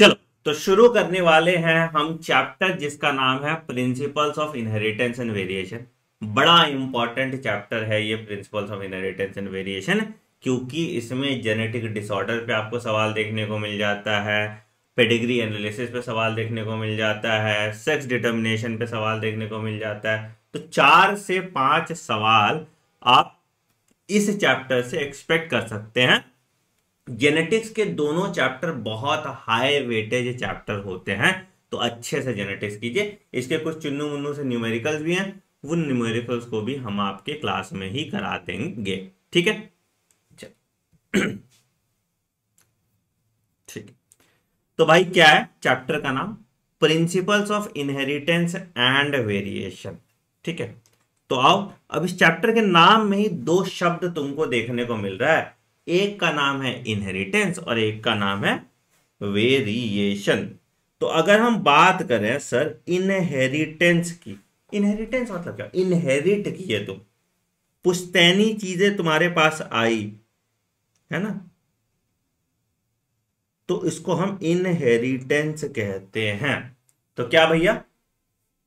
चलो तो शुरू करने वाले हैं हम चैप्टर जिसका नाम है principles of inheritance and variation बड़ा इंपॉर्टेंट चैप्टर है ये principles of inheritance and variation क्योंकि इसमें जेनेटिक डिसऑर्डर पे आपको सवाल देखने को मिल जाता है पेडिग्री एनालिसिस पे सवाल देखने को मिल जाता है सेक्स डिटर्मिनेशन पे सवाल देखने को मिल जाता है तो चार से पांच सवाल आप इस चैप्टर से एक्सपेक्ट कर सकते हैं जेनेटिक्स के दोनों चैप्टर बहुत हाई वेटेज चैप्टर होते हैं तो अच्छे से जेनेटिक्स कीजिए इसके कुछ चुन्नू मुन्नू से न्यूमेरिकल्स भी हैं वो न्यूमेरिकल्स को भी हम आपके क्लास में ही करा देंगे ठीक है ठीक तो भाई क्या है चैप्टर का नाम principles of inheritance and variation ठीक है तो आओ अब इस चैप्टर के नाम में ही दो शब्द तुमको देखने को मिल रहा है एक का नाम है इनहेरिटेंस और एक का नाम है वेरिएशन तो अगर हम बात करें सर इनहेरिटेंस की इनहेरिटेंस मतलब क्या इनहेरिट किए तुम पुश्तैनी चीजें तुम्हारे पास आई है ना तो इसको हम इनहेरिटेंस कहते हैं तो क्या भैया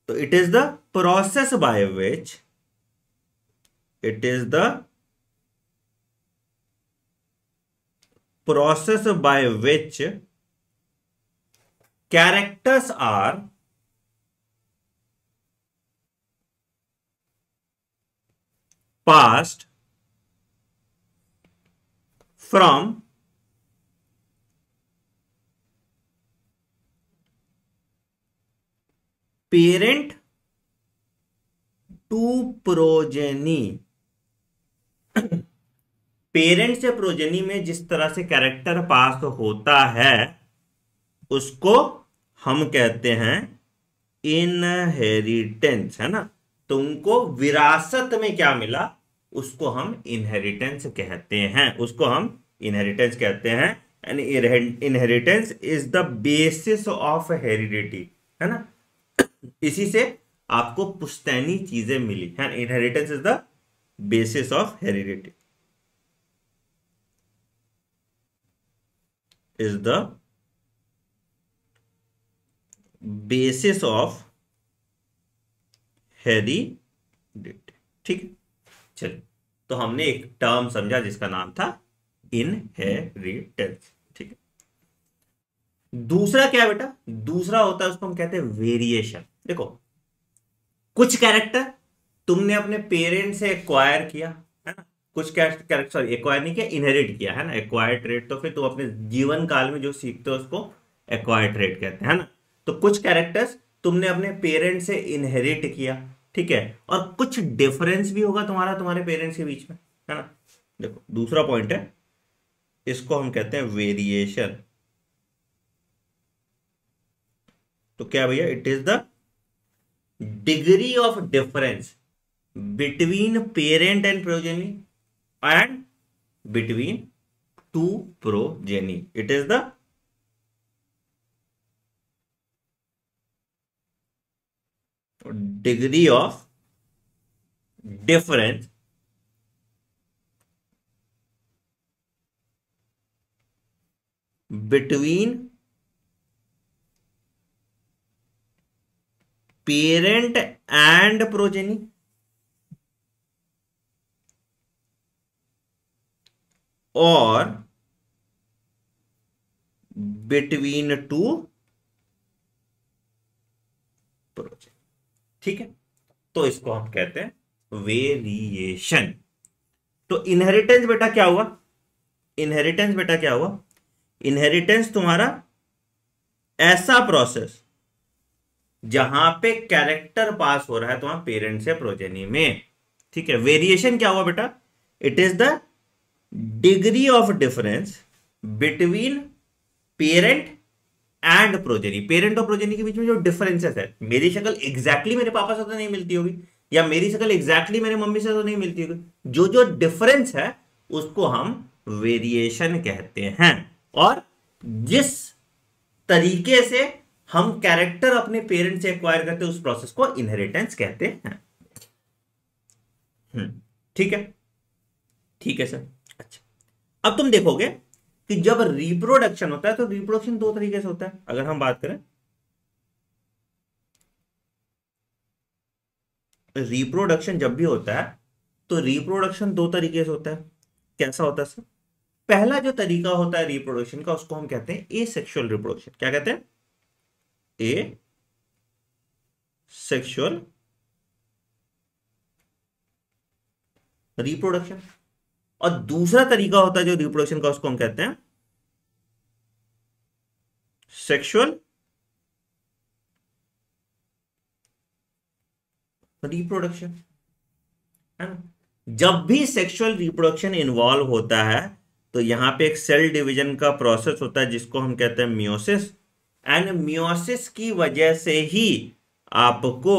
तो it is the process by which it is the process by which characters are passed from parent to progeny parent से प्रोजनी में जिस तरह से कैरेक्टर पास होता है उसको हम कहते हैं इनहेरिटेंस है ना तो उनको विरासत में क्या मिला उसको हम इनहेरिटेंस कहते हैं उसको हम इनहेरिटेंस कहते हैं and inheritance is the basis of heredity है ना इसी से आपको पुश्तैनी चीजें मिली है inheritance is the basis of heredity is the basis of heredity ठीक है चलिए तो हमने एक टर्म समझा जिसका नाम था इनहेरिटेंस ठीक है दूसरा क्या बेटा दूसरा होता है उसको हम कहते हैं वेरिएशन देखो कुछ कैरेक्टर तुमने अपने पेरेंट्स से एक्वायर किया कुछ कैरेक्टर सॉरी एक्वायर नहीं किया इनहेरिट किया है ना एक्वायर ट्रेड तो फिर तुम अपने जीवन काल में जो सीखते हो उसको एक्वायर ट्रेड कहते हैं ना तो कुछ कैरेक्टर्स तुमने अपने पेरेंट्स से इनहेरिट किया ठीक है और कुछ डिफरेंस भी होगा तुम्हारा तुम्हारे पेरेंट्स के बीच में है ना देखो दूसरा पॉइंट है इसको हम कहते हैं वेरिएशन तो क्या भैया it is the degree of difference between parent and progeny and between two progeny. It is the degree of difference between parent and progeny और बिटवीन टू प्रोजेक्ट ठीक है तो इसको हम कहते हैं वेरिएशन तो इनहेरिटेंस बेटा क्या हुआ इनहेरिटेंस बेटा क्या हुआ इनहेरिटेंस तुम्हारा ऐसा प्रोसेस जहां पे कैरेक्टर पास हो रहा है तुम्हारे पेरेंट से प्रोजेनी में ठीक है वेरिएशन क्या हुआ बेटा it is the degree of difference between parent and progeny parent और प्रोजेनी के बीच में जो डिफरेंसेस है मेरी शक्ल एग्जैक्टली मेरे पापा से तो नहीं मिलती होगी या मेरी शक्ल एग्जैक्टली मेरे मम्मी से तो नहीं मिलती होगी जो जो डिफरेंस है उसको हम वेरिएशन कहते हैं और जिस तरीके से हम कैरेक्टर अपने पेरेंट से एक्वायर करते हैं उस प्रोसेस को इनहेरिटेंस कहते हैं हम्म, ठीक है ठीक है सर अब तुम देखोगे कि जब रिप्रोडक्शन होता है तो रिप्रोडक्शन दो तरीके से होता है अगर हम बात करें रिप्रोडक्शन जब भी होता है तो रिप्रोडक्शन दो तरीके से होता है कैसा होता है सर पहला जो तरीका होता है रिप्रोडक्शन का उसको हम कहते हैं ए सेक्शुअल रिप्रोडक्शन क्या कहते हैं ए सेक्शुअल रिप्रोडक्शन और दूसरा तरीका होता है जो रिप्रोडक्शन का उसको हम कहते हैं सेक्सुअल रिप्रोडक्शन है ना जब भी सेक्सुअल रिप्रोडक्शन इन्वॉल्व होता है तो यहां पे एक सेल डिवीजन का प्रोसेस होता है जिसको हम कहते हैं मियोसिस एंड मियोसिस की वजह से ही आपको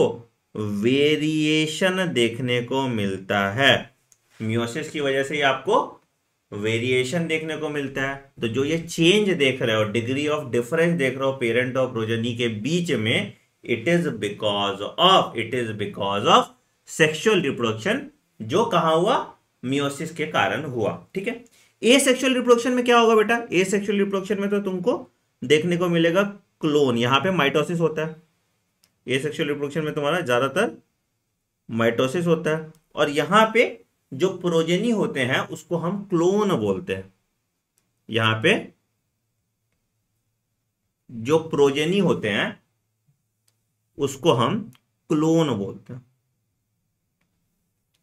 वेरिएशन देखने को मिलता है म्योसिस की वजह से ही आपको वेरिएशन देखने को मिलता है तो जो ये चेंज देख रहे हो डिग्री ऑफ डिफरेंस देख रहे हो पेरेंट और प्रोजनी के बीच में it is because of it is because of sexual reproduction जो कहा हुआ मियोसिस के कारण हुआ ठीक है ए सेक्सुअल रिप्रोडक्शन में क्या होगा बेटा ए सेक्सुअल रिप्रोडक्शन में तो तुमको देखने को मिलेगा क्लोन यहां पे माइटोसिस होता है ए सेक्सुअल रिप्रोडक्शन में तुम्हारा ज्यादातर माइटोसिस होता है और यहां पे जो प्रोजेनी होते हैं उसको हम क्लोन बोलते हैं यहां पे जो प्रोजेनी होते हैं उसको हम क्लोन बोलते हैं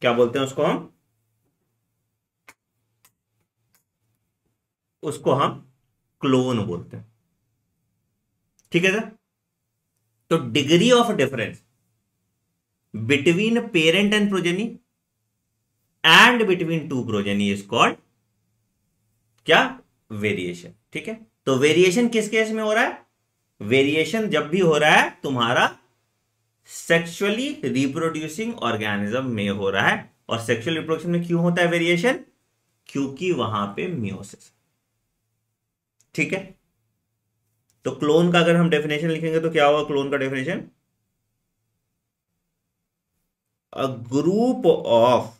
क्या बोलते हैं उसको हम उसको हम क्लोन बोलते हैं ठीक है सर तो degree of difference between parent and progeny and between two progeny is called क्या वेरिएशन ठीक है तो वेरिएशन किस केस में हो रहा है वेरिएशन जब भी हो रहा है तुम्हारा सेक्सुअली रिप्रोड्यूसिंग ऑर्गेनिज्म में हो रहा है और सेक्सुअल रिप्रोडक्शन में क्यों होता है वेरिएशन क्योंकि वहां पे मियोसिस ठीक है तो क्लोन का अगर हम डेफिनेशन लिखेंगे तो क्या होगा क्लोन का definition a group of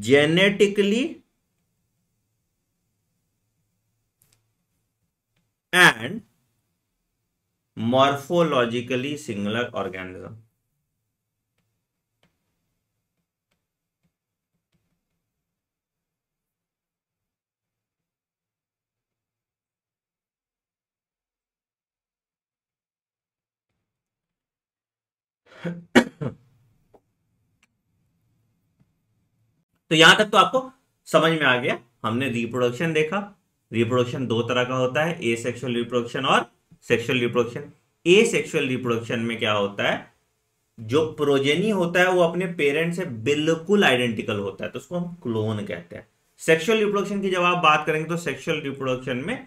genetically and morphologically similar organism. तो यहां तक तो आपको समझ में आ गया हमने रिप्रोडक्शन देखा रिप्रोडक्शन दो तरह का होता है ए सेक्शुअल रिप्रोडक्शन और sexual reproduction asexual reproduction में क्या होता है जो प्रोजेनी होता है वो अपने पेरेंट से बिल्कुल आइडेंटिकल होता है तो उसको हम क्लोन कहते हैं सेक्शुअल रिप्रोडक्शन की जब आप बात करेंगे तो सेक्सुअल रिप्रोडक्शन में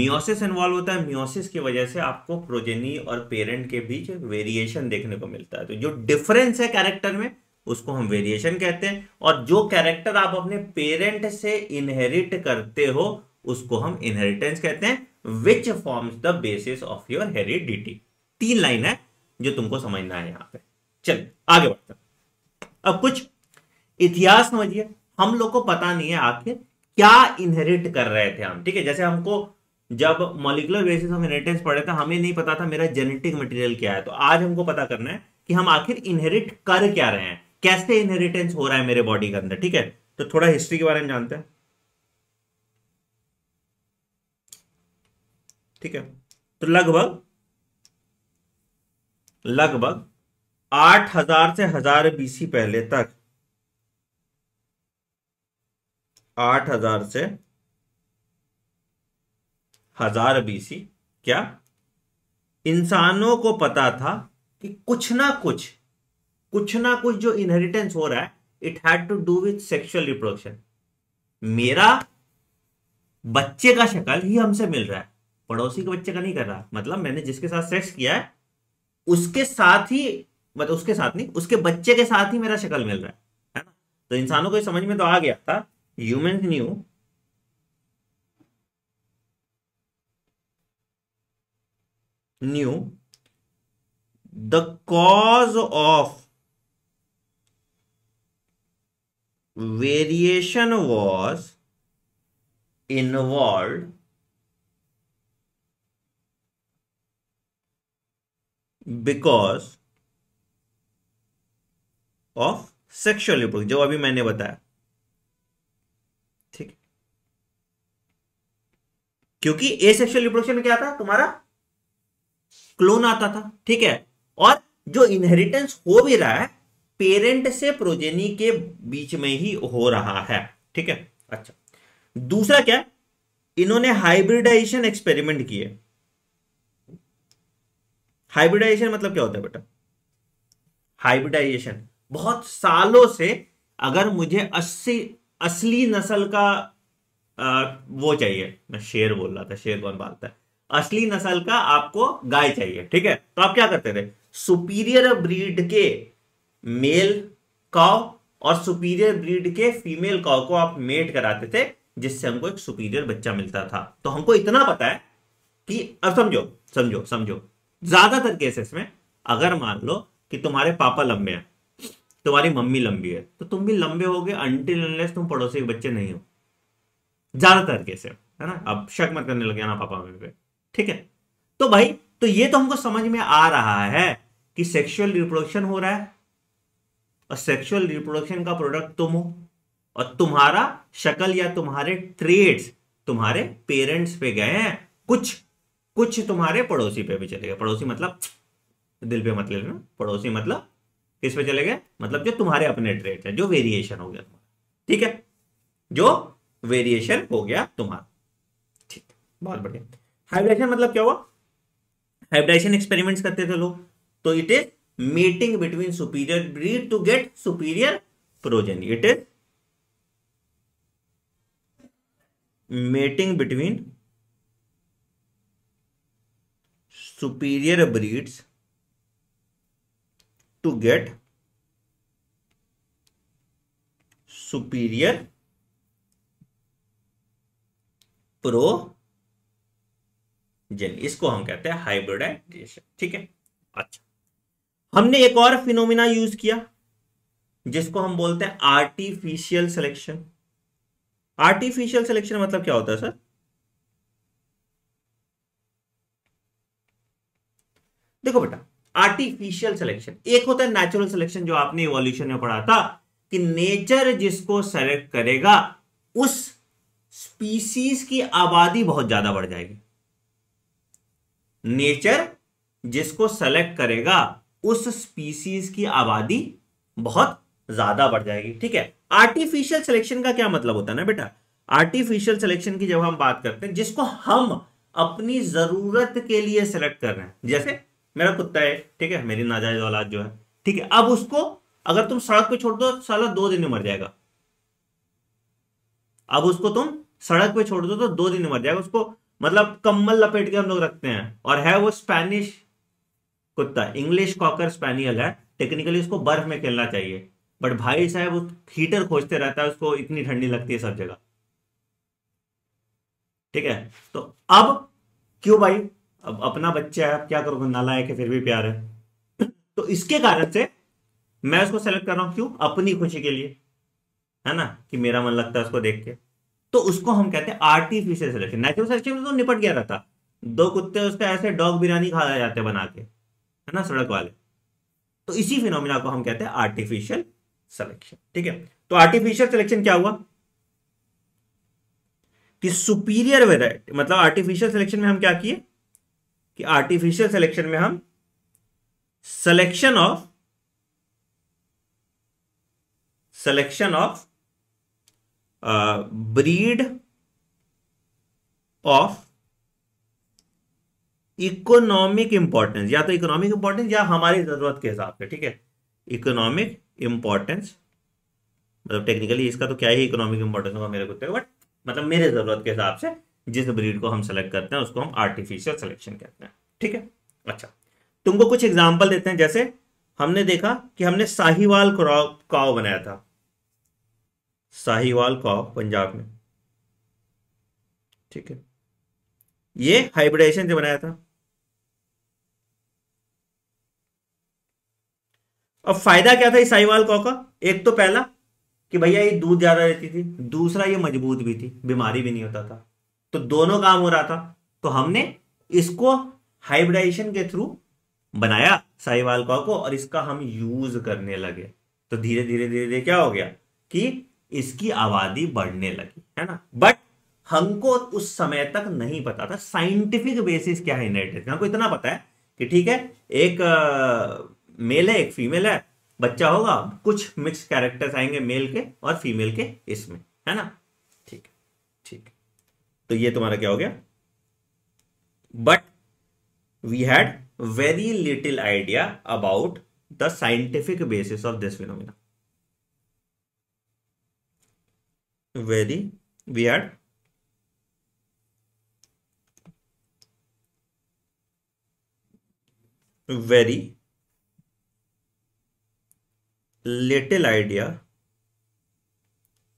मियोसिस इन्वॉल्व होता है मियोसिस की वजह से आपको प्रोजेनी और पेरेंट के बीच वेरिएशन देखने को मिलता है तो जो डिफरेंस है कैरेक्टर में उसको हम वेरिएशन कहते हैं और जो कैरेक्टर आप अपने पेरेंट से इनहेरिट करते हो उसको हम इनहेरिटेंस कहते हैं which forms the basis of your heredity तीन लाइन है जो तुमको समझना है यहां पे चल आगे बढ़ते अब कुछ इतिहास समझिए हम लोग को पता नहीं है आखिर क्या इनहेरिट कर रहे थे हम ठीक है जैसे हमको जब मॉलिकुलर बेसिस ऑफ इनहेरिटेंस पढ़े थे हमें नहीं पता था मेरा जेनेटिक मटेरियल क्या है तो आज हमको पता करना है कि हम आखिर इनहेरिट कर क्या रहे हैं कैसे इनहेरिटेंस हो रहा है मेरे बॉडी के अंदर ठीक है तो थोड़ा हिस्ट्री के बारे में जानते हैं ठीक है तो लगभग लगभग आठ हजार से हजार बीसी पहले तक आठ हजार से हजार बीसी क्या इंसानों को पता था कि कुछ ना कुछ कुछ ना कुछ जो इनहेरिटेंस हो रहा है it had to do with sexual reproduction मेरा बच्चे का शक्ल ही हमसे मिल रहा है पड़ोसी के बच्चे का नहीं कर रहा मतलब मैंने जिसके साथ सेक्स किया है उसके साथ ही मतलब उसके साथ नहीं उसके बच्चे के साथ ही मेरा शक्ल मिल रहा है है ना तो इंसानों को समझ में तो आ गया था human knew knew the cause of variation was involved because of sexual reproduction जो अभी मैंने बताया ठीक क्योंकि ए सेक्शुअल रिप्रोडक्शन में क्या था तुम्हारा क्लोन आता था ठीक है और जो इनहेरिटेंस हो भी रहा है पेरेंट से प्रोजेनी के बीच में ही हो रहा है ठीक है अच्छा दूसरा क्या इन्होंने हाइब्रिडाइजेशन एक्सपेरिमेंट किए हाइब्रिडाइजेशन मतलब क्या होता है बेटा हाइब्रिडाइजेशन बहुत सालों से अगर मुझे अस्सी असली नस्ल का आ, वो चाहिए मैं शेर बोल रहा था शेर कौन पालता है असली नस्ल का आपको गाय चाहिए ठीक है तो आप क्या करते थे सुपीरियर ब्रीड के मेल काओ और सुपीरियर ब्रीड के फीमेल काव को आप मेट कराते थे जिससे हमको एक सुपीरियर बच्चा मिलता था तो हमको इतना पता है कि अब समझो समझो समझो ज्यादातर केसेस में अगर मान लो कि तुम्हारे पापा लंबे हैं तुम्हारी मम्मी लंबी है तो तुम भी लंबे हो गए तुम पड़ोसी के बच्चे नहीं हो ज्यादातर केसेस है ना अब शक मत करने लगे ना पापा मम्मी पे ठीक है तो भाई तो ये तो हमको समझ में आ रहा है कि सेक्सुअल रिप्रोडक्शन हो रहा है और सेक्सुअल रिप्रोडक्शन का प्रोडक्ट तुम हो और तुम्हारा शक्ल या तुम्हारे ट्रेड्स तुम्हारे पेरेंट्स पे गए हैं कुछ कुछ तुम्हारे पड़ोसी पे भी चले गए पड़ोसी मतलब दिल पे मत लेना पड़ोसी मतलब किस पे चले गए मतलब जो तुम्हारे अपने ट्रेड है जो वेरिएशन हो गया तुम्हारा ठीक है जो वेरिएशन हो गया तुम्हारा ठीक बहुत बढ़िया हाइब्रेशन मतलब क्या हुआ हाइब्रेशन एक्सपेरिमेंट्स करते थे लोग तो it is mating between superior breed to get superior progeny it is mating between superior breeds to get superior progeny इसको हम कहते हैं हाइब्रिडाइजेशन ठीक है अच्छा हमने एक और फिनोमिना यूज किया जिसको हम बोलते हैं आर्टिफिशियल सिलेक्शन आर्टिफिशियल सिलेक्शन मतलब क्या होता है सर देखो बेटा आर्टिफिशियल सिलेक्शन एक होता है नेचुरल सिलेक्शन जो आपने इवोल्यूशन में पढ़ा था कि नेचर जिसको सेलेक्ट करेगा उस स्पीसीज की आबादी बहुत ज्यादा बढ़ जाएगी नेचर जिसको सेलेक्ट करेगा उस स्पीसीज की आबादी बहुत ज्यादा बढ़ जाएगी ठीक है आर्टिफिशियल सिलेक्शन का क्या मतलब होता है ना बेटा आर्टिफिशियल सिलेक्शन की जब हम बात करते हैं जिसको हम अपनी जरूरत के लिए सेलेक्ट कर रहे हैं जैसे मेरा कुत्ता है ठीक है मेरी नाजायज औलाद जो है ठीक है अब उसको अगर तुम सड़क पे छोड़ दो साला दो दिन में मर जाएगा अब उसको तुम सड़क पे छोड़ दो तो दो दिन में मर जाएगा उसको मतलब कम्बल लपेट के हम लोग रखते हैं और है वो स्पेनिश कुत्ता इंग्लिश कॉकर स्पैनियल है टेक्निकली उसको बर्फ में खेलना चाहिए बट भाई साहब वो हीटर खोजते रहता है उसको इतनी ठंडी लगती है सब जगह ठीक है तो अब क्यों भाई अब अपना बच्चा है अब क्या करोगे नालायक है फिर भी प्यार है तो इसके कारण से मैं उसको सेलेक्ट कर रहा हूं क्यों अपनी खुशी के लिए है ना कि मेरा मन लगता है उसको देख के तो उसको हम कहते हैं आर्टिफिशियल सिलेक्शन नेचुरल सिलेक्शन में तो निपट गया रहता दो कुत्ते उसका ऐसे डॉग बिरयानी खा जाते बना के है ना सड़क वाले तो इसी फिनोमिना को हम कहते हैं आर्टिफिशियल सिलेक्शन ठीक है तो आर्टिफिशियल सिलेक्शन क्या हुआ कि सुपीरियर वेराइटी मतलब आर्टिफिशियल सिलेक्शन में हम क्या किए कि आर्टिफिशियल सिलेक्शन में हम selection of selection of breed of economic importance या तो इकोनॉमिक इंपॉर्टेंस या हमारी जरूरत के हिसाब से ठीक है इकोनॉमिक इंपॉर्टेंस मतलब टेक्निकली इसका तो क्या ही इकोनॉमिक इंपॉर्टेंस होगा मेरे कुत्ते तो, बट मतलब मेरे जरूरत के हिसाब से जिस ब्रीड को हम सेलेक्ट करते हैं उसको हम आर्टिफिशियल सिलेक्शन कहते हैं ठीक है अच्छा तुमको कुछ एग्जाम्पल देते हैं जैसे हमने देखा कि हमने साहिवाल काव बनाया था साहिवाल काव पंजाब में ठीक है ये हाइब्रिडेशन से बनाया था अब फायदा क्या था इस साहिवाल कॉ का एक तो पहला कि भैया ये दूध ज्यादा देती थी दूसरा ये मजबूत भी थी बीमारी भी नहीं होता था तो दोनों काम हो रहा था तो हमने इसको हाइब्रिडाइजेशन के थ्रू बनाया साहिवाल कॉ को और इसका हम यूज करने लगे तो धीरे धीरे धीरे धीरे क्या हो गया कि इसकी आबादी बढ़ने लगी है ना बट हमको उस समय तक नहीं पता था साइंटिफिक बेसिस क्या है इनहेरिटेंस हमको इतना पता है कि ठीक है एक मेल है एक फीमेल है बच्चा होगा कुछ मिक्स कैरेक्टर्स आएंगे मेल के और फीमेल के इसमें है ना ठीक ठीक तो ये तुम्हारा क्या हो गया but we had very little idea about the scientific basis of this phenomena very we had very little idea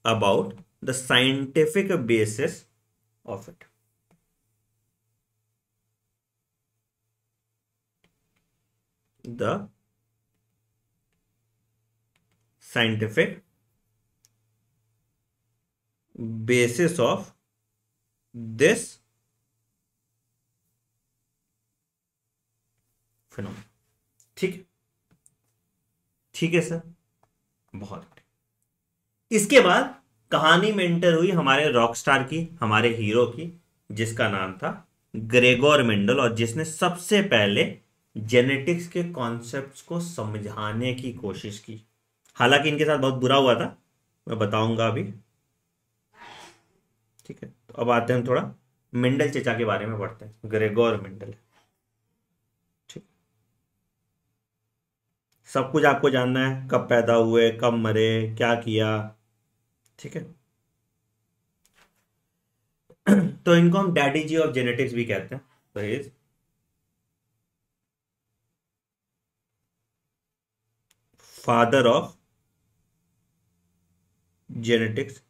about the scientific basis of it. The scientific basis of this phenomenon. ठीक ठीक है sir बहुत इसके बाद कहानी mentor हुई हमारे Rockstar की हमारे हीरो की जिसका नाम था ग्रेगोर मेंडल और जिसने सबसे पहले जेनेटिक्स के कॉन्सेप्ट्स को समझाने की कोशिश की हालांकि इनके साथ बहुत बुरा हुआ था मैं बताऊंगा अभी ठीक है तो अब आते हैं हम थोड़ा मेंडल चेचा के बारे में पढ़ते हैं ग्रेगोर मेंडल सब कुछ आपको जानना है कब पैदा हुए कब मरे क्या किया ठीक है तो इनको हम डैडी जी ऑफ जेनेटिक्स भी कहते हैं तो फादर ऑफ जेनेटिक्स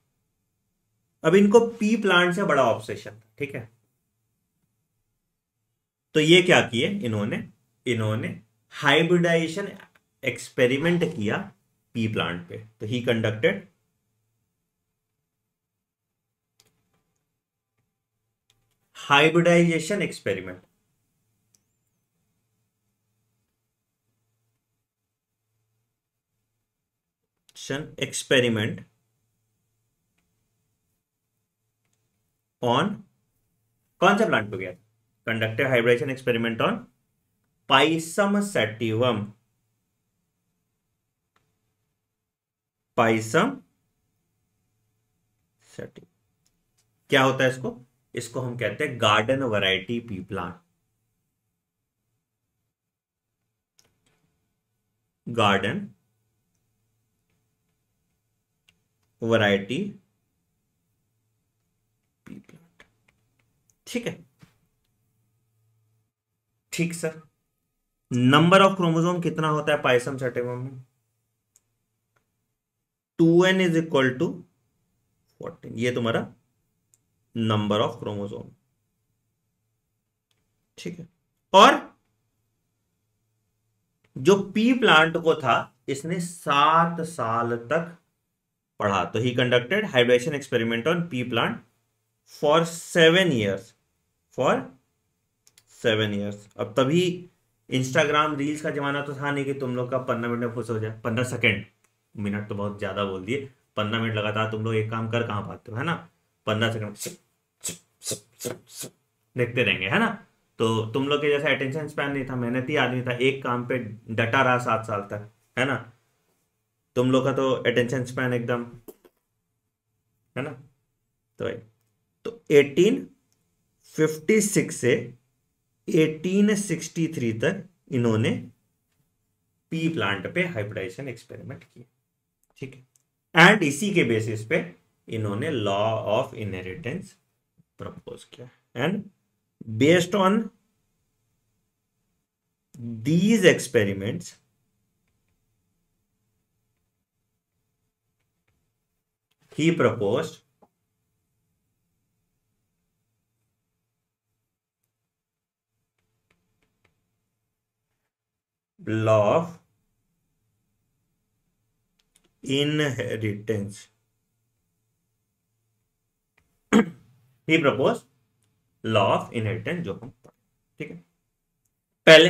अब इनको पी प्लांट से बड़ा ऑब्सेशन था ठीक है तो ये क्या किए इन्होंने इन्होंने हाइब्रिडाइजेशन एक्सपेरिमेंट किया पी प्लांट पे तो ही conducted hybridization experiment experiment on कौन सा प्लांट हो गया conducted hybridization experiment on Pisum sativum by some setting क्या होता है इसको इसको हम कहते हैं garden variety pea plant garden variety pea plant ठीक है ठीक सर नंबर ऑफ क्रोमोजोम कितना होता है पाइसम सेटेबम में two n is equal to fourteen ये तुम्हारा नंबर ऑफ क्रोमोजोम ठीक है और जो पी प्लांट को था इसने सात साल तक पढ़ा तो ही conducted hybridization experiment on pea plant for seven years for seven years अब तभी इंस्टाग्राम रील्स का जमाना तो था नहीं कि तुम लोग का पंद्रह मिनट में खुश हो जाए पंद्रह सेकेंड मिनट तो बहुत ज़्यादा बोल दिए पंद्रह मिनट लगातार तुम लोग एक काम कर कहाँ पाते हो है ना पंद्रह सेकंड देखते रहेंगे है ना तो तुम लोग के जैसा अटेंशन स्पैन नहीं था मेहनती आदमी था एक काम पे डटा रहा सात साल तक है ना तुम लोग का तो अटेंशन स्पैन एकदम है ना तो तो 1856 से 1863 तक इन्होंने पी प्लांट पे हाइब्रिडाइजेशन एक्सपेरिमेंट किया ठीक है एंड इसी के बेसिस पे इन्होंने लॉ ऑफ इनहेरिटेंस प्रपोज किया and based on these experiments ही propose law of inheritance. he proposed law of inheritance जो हम ठीक है पहले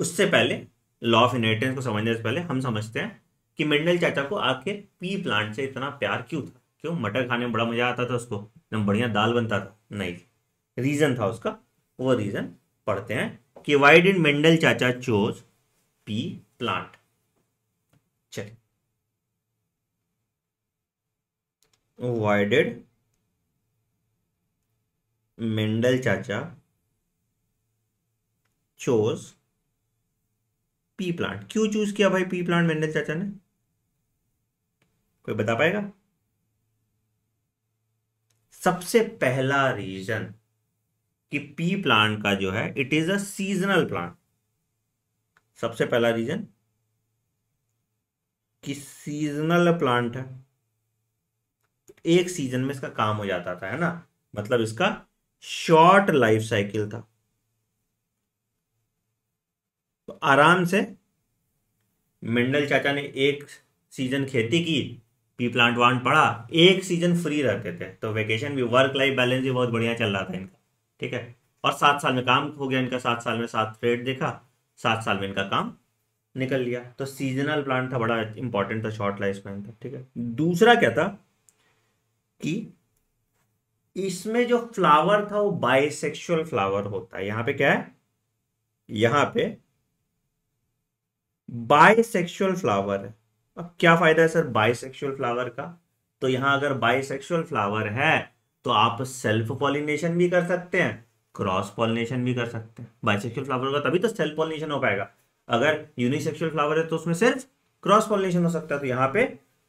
उससे पहले लॉ ऑफ इनहेरिटेंस को समझने से पहले हम समझते हैं कि मिंडल चाचा को आखिर पी प्लांट से इतना प्यार क्यों था क्यों मटर खाने में बड़ा मजा आता था उसको एकदम बढ़िया दाल बनता था नहीं रीजन था उसका वो रीजन पढ़ते हैं कि वाई डिड मिंडल चाचा चोज पी प्लांट चलिए वाइडेड मेंडल चाचा Chacha पी प्लांट क्यों चूज किया भाई पी प्लांट मेंडल चाचा ने कोई बता पाएगा सबसे पहला रीजन कि पी प्लांट का जो है it is a seasonal plant सबसे पहला रीजन कि सीजनल प्लांट है एक सीजन में इसका काम हो जाता था है ना मतलब इसका शॉर्ट लाइफ साइकिल था तो आराम से मिंडल चाचा ने एक सीजन खेती की पी प्लांट वांट पड़ा एक सीजन फ्री रहते थे तो वेकेशन भी वर्क लाइफ बैलेंस भी बहुत बढ़िया चल रहा था इनका ठीक है और सात साल में काम हो गया इनका सात साल में सात ट्रेड देखा सात साल में इनका काम निकल लिया तो सीजनल प्लांट था बड़ा इंपॉर्टेंट था शॉर्ट लाइफ स्पैन था ठीक है दूसरा क्या था कि इसमें जो फ्लावर था वो बाइसेक्सुअल फ्लावर होता है यहां पे क्या है यहां पे बायसेक्सुअल फ्लावर है अब क्या फायदा है सर बाइसेक्सुअल फ्लावर का तो यहां अगर बाइसेक्सुअल फ्लावर है तो आप सेल्फ पॉलिनेशन भी कर सकते हैं क्रॉस पॉलिनेशन भी कर सकते हैं बाइसेक्सुअल फ्लावर होगा तभी तो सेल्फ पॉलिनेशन हो पाएगा अगर यूनिसेक्सुअल फ्लावर है तो उसमें सिर्फ क्रॉस पॉलिनेशन हो सकता है तो यहां पे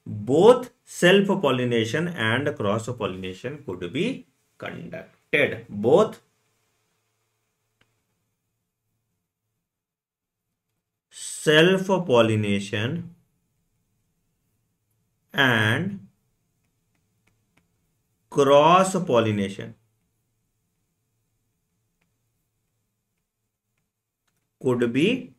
both self-pollination and cross-pollination could be conducted. Both self-pollination and cross-pollination could be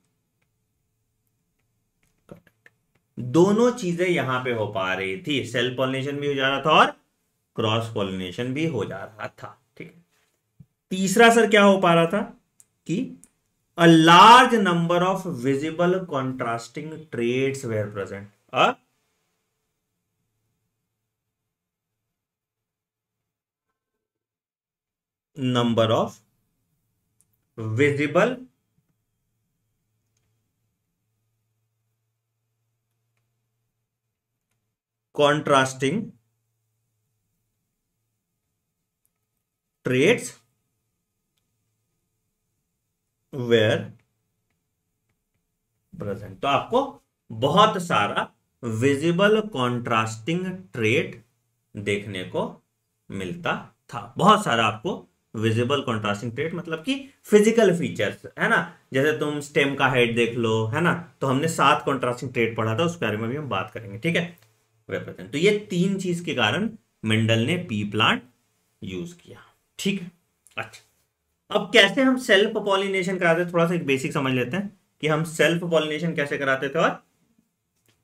दोनों चीजें यहां पे हो पा रही थी सेल पॉलिनेशन भी हो जा रहा था और क्रॉस पॉलिनेशन भी हो जा रहा था ठीक है तीसरा सर क्या हो पा रहा था कि a large number of visible contrasting traits were present a number of visible contrasting traits were present तो आपको बहुत सारा विजिबल कॉन्ट्रास्टिंग ट्रेट देखने को मिलता था बहुत सारा आपको विजिबल कॉन्ट्रास्टिंग ट्रेट मतलब कि फिजिकल फीचर्स है ना जैसे तुम स्टेम का हाइट देख लो है ना तो हमने सात कॉन्ट्रास्टिंग ट्रेट पढ़ा था उसके बारे में भी हम बात करेंगे ठीक है वेपथन तो ये तीन चीज के कारण मेंडल ने पी प्लांट यूज किया ठीक है अच्छा अब कैसे हम सेल्फ पॉलिनेशन कराते हैं थोड़ा सा एक बेसिक समझ लेते हैं कि हम सेल्फ पॉलिनेशन कैसे कराते थे और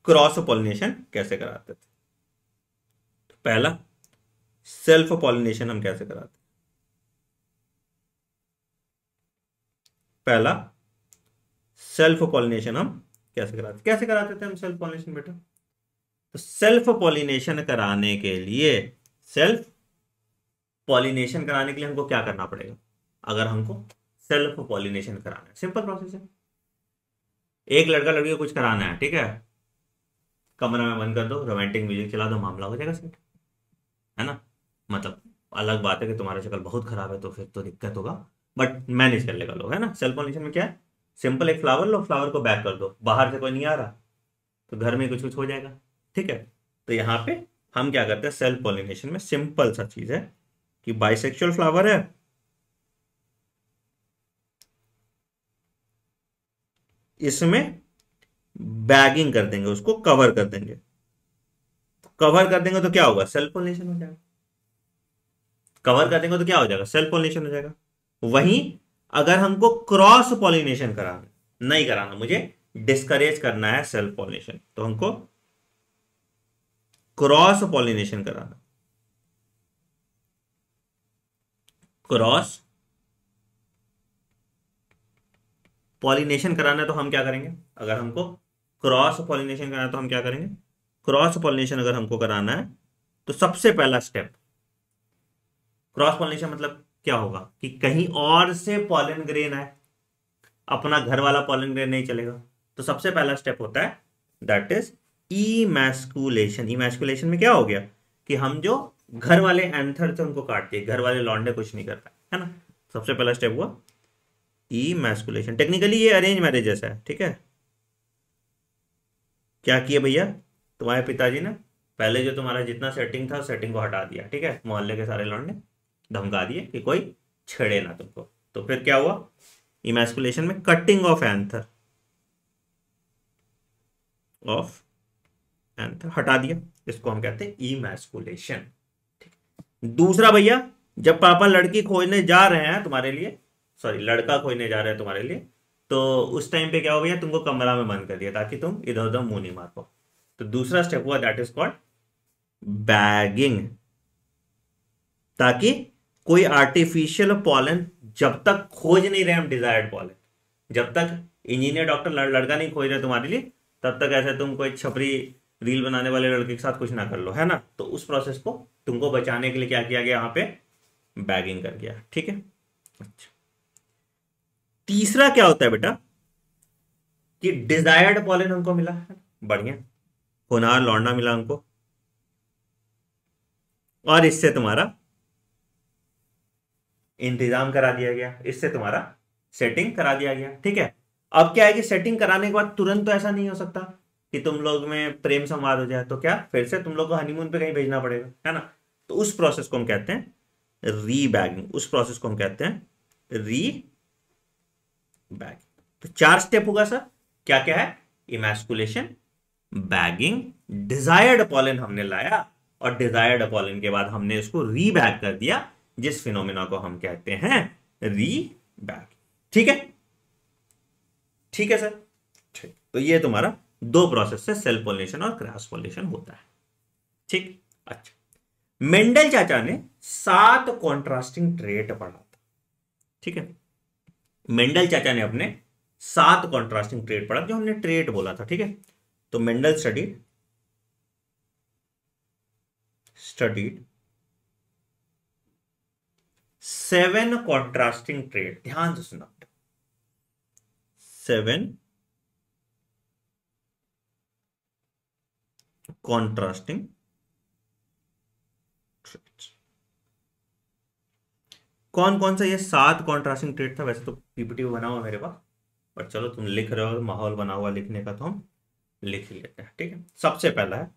क्रॉस पॉलिनेशन कैसे कराते थे तो पहला सेल्फ पॉलिनेशन हम कैसे कराते पहला सेल्फ पॉलिनेशन हम कैसे कराते कैसे कराते थे हम सेल्फ पॉलिनेशन बेटा तो सेल्फ पॉलिनेशन कराने के लिए सेल्फ पॉलिनेशन कराने के लिए हमको क्या करना पड़ेगा अगर हमको सेल्फ पॉलिनेशन कराना है सिंपल प्रोसेस है एक लड़का लड़की को कुछ कराना है ठीक है कमरा में बंद कर दो रोमांटिक म्यूजिक चला दो मामला हो जाएगा सेट है ना मतलब अलग बात है कि तुम्हारा शक्ल बहुत खराब है तो फिर तो दिक्कत होगा बट मैनेज कर लेगा लोग है ना सेल्फ पॉलिनेशन में क्या है सिंपल एक फ्लावर लो फ्लावर को बैक कर दो बाहर से कोई नहीं आ रहा तो घर में कुछ कुछ हो जाएगा ठीक है तो यहाँ पे हम क्या करते हैं सेल्फ पॉलिनेशन में सिंपल सा चीज है कि बाइसेक्सुअल फ्लावर है इसमें बैगिंग कर देंगे उसको कवर कर देंगे कवर कर देंगे तो क्या होगा सेल्फ पोलिनेशन हो जाएगा कवर कर देंगे तो क्या हो जाएगा सेल्फ पोलिनेशन हो जाएगा वहीं अगर हमको क्रॉस पॉलिनेशन कराना नहीं कराना मुझे डिस्करेज करना है सेल्फ पॉलिनेशन तो हमको क्रॉस पॉलिनेशन कराना क्रॉस पॉलिनेशन कराना है तो हम क्या करेंगे अगर हमको क्रॉस पॉलिनेशन कराना तो हम क्या करेंगे क्रॉस पॉलिनेशन अगर हमको कराना है तो सबसे पहला स्टेप क्रॉस पॉलिनेशन मतलब क्या होगा कि कहीं और से पॉलन ग्रेन है अपना घर वाला पॉलन ग्रेन नहीं चलेगा तो सबसे पहला स्टेप होता है दैट इज इमेस्कुलेशन इमेस्कुलेशन में क्या हो गया कि हम जो घर वाले एंथर थे उनको काट दिए घर वाले लॉन्डे कुछ नहीं कर पाए है ना सबसे पहला स्टेप हुआ ई मैस्कुलेशन टेक्निकली ये अरेंज मैरिज जैसा है ठीक है क्या किया भैया तुम्हारे पिताजी ने पहले जो तुम्हारा जितना सेटिंग था सेटिंग को हटा दिया ठीक है मोहल्ले के सारे लॉन्डे धमका दिए कि कोई छेड़े ना तुमको तो फिर क्या हुआ इमेस्कुलेशन में cutting off anther off anther हटा दिया इसको हम कहते हैं ई मैस्कुलेशन दूसरा भैया जब पापा लड़की खोजने जा रहे हैं तुम्हारे लिए सॉरी लड़का खोजने जा रहे हैं तुम्हारे लिए तो उस टाइम पे क्या हो भैया तुमको कमरा में बंद कर दिया ताकि तुम इधर उधर मुंह नहीं मार पाओ तो दूसरा स्टेप हुआ दैट इज कॉल्ड बैगिंग ताकि कोई आर्टिफिशियल पॉलन जब तक खोज नहीं रहे हम डिजायर्ड पॉलन जब तक इंजीनियर डॉक्टर लड़का नहीं खोज रहे तुम्हारे लिए तब तक ऐसे तुम कोई छपरी रील बनाने वाले लड़के के साथ कुछ ना कर लो है ना तो उस प्रोसेस को तुमको बचाने के लिए क्या किया गया यहां पे बैगिंग कर गया ठीक है अच्छा तीसरा क्या होता है बेटा कि डिजायर्ड पॉलिन हमको मिला है बढ़िया होनार लौड़ना मिला हमको और इससे तुम्हारा इंतजाम करा दिया गया इससे तुम्हारा सेटिंग करा दिया गया ठीक है अब क्या है कि सेटिंग कराने के बाद तुरंत तो ऐसा नहीं हो सकता कि तुम लोग में प्रेम संवाद हो जाए तो क्या फिर से तुम लोग को हनीमून पे कहीं भेजना पड़ेगा है ना तो उस प्रोसेस को हम कहते हैं रीबैगिंग उस प्रोसेस को हम कहते हैं री बैग तो चार स्टेप होगा सर क्या क्या है इमेस्कुलेशन बैगिंग डिजायर्ड पॉलिन हमने लाया और डिजायर्ड पॉलिन के बाद हमने इसको रीबैग कर दिया जिस फिनोमिना को हम कहते हैं री बैग ठीक है ठीक है सर ठीक तो ये तुम्हारा दो प्रोसेस से सेल पॉलिनेशन और क्रॉस पॉलिनेशन होता है ठीक अच्छा मेंडल चाचा ने सात कॉन्ट्रास्टिंग ट्रेट पढ़ा था ठीक है मेंडल चाचा ने अपने सात कॉन्ट्रास्टिंग ट्रेट पढ़ा जो हमने ट्रेट बोला था ठीक है तो Mendel study studied seven contrasting trait ध्यान से सुना सेवन contrasting traits. कौन कौन सा ये सात कॉन्ट्रास्टिंग ट्रेड था वैसे तो पीपीटी बना हुआ मेरे पास पर चलो तुम लिख रहे हो माहौल बना हुआ लिखने का तो हम लिख ही लेते हैं ठीक है सबसे पहला है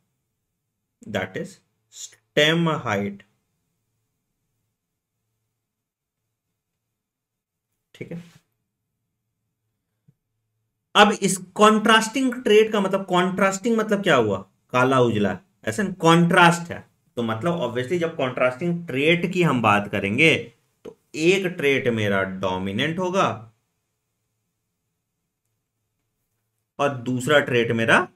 दैट इज स्टेम हाइट ठीक है अब इस कॉन्ट्रास्टिंग ट्रेड का मतलब कॉन्ट्रास्टिंग मतलब क्या हुआ काला उजला ऐसे कॉन्ट्रास्ट है तो मतलब ऑब्वियसली जब कॉन्ट्रास्टिंग ट्रेट की हम बात करेंगे तो एक ट्रेट मेरा डोमिनेंट होगा और दूसरा ट्रेट मेरा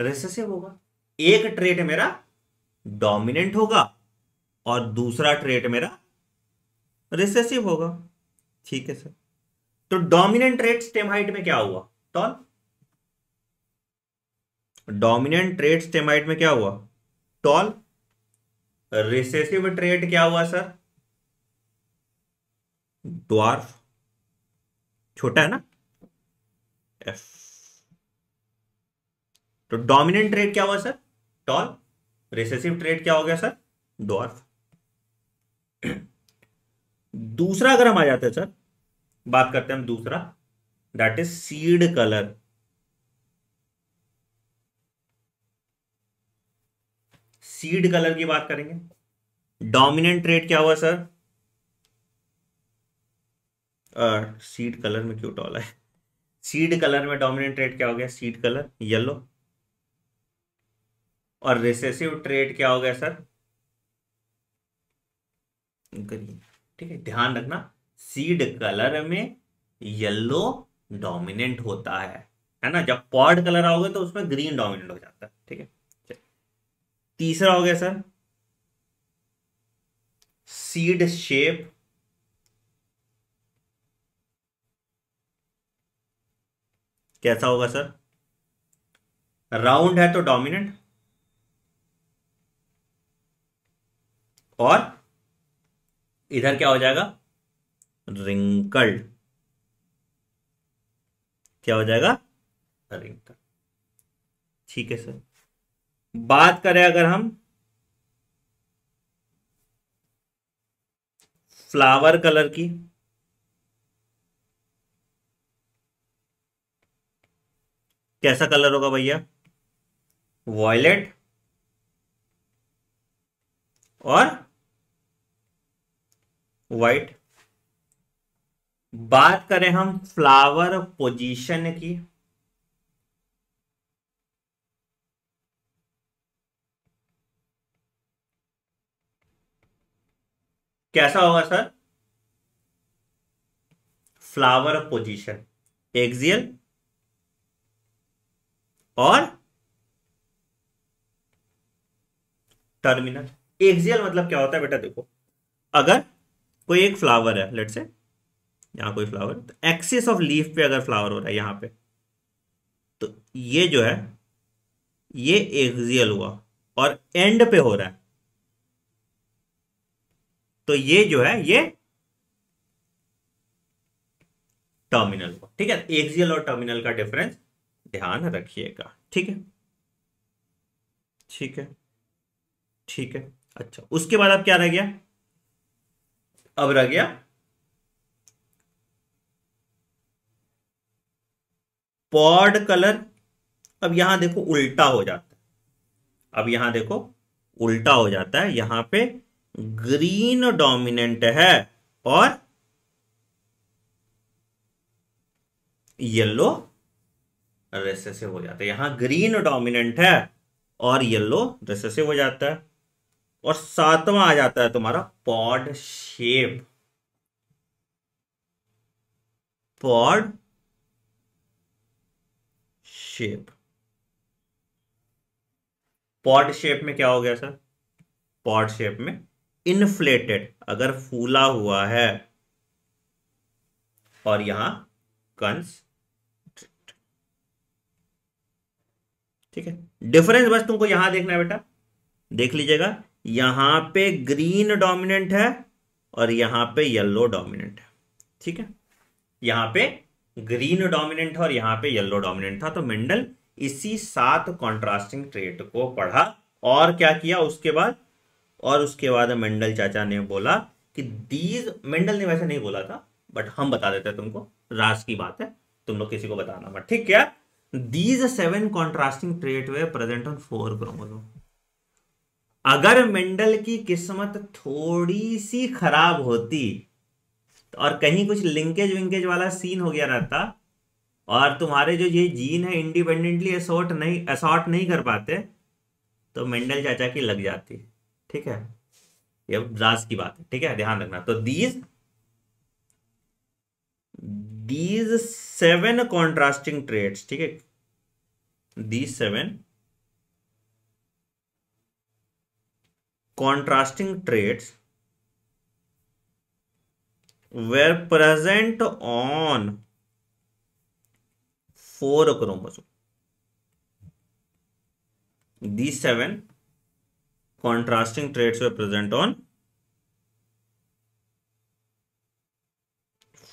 रेसेसिव होगा एक ट्रेट मेरा डोमिनेंट होगा और दूसरा ट्रेट मेरा रिसेसिव होगा ठीक है सर तो डोमिनेंट ट्रेट स्टेम हाइट में क्या हुआ टॉल डोमिनेंट ट्रेड स्टेमाइट में क्या हुआ टॉल रिसेसिव ट्रेड क्या हुआ सर डॉर्फ छोटा है ना एफ तो डोमिनेंट ट्रेड क्या हुआ सर टॉल रिसेसिव ट्रेड क्या हो गया सर डॉर्फ दूसरा अगर हम आ जाते हैं सर बात करते हैं हम दूसरा that is seed colour seed colour की बात करेंगे डोमिनेंट ट्रेड क्या हुआ सर सीड सीड कलर में क्यों टॉला है सीड कलर में डोमिनेंट ट्रेड क्या हो गया सीड कलर येलो और रिसेसिव ट्रेड क्या हो गया सर ग्रीन ठीक है ध्यान रखना सीड कलर में येलो डोमिनेंट होता है है ना जब पॉड कलर आओगे तो उसमें ग्रीन डोमिनेंट हो जाता है ठीक है तीसरा हो गया सर सीड शेप कैसा होगा सर राउंड है तो डोमिनेंट और इधर क्या हो जाएगा रिंकल्ड क्या हो जाएगा रिंकल्ड ठीक है सर बात करें अगर हम फ्लावर कलर की कैसा कलर होगा भैया वॉयलेट और वाइट बात करें हम फ्लावर पोजीशन की कैसा होगा सर फ्लावर पोजीशन एक्सियल और टर्मिनल एक्सियल मतलब क्या होता है बेटा देखो अगर कोई एक फ्लावर है लेट से यहां कोई फ्लावर तो एक्सिस ऑफ लीफ पे अगर फ्लावर हो रहा है यहां पे तो ये जो है ये एक्सियल हुआ और एंड पे हो रहा है तो ये जो है ये टर्मिनल हो ठीक है एक्सियल और टर्मिनल का डिफरेंस ध्यान रखिएगा ठीक है ठीक है ठीक है अच्छा उसके बाद अब क्या रह गया अब रह गया पॉड कलर अब यहां देखो उल्टा हो जाता है अब यहां देखो उल्टा हो जाता है यहां पे ग्रीन डोमिनेंट है और येलो रेसेसिव हो जाता है यहां ग्रीन डोमिनेंट है और येलो रेसेसिव हो जाता है और सातवां आ जाता है तुम्हारा pod shape pod shape pod shape में क्या हो गया सर पॉड शेप में इनफ्लेटेड अगर फूला हुआ है और यहां कंस ठीक है डिफरेंस बस तुमको यहां देखना है बेटा देख लीजिएगा यहां पे ग्रीन डोमिनेंट है और यहां पे येलो डोमिनेंट है ठीक है यहां पे ग्रीन डोमिनेंट है और यहां पे येलो डोमिनेंट था तो मिंडल इसी सात कॉन्ट्रास्टिंग ट्रेट को पढ़ा और क्या किया उसके बाद और उसके बाद मेंडल चाचा ने बोला कि दीज मेंडल ने वैसे नहीं बोला था बट हम बता देते हैं तुमको राज की बात है तुम लोग किसी को बताना मत ठीक क्या these seven contrasting trait were present on four chromosome अगर मेंडल की किस्मत थोड़ी सी खराब होती और कहीं कुछ लिंकेज विंकेज वाला सीन हो गया रहता और तुम्हारे जो ये जीन है इंडिपेंडेंटली असॉर्ट नहीं असॉर्ट नहीं कर पाते तो मेंडल चाचा की लग जाती है ठीक है ये राज की बात है ठीक है ध्यान रखना तो these these seven contrasting traits ठीक है these seven contrasting traits were present on four chromosome the seven contrasting traits were present on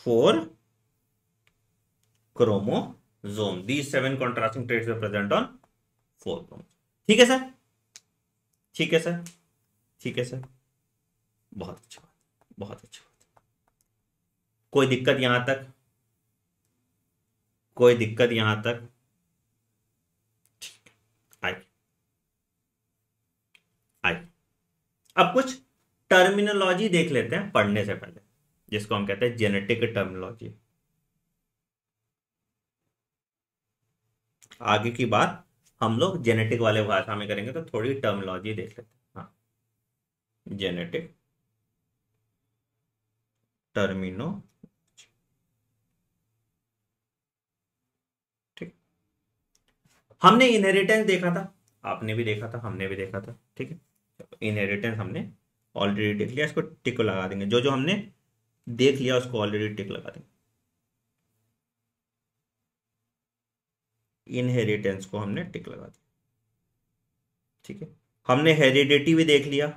four chromosome. These seven contrasting traits were present on four chromosome ठीक है sir ठीक है sir ठीक है sir बहुत अच्छी बात बहुत अच्छी कोई दिक्कत यहां तक कोई दिक्कत यहां तक अब कुछ टर्मिनोलॉजी देख लेते हैं पढ़ने से पहले जिसको हम कहते हैं जेनेटिक टर्मिनोलॉजी आगे की बात हम लोग जेनेटिक वाले भाषा में करेंगे तो थोड़ी टर्मिनोलॉजी देख लेते हैं हाँ जेनेटिक टर्मिनो ठीक हमने इनहेरिटेंस देखा था आपने भी देखा था हमने भी देखा था ठीक है इनहेरिटेंस हमने ऑलरेडी देख लिया इसको टिक लगा देंगे जो जो हमने देख लिया उसको ऑलरेडी टिक लगा देंगे इनहेरिटेंस को हमने टिक लगा दिया ठीक है हमने हेरिडिटी भी देख लिया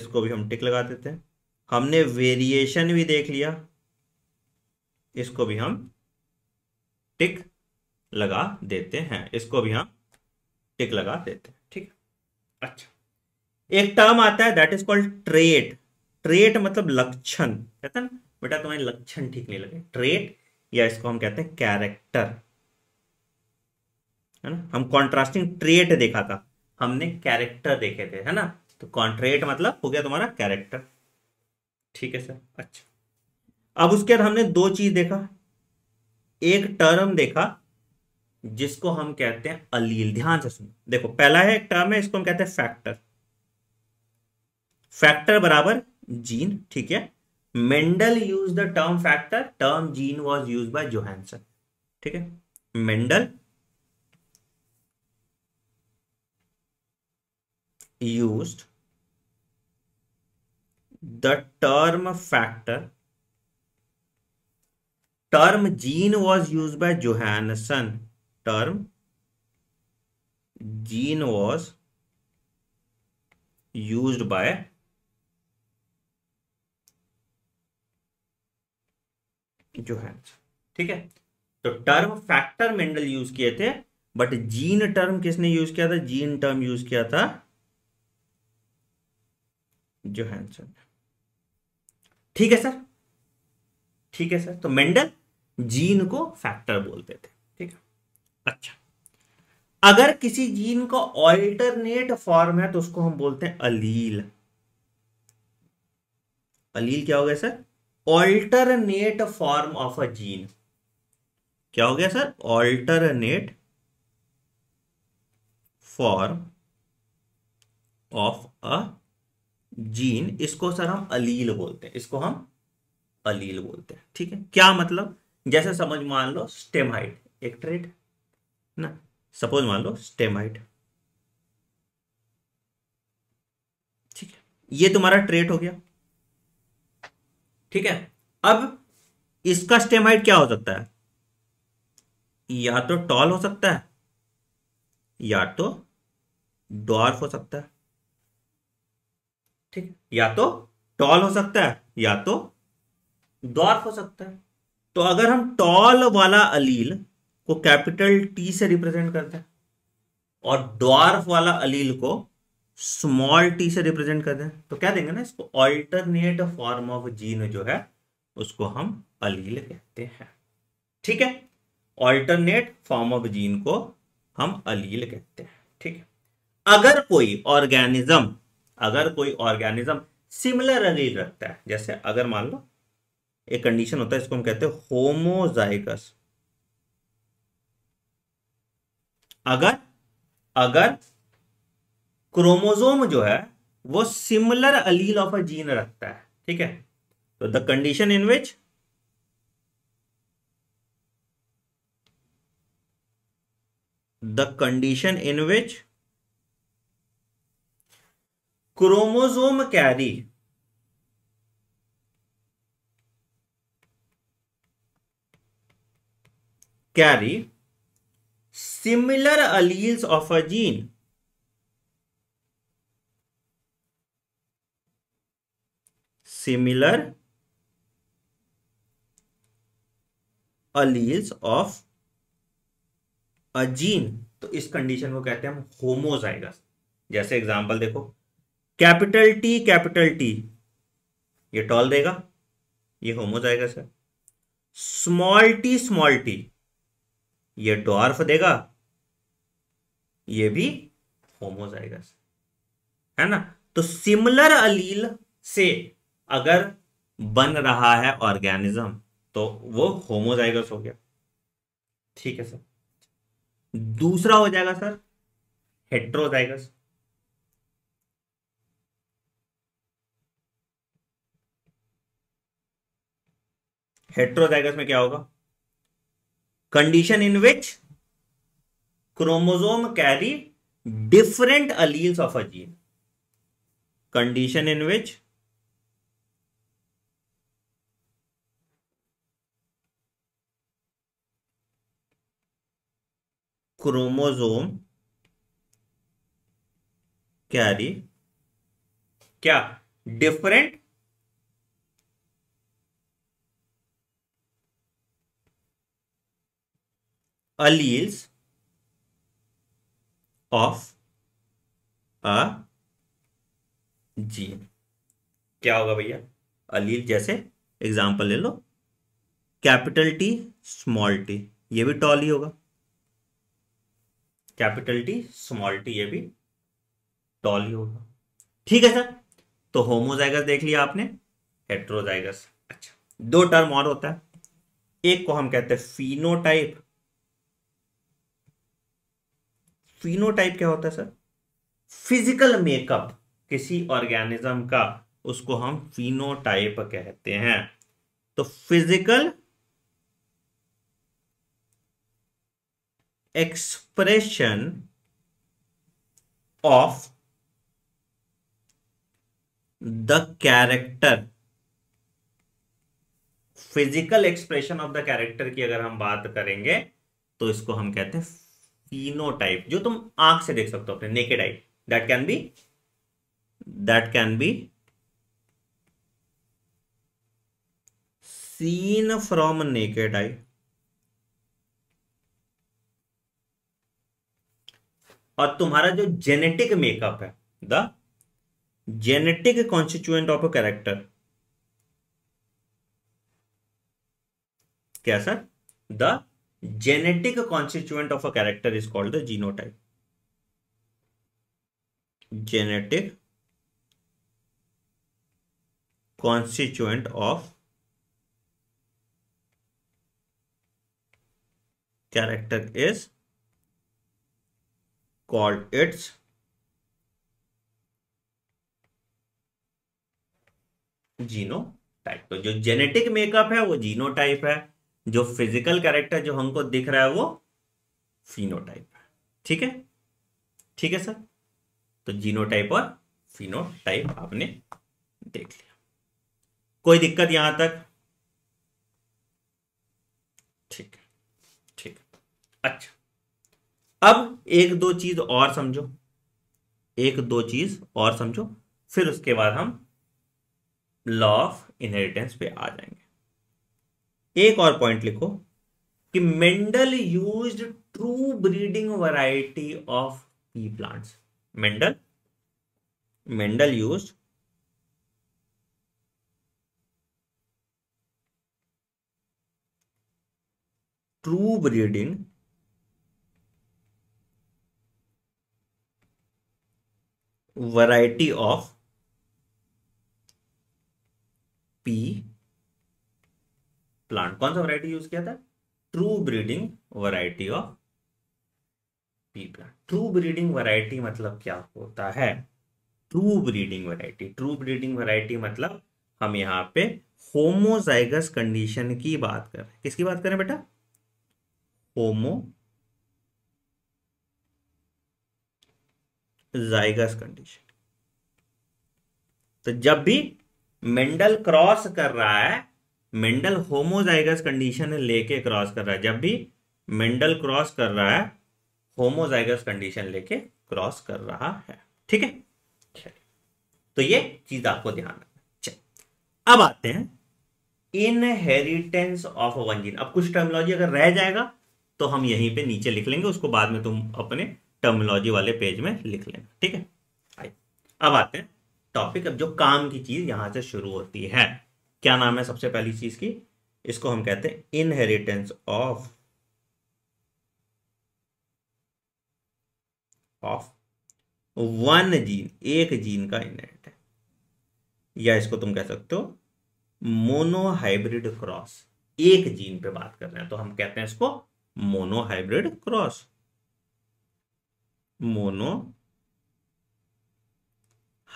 इसको भी हम टिक लगा देते हैं हमने वेरिएशन भी देख लिया इसको भी हम टिक लगा देते हैं इसको भी हम टिक लगा देते हैं अच्छा एक टर्म आता है that is called trait trait मतलब लक्षण कहते हैं बेटा तुम्हारे लक्षण ठीक नहीं लगे ट्रेट या इसको हम कहते हैं कैरेक्टर है ना हम कॉन्ट्रास्टिंग ट्रेट देखा था हमने कैरेक्टर देखे थे है ना तो कॉन्ट्रेट मतलब हो गया तुम्हारा कैरेक्टर ठीक है सर अच्छा अब उसके बाद हमने दो चीज देखा एक टर्म देखा जिसको हम कहते हैं अलील ध्यान से सुनो देखो पहला है एक टर्म है इसको हम कहते हैं फैक्टर फैक्टर बराबर जीन ठीक है Mendel use the term factor term gene was use by Johannsen ठीक है Mendel use the term factor term gene was use by Johannsen term gene was used by Johannsen ठीक है तो term factor Mendel use किए थे but gene term किसने use किया था जीन टर्म यूज किया था जोहन्सन ठीक है सर ठीक है सर तो मेंडल जीन को फैक्टर बोलते थे अच्छा अगर किसी जीन का ऑल्टरनेट फॉर्म है तो उसको हम बोलते हैं अलील अलील क्या हो गया sir alternate form of a gene क्या हो गया sir alternate form of a gene इसको सर हम अलील बोलते हैं इसको हम अलील बोलते हैं ठीक है क्या मतलब जैसे समझ मान लो स्टेमाइट एक ट्रेड ना सपोज मान लो स्टेमाइट ठीक है ये तुम्हारा ट्रेट हो गया ठीक है अब इसका स्टेमाइट क्या हो सकता है या तो टॉल हो सकता है या तो डॉर्फ हो सकता है ठीक या तो टॉल हो सकता है या तो डॉर्फ हो सकता है तो अगर हम टॉल वाला अलील को कैपिटल टी से रिप्रेजेंट करते हैं और ड्वार्फ वाला अलील को स्मॉल टी से रिप्रेजेंट करते हैं तो क्या देंगे ना इसको ऑल्टरनेट फॉर्म ऑफ जीन जो है उसको हम अलील कहते हैं ठीक है ऑल्टरनेट फॉर्म ऑफ जीन को हम अलील कहते हैं ठीक है अगर कोई ऑर्गेनिज्म अगर कोई ऑर्गेनिज्म सिमिलर अलील रखता है जैसे अगर मान लो एक कंडीशन होता है इसको हम कहते हैं होमोजाइगस अगर अगर क्रोमोजोम जो है वो similar allele of a gene रखता है ठीक है तो the condition in which the condition in which chromosome carry carry similar alleles of a gene similar alleles of a gene तो इस कंडीशन को कहते हैं हम होमोजाइगस जैसे एग्जांपल देखो कैपिटल टी कैपिटल टी ये टॉल देगा ये होमोजाइगस है स्मॉल टी स्मॉल टी ये डॉर्फ देगा ये भी होमोजाइगस है ना तो सिमिलर अलील से अगर बन रहा है ऑर्गेनिज्म तो वो होमोजाइगस हो गया ठीक है सर दूसरा हो जाएगा सर हेट्रोजाइगस हेट्रोजाइगस में क्या होगा condition in which chromosome carry different alleles of a gene condition in which chromosome carry क्या different alleles of a gene क्या होगा भैया अलील जैसे एग्जाम्पल ले लो कैपिटल टी स्मॉल टी ये भी टॉल ही होगा कैपिटल टी स्मॉल टी ये भी टॉल ही होगा ठीक है सर तो होमोजाइगस देख लिया आपने हेट्रोजाइगस अच्छा दो टर्म और होता है एक को हम कहते हैं फिनोटाइप फिनोटाइप क्या होता है सर फिजिकल मेकअप किसी ऑर्गेनिज्म का उसको हम फिनोटाइप कहते हैं तो physical expression of the character physical expression of the character की अगर हम बात करेंगे तो इसको हम कहते हैं टाइप जो तुम आंख से देख सकते हो अपने naked eye that can be that can be seen from naked eye और तुम्हारा जो जेनेटिक मेकअप है the genetic constituent of a character क्या sir the genetic constituent of a character is called the genotype genetic constituent of character is called its genotype तो जो genetic makeup है वो जीनो type है जो physical character जो हमको दिख रहा है वो फिनोटाइप है ठीक है ठीक है सर तो जीनोटाइप और फिनोटाइप आपने देख लिया कोई दिक्कत यहां तक ठीक है ठीक है अच्छा अब एक दो चीज और समझो एक दो चीज और समझो फिर उसके बाद हम लॉ ऑफ इनहेरिटेंस पे आ जाएंगे एक और पॉइंट लिखो कि Mendel used true breeding variety of pea plants Mendel Mendel used true breeding variety of pea plant कौन सा वरायटी यूज किया था true breeding variety of pea plant true breeding variety मतलब क्या होता है true breeding variety true breeding variety मतलब हम यहां पे होमोजाइगस कंडीशन की बात कर रहे हैं किसकी बात करें बेटा होमो जाइगस कंडीशन तो जब भी मेंडल क्रॉस कर रहा है मेंडल होमोजाइगस कंडीशन लेके क्रॉस कर रहा है जब भी मेंडल क्रॉस कर रहा है होमोजाइगस कंडीशन लेके क्रॉस कर रहा है ठीक है चलिए तो ये चीज आपको ध्यान रखना चलिए अब आते हैं इनहेरिटेंस ऑफ वन जीन अब कुछ टर्मोलॉजी अगर रह जाएगा तो हम यहीं पे नीचे लिख लेंगे उसको बाद में तुम अपने टर्मोलॉजी वाले पेज में लिख लेना ठीक है आइए अब आते हैं टॉपिक अब जो काम की चीज यहां से शुरू होती है क्या नाम है सबसे पहली चीज की इसको हम कहते हैं inheritance of of one gene एक जीन का इनहेरिट है या इसको तुम कह सकते हो मोनोहाइब्रिड क्रॉस एक जीन पे बात कर रहे हैं तो हम कहते हैं इसको monohybrid cross 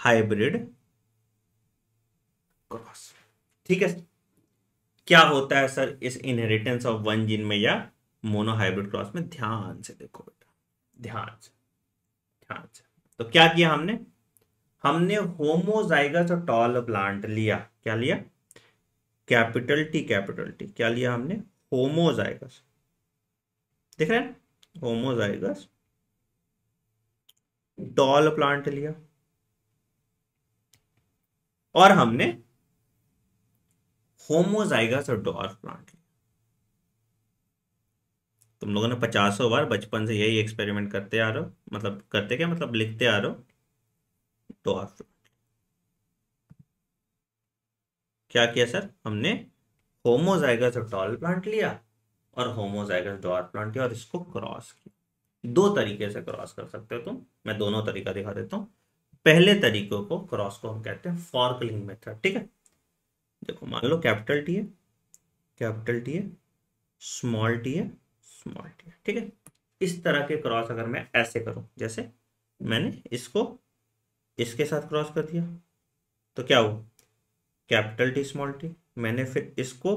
monohybrid cross ठीक है क्या होता है सर इस इनहेरिटेंस ऑफ वन जीन में या मोनोहाइब्रिड क्रॉस में ध्यान से देखो बेटा ध्यान से ध्यान से तो क्या किया हमने हमने होमोजाइगस और टॉल प्लांट लिया क्या लिया कैपिटल टी कैपिटल टी क्या लिया हमने होमोजाइगस देख रहे हैं होमोजाइगस टॉल प्लांट लिया और हमने होमोजाइगस और डॉर्फ प्लांट तुम लोगों ने पचासों बार बचपन से यही एक्सपेरिमेंट करते आ रहे हो मतलब करते क्या मतलब लिखते आ रहे हो डॉर्फ क्या किया सर हमने होमोजाइगस डॉल प्लांट लिया और होमोजाइगस डॉर्फ प्लांट लिया और इसको क्रॉस किया दो तरीके से क्रॉस कर सकते हो तुम मैं दोनों तरीका दिखा देता हूं पहले तरीकों को क्रॉस को हम कहते हैं फॉर्कलिंग मेथड ठीक है देखो मान लो कैपिटल टी है कैपिटल टी है स्मॉल टी है स्मॉल टी है ठीक है इस तरह के क्रॉस अगर मैं ऐसे करूं जैसे मैंने इसको इसके साथ क्रॉस कर दिया तो क्या हुआ कैपिटल टी स्मॉल टी मैंने फिर इसको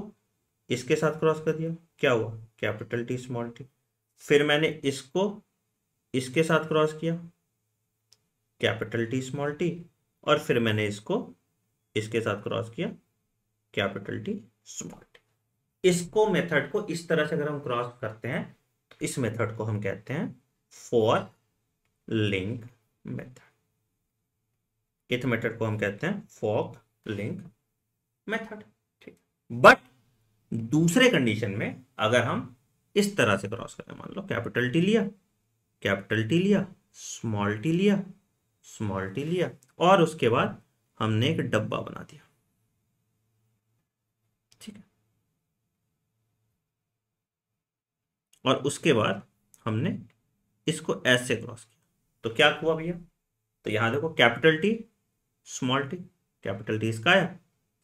इसके साथ क्रॉस कर दिया क्या हुआ कैपिटल टी स्मॉल टी फिर मैंने इसको इसके साथ क्रॉस किया कैपिटल टी स्मॉल टी और फिर मैंने इसको इसके साथ क्रॉस किया कैपिटल टी स्मॉल टी इसको मेथड को इस तरह से अगर हम क्रॉस करते हैं तो इस मेथड को हम कहते हैं फॉर लिंक मेथड इस मेथड को हम कहते हैं फॉक लिंक मेथड ठीक बट दूसरे कंडीशन में अगर हम इस तरह से क्रॉस करें मान लो कैपिटल टी लिया कैपिटल टी लिया स्मॉल टी लिया स्मॉल टी लिया और उसके बाद हमने एक डब्बा बना दिया और उसके बाद हमने इसको एस से क्रॉस किया तो क्या हुआ भैया तो यहां देखो capital T small T capital T इसका है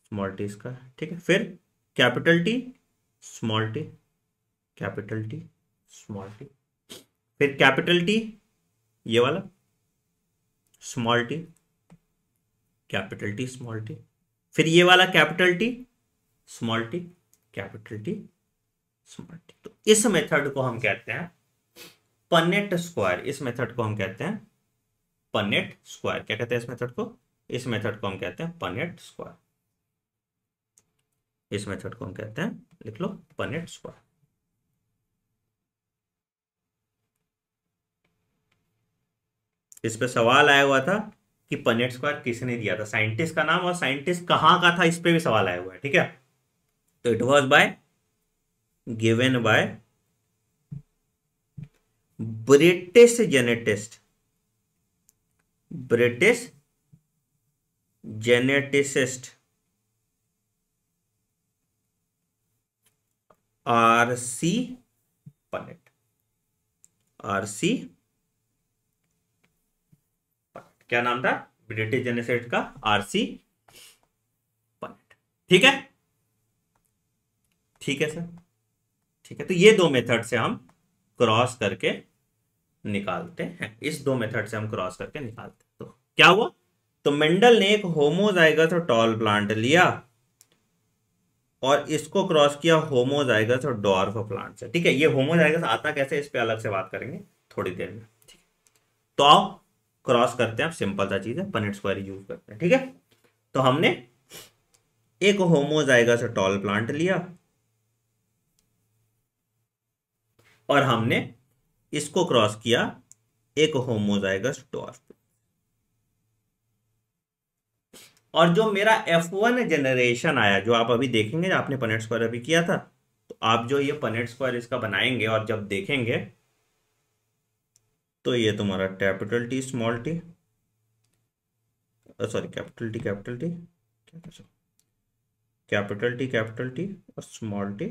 स्मॉल टी इसका है ठीक है फिर capital T small T capital T small t फिर कैपिटल टी ये वाला small T capital T small t फिर ये वाला capital T small T capital T small तो इस मेथड को हम कहते हैं पनेट स्क्वायर इस मेथड को हम कहते हैं पनेट स्क्वायर क्या कहते हैं इस मेथड को इस मेथड को हम कहते हैं पनेट स्क्वायर इस मेथड को हम कहते हैं लिख लो पनेट स्क्वायर इस पे सवाल आया हुआ था कि पनेट स्क्वायर किसने दिया था साइंटिस्ट का नाम और साइंटिस्ट कहां का था इस पे भी सवाल आया हुआ है ठीक है तो it was by given by British geneticist British geneticist R C Punnett R C क्या नाम था ब्रिटिश जेनेसिस्ट का आर सी पनेट ठीक है ठीक है सर ठीक है तो ये दो मेथड से हम क्रॉस करके निकालते हैं इस दो मेथड से हम क्रॉस करके निकालते हैं तो क्या हुआ तो मेंडल ने एक होमोजाइगस और टॉल प्लांट लिया और इसको क्रॉस किया होमोजाइगस और डॉर्फ प्लांट से ठीक है ये होमोजाइगस आता कैसे इस पर अलग से बात करेंगे थोड़ी देर में ठीक है तो आओ क्रॉस करते हैं आप सिंपल सा चीज है पनेट स्क्वायर यूज करते हैं ठीक है तो हमने एक होमोजाइगस और टॉल प्लांट लिया और हमने इसको क्रॉस किया एक होमोजाइगस डॉर्फ और जो मेरा F1 जनरेशन आया जो आप अभी देखेंगे आपने पनेट स्क्वायर अभी किया था तो आप जो ये पनेट स्क्वायर इसका बनाएंगे और जब देखेंगे तो ये तुम्हारा capital T small t sorry capital T capital T capital T capital T और स्मॉल टी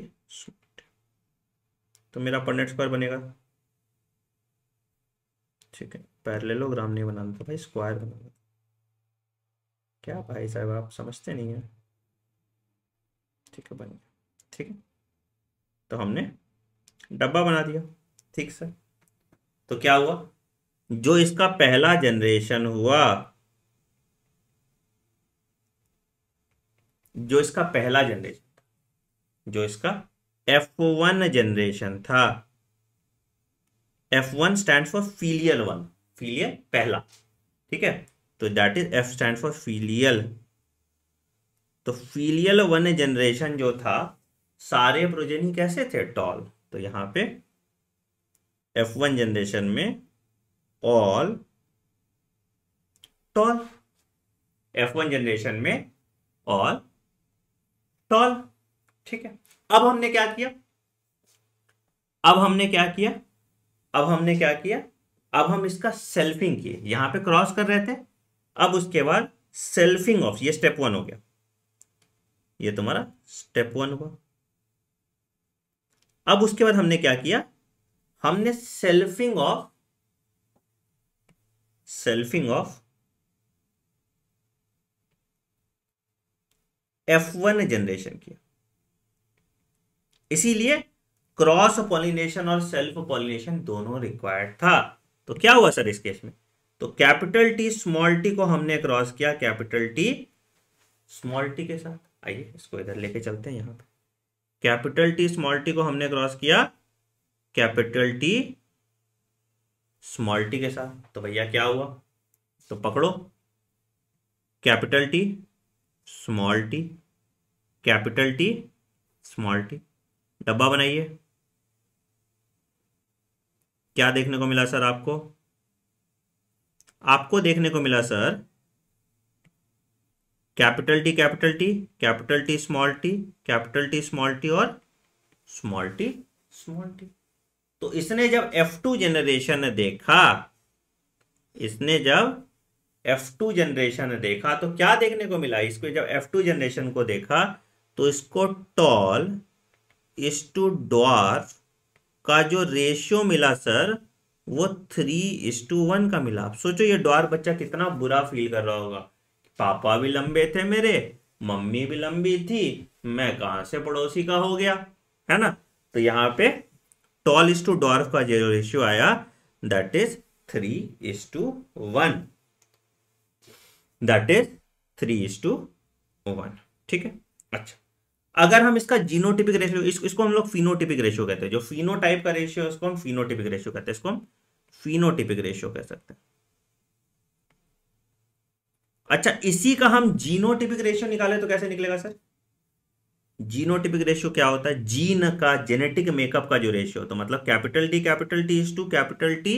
तो मेरा अपर स्क्वायर बनेगा ठीक है पैरेललोग्राम नहीं बनाना था भाई स्क्वायर बनाना क्या भाई साहब आप समझते नहीं हैं ठीक है बन गया ठीक है तो हमने डब्बा बना दिया ठीक सर तो क्या हुआ जो इसका पहला जनरेशन हुआ जो इसका पहला जनरेशन जो इसका एफ वन जनरेशन था F one stand for filial one filial पहला ठीक है तो that is F stand for filial तो फीलियल वन जनरेशन जो था सारे प्रोजेनी कैसे थे टॉल तो यहां पे एफ वन जनरेशन में all tall F one generation में ऑल टॉल ठीक है अब हमने क्या किया अब हमने क्या किया अब हमने क्या किया अब हम इसका सेल्फिंग किए यहां पे क्रॉस कर रहे थे अब उसके बाद सेल्फिंग ऑफ ये स्टेप वन हो गया ये तुम्हारा स्टेप वन हुआ अब उसके बाद हमने क्या किया हमने selfing of selfing of F one generation किया इसीलिए क्रॉस पॉलिनेशन और सेल्फ पॉलिनेशन दोनों रिक्वायर्ड था तो क्या हुआ सर इस केस में तो कैपिटल टी स्मॉल टी को हमने क्रॉस किया कैपिटल टी स्मॉल टी के साथ आइए इसको इधर लेके चलते हैं यहां पे कैपिटल टी स्मॉल टी को हमने क्रॉस किया कैपिटल टी स्मॉल टी के साथ तो भैया क्या हुआ तो पकड़ो capital T small T capital T small t डब्बा बनाइए क्या देखने को मिला सर आपको आपको देखने को मिला sir capital T capital T capital T small T capital T small T और स्मॉल टी स्मॉल टी तो इसने जब F2 जनरेशन देखा इसने जब F2 जनरेशन देखा तो क्या देखने को मिला इसको जब F2 जनरेशन को देखा तो इसको टॉल एस टू डॉर्फ का जो रेशियो मिला सर वो थ्री एस टू वन का मिला आप सोचो ये डॉर्फ बच्चा कितना बुरा फील कर रहा होगा पापा भी लंबे थे मेरे मम्मी भी लंबी थी मैं कहां से पड़ोसी का हो गया है ना तो यहाँ पे टॉल इस टू डॉर्फ का जो रेशियो आया that is three is to one that is three is to one ठीक है अच्छा अगर हम इसका जीनोटिपिक रेशियो इस, इसको हम लोग फिनोटिपिक रेशियो कहते हैं जो फिनोटाइप का रेशियो उसको हम फिनोटिपिक रेशियो कहते हैं इसको हम फिनोटिपिक रेशियो कह सकते हैं अच्छा इसी का हम जीनोटिपिक रेशियो निकाले तो कैसे निकलेगा सर जीनोटिपिक रेशियो क्या होता है जीन का जेनेटिक मेकअप का जो रेशियो तो मतलब capital T capital T is to capital T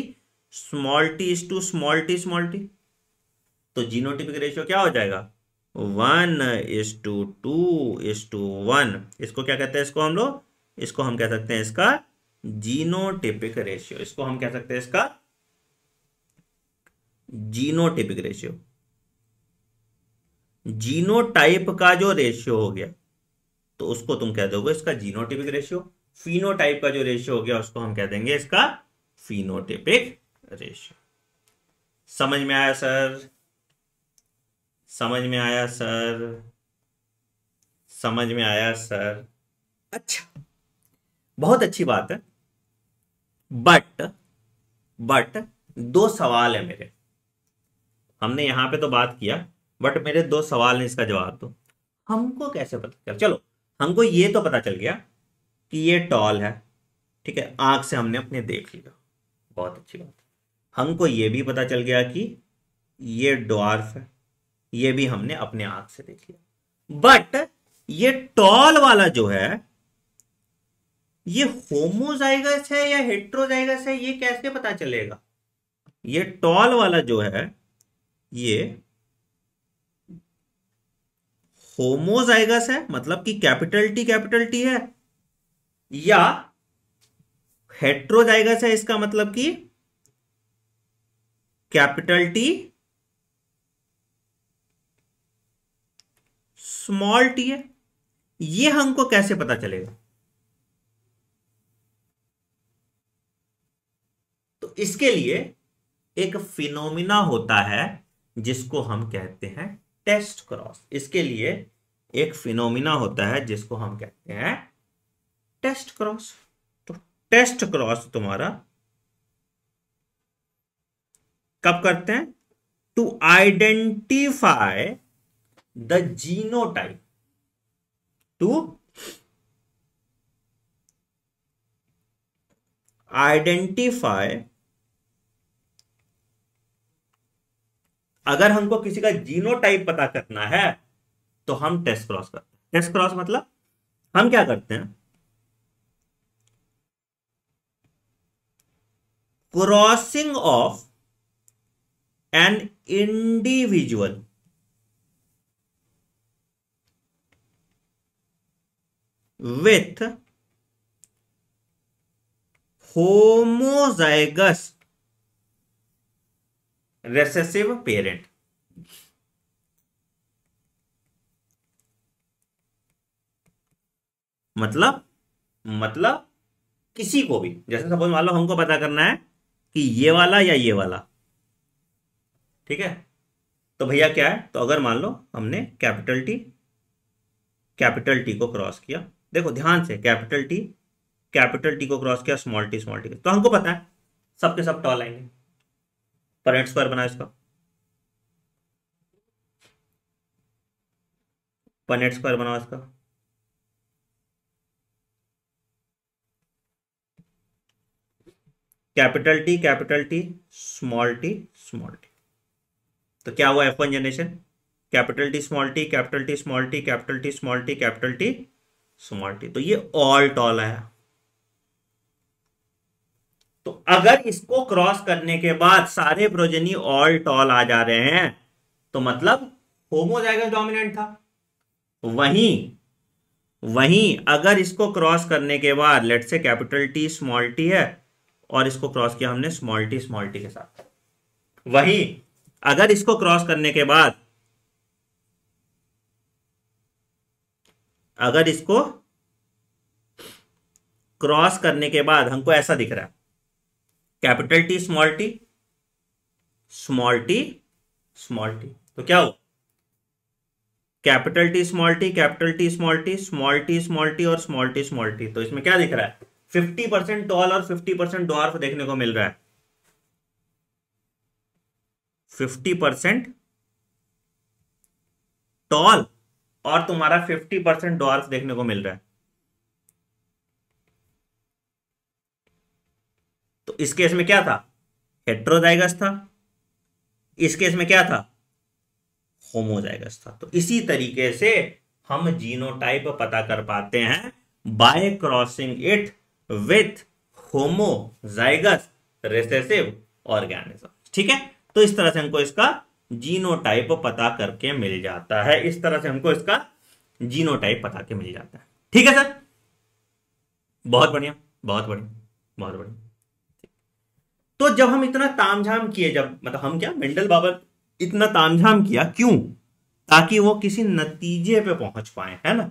small t is to small T small T तो जीनोटिपिक रेशियो क्या हो जाएगा one is to two two is to इसको क्या कहते हैं इसको हम लोग इसको हम कह सकते हैं इसका जीनोटिपिक रेशियो इसको हम कह सकते हैं इसका जीनोटिपिक रेशियो जीनोटाइप का जो रेशियो हो गया तो उसको तुम कह दोगे इसका जीनोटिपिक रेशियो फिनोटाइप का जो रेशियो हो गया उसको हम कह देंगे इसका फिनोटिपिक रेशियो समझ में आया सर समझ में आया सर समझ में आया सर अच्छा बहुत अच्छी बात है बट बट दो सवाल है मेरे हमने यहाँ पे तो बात किया बट मेरे दो सवाल हैं इसका जवाब दो तो। हमको कैसे पता चल चलो हमको ये तो पता चल गया कि ये टॉल है ठीक है आंख से हमने अपने देख लिया बहुत अच्छी बात हमको ये भी पता चल गया कि ये डॉर्फ है ये भी हमने अपने आंख से देख लिया बट ये टॉल वाला जो है ये होमोजाइगस है या हेट्रोजाइगस है ये कैसे पता चलेगा ये टॉल वाला जो है ये होमोजाइगस है मतलब कि कैपिटल टी कैपिटल टी है या हेट्रोजाइगस है इसका मतलब कि कैपिटल टी स्मॉल टी है ये हमको कैसे पता चलेगा तो इसके लिए एक फिनोमिना होता है जिसको हम कहते हैं टेस्ट क्रॉस इसके लिए एक फिनोमिना होता है जिसको हम कहते हैं टेस्ट क्रॉस तो टेस्ट क्रॉस तुम्हारा कब करते हैं to identify genotype to identify अगर हमको किसी का जीनोटाइप पता करना है तो हम टेस्ट क्रॉस करते हैं टेस्ट क्रॉस मतलब हम क्या करते हैं crossing of an individual with homozygous recessive parent मतलब मतलब किसी को भी जैसे सपोज मान लो हमको पता करना है कि ये वाला या ये वाला ठीक है तो भैया क्या है तो अगर मान लो हमने कैपिटल टी कैपिटल टी को क्रॉस किया देखो ध्यान से कैपिटल टी कैपिटल टी को क्रॉस किया स्मॉल टी स्मॉल टी तो हमको पता है सबके सब टॉल आएंगे परेंट स्क्वायर बना इसका पर स्क्वायर बनाओ इसका capital T capital T small T small T तो क्या हुआ F one generation capital T small T capital T small T capital T small T capital T small T तो ये ऑल टॉल आया तो अगर इसको क्रॉस करने के बाद सारे प्रोजेनी ऑल टॉल आ जा रहे हैं तो मतलब होमोजाइगस डोमिनेंट था वहीं वहीं अगर इसको क्रॉस करने के बाद लेट से कैपिटल टी स्मॉल टी है और इसको क्रॉस किया हमने स्मॉल टी स्मॉल टी के साथ वहीं अगर इसको क्रॉस करने के बाद अगर इसको क्रॉस करने के बाद हमको ऐसा दिख रहा है capital T small T small T small T तो क्या हो capital T small T capital T small T small T small T और स्मॉल टी स्मॉल टी तो इसमें क्या दिख रहा है फिफ्टी परसेंट टॉल और फिफ्टी परसेंट डॉर्फ देखने को मिल रहा है फिफ्टी परसेंट टॉल और तुम्हारा फिफ्टी परसेंट डॉर्फ देखने को मिल रहा है तो इस केस में क्या था हेट्रोजाइगस था इस केस में क्या था होमोजाइगस था तो इसी तरीके से हम जीनोटाइप पता कर पाते हैं by crossing it with homozygous recessive organism ठीक है तो इस तरह से हमको इसका जीनोटाइप पता करके मिल जाता है इस तरह से हमको इसका जीनोटाइप पता के मिल जाता है ठीक है सर बहुत बढ़िया बहुत बढ़िया बहुत बढ़िया तो जब हम इतना तामझाम किए जब मतलब हम क्या मेंडल बाबर इतना तामझाम किया क्यों ताकि वो किसी नतीजे पे पहुंच पाए है ना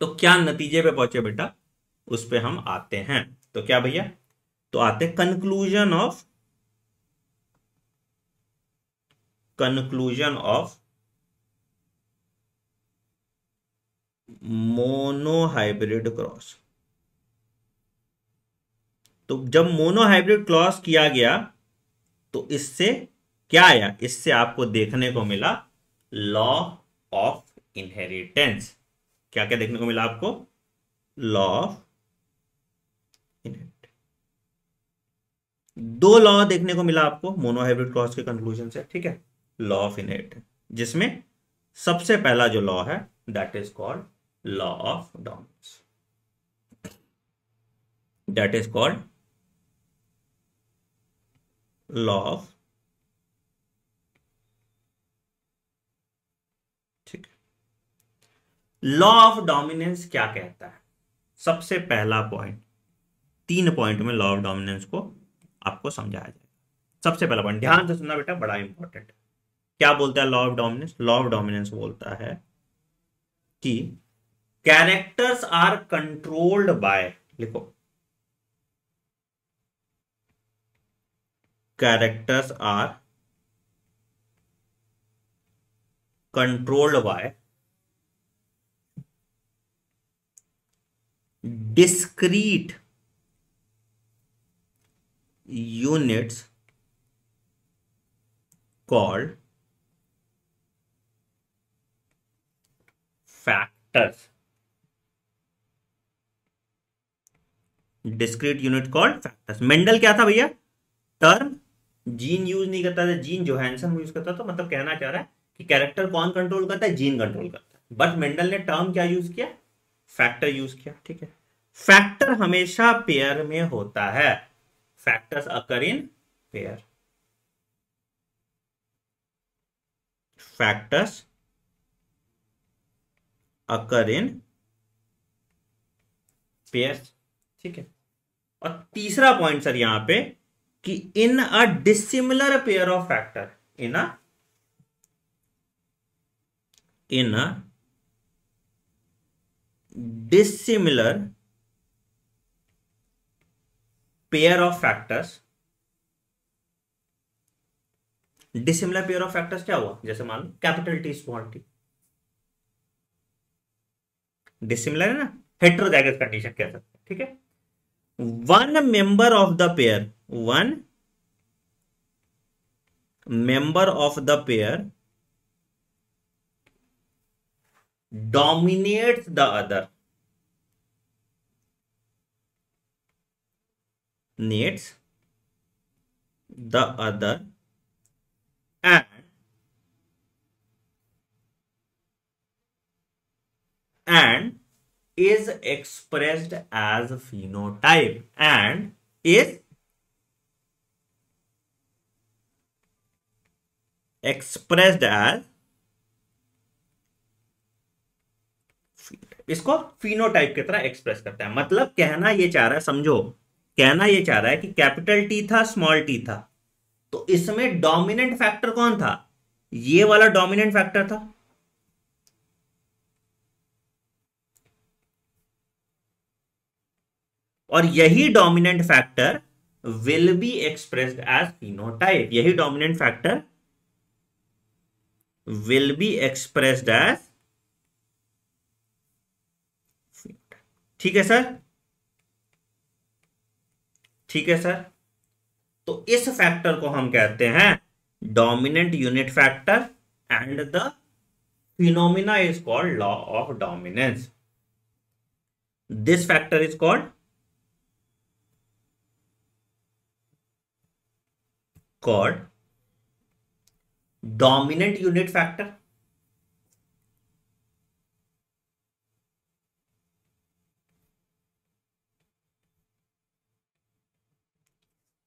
तो क्या नतीजे पे पहुंचे बेटा उस पर हम आते हैं तो क्या भैया तो आते conclusion of conclusion of monohybrid cross तो जब मोनोहाइब्रिड क्रॉस किया गया तो इससे क्या आया इससे आपको देखने को मिला लॉ ऑफ इनहेरिटेंस क्या क्या देखने को मिला आपको लॉ ऑफ इनहेरिटेंस दो लॉ देखने को मिला आपको मोनोहाइब्रिड क्रॉस के कंक्लूजन से ठीक है लॉ ऑफ इनेट जिसमें सबसे पहला जो लॉ है that is called law of dominance that is called law of ठीक लॉ ऑफ डोमिनेंस क्या कहता है सबसे पहला पॉइंट तीन पॉइंट में लॉ ऑफ डोमिनेंस को आपको समझाया जाएगा सबसे पहला पॉइंट ध्यान से सुनना बेटा बड़ा इंपॉर्टेंट है क्या बोलता है law of dominance law of dominance बोलता है कि कैरेक्टर्स आर कंट्रोल्ड बाय लिखो characters are controlled by discrete units called factors discrete unit called factors Mendel क्या था भैया टर्म जीन यूज नहीं करता था जीन जोहैनसन यूज करता था तो मतलब कहना चाह रहा है कि कैरेक्टर कौन कंट्रोल करता है जीन कंट्रोल करता है बट मेंडल ने टर्म क्या यूज किया फैक्टर यूज किया ठीक है फैक्टर हमेशा पेयर में होता है factors occur in pair factors occur in pairs ठीक है और तीसरा पॉइंट सर यहां पे कि in a dissimilar pair of factor in a in a dissimilar pair of factors dissimilar pair of factors क्या हुआ जैसे मान लो capital T small T dissimilar है ना हेट्रोजाइगस कंडीशन कह सकते हैं ठीक है one member of the pair one member of the pair dominate the other nets the other and is expressed as phenotype and is expressed as इसको phenotype की तरह एक्सप्रेस करता है मतलब कहना ये चाह रहा है समझो कहना ये चाह रहा है कि कैपिटल टी था स्मॉल टी था तो इसमें डोमिनेंट फैक्टर कौन था ये वाला डोमिनेंट फैक्टर था और यही dominant factor will be expressed as phenotype यही dominant factor will be expressed as ठीक है सर ठीक है सर तो इस फैक्टर को हम कहते हैं dominant unit factor and the phenomena is called law of dominance this factor is called called dominant unit factor.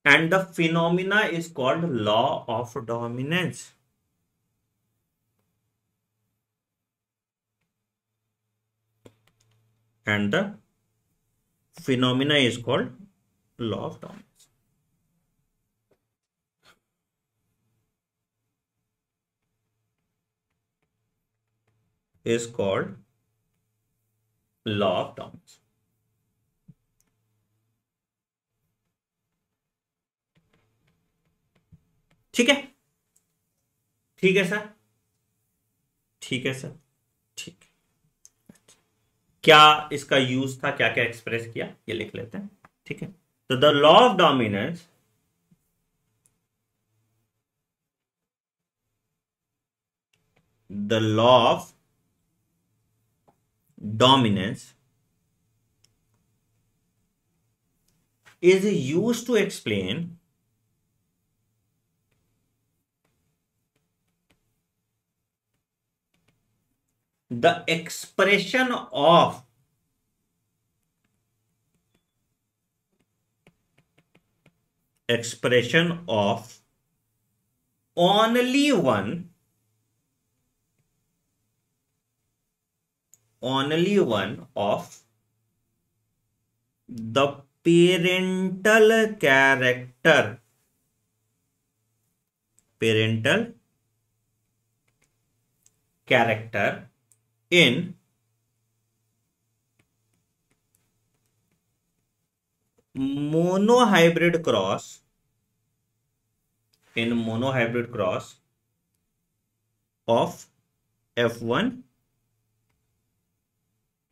And the phenomena is called law of dominance. And the phenomena is called law of dominance. is called law of Downs. ठीक है ठीक है sir ठीक है sir ठीक क्या इसका use था क्या क्या एक्सप्रेस किया ये लिख लेते हैं ठीक है तो the law of dominance the law of dominance is used to explain the expression of expression of only one only one of the parental character parental character in monohybrid cross in monohybrid cross of f1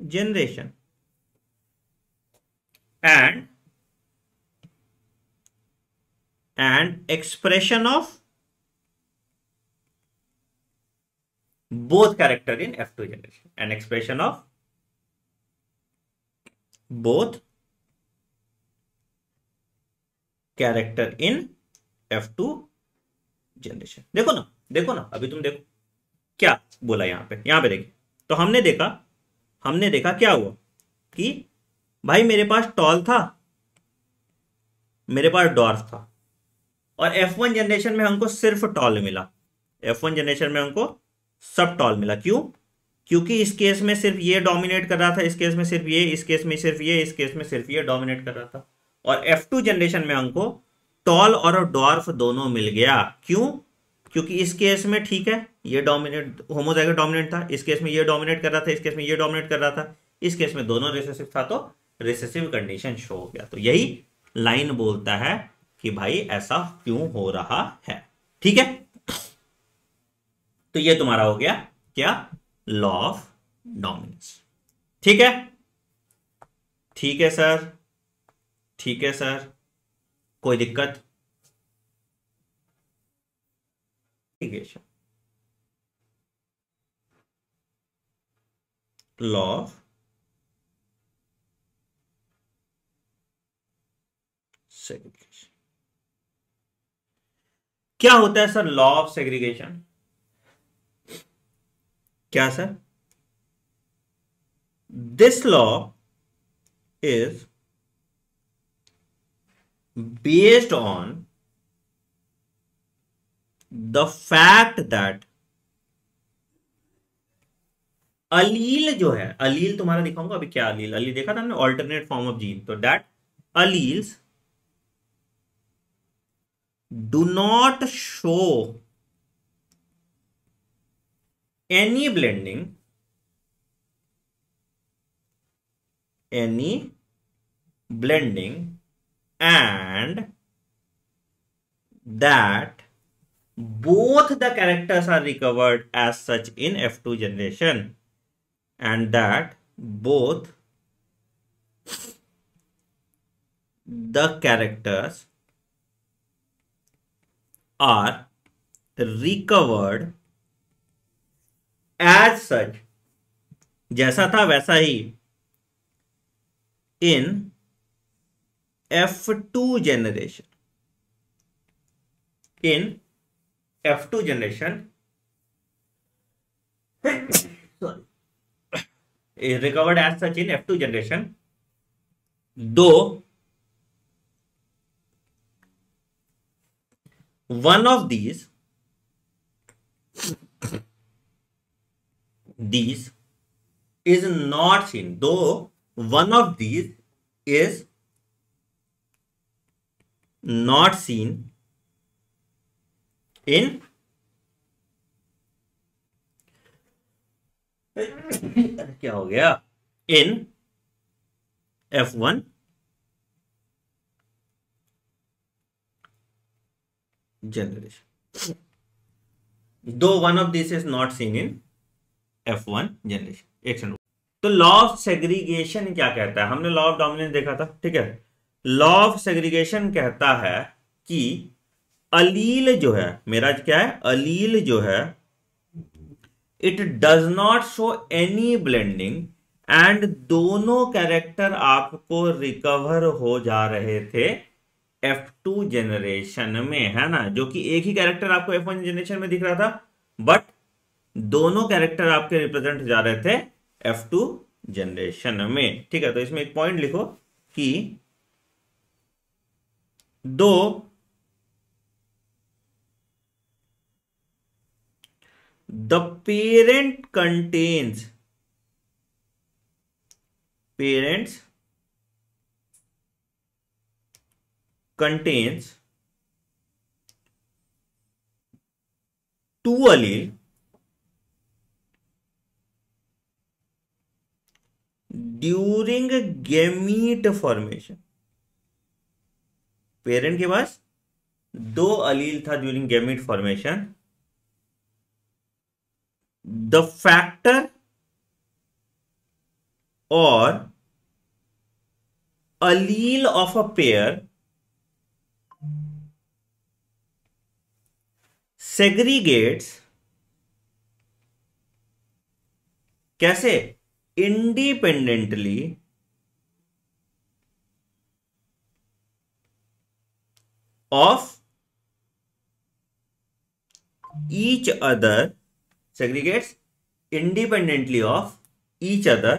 generation and and expression of both character in F2 generation and expression of both character in f2 two generation देखो ना देखो ना अभी तुम देखो क्या बोला यहां पे यहां पे देखिए तो हमने देखा हमने देखा क्या हुआ कि भाई मेरे पास टॉल था मेरे पास डॉर्फ था और F1 जनरेशन में हमको सिर्फ टॉल मिला F1 जनरेशन में हमको सब टॉल मिला क्यों क्योंकि इस केस में सिर्फ ये डोमिनेट कर रहा था इस केस में सिर्फ ये इस केस में सिर्फ ये इस केस में सिर्फ ये डोमिनेट कर रहा था और F2 जनरेशन में हमको टॉल और डॉर्फ दोनों मिल गया क्यों क्योंकि इस केस में ठीक है ये डोमिनेट होमोजाइगस डोमिनेट था इस केस में ये डोमिनेट कर रहा था इस केस में ये डोमिनेट कर रहा था इस केस में दोनों रिसेसिव था तो रिसेसिव कंडीशन शो हो गया तो यही लाइन बोलता है कि भाई ऐसा क्यों हो रहा है ठीक है तो ये तुम्हारा हो गया क्या लॉ ऑफ डोमिनेंस ठीक है ठीक है सर ठीक है सर कोई दिक्कत litigation. लॉ ऑफ सेग्रीगेशन क्या होता है सर लॉ ऑफ सेग्रीगेशन क्या sir this law is based on the fact that allele जो है अलील तुम्हारा दिखाऊंगा अभी क्या अलील अलील देखा था हमने ऑल्टरनेट फॉर्म ऑफ जीन तो that alleles do not show any blending any blending and that both the characters are recovered as such in F2 generation and that both the characters are recovered as such जैसा था वैसा ही in F2 generation in F2 generation is recovered as such in F2 generation, though one of these these is not seen though one of these is not seen in क्या हो गया in F one दो one of this is not seen in in generation एक action तो law of segregation क्या कहता है हमने लॉ ऑफ डोमिनेंस देखा था ठीक है लॉ ऑफ सेग्रीगेशन कहता है कि अलील जो है मेरा क्या है अलील जो है it does not show any blending and दोनों कैरेक्टर आपको रिकवर हो जा रहे थे F2 जेनरेशन में है ना जो कि एक ही कैरेक्टर आपको F1 जेनरेशन में दिख रहा था बट दोनों कैरेक्टर आपके रिप्रेजेंट जा रहे थे F2 जनरेशन में ठीक है तो इसमें एक पॉइंट लिखो कि दो the parent contains parents contains two allele during gamete formation parent के पास दो अलील था during gamete formation the factor or allele of a pair segregates कैसे independently of each other segregates independently of each other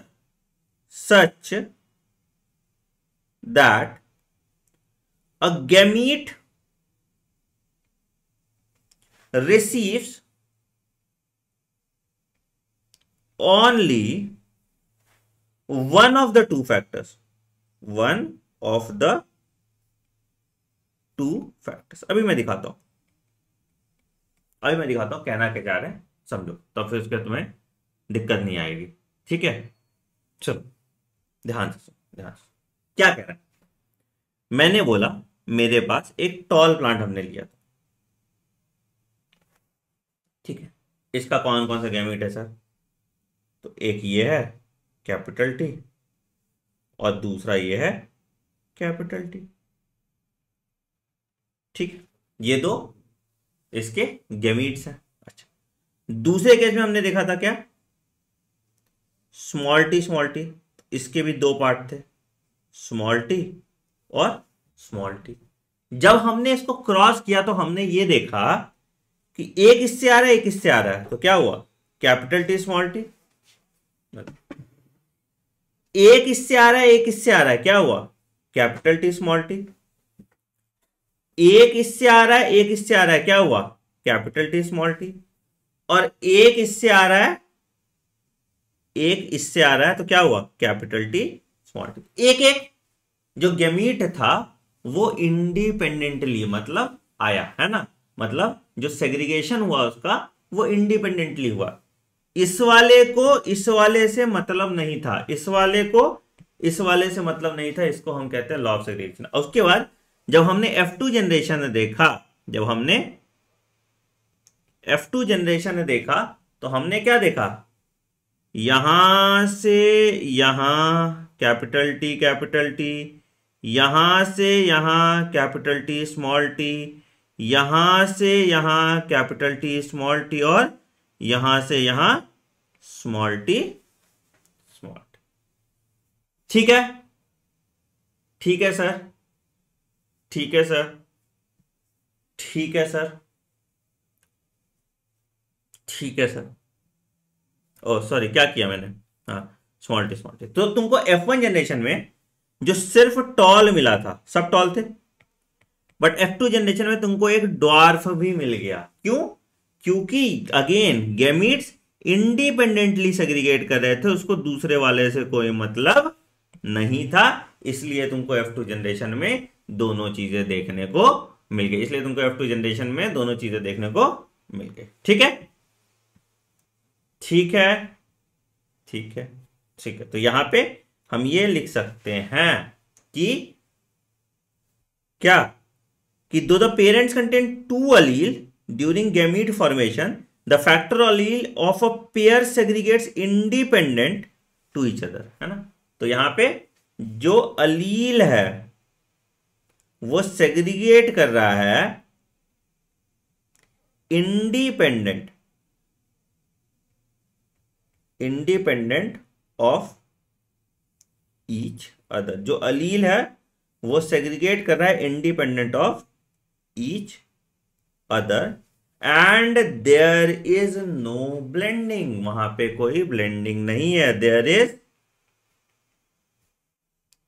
such that a gamete receives only one of the two factors one of the two factors अभी मैं दिखाता हूं अभी मैं दिखाता हूं कहना के जा रहे हैं समझो तो फिर उसके तुम्हें दिक्कत नहीं आएगी ठीक है चलो ध्यान से ध्यान से क्या कह रहा है मैंने बोला मेरे पास एक टॉल प्लांट हमने लिया था ठीक है इसका कौन कौन सा गैमिट है सर तो एक ये है कैपिटल टी और दूसरा ये है कैपिटल टी ठीक ये दो इसके गेमिट्स हैं दूसरे केस में हमने देखा था क्या स्मॉल टी स्मॉल टी इसके भी दो पार्ट थे स्मॉल टी और स्मॉल टी जब हमने इसको क्रॉस किया तो हमने ये देखा कि एक इससे आ रहा है एक इससे आ रहा है तो क्या हुआ कैपिटल टी स्मॉल टी एक इससे आ रहा है एक इससे आ रहा है क्या हुआ कैपिटल टी स्मॉल टी एक इससे आ रहा है एक इससे आ रहा है क्या हुआ कैपिटल टी स्मॉल टी और एक इससे आ रहा है एक इससे आ रहा है तो क्या हुआ कैपिटल टी स्मॉल टी एक एक जो गेमीट था वो इंडिपेंडेंटली मतलब आया है ना मतलब जो सेग्रीगेशन हुआ उसका वो इंडिपेंडेंटली हुआ इस वाले को इस वाले से मतलब नहीं था इस वाले को इस वाले से मतलब नहीं था इसको हम कहते हैं लॉ ऑफ सेग्रीगेशन उसके बाद जब हमने एफ टू जनरेशन देखा जब हमने एफ टू जनरेशन है देखा तो हमने क्या देखा यहां से यहां कैपिटल टी कैपिटल टी यहां से यहां कैपिटल टी स्मॉल टी यहां से यहां कैपिटल टी स्मॉल टी और यहां से यहां स्मॉल टी स्मॉल टी ठीक है ठीक है सर ठीक है सर ठीक है सर ठीक है सर ओ सॉरी क्या किया मैंने हाँ स्मॉल टी स्मॉल टी तो तुमको एफ वन जनरेशन में जो सिर्फ टॉल मिला था सब टॉल थे बट एफ टू जनरेशन में तुमको एक डॉर्फ भी मिल गया क्यों क्योंकि अगेन गेमिट्स इंडिपेंडेंटली सेग्रीगेट कर रहे थे उसको दूसरे वाले से कोई मतलब नहीं था इसलिए तुमको एफ टू जनरेशन में दोनों चीजें देखने को मिल गई इसलिए तुमको एफ टू जनरेशन में दोनों चीजें देखने को मिल गई ठीक है ठीक है ठीक है ठीक है तो यहां पे हम ये लिख सकते हैं कि क्या कि दो the parents contain two allele during gamete formation the factor allele of a pair segregates independent to each other है ना तो यहां पे जो अलील है वो सेग्रीगेट कर रहा है independent independent of each other जो अलील है वो सेग्रीगेट कर रहा है independent of each other and there is no blending वहां पे कोई ब्लेंडिंग नहीं है देयर इज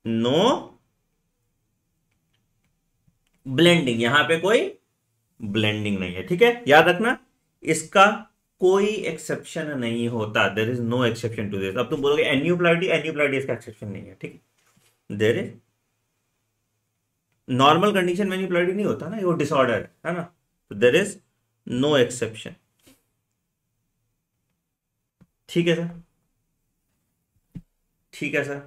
नो ब्लेंडिंग यहां पे कोई ब्लेंडिंग नहीं है ठीक है याद रखना इसका कोई एक्सेप्शन नहीं होता there is no exception to this अब तुम बोलोगे एन्यूप्लाइडी एन्यूप्लाइडी इसका एक्सेप्शन नहीं है ठीक है देर इज नॉर्मल कंडीशन में नहीं होता ना वो डिसऑर्डर है ना तो देर इज नो एक्सेप्शन ठीक है सर ठीक है सर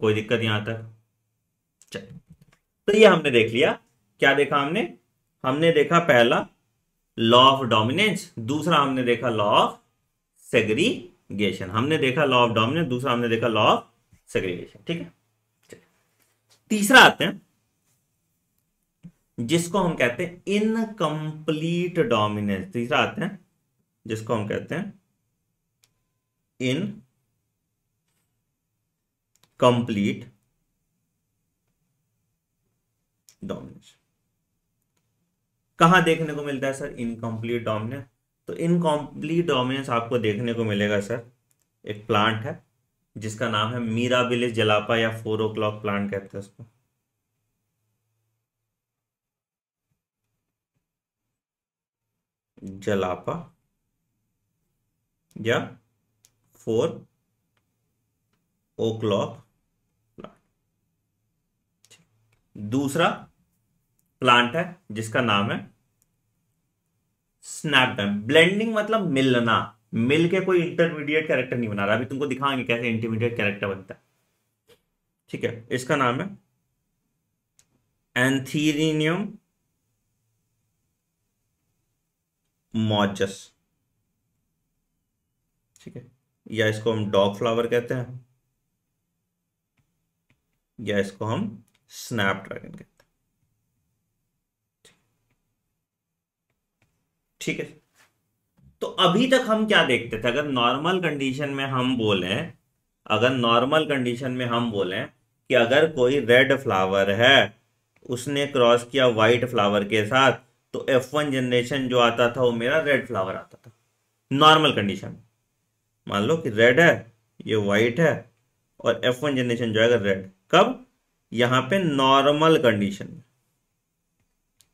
कोई दिक्कत यहां तक चल तो ये हमने देख लिया क्या देखा हमने हमने देखा पहला लॉ ऑफ डोमिनेंस दूसरा हमने देखा लॉ ऑफ सेग्रीगेशन हमने देखा लॉ ऑफ डोमिनेंस दूसरा हमने देखा लॉ ऑफ सेग्रीगेशन ठीक है तीसरा आते हैं जिसको हम कहते हैं इनकम्प्लीट डोमिनेंस तीसरा आते हैं जिसको हम कहते हैं इन कंप्लीट डोमिनेंस कहा देखने को मिलता है सर इनकम्प्लीट डोमिनेंस तो इनकम्प्लीट डोमिनेंस आपको देखने को मिलेगा सर एक प्लांट है जिसका नाम है मीरा विलेज जलापा या फोर ओ क्लॉक प्लांट कहते हैं उसको जलापा या फोर ओ क्लॉक प्लांट दूसरा प्लांट है जिसका नाम है स्नैपड्रैगन ब्लेंडिंग मतलब मिलना मिल के कोई इंटरमीडिएट कैरेक्टर नहीं बना रहा अभी तुमको दिखाएंगे कैसे इंटरमीडिएट कैरेक्टर बनता है ठीक है इसका नाम है एंथीरिनियम मॉजस ठीक है या इसको हम डॉग फ्लावर कहते हैं या इसको हम स्नैपड्रैगन कहते हैं ठीक है तो अभी तक हम क्या देखते थे अगर नॉर्मल कंडीशन में हम बोले अगर नॉर्मल कंडीशन में हम बोले कि अगर कोई रेड फ्लावर है उसने क्रॉस किया वाइट फ्लावर के साथ तो एफ वन जनरेशन जो आता था वो मेरा रेड फ्लावर आता था नॉर्मल कंडीशन मान लो कि रेड है ये व्हाइट है और एफ वन जनरेशन जो है रेड कब यहां पे नॉर्मल कंडीशन में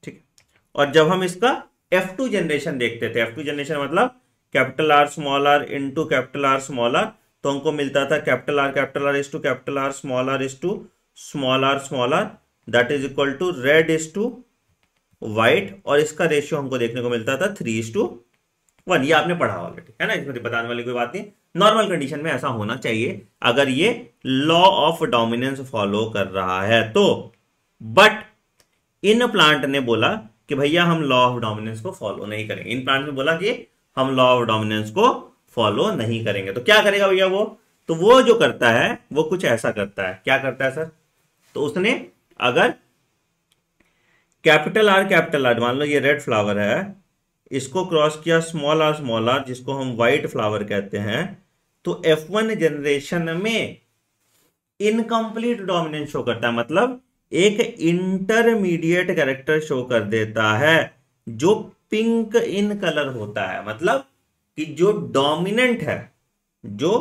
ठीक है और जब हम इसका एफ टू जनरेशन देखते थे एफ टू जनरेशन मतलब capital R small R in two capital R small R तो हमको मिलता था capital R capital R is to capital R small R is to small R small R that is equal to red is to white और इसका ratio हमको देखने को मिलता था थ्री इज टू वन ये आपने पढ़ा ऑलरेडी है ना इसमें तो बताने वाली कोई बात नहीं नॉर्मल कंडीशन में ऐसा होना चाहिए अगर ये लॉ ऑफ डोमिनेंस फॉलो कर रहा है तो बट इन प्लांट ने बोला कि भैया हम लॉ ऑफ डोमिनेंस को फॉलो नहीं करेंगे इन प्लांट में बोला कि हम लॉ ऑफ डोमिनेंस को फॉलो नहीं करेंगे तो क्या करेगा भैया वो तो वो जो करता है वो कुछ ऐसा करता है क्या करता है सर तो उसने अगर कैपिटल आर कैपिटल आर मान लो ये रेड फ्लावर है इसको क्रॉस किया स्मॉल आर स्मॉल आर जिसको हम व्हाइट फ्लावर कहते हैं तो एफ वन जनरेशन में इनकम्प्लीट डोमिनेंस शो करता है मतलब एक इंटरमीडिएट कैरेक्टर शो कर देता है जो पिंक इन कलर होता है मतलब कि जो डोमिनेंट है जो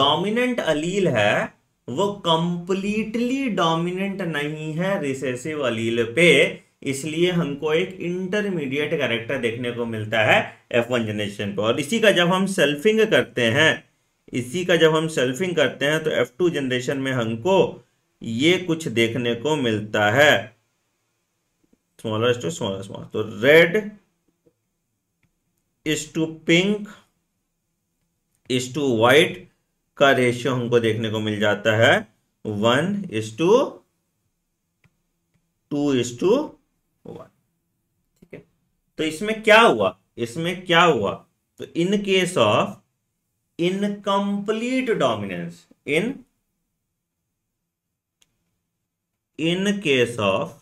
डोमिनेंट अलील है वो कंप्लीटली डोमिनेंट नहीं है रिसेसिव अलील पे इसलिए हमको एक इंटरमीडिएट कैरेक्टर देखने को मिलता है एफ वन जनरेशन पे और इसी का जब हम सेल्फिंग करते हैं इसी का जब हम सेल्फिंग करते हैं तो एफ टू जनरेशन में हमको ये कुछ देखने को मिलता है स्मॉलर टू स्मॉलर स्मॉलर तो red is to pink is to white का रेशियो हमको देखने को मिल जाता है one is to two is to one ठीक है तो इसमें क्या हुआ इसमें क्या हुआ तो in case of incomplete dominance in in case of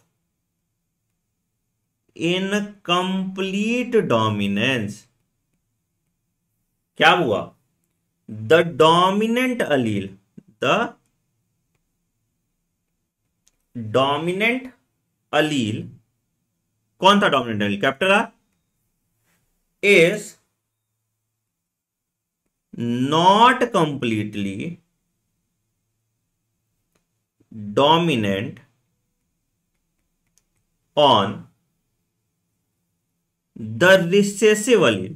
in complete dominance क्या हुआ the dominant allele the dominant allele कौन था dominant allele capital R is not completely dominant the the recessively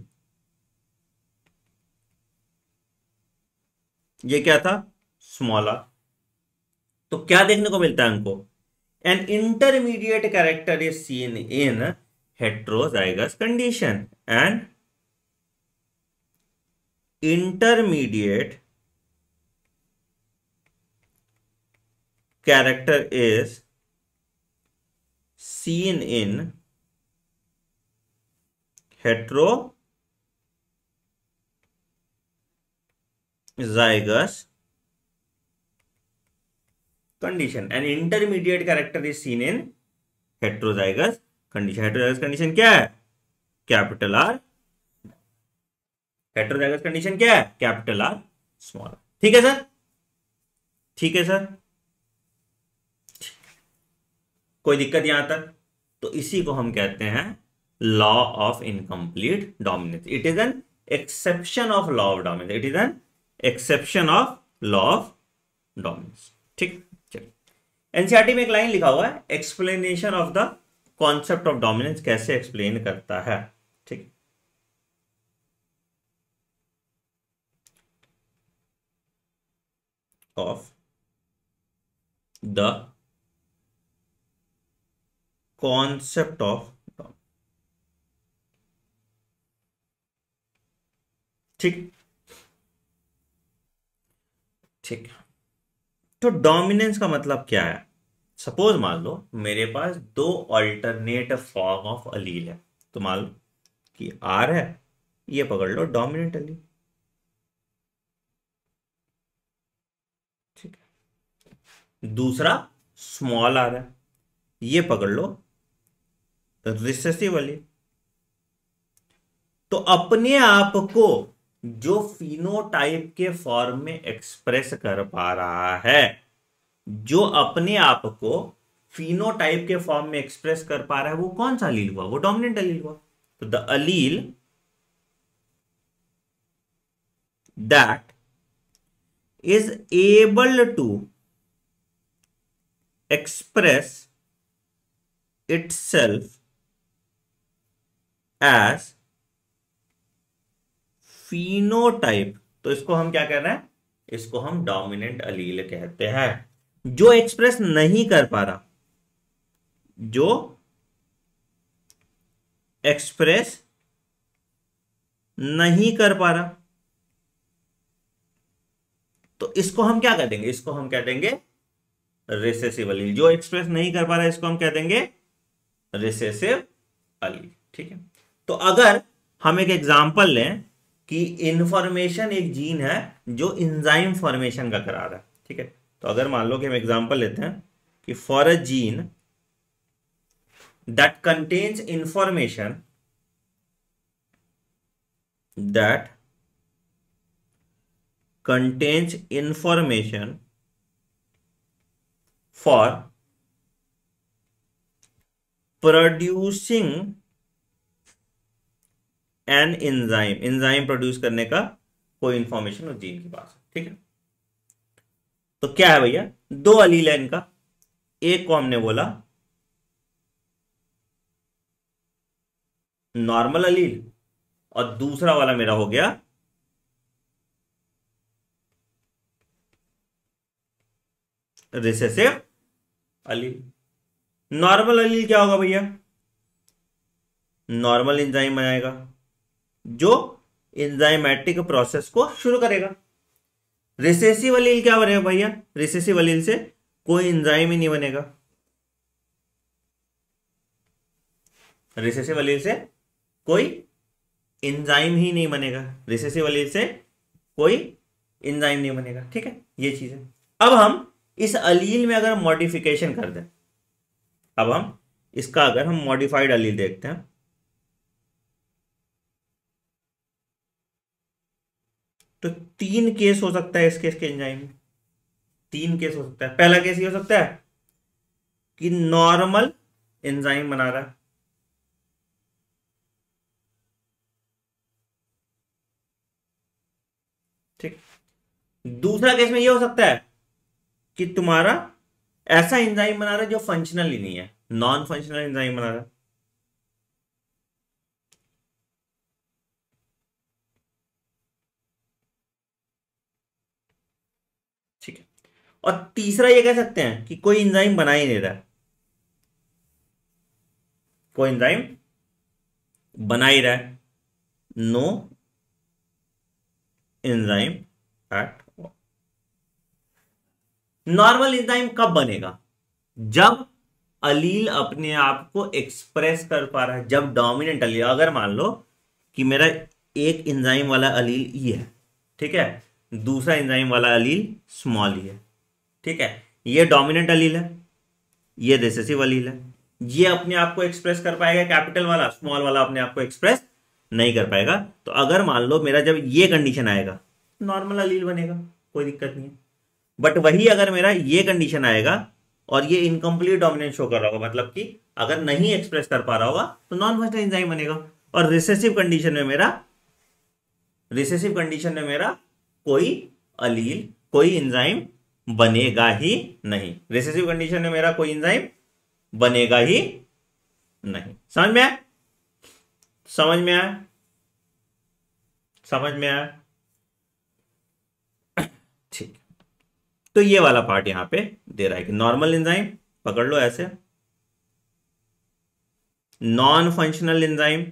ये क्या था स्मॉलर तो क्या देखने को मिलता है हमको an intermediate character is seen in heterozygous condition and intermediate character is seen in hetero zygous condition an intermediate character is seen in heterozygous condition heterozygous condition क्या है कैपिटल आर हेट्रोजाइगस कंडीशन क्या है capital R small theek hai sir theek hai sir कोई दिक्कत यहां तक तो इसी को हम कहते हैं law of incomplete dominance it is an exception of law of dominance it is an exception of law of dominance ठीक चलिए एनसीआरटी e में एक लाइन लिखा हुआ है explanation of the concept of dominance कैसे एक्सप्लेन करता है ठीक of the concept of norm ठीक ठीक तो डोमिनेंस का मतलब क्या है सपोज मान लो मेरे पास दो अल्टरनेट फॉर्म ऑफ अलील है तो मान लो कि आर है ये पकड़ लो डोमिनेंट अलील ठीक है दूसरा स्मॉल आर है ये पकड़ लो रिसेसिव तो वाली तो अपने आप को जो फिनोटाइप के फॉर्म में एक्सप्रेस कर पा रहा है जो अपने आप को फिनोटाइप के फॉर्म में एक्सप्रेस कर पा रहा है वो कौन सा अलील हुआ वो डोमिनेंट अलील हुआ तो the allele that is able to express itself as phenotype तो इसको हम क्या कह रहे हैं इसको हम डोमिनेंट अलील कहते हैं जो एक्सप्रेस नहीं कर पा रहा जो एक्सप्रेस नहीं कर पा रहा तो इसको हम क्या कह देंगे इसको हम कह देंगे रिसेसिव अलील जो एक्सप्रेस नहीं कर पा रहा इसको हम कह देंगे रिसेसिव अलील ठीक है तो अगर हम एक एग्जाम्पल लें कि इन्फॉर्मेशन एक जीन है जो इंजाइम फॉर्मेशन का करा रहा है ठीक है तो अगर मान लो कि हम एग्जाम्पल लेते हैं कि for a gene that contains information that contains information for producing an enzyme enzyme produce करने का कोई इंफॉर्मेशन उस जीन के पास ठीक है तो क्या है भैया दो अलील है इनका एक को हमने बोला नॉर्मल अलील और दूसरा वाला मेरा हो गया रिसेसिव अलील नॉर्मल अलील क्या होगा भैया नॉर्मल इंजाइम बनाएगा जो इंजाइमेटिक प्रोसेस को शुरू करेगा रिसेसिव अलील क्या बनेगा भैया रिसेसिव अलील से कोई इंजाइम ही नहीं बनेगा रिसेसिव अलील से कोई इंजाइम ही नहीं बनेगा रिसेसिव अलील से कोई इंजाइम नहीं बनेगा ठीक है ये चीज है अब हम इस अलील में अगर मॉडिफिकेशन कर दें अब हम इसका अगर हम मॉडिफाइड अलील देखते हैं तो तीन केस हो सकता है इस केस के एंजाइम में तीन केस हो सकता है पहला केस ये हो सकता है कि नॉर्मल एंजाइम बना रहा ठीक दूसरा केस में ये हो सकता है कि तुम्हारा ऐसा एंजाइम बना रहा है जो फंक्शनल ही नहीं है नॉन फंक्शनल एंजाइम बना रहा है और तीसरा ये कह सकते हैं कि कोई इंजाइम बना ही नहीं रहा कोई इंजाइम बना ही रहा है no enzyme at normal enzyme कब बनेगा जब अलील अपने आप को एक्सप्रेस कर पा रहा है जब डोमिनेंट अलील अगर मान लो कि मेरा एक इंजाइम वाला अलील ये है ठीक है दूसरा इंजाइम वाला अलील स्मॉल ही है ठीक है ये डोमिनेंट अलील है ये रिसेसिव अलील है ये अपने आप को एक्सप्रेस कर पाएगा कैपिटल वाला स्मॉल वाला अपने आप को एक्सप्रेस नहीं कर पाएगा तो अगर मान लो मेरा जब ये कंडीशन आएगा नॉर्मल अलील बनेगा कोई दिक्कत नहीं है बट वही अगर मेरा ये कंडीशन आएगा और ये इनकम्प्लीट डोमिनेंट शो कर रहा होगा मतलब कि अगर नहीं एक्सप्रेस कर पा रहा होगा तो नॉन फर्स्ट एंजाइम बनेगा और रिसेसिव कंडीशन में मेरा रिसेसिव कंडीशन में मेरा कोई अलील कोई एंजाइम बनेगा ही नहीं रेसेसिव कंडीशन में मेरा कोई इंजाइम बनेगा ही नहीं समझ में आया समझ में आया समझ में आया ठीक तो ये वाला पार्ट यहां पे दे रहा है कि नॉर्मल इंजाइम पकड़ लो ऐसे नॉन फंक्शनल इंजाइम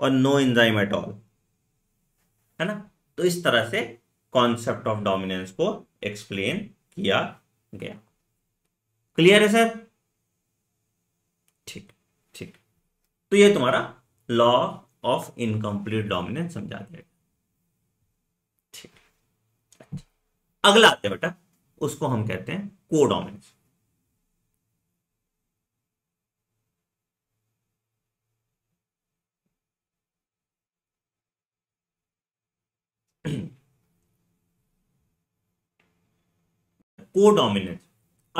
और नो इंजाइम एट ऑल है ना तो इस तरह से कॉन्सेप्ट ऑफ डोमिनेंस को एक्सप्लेन किया गया क्लियर है सर ठीक ठीक तो ये तुम्हारा लॉ ऑफ इनकम्प्लीट डोमिनेंस समझा दिया ठीक अगला आता है बेटा उसको हम कहते हैं को डोमिनेंस को डोमिनेंस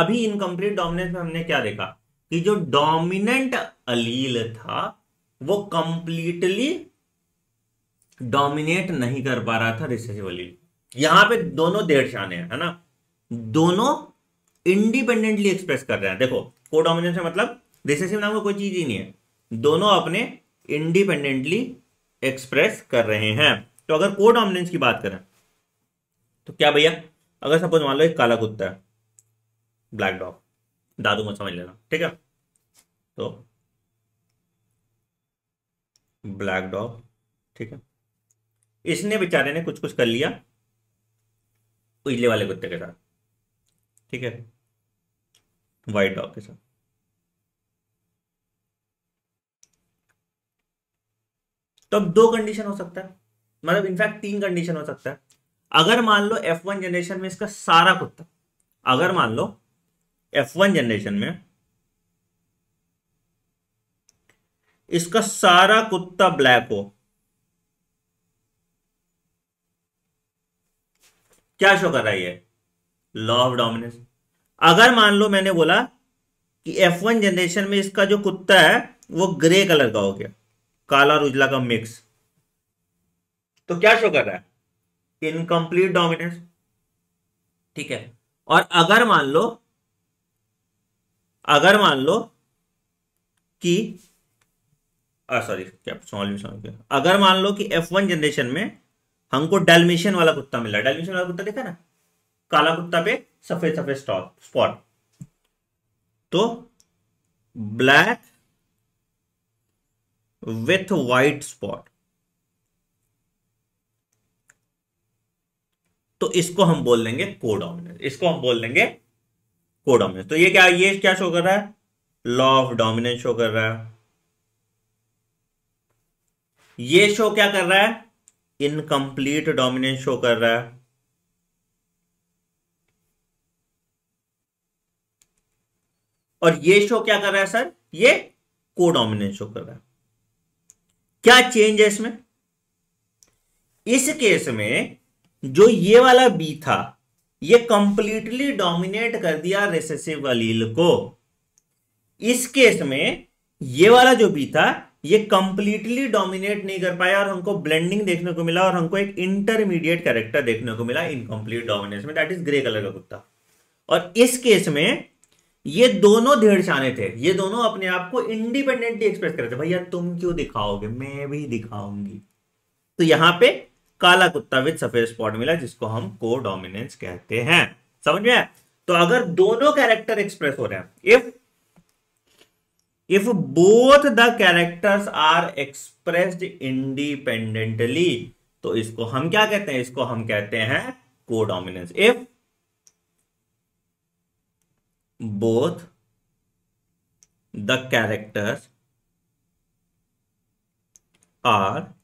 अभी इनकम्प्लीट डोमिनेंस में हमने क्या देखा कि जो डोमिनेंट अलील था वो कंप्लीटली डोमिनेट नहीं कर पा रहा था रिसेसिव अलील यहां पे दोनों देर शाने है ना दोनों इंडिपेंडेंटली एक्सप्रेस कर रहे हैं देखो को डोमिनेंस मतलब रिसेसिव नाम का कोई चीज ही नहीं है दोनों अपने इंडिपेंडेंटली एक्सप्रेस कर रहे हैं तो अगर को डोमिनेंस की बात करें तो क्या भैया अगर सपोज मान लो एक काला कुत्ता है ब्लैक डॉग दादू मत समझ लेना ठीक है तो ब्लैक डॉग ठीक है इसने बेचारे ने कुछ कुछ कर लिया उजले वाले कुत्ते के साथ ठीक है वाइट डॉग के साथ तो अब दो कंडीशन हो सकता है मतलब इनफैक्ट तीन कंडीशन हो सकता है अगर मान लो एफ वन जनरेशन में इसका सारा कुत्ता अगर मान लो एफ वन जनरेशन में इसका सारा कुत्ता ब्लैक हो क्या शो कर रहा है लॉ ऑफ डोमिनेंस अगर मान लो मैंने बोला कि एफ वन जनरेशन में इसका जो कुत्ता है वो ग्रे कलर का हो गया काला और उजला का मिक्स तो क्या शो कर रहा है इनकम्प्लीट डोमिनेंस ठीक है और अगर मान लो अगर मान लो कि सॉरी क्या सॉल्व सॉल्व अगर मान लो कि एफ वन जनरेशन में हमको डेलमिशन वाला कुत्ता मिला डेलमिशन वाला कुत्ता देखा ना काला कुत्ता पे सफेद सफेद स्पॉट तो ब्लैक विथ व्हाइट स्पॉट तो इसको हम बोल देंगे कोडोमिनेंस इसको हम बोल देंगे कोडोमिनेंस तो ये क्या ये क्या शो कर रहा है लॉ ऑफ डोमिनेंस शो कर रहा है ये शो क्या कर रहा है इनकम्प्लीट डोमिनेंस शो कर रहा है और ये शो क्या कर रहा है सर ये कोडोमिनेंस शो कर रहा है क्या चेंज है इसमें इस केस में जो ये वाला बी था ये कंप्लीटली डोमिनेट कर दिया रेसेसिव अलील को इस केस में ये वाला जो बी था ये कंप्लीटली डोमिनेट नहीं कर पाया और हमको ब्लेंडिंग देखने को मिला और हमको एक इंटरमीडिएट कैरेक्टर देखने को मिला इनकम्प्लीट डोमिनेंस में दैट इज ग्रे कलर का कुत्ता और इस केस में ये दोनों धेड़छाने थे ये दोनों अपने आप को इंडिपेंडेंटली एक्सप्रेस कर रहे थे भैया तुम क्यों दिखाओगे मैं भी दिखाऊंगी तो यहां पे काला कुत्ता विद सफेद स्पॉट मिला जिसको हम को डोमिनेंस कहते हैं समझ में तो अगर दोनों कैरेक्टर एक्सप्रेस हो रहे हैं if if both the characters are expressed independently तो इसको हम क्या कहते हैं इसको हम कहते हैं codominance if both the characters are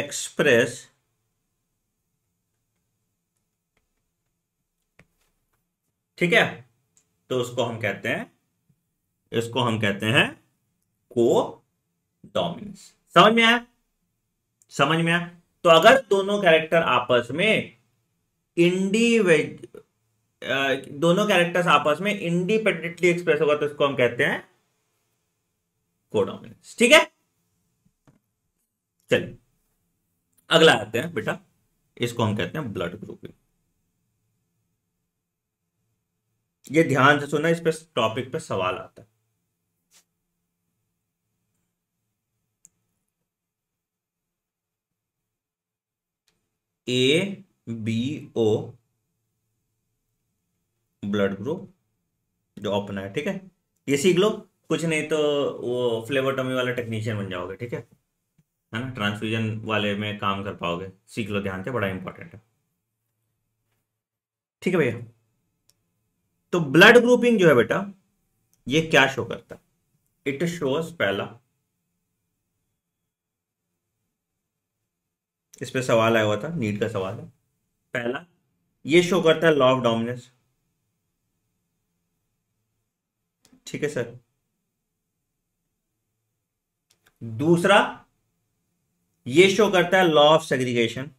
express ठीक है तो उसको हम कहते हैं इसको हम कहते हैं को डोमिनेंस समझ में आया समझ में आया तो अगर दोनों कैरेक्टर आपस में इंडिविज दोनों कैरेक्टर्स आपस में इंडिपेंडेंटली एक्सप्रेस होगा तो इसको हम कहते हैं कोडोमिनेंस ठीक है चलिए अगला आते हैं बेटा इसको हम कहते हैं ब्लड ग्रुप ये ध्यान से सुना इस पे टॉपिक पे सवाल आता है A B O blood group जो ओपन है ठीक है ये सीख लो कुछ नहीं तो वो फ्लेवर टमी वाला टेक्नीशियन बन जाओगे ठीक है है ना ट्रांसफ्यूजन वाले में काम कर पाओगे सीख लो ध्यान से बड़ा इंपॉर्टेंट है ठीक है भैया तो ब्लड ग्रुपिंग जो है बेटा ये क्या शो करता इट शोज पहला इस पे सवाल आया हुआ था नीट का सवाल है पहला ये शो करता है लॉ ऑफ डोमिनेंस ठीक है सर दूसरा ये शो करता है लॉ ऑफ सेग्रीगेशन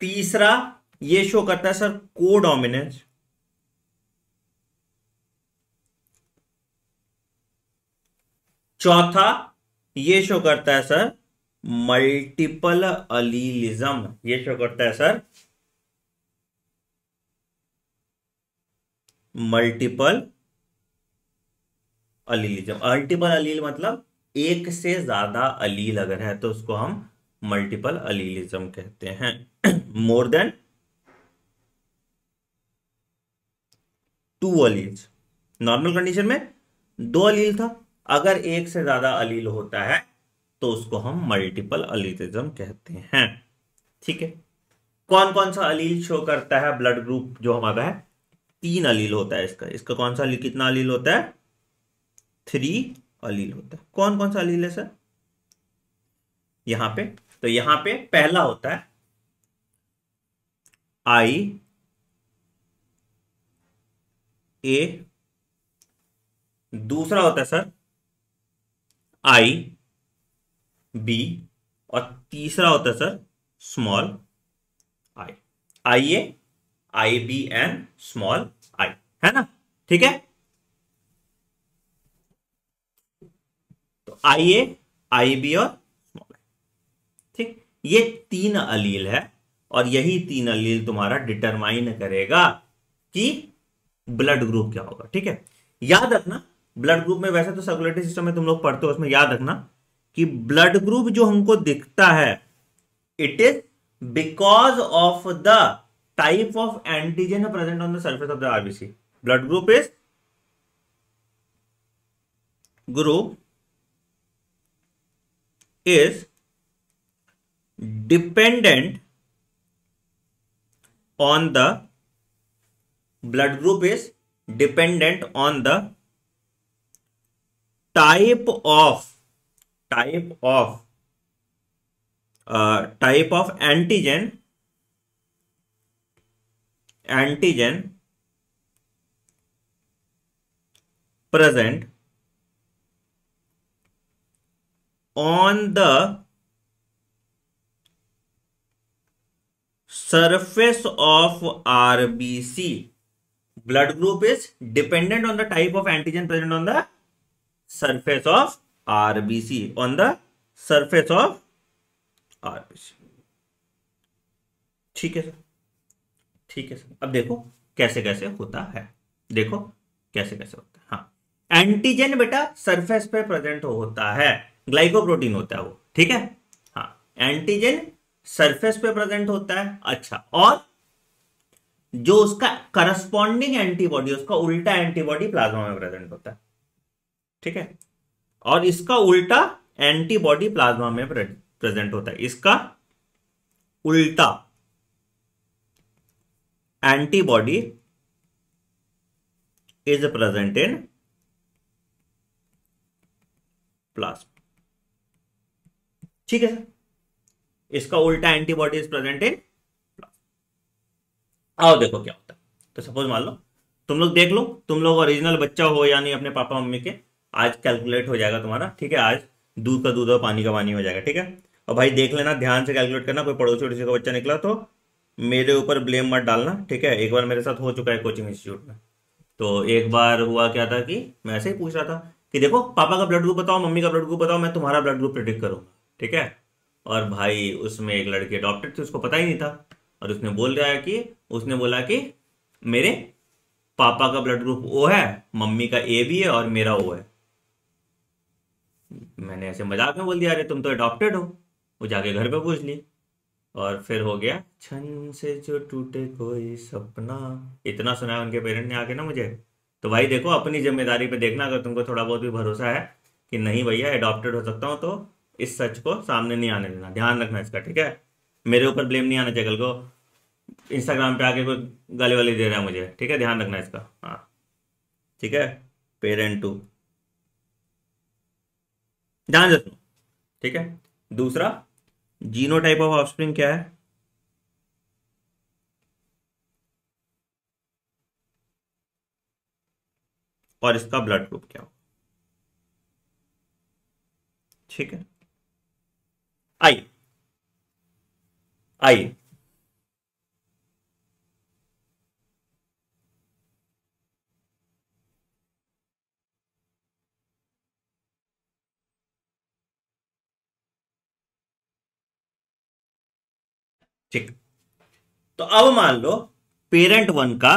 तीसरा ये शो करता है सर को डोमिनेंस चौथा ये शो करता है सर मल्टीपल अलीलिज्म ये शो करता है sir multiple allelism multiple allele मतलब एक से ज्यादा अलील अगर है तो उसको हम मल्टीपल अलीलिज्म कहते हैं more than two alleles normal condition में दो अलील था अगर एक से ज्यादा अलील होता है तो उसको हम मल्टीपल अलीलिज्म कहते हैं ठीक है कौन कौन सा अलील शो करता है ब्लड ग्रुप जो हमारा है तीन अलील होता है इसका इसका कौन सा अलील कितना अलील होता है थ्री अलील होता है कौन कौन सा अलील है सर यहां पे तो यहां पे पहला होता है आई ए दूसरा होता है सर आई बी और तीसरा होता है sir small I I A I B and small I है ना ठीक है तो आई ए आई बी और स्मॉल आई ठीक ये तीन अलील है और यही तीन अलील तुम्हारा डिटरमाइन करेगा कि ब्लड ग्रुप क्या होगा ठीक है याद रखना ब्लड ग्रुप में वैसे तो सर्कुलेटरी सिस्टम में तुम लोग पढ़ते हो उसमें याद रखना कि ब्लड ग्रुप जो हमको दिखता है it is because of the type of antigen present on the surface of the RBC. Blood group is group is dependent on the blood group is dependent on the type of type of uh, type of antigen antigen present on the surface of RBC blood group is dependent on the type of antigen present on the surface of RBC on the surface of RBC ठीक है sir ठीक है sir अब देखो कैसे कैसे होता है देखो कैसे कैसे होता है हाँ एंटीजन बेटा सरफेस पे प्रेजेंट होता है ग्लाइकोप्रोटीन होता है वो ठीक है हाँ एंटीजन सरफेस पे प्रेजेंट होता है अच्छा और जो उसका करस्पॉन्डिंग एंटीबॉडी उसका उल्टा एंटीबॉडी प्लाज्मा में प्रेजेंट होता है ठीक है और इसका उल्टा एंटीबॉडी प्लाज्मा में प्रेजेंट होता है इसका उल्टा antibody is present in plasma ठीक है सर इसका उल्टा एंटीबॉडी इज प्रेजेंट इन आओ देखो क्या होता है तो सपोज मान लो तुम लोग देख लो तुम लोग ओरिजिनल बच्चा हो यानी अपने पापा मम्मी के आज कैलकुलेट हो जाएगा तुम्हारा ठीक है आज दूध का दूध और पानी का पानी हो जाएगा ठीक है और भाई देख लेना ध्यान से कैलकुलेट करना कोई पड़ोसी पड़ोसी का बच्चा निकला तो मेरे ऊपर ब्लेम मत डालना ठीक है एक बार मेरे साथ हो चुका है कोचिंग इंस्टीट्यूट में तो एक बार हुआ क्या था कि मैं ऐसे ही पूछ रहा था कि देखो पापा का ब्लड ग्रुप बताओ मम्मी का ब्लड ग्रुप बताओ मैं तुम्हारा ब्लड ग्रुप प्रिडिक्ट करूँगा ठीक है और भाई उसमें एक लड़की अडॉप्टेड थी उसको पता ही नहीं था और उसने बोल रहा है कि उसने बोला कि मेरे पापा का ब्लड ग्रुप ओ है मम्मी का ए भी है और मेरा ओ है मैंने ऐसे मजाक में बोल दिया अरे तुम तो अडॉप्टेड हो वो जाके घर पे पूछ ली और फिर हो गया छन से जो टूटे कोई सपना इतना सुना उनके पेरेंट ने आके ना मुझे तो भाई देखो अपनी जिम्मेदारी पे देखना अगर तुमको थोड़ा बहुत भी भरोसा है कि नहीं भैया एडॉप्टेड हो सकता हूँ तो इस सच को सामने नहीं आने देना ध्यान रखना इसका ठीक है मेरे ऊपर ब्लेम नहीं आना चाहिए कल को इंस्टाग्राम पे आके कोई गाली वाली दे रहा है मुझे ठीक है ध्यान रखना इसका हाँ ठीक है पेरेंट टू ध्यान रखना ठीक है दूसरा जीनो टाइप ऑफ ऑफस्प्रिंग क्या है और इसका ब्लड ग्रुप क्या होगा ठीक है आइए आइए ठीक तो अब मान लो पेरेंट वन का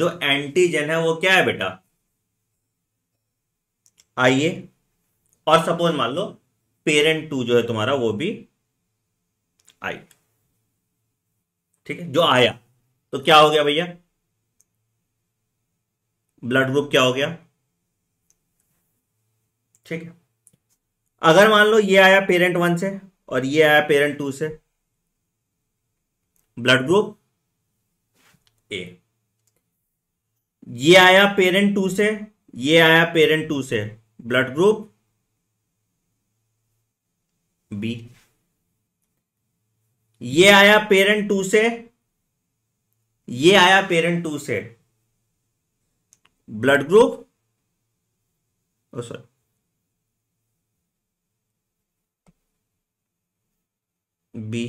जो एंटीजन है वो क्या है बेटा आइए और सपोज मान लो पेरेंट टू जो है तुम्हारा वो भी आई ठीक है जो आया तो क्या हो गया भैया ब्लड ग्रुप क्या हो गया ठीक है अगर मान लो ये आया पेरेंट वन से और ये आया पेरेंट टू से ब्लड ग्रुप ए ये आया पेरेंट टू से ये आया पेरेंट टू से ब्लड ग्रुप बी ये आया पेरेंट टू से ये आया पेरेंट टू से blood group O sorry B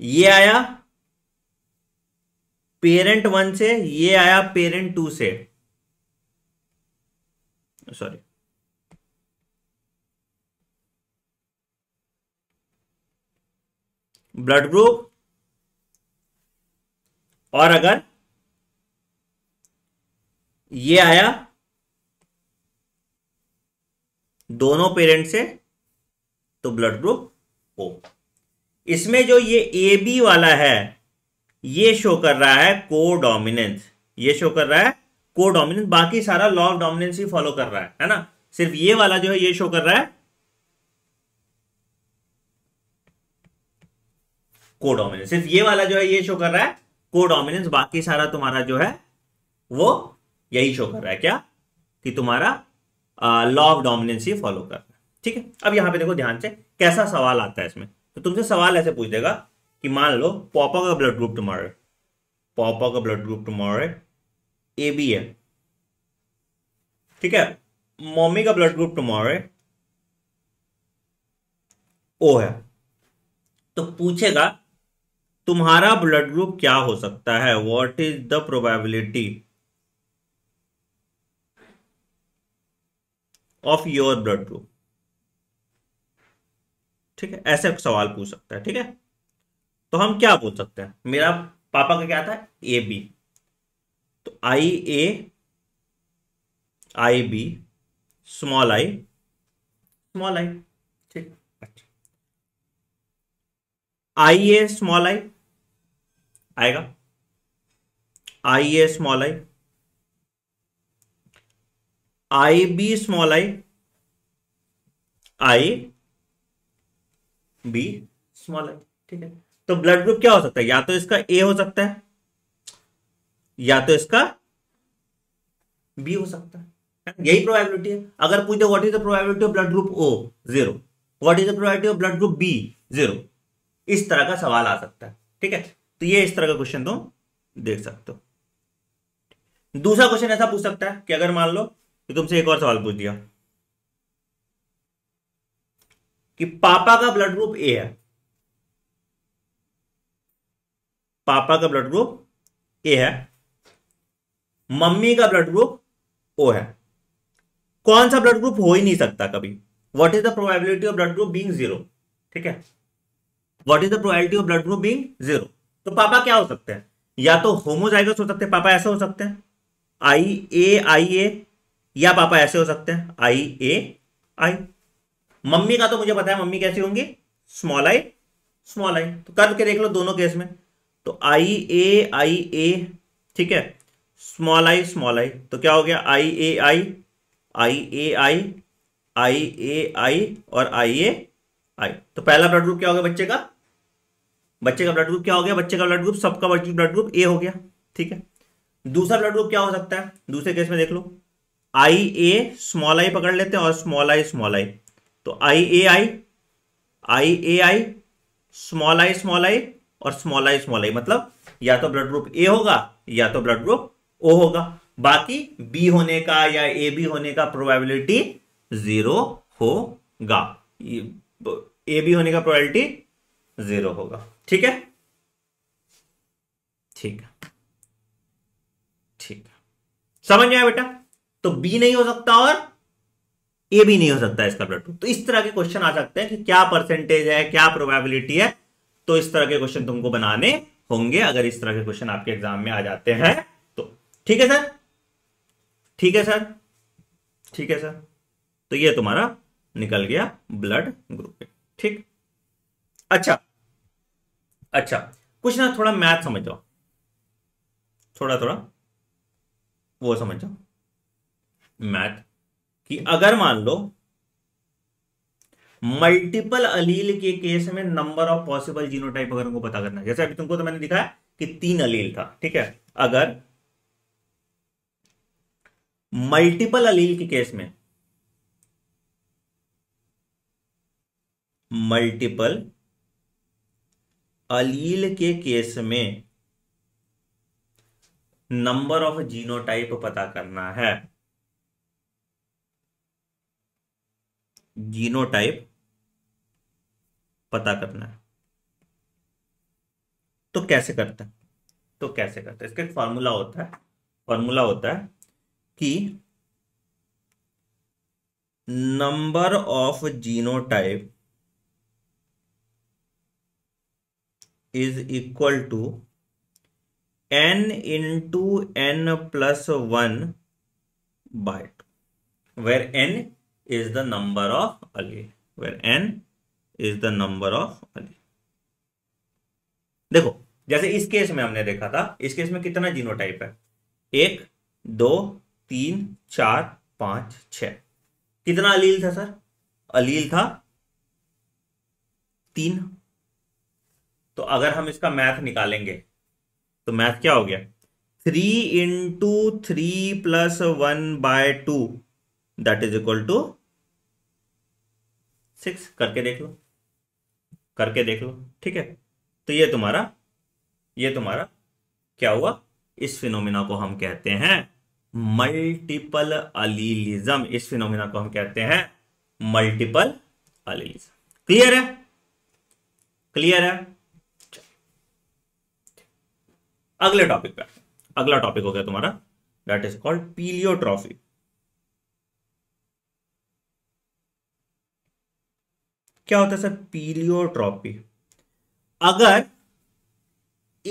ये आया पेरेंट वन से ये आया पेरेंट टू से सॉरी ब्लड ग्रुप और अगर ये आया दोनों पेरेंट से तो ब्लड ग्रुप ओ इसमें जो ये ए बी वाला है ये शो कर रहा है को डोमिनेंस ये शो कर रहा है को डोमिनेंस बाकी सारा लॉ ऑफ डोमिनेंस ही फॉलो कर रहा है है ना सिर्फ ये वाला जो है ये शो कर रहा है को डोमिनेंस सिर्फ ये वाला जो है ये शो कर रहा है को डोमिनेंस बाकी सारा तुम्हारा जो है वो यही शो कर रहा है क्या कि तुम्हारा लॉ ऑफ डोमिनेंस ही फॉलो कर रहा है ठीक है अब यहां पे देखो ध्यान से कैसा सवाल आता है इसमें तो तुमसे सवाल ऐसे पूछ देगा कि मान लो पापा का ब्लड ग्रुप तुम्हारे पापा का ब्लड ग्रुप तुम्हारे ए बी है ठीक है मम्मी का ब्लड ग्रुप तुम्हारे ओ है तो पूछेगा तुम्हारा ब्लड ग्रुप क्या हो सकता है what is the probability of your blood group ठीक है ऐसे सवाल पूछ सकता है ठीक है तो हम क्या पूछ सकते हैं मेरा पापा का क्या था ए बी तो I A I B small I small I ठीक अच्छा आई ए स्मॉल आई आएगा I A small I I B small I I B है ठीक है तो ब्लड ग्रुप क्या हो सकता है या तो इसका ए हो सकता है या तो इसका बी हो सकता है यही प्रोबेबिलिटी है अगर पूछ दो what is the probability of blood group O zero what is the probability of blood group B zero इस तरह का सवाल आ सकता है ठीक है तो ये इस तरह का क्वेश्चन तुम देख सकते हो दूसरा क्वेश्चन ऐसा पूछ सकता है कि अगर मान लो कि तो तुमसे एक और सवाल पूछ दिया कि पापा का ब्लड ग्रुप ए है पापा का ब्लड ग्रुप ए है मम्मी का ब्लड ग्रुप ओ है कौन सा ब्लड ग्रुप हो ही नहीं सकता कभी what is the probability of blood group being zero ठीक है what is the probability of blood group being zero तो पापा क्या हो सकते हैं या तो होमोजाइगस हो सकते हैं पापा ऐसे हो सकते हैं आई ए आई ए या पापा ऐसे हो सकते हैं आई ए आई मम्मी का तो मुझे पता है मम्मी कैसी होंगी स्मॉल आई स्मॉल आई तो करके देख लो दोनों केस में तो आई ए आई ए ठीक है स्मॉल आई स्मॉल आई तो क्या हो गया आई A I I A I I A आई और आई ए आई तो पहला ब्लड ग्रुप क्या हो गया बच्चे का बच्चे का ब्लड ग्रुप क्या हो गया बच्चे का ब्लड ग्रुप सबका ब्लड ग्रुप ए हो गया ठीक है दूसरा ब्लड ग्रुप क्या हो सकता है दूसरे केस में देख लो आई ए स्मॉल आई पकड़ लेते हैं और स्मॉल आई स्मॉल आई तो I A I I A I small I small आई और स्मॉल आई स्मॉल आई मतलब या तो ब्लड ग्रुप ए होगा या तो ब्लड ग्रुप ओ होगा बाकी बी होने का या ए बी होने का प्रोबेबिलिटी जीरो होगा ए बी होने का प्रोबेबिलिटी जीरो होगा ठीक है ठीक है ठीक है समझ में आया बेटा तो बी नहीं हो सकता और ये भी नहीं हो सकता इसका ब्लड तो इस तरह के क्वेश्चन आ सकते हैं कि क्या परसेंटेज है क्या प्रोबेबिलिटी है तो इस तरह के क्वेश्चन तुमको बनाने होंगे अगर इस तरह के क्वेश्चन आपके एग्जाम में आ जाते हैं तो ठीक है सर ठीक है सर ठीक है सर तो ये तुम्हारा निकल गया ब्लड ग्रुप ठीक अच्छा अच्छा कुछ ना थोड़ा मैथ समझ जाओ थोड़ा थोड़ा वो समझ जाओ मैथ कि अगर मान लो मल्टीपल अलील के केस में नंबर ऑफ पॉसिबल जीनोटाइप अगर उनको पता करना है जैसे अभी तुमको तो मैंने दिखाया कि तीन अलील था ठीक है अगर मल्टीपल अलील के केस में मल्टीपल अलील के केस में नंबर ऑफ जीनोटाइप पता करना है जीनोटाइप पता करना है तो कैसे करते हैं तो कैसे करते हैं इसका एक फॉर्मूला होता है फॉर्मूला होता है कि number of genotype is equal to n into n plus one by two where n is the number of allele where n is the number of allele देखो जैसे इस केस में हमने देखा था इस केस में कितना जीनोटाइप है एक दो तीन चार पांच छ कितना अलील था सर अलील था तीन तो अगर हम इसका मैथ निकालेंगे तो मैथ क्या हो गया three into three plus one by two that is equal to six करके देख लो करके देख लो ठीक है तो ये तुम्हारा ये तुम्हारा क्या हुआ इस फिनोमिना को हम कहते हैं मल्टीपल अलीलिज्म इस फिनोमिना को हम कहते हैं मल्टीपल अलीलिज्म क्लियर है क्लियर है अगले टॉपिक पे अगला टॉपिक हो गया तुम्हारा दैट इज कॉल्ड पीलियोट्रॉफी क्या होता है सर पीलियोट्रॉपी अगर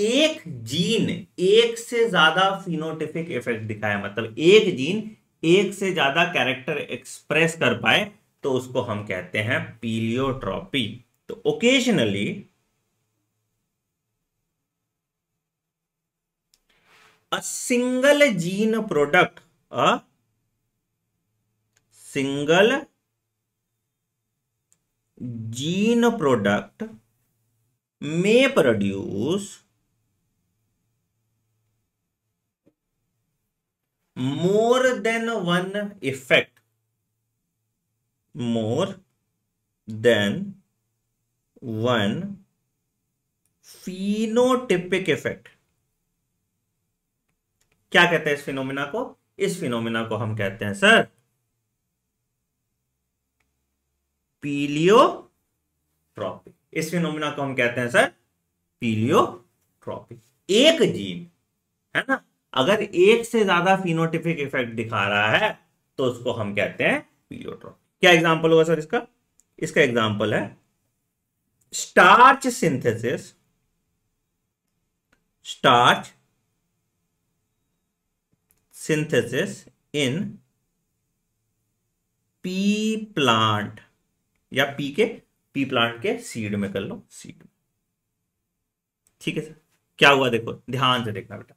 एक जीन एक से ज्यादा फिनोटिफिक इफेक्ट दिखाया मतलब एक जीन एक से ज्यादा कैरेक्टर एक्सप्रेस कर पाए तो उसको हम कहते हैं पीलियोट्रॉपी तो occasionally a single gene product a single gene product may produce more than one effect more than one phenotypic effect क्या कहते हैं इस फिनोमिना को इस फिनोमिना को हम कहते हैं सर पीलियोट्रॉपिक इस फिनोमिना को हम कहते हैं सर पीलियोट्रॉपिक एक जीन है ना अगर एक से ज्यादा फिनोटिफिक इफेक्ट दिखा रहा है तो उसको हम कहते हैं पीलियोट्रॉपिक क्या एग्जाम्पल होगा सर इसका इसका एग्जाम्पल है starch synthesis starch synthesis in pea plant या पी के पी प्लांट के सीड में कर लो सीड ठीक है सर क्या हुआ देखो ध्यान से देखना बेटा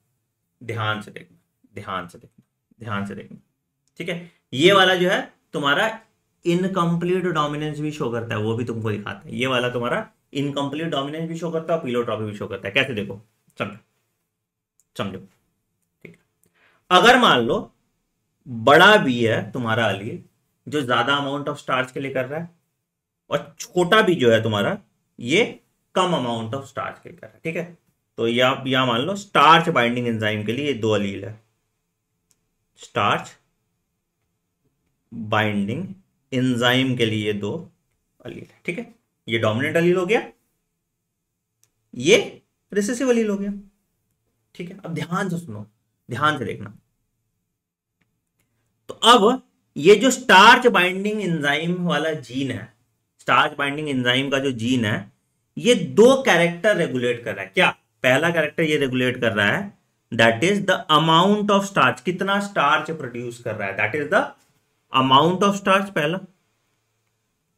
ध्यान से देखना ध्यान से देखना ध्यान से देखना ठीक है ये वाला जो है तुम्हारा इनकम्प्लीट डोमिनेंस भी शो करता है वो भी तुमको दिखाता है ये वाला तुम्हारा इनकम्प्लीट डोमिनेंस भी शो करता है और पीलो ट्रॉफी भी शो करता है कैसे देखो समझो समझो ठीक है अगर मान लो बड़ा बी है तुम्हारा अली जो ज्यादा अमाउंट ऑफ स्टार्च के लिए कर रहा है और छोटा भी जो है तुम्हारा ये कम अमाउंट ऑफ स्टार्च के है ठीक है तो ये आप मान लो स्टार्च बाइंडिंग एंजाइम के लिए दो अलील है स्टार्च बाइंडिंग एंजाइम के लिए दो अलील है ठीक है ये डोमिनेंट अलील हो गया ये रिसेसिव अलील हो गया ठीक है अब ध्यान से सुनो ध्यान से देखना तो अब ये जो स्टार्च बाइंडिंग एंजाइम वाला जीन है स्टार्च बाइंडिंग एंजाइम का जो जीन है ये दो कैरेक्टर रेगुलेट कर रहा है क्या पहला कैरेक्टर ये रेगुलेट कर रहा है that is the amount of starch कितना स्टार्च प्रोड्यूस कर रहा है that is the amount of starch पहला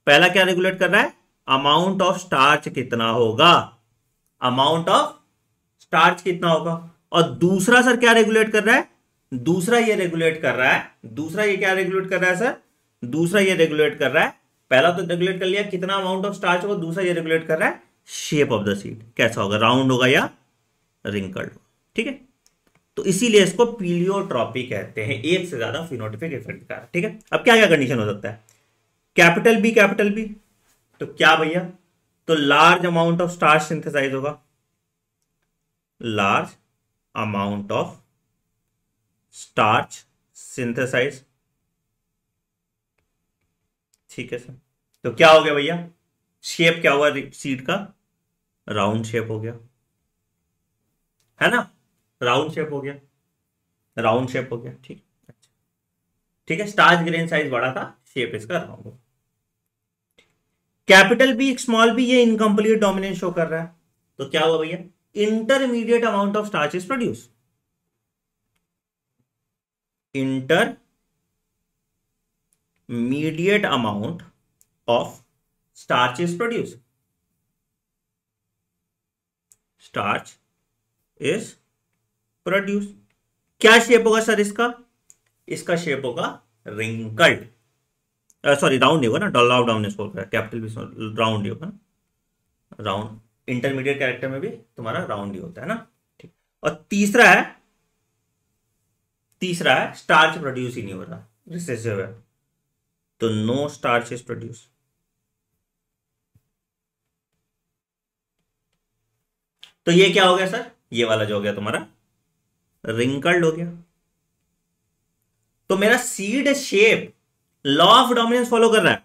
पहला क्या रेगुलेट कर रहा है अमाउंट ऑफ स्टार्च कितना होगा अमाउंट ऑफ स्टार्च कितना होगा और दूसरा सर क्या रेगुलेट कर रहा है दूसरा ये रेगुलेट कर रहा है दूसरा ये क्या रेगुलेट कर रहा है सर दूसरा ये रेगुलेट कर रहा है पहला तो रेगुलेट कर लिया कितना अमाउंट ऑफ स्टार्च होगा दूसरा ये रेगुलेट कर रहा है शेप ऑफ द सीड कैसा होगा राउंड होगा या रिंकल्ड ठीक है तो इसीलिए इसको पीलियोट्रॉपी कहते हैं एक से ज्यादा फिनोटिफिक इफेक्ट का ठीक है अब क्या क्या कंडीशन हो सकता है कैपिटल बी कैपिटल बी तो क्या भैया तो large amount of starch synthesize होगा large amount of starch synthesize ठीक है सर तो क्या हो गया भैया शेप क्या हुआ सीट का राउंड शेप हो गया है ना राउंड शेप हो गया राउंड शेप हो गया ठीक अच्छा ठीक है स्टार्च ग्रेन साइज बड़ा था शेप इसका राउंड हो कैपिटल बी स्मॉल बी ये इनकम्प्लीट डोमिनेंस शो कर रहा है तो क्या हुआ भैया intermediate amount of starch is produce intermediate amount of starch is produce starch is produce क्या शेप होगा सर इसका इसका शेप होगा रिंकल्ड सॉरी राउंड होगा ना डॉलर डाउन इसको कैपिटल भी राउंड ही होगा ना राउंड इंटरमीडिएट कैरेक्टर में भी तुम्हारा राउंड ही होता है ना ठीक और तीसरा है तीसरा है स्टार्च प्रोड्यूस ही नहीं हो रहा रिसेसिव है तो नो स्टार्च इज प्रोड्यूस तो ये क्या हो गया सर ये वाला जो हो गया तुम्हारा रिंकल्ड हो गया तो मेरा seed shape law of dominance follow कर रहा है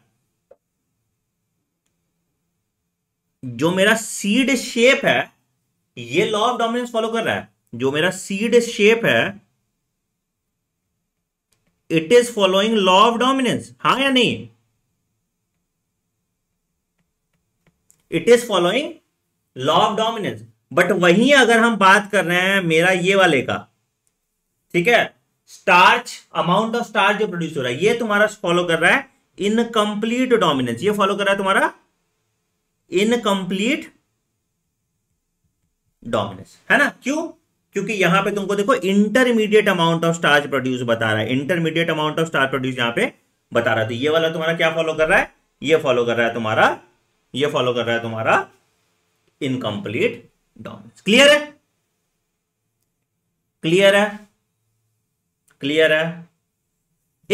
जो मेरा सीड शेप है ये लॉ ऑफ डोमिनेंस फॉलो कर रहा है जो मेरा सीड शेप है it is following law of dominance हाँ या नहीं it is following law of dominance but वहीं अगर हम बात कर रहे हैं मेरा ये वाले का ठीक है स्टार्च अमाउंट ऑफ स्टार्च जो प्रोड्यूस हो रहा है ये तुम्हारा फॉलो कर रहा है इनकम्प्लीट डोमिनेंस ये फॉलो कर रहा है तुम्हारा इनकम्प्लीट डोमिनेंस है ना क्यों क्योंकि यहां पे तुमको देखो intermediate amount of starch produce बता रहा है intermediate amount of starch produce यहां पे बता रहा था तो ये वाला तुम्हारा क्या फॉलो कर रहा है ये फॉलो कर रहा है तुम्हारा ये फॉलो कर रहा है तुम्हारा इनकम्प्लीट डॉमिनेंस क्लियर है क्लियर है क्लियर है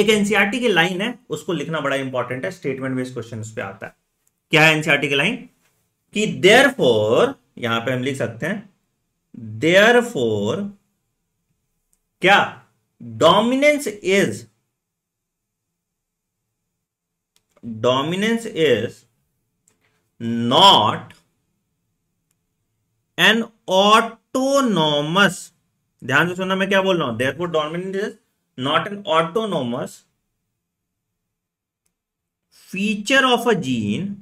एक एनसीआरटी e की लाइन है उसको लिखना बड़ा इंपॉर्टेंट है स्टेटमेंट बेस्ड क्वेश्चन पे आता है क्या है एनसीआरटी e की लाइन कि देयर यहां पे हम लिख सकते हैं देयर फोर क्या dominance is dominance is not an autonomous ध्यान से सुनना मैं क्या बोल रहा हूं therefore dominance is not an autonomous feature of a gene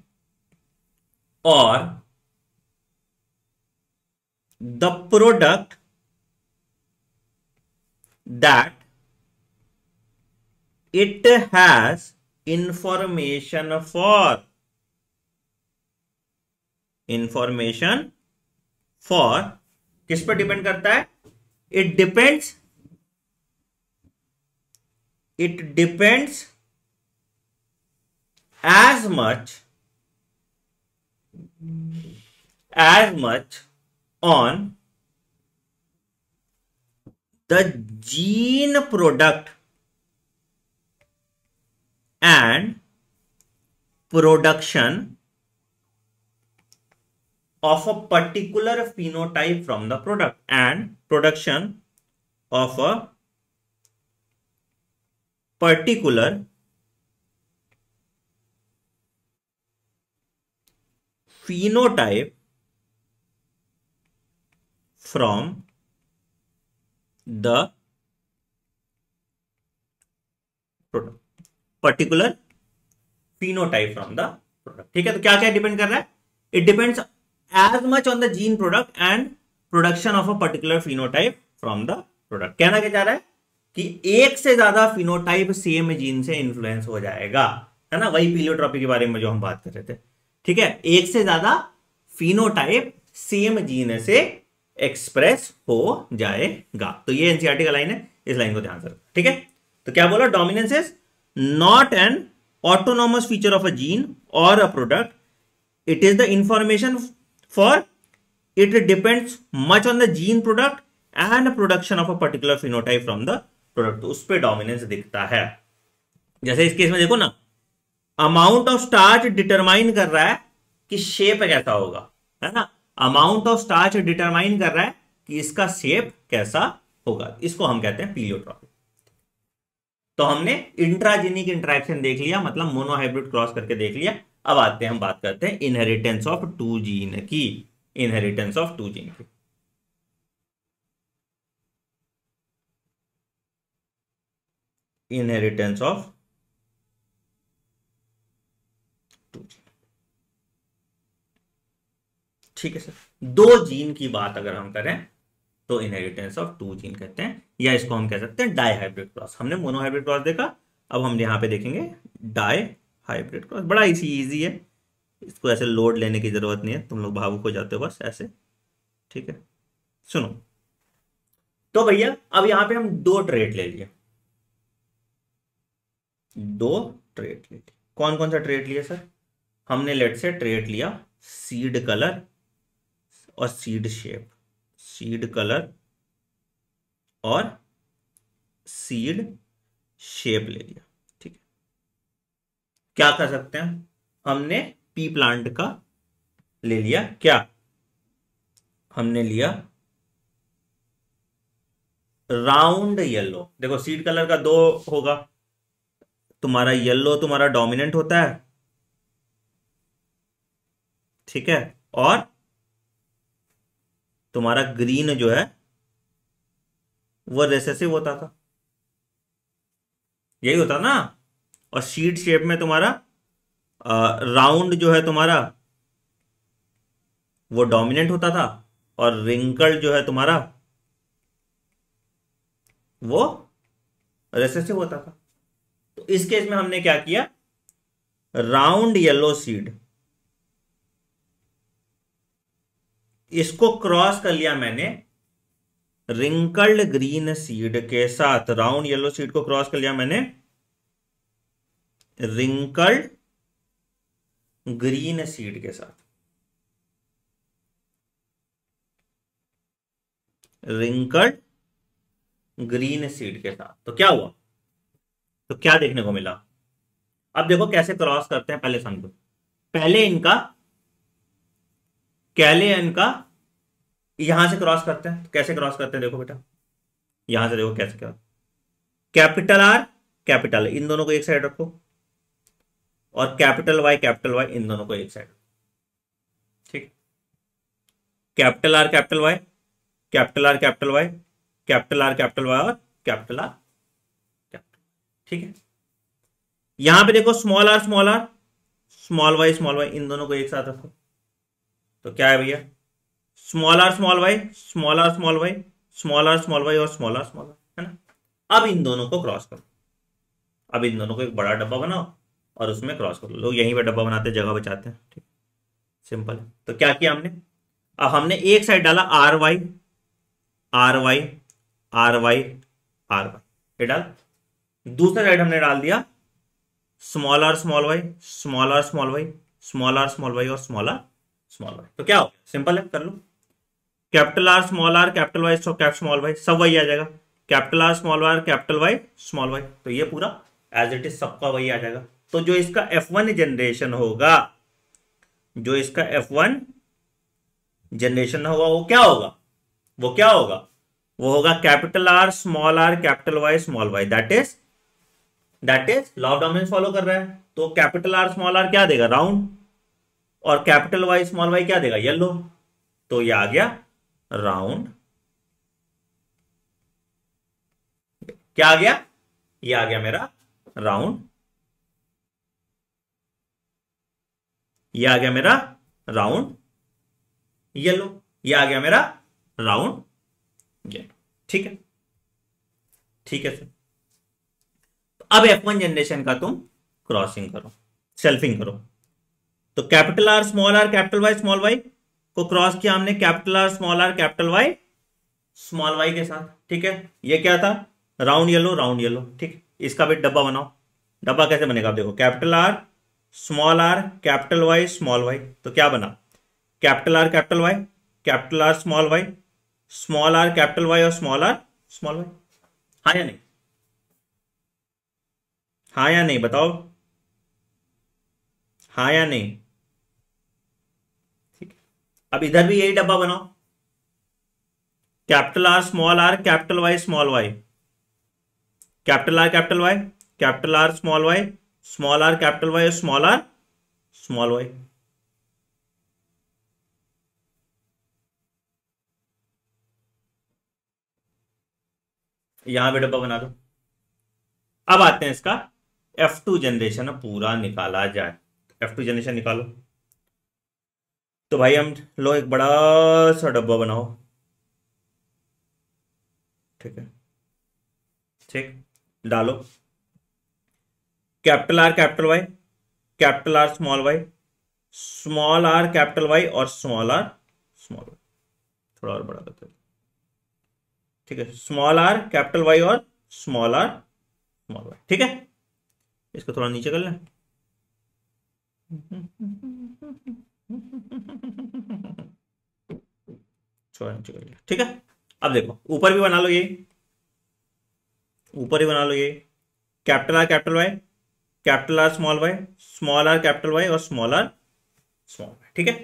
और the product that it has information for information for किस पर डिपेंड करता है it depends it depends as much as much on the gene product and production of a particular phenotype from the product and production of a particular phenotype from the particular particular phenotype from the ठीक है तो क्या क्या depend कर रहा है it depends as much on the gene product and production of a particular phenotype from the product कहना क्या जा रहा है कि एक से ज्यादा फिनोटाइप सेम जीन से इंफ्लुएंस हो जाएगा है ना वही पीलियोट्रॉपी के बारे में जो हम बात कर रहे थे ठीक है एक से ज्यादा फिनोटाइप सेम जीन से एक्सप्रेस हो जाएगा तो ये एनसीआरटी e का लाइन है इस लाइन को ध्यान से रखो ठीक है तो क्या बोला dominance is not an autonomous feature of a gene और a product it is the information for it depends much on the gene product and production of a particular phenotype from the product उस पर dominance दिखता है जैसे इस case में देखो ना अमाउंट ऑफ स्टार्च डिटरमाइन कर रहा है कि शेप कैसा होगा है ना अमाउंट ऑफ स्टार्च डिटरमाइन कर रहा है कि इसका शेप कैसा होगा इसको हम कहते हैं पीलियोट्रॉपी तो हमने इंट्राजेनिक इंट्रैक्शन देख लिया मतलब मोनोहाइब्रिड क्रॉस करके देख लिया अब आते हैं हम बात करते हैं इनहेरिटेंस ऑफ टू जीन की इनहेरिटेंस ऑफ टू जीन की इनहेरिटेंस ऑफ ठीक है सर दो जीन की बात अगर हम करें तो इनहेरिटेंस ऑफ टू जीन कहते हैं या इसको हम कह सकते हैं डाई हाइब्रिड क्रॉस हमने मोनोहाइब्रिड क्रॉस देखा अब हम यहाँ पे देखेंगे डाई हाइब्रिड क्रॉस बड़ा इसी ईजी है इसको ऐसे लोड लेने की जरूरत नहीं है तुम लोग भावुक हो जाते हो बस ऐसे ठीक है सुनो तो भैया अब यहां पे हम दो ट्रेड ले लिए दो ट्रेड ले लिए कौन कौन सा ट्रेड लिया सर हमने लेट से ट्रेड लिया सीड कलर और सीड शेप सीड कलर और सीड शेप ले लिया ठीक है क्या कर सकते हैं हमने पी प्लांट का ले लिया क्या हमने लिया राउंड येलो देखो सीड कलर का दो होगा तुम्हारा येलो तुम्हारा डोमिनेंट होता है ठीक है और तुम्हारा ग्रीन जो है वो रेसेसिव होता था यही होता ना और शीट शेप में तुम्हारा आ, राउंड जो है तुम्हारा वो डोमिनेंट होता था और रिंकल जो है तुम्हारा वो रेसेसिव होता था तो इस केस में हमने क्या किया राउंड येलो सीड इसको क्रॉस कर लिया मैंने रिंकल्ड ग्रीन सीड के साथ राउंड येलो सीड को क्रॉस कर लिया मैंने रिंकल्ड ग्रीन सीड के साथ रिंकल्ड ग्रीन सीड के साथ तो क्या हुआ तो क्या देखने को मिला अब देखो कैसे क्रॉस करते हैं पहले समझो पहले इनका कैलेन का यहां से क्रॉस करते हैं कैसे क्रॉस करते हैं देखो बेटा यहां से देखो कैसे क्या कैपिटल आर कैपिटल इन दोनों को एक साइड रखो और कैपिटल वाई कैपिटल वाई इन दोनों को एक साइड ठीक capital R capital Y capital R capital Y capital R capital Y और कैपिटल आर कैपिटल ठीक है यहां पे देखो small R small R small Y small Y इन दोनों को एक साथ रखो तो क्या है भैया small R small Y small R small Y small R small Y और स्मॉल आर स्मॉल वाई है ना अब इन दोनों को क्रॉस करो अब इन दोनों को एक बड़ा डब्बा बनाओ और उसमें क्रॉस करो लोग यहीं पर डब्बा बनाते जगह बचाते हैं ठीक सिंपल है तो क्या किया हमने अब हमने एक साइड डाला R Y R Y R Y R Y डाल दूसरा साइड हमने डाल दिया small R small Y small R small Y small R small Y और स्मॉल आर स्मॉल वाई तो क्या हो गया सिंपल है कर लो capital R small R capital Y cap small Y सब वही आ जाएगा capital R small R capital Y small Y तो ये पूरा एज इट इज सबका वही आ जाएगा तो जो इसका F1 जनरेशन होगा जो इसका F1 जनरेशन होगा वो क्या होगा वो क्या होगा वो होगा capital R small R capital Y small Y that is that is law of follow कर रहा है तो कैपिटल आर स्मॉल आर क्या देगा राउंड और कैपिटल वाई स्मॉल वाई क्या देगा येलो तो ये आ गया राउंड क्या आ गया ये आ गया मेरा राउंड ये आ गया मेरा राउंड येलो ये आ गया मेरा राउंड ठीक है ठीक है सर अब F1 जनरेशन का तुम क्रॉसिंग करो सेल्फिंग करो तो capital R small R capital Y small Y को क्रॉस किया हमने capital R small R capital Y small Y के साथ ठीक है ये क्या था राउंड येलो राउंड येलो ठीक इसका भी डब्बा बनाओ डब्बा कैसे बनेगा देखो capital R small R capital Y small Y तो क्या बना capital R capital Y capital R small Y small R capital Y और स्मॉल आर स्मॉल वाई हाँ या नहीं हाँ या नहीं बताओ हाँ या नहीं अब इधर भी यही डब्बा बनाओ capital R small R capital Y small Y capital R capital Y capital R small Y small R capital Y small R small Y यहां भी डब्बा बना दो अब आते हैं इसका F2 जनरेशन पूरा निकाला जाए F2 जनरेशन निकालो तो भाई हम लो एक बड़ा सा डब्बा बनाओ ठीक है ठीक डालो capital R capital Y capital R small Y small R capital Y और स्मॉल आर स्मॉल वाई थोड़ा और बड़ा करते ठीक है स्मॉल आर कैपिटल वाई और स्मॉल आर स्मॉल वाई ठीक है इसको थोड़ा नीचे कर लें चौड़ा इंच कर लिया ठीक है अब देखो ऊपर भी बना लो ये ऊपर ही बना लो ये capital R capital Y capital R small Y small R capital Y और स्मॉल आर स्मॉल वाई ठीक है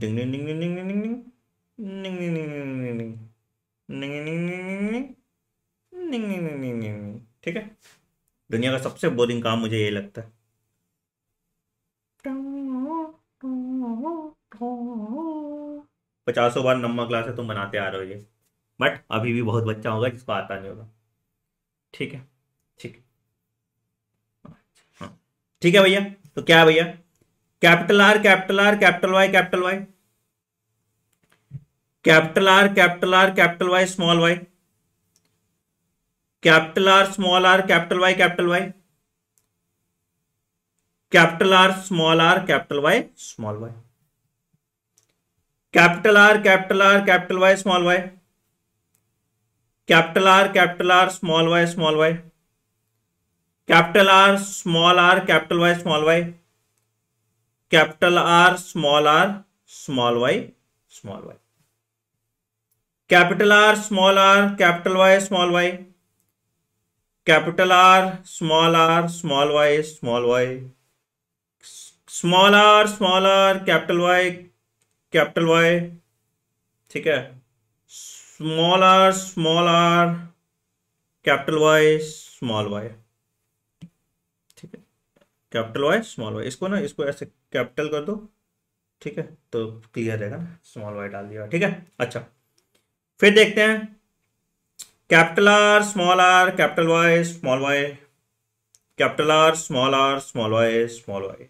डिंग डिंग डिंग डिंग डिंग डिंग डिंग डिंग डिंग डिंग डिंग डिंग डिंग डिंग डिंग ठीक है दुनिया का सबसे बोरिंग काम मुझे ये लगता है पचासों बार नंबर क्लास है तुम बनाते आ रहे हो ये बट अभी भी बहुत बच्चा होगा जिसको आता नहीं होगा ठीक है ठीक है हाँ। ठीक है भैया तो क्या है भैया capital R capital R capital Y capital Y capital R capital R capital Y small Y capital R small R capital Y capital Y capital R small R capital Y small Y capital R capital R capital Y small Y capital R capital R small Y small Y capital R small R capital Y small Y capital R small R small Y small Y capital R small R capital Y small Y capital R small R small Y small Y small R small R capital Y capital Y ठीक है small R small R capital Y small Y ठीक है capital Y small Y इसको ना इसको ऐसे capital कर दो ठीक है तो क्लियर रहेगा ना स्मॉल वाई डाल दिया ठीक है अच्छा फिर देखते हैं capital R small R capital Y small Y capital R small R small Y small Y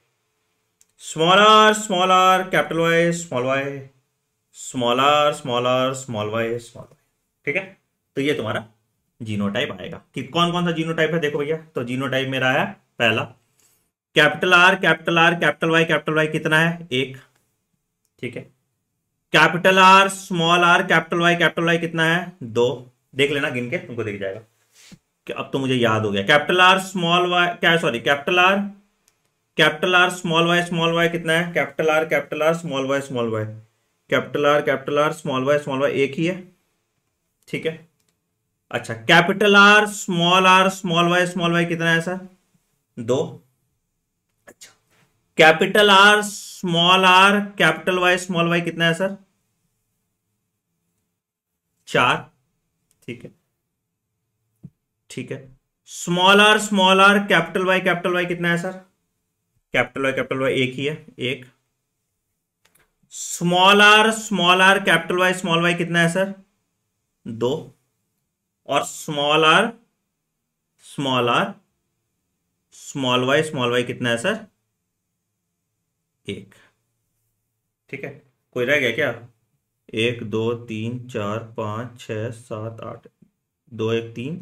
small R small R capital Y small Y small R small R small Y small Y ठीक है तो ये तुम्हारा genotype आएगा कि कौन कौन सा जीनोटाइप है देखो भैया तो जीनोटाइप मेरा आया पहला capital R capital R capital Y capital Y कितना है एक ठीक है capital R small R capital Y capital Y कितना है दो देख लेना गिन के तुमको देख जाएगा अब तो मुझे याद हो गया कैपिटल आर स्मॉल वाई क्या sorry capital R capital R small Y small Y कितना है capital R capital R small Y small Y capital R capital R small Y small Y एक ही है ठीक है अच्छा capital R small R small Y small Y कितना है सर दो अच्छा capital R small R capital Y small Y कितना है सर चार ठीक है ठीक है small R small R capital Y capital Y कितना है sir capital Y capital Y एक ही है एक small R small R capital Y small Y कितना है सर दो और small R small R small Y small Y कितना है सर एक ठीक है कोई रह गया क्या एक दो तीन चार पांच छ सात आठ दो एक तीन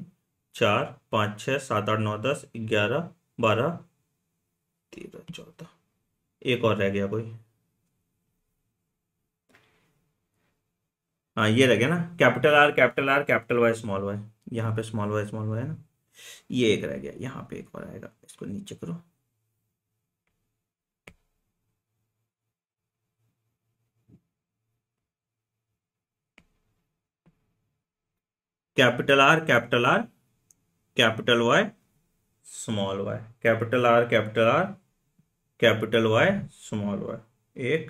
चार पांच छ सात आठ नौ दस ग्यारह बारह तेरह तो चौदह अच्छा एक और रह गया कोई हाँ ये रह गया ना capital R capital R capital Y small Y यहाँ पे स्मॉल वाई स्मॉल वाई है ना ये एक रह गया यहाँ पे एक और आएगा इसको नीचे करो capital R capital R capital Y small Y capital R capital R capital Y small Y एक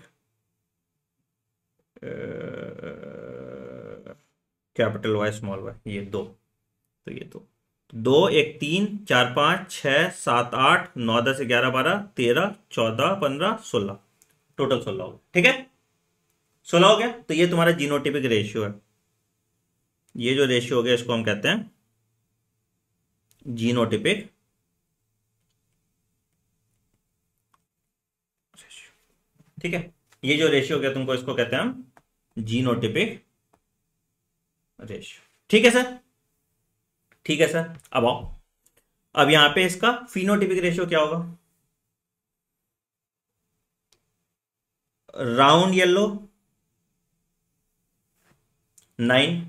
कैपिटल वाई स्मॉल वाई ये दो तो ये दो दो एक तीन चार पांच छ सात आठ नौ दस ग्यारह बारह तेरह चौदह पंद्रह सोलह टोटल सोलह हो गया ठीक है सोलह हो गया तो ये तुम्हारा जीनोटिपिक रेशियो है ये जो रेशियो हो गया इसको हम कहते हैं जीनोटिपिक ठीक है ये जो रेशियो क्या तुमको इसको कहते हैं हम जीनोटिपिक रेशियो ठीक है सर ठीक है सर अब आओ अब यहां पे इसका फिनोटिपिक रेशियो क्या होगा round yellow nine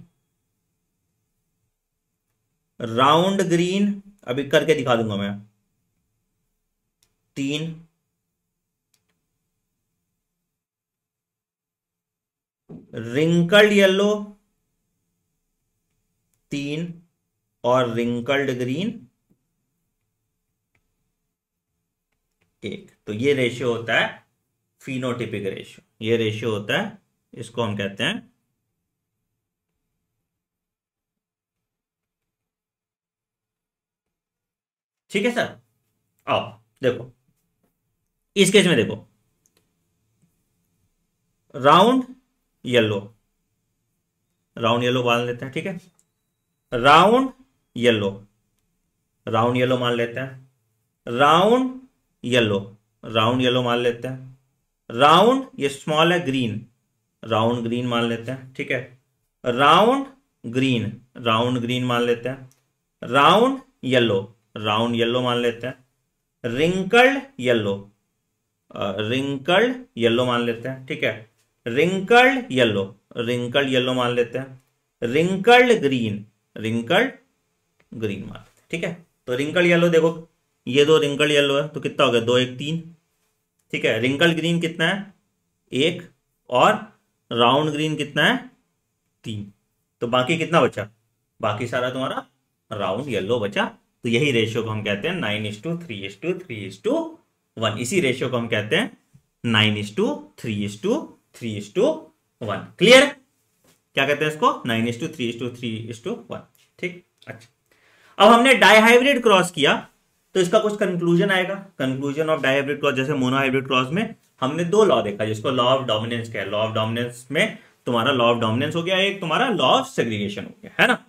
round green अभी करके दिखा दूंगा मैं तीन रिंकल्ड येलो तीन और रिंकल्ड ग्रीन एक तो ये रेशियो होता है फिनोटिपिक रेशियो ये रेशियो होता है इसको हम कहते हैं ठीक है सर आओ देखो इस केस में देखो राउंड येलो राउंड येलो मान लेते हैं ठीक है राउंड येलो राउंड येलो मान लेते हैं राउंड येलो राउंड येलो मान लेते हैं राउंड ये स्मॉल है ग्रीन राउंड ग्रीन मान लेते हैं ठीक है राउंड ग्रीन राउंड ग्रीन मान लेते हैं राउंड येलो राउंड येलो मान लेते हैं रिंकल्ड येलो रिंकल्ड येलो मान लेते हैं ठीक है रिंकल्ड येलो रिंकल्ड येलो मान लेते हैं रिंकल्ड ग्रीन रिंकल्ड ग्रीन मान लेते हैं ठीक है तो रिंकल्ड येलो देखो ये दो रिंकल्ड येलो है तो कितना हो गया दो एक तीन ठीक है रिंकल्ड ग्रीन कितना है एक और राउंड ग्रीन कितना है तीन तो बाकी कितना बचा बाकी सारा तुम्हारा राउंड येलो बचा तो यही रेशियो को हम कहते हैं nine is to three is to three is to one इसी रेशियो को हम कहते हैं nine is to three is to three is to one clear क्या कहते हैं इसको nine is to three is to three is to one ठीक अच्छा अब हमने डायहाइब्रिड क्रॉस किया तो इसका कुछ कंक्लूजन आएगा कंक्लूजन ऑफ डायहाइब्रिड क्रॉस जैसे मोनोहाइब्रिड क्रॉस में हमने दो लॉ देखा जिसको लॉ ऑफ डोमिनेंस क्या लॉ ऑफ डोमिनेंस में तुम्हारा लॉ ऑफ डोमिनेंस हो गया एक तुम्हारा लॉ ऑफ सेग्रीगेशन हो गया है ना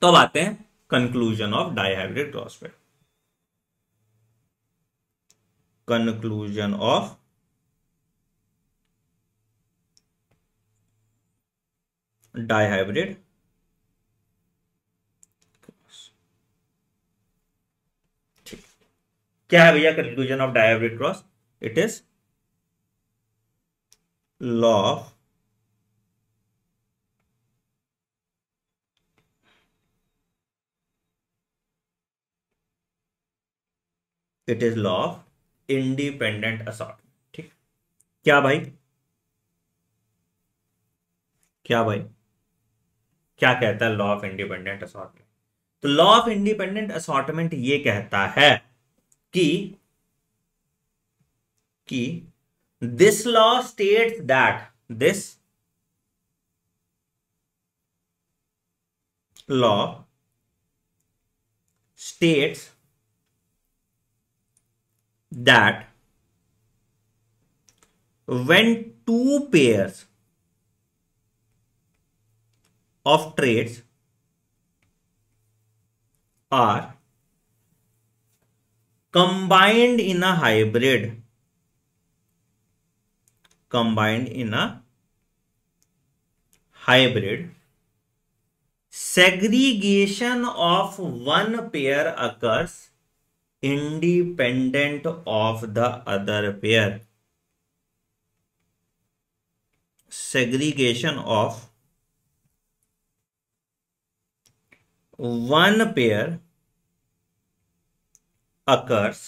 तो अब आते हैं कंक्लूजन ऑफ डायहाइब्रिड क्रॉस पे कंक्लूजन ऑफ डाईहाइब्रिड ठीक क्या है भैया conclusion of dihybrid cross it is law of it is law of independent assort ठीक क्या भाई क्या भाई क्या कहता है लॉ ऑफ इंडिपेंडेंट असॉटमेंट तो लॉ ऑफ इंडिपेंडेंट असॉटमेंट ये कहता है कि कि this law state that this law state that when two pairs of trades are combined in a hybrid combined in a hybrid segregation of one pair occurs independent of the other pair segregation of one pair occurs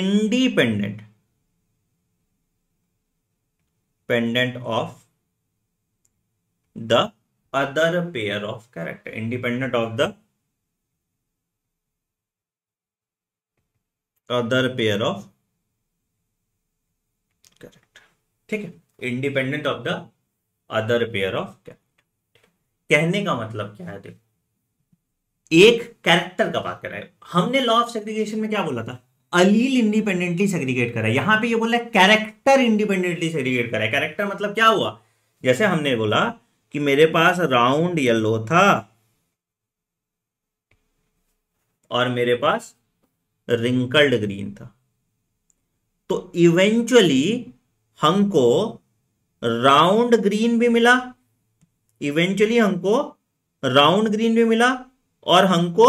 independent dependent of the other pair of character independent of the other pair of character ठीक है independent of the other pair of character कहने का मतलब क्या है देखो एक character का बात कर रहे हैं हमने लॉ ऑफ सेग्रीगेशन में क्या बोला था अलील इंडिपेंडेंटली सेग्रीगेट करा यहां पे ये बोला है कैरेक्टर इंडिपेंडेंटली सेग्रीगेट करा है कैरेक्टर मतलब क्या हुआ जैसे हमने बोला कि मेरे पास राउंड येलो था और मेरे पास रिंकल्ड ग्रीन था तो इवेंचुअली हमको राउंड ग्रीन भी मिला इवेंचुअली हमको राउंड ग्रीन भी मिला और हमको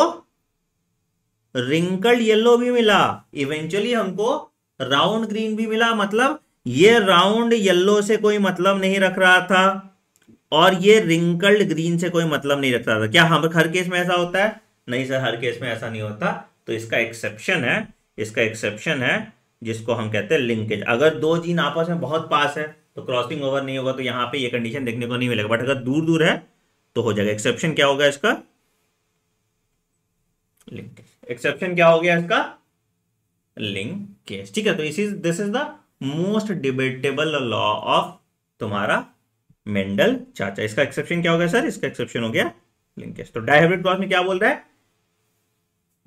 रिंकल्ड येलो भी मिला इवेंचुअली हमको राउंड ग्रीन भी मिला मतलब ये राउंड येलो से कोई मतलब नहीं रख रहा था और ये रिंकल्ड ग्रीन से कोई मतलब नहीं रख रहा था क्या हम हर केस में ऐसा होता है नहीं सर हर केस में ऐसा नहीं होता तो इसका एक्सेप्शन है इसका एक्सेप्शन है जिसको हम कहते हैं लिंकेज अगर दो जीन आपस में बहुत पास है तो क्रॉसिंग ओवर नहीं होगा तो यहाँ पे ये कंडीशन देखने को नहीं मिलेगा बट अगर दूर दूर है तो हो जाएगा एक्सेप्शन क्या होगा इसका एक्सेप्शन क्या हो गया इसका लिंक केस ठीक है तो इस this is the most debatable law of तुम्हारा मेंडल चाचा इसका एक्सेप्शन क्या हो गया सर इसका एक्सेप्शन हो गया लिंक केस तो डायहाइब्रिड क्रॉस में क्या बोल रहा है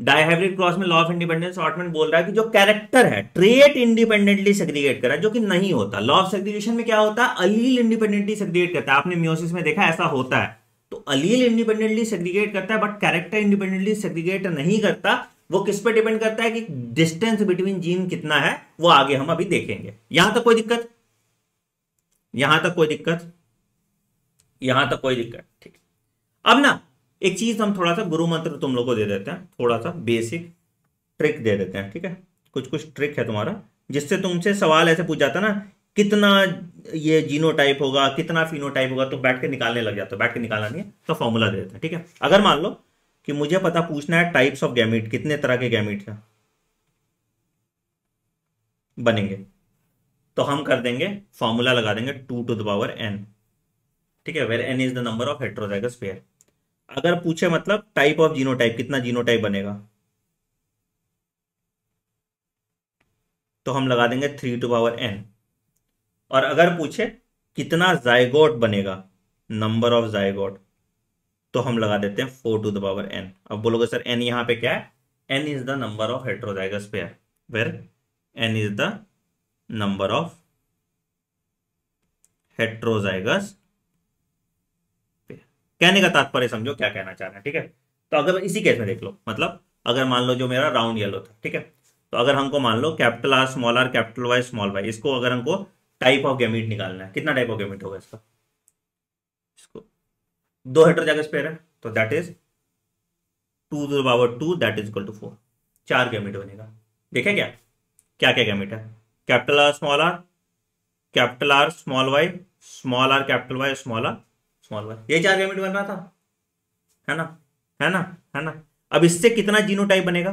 डायहाइब्रिड क्रॉस में लॉ ऑफ इंडिपेंडेंस ऑटमेंट बोल रहा है कि जो कैरेक्टर है ट्रेट इंडिपेंडेंटली सेग्रीगेट करा जो कि नहीं होता लॉ ऑफ सेग्रीगेशन में क्या होता है अलील इंडिपेंडेंटली सेग्रीगेट करता है आपने म्योसिस में देखा ऐसा होता है तो अलील इंडिपेंडेंटली सेग्रीगेट करता है बट कैरेक्टर इंडिपेंडेंटली सेग्रीगेट नहीं करता वो किस पर डिपेंड करता है कि डिस्टेंस बिटवीन जीन कितना है वो आगे हम अभी देखेंगे यहां तक कोई दिक्कत यहां तक कोई दिक्कत यहां तक कोई दिक्कत ठीक अब ना एक चीज हम थोड़ा सा गुरु मंत्र तो तुम लोगों को दे देते हैं थोड़ा सा बेसिक ट्रिक दे देते हैं ठीक है कुछ कुछ ट्रिक है तुम्हारा जिससे तुमसे सवाल ऐसे पूछ जाता ना कितना ये जीनो टाइप होगा कितना फिनो टाइप होगा तो बैठ के निकालने लग जाता है बैठ के निकालना नहीं है तो फॉर्मूला दे देते हैं ठीक है अगर मान लो कि मुझे पता पूछना है टाइप्स ऑफ गैमिट कितने तरह के गैमिट हैं बनेंगे तो हम कर देंगे फॉर्मूला लगा देंगे two to the power N ठीक है where N is the number of heterozygous pair अगर पूछे मतलब टाइप ऑफ जीनोटाइप कितना जीनोटाइप बनेगा तो हम लगा देंगे थ्री टू पावर एन और अगर पूछे कितना जायगोट बनेगा नंबर ऑफ जायगोट तो हम लगा देते हैं four to the power N अब बोलोगे सर एन यहां पे क्या है N is the number of heterozygous pair where N is the number of heterozygous कहने का तात्पर्य समझो क्या कहना चाह रहे हैं ठीक है तो अगर इसी केस में देख लो मतलब अगर मान लो जो मेरा राउंड येलो था ठीक है तो अगर हमको मान लो capital R small R capital Y small Y इसको अगर हमको टाइप ऑफ गेमिट निकालना है कितना टाइप ऑफ गेमिट होगा इसका इसको दो जगह पेयर तो है तो that is to to power two that is equal to four चार गेमिट बनेगा देखे क्या क्या क्या गेमिट है capital R small R capital R small Y small R capital Y small R small Y यही चार गैमिट बन रहा था है ना है ना है ना अब इससे कितना जीनो टाइप बनेगा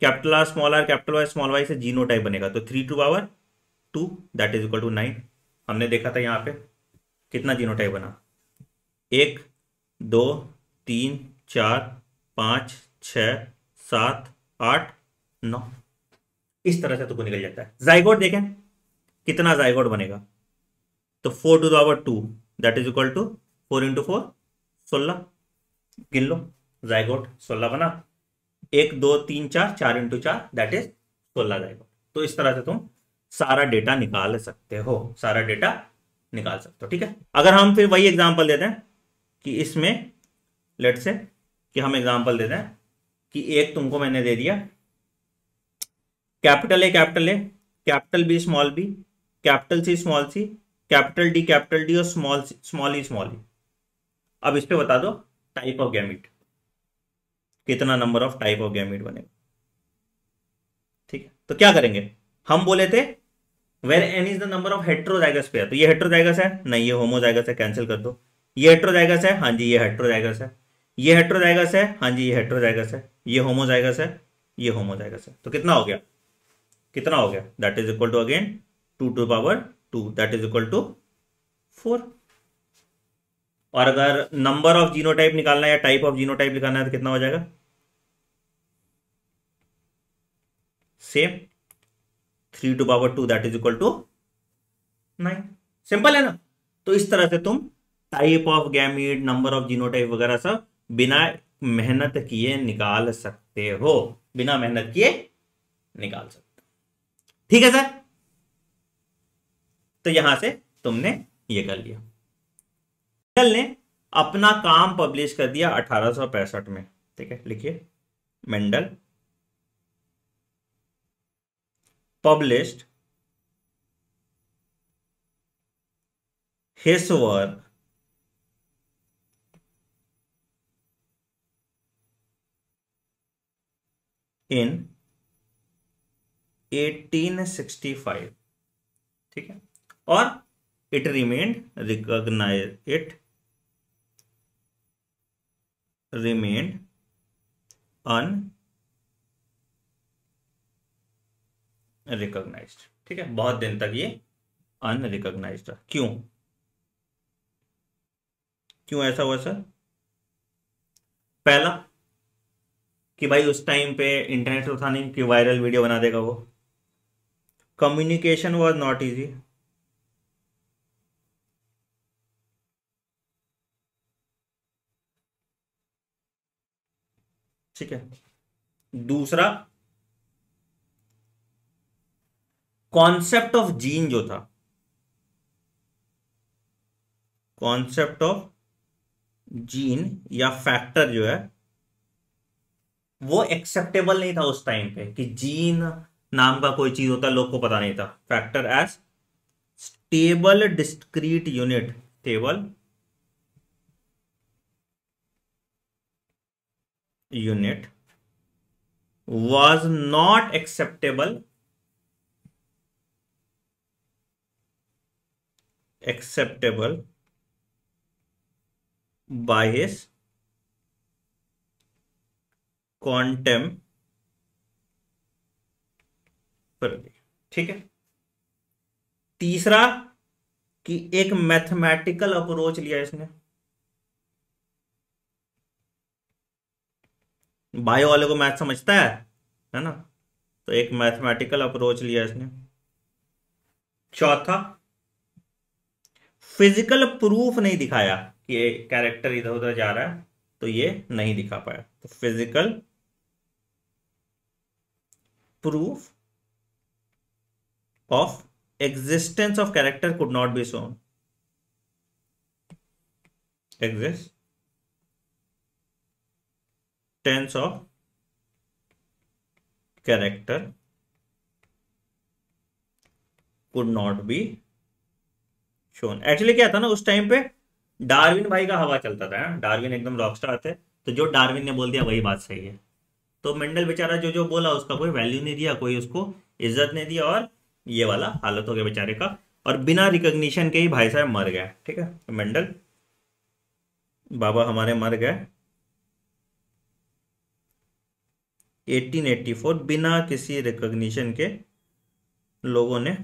capital R small R capital Y small Y से जीनो टाइप बनेगा तो three to power two that is equal to nine हमने देखा था यहाँ पे कितना जीनो टाइप बना एक दो तीन चार पाँच छ सात आठ नौ इस तरह से तुमको निकल जाता है जाइगोड देखें कितना जाइगोड बनेगा तो four to power two that is equal to four into four सोलह गिन लो जायोट सोलह बना एक दो तीन चार चार इंटू चार दैट इज सोलह जायोट तो इस तरह से तुम सारा डेटा निकाल सकते हो सारा डेटा निकाल सकते हो ठीक है अगर हम फिर वही एग्जाम्पल देते हैं कि इसमें लेट से कि हम एग्जाम्पल देते हैं कि एक तुमको मैंने दे दिया capital A capital A capital B small B capital C small C capital D capital D और small small E small E अब इस पे बता दो टाइप ऑफ गैमिट कितना number of type of gamete बनेगा ठीक है तो क्या करेंगे हम बोले थे where N is the number of heterozygous pair तो ये हेट्रोजाइगस है नहीं ये होमोजाइगस है कैंसिल कर दो ये हेट्रोजाइगस है हाँ जी ये हेट्रोजाइगस है ये हेट्रोजाइगस है हाँ जी ये हेट्रोजाइगस है ये होमोजाइगस है ये होमोजाइगस है तो कितना हो गया कितना हो गया that is equal to again two to power two that is equal to four और अगर नंबर ऑफ जीनोटाइप निकालना है या टाइप ऑफ जीनोटाइप निकालना है तो कितना हो जाएगा same three to power two that is equal to nine simple है ना तो इस तरह से तुम type of gamete number of genotype वगैरह सब बिना मेहनत किए निकाल सकते हो बिना मेहनत किए निकाल सकते ठीक है सर तो यहां से तुमने ये कर लिया गूगल ने अपना काम पब्लिश कर दिया अठारह में ठीक है लिखिए Mendel published his work in 1865 ठीक है और remained recognise it remained unrecognise ठीक है बहुत दिन तक ये अनरिकॉग्नाइज था क्यों क्यों ऐसा हुआ सर पहला कि भाई उस टाइम पे इंटरनेट तो था नहीं कि वायरल वीडियो बना देगा वो कम्युनिकेशन वॉज नॉट इजी ठीक है दूसरा कॉन्सेप्ट ऑफ जीन जो था कॉन्सेप्ट ऑफ जीन या फैक्टर जो है वो एक्सेप्टेबल नहीं था उस टाइम पे कि जीन नाम का कोई चीज होता लोग को पता नहीं था factor as stable discrete unit stable unit was not acceptable acceptable by his contemporary ठीक है तीसरा कि एक मैथमेटिकल अप्रोच लिया इसने बायो वाले को मैथ समझता है है ना तो एक मैथमेटिकल अप्रोच लिया इसने चौथा फिजिकल प्रूफ नहीं दिखाया कि ये कैरेक्टर इधर उधर जा रहा है तो ये नहीं दिखा पाया तो physical proof of existence of character could not be shown existence of character could not be shown actually क्या था ना उस टाइम पे डार्विन भाई का हवा चलता था हाँ? डार्विन एकदम रॉकस्टार थे तो जो डार्विन ने बोल दिया वही बात सही है तो मेंडल बेचारा जो जो बोला उसका कोई वैल्यू नहीं दिया कोई उसको इज्जत नहीं दिया और ये वाला हालत हो गया बेचारे का और बिना रिकग्निशन के ही भाई साहब मर गया ठीक है मेंडल बाबा हमारे मर गए 1884 बिना किसी रिकॉग्निशन के लोगों ने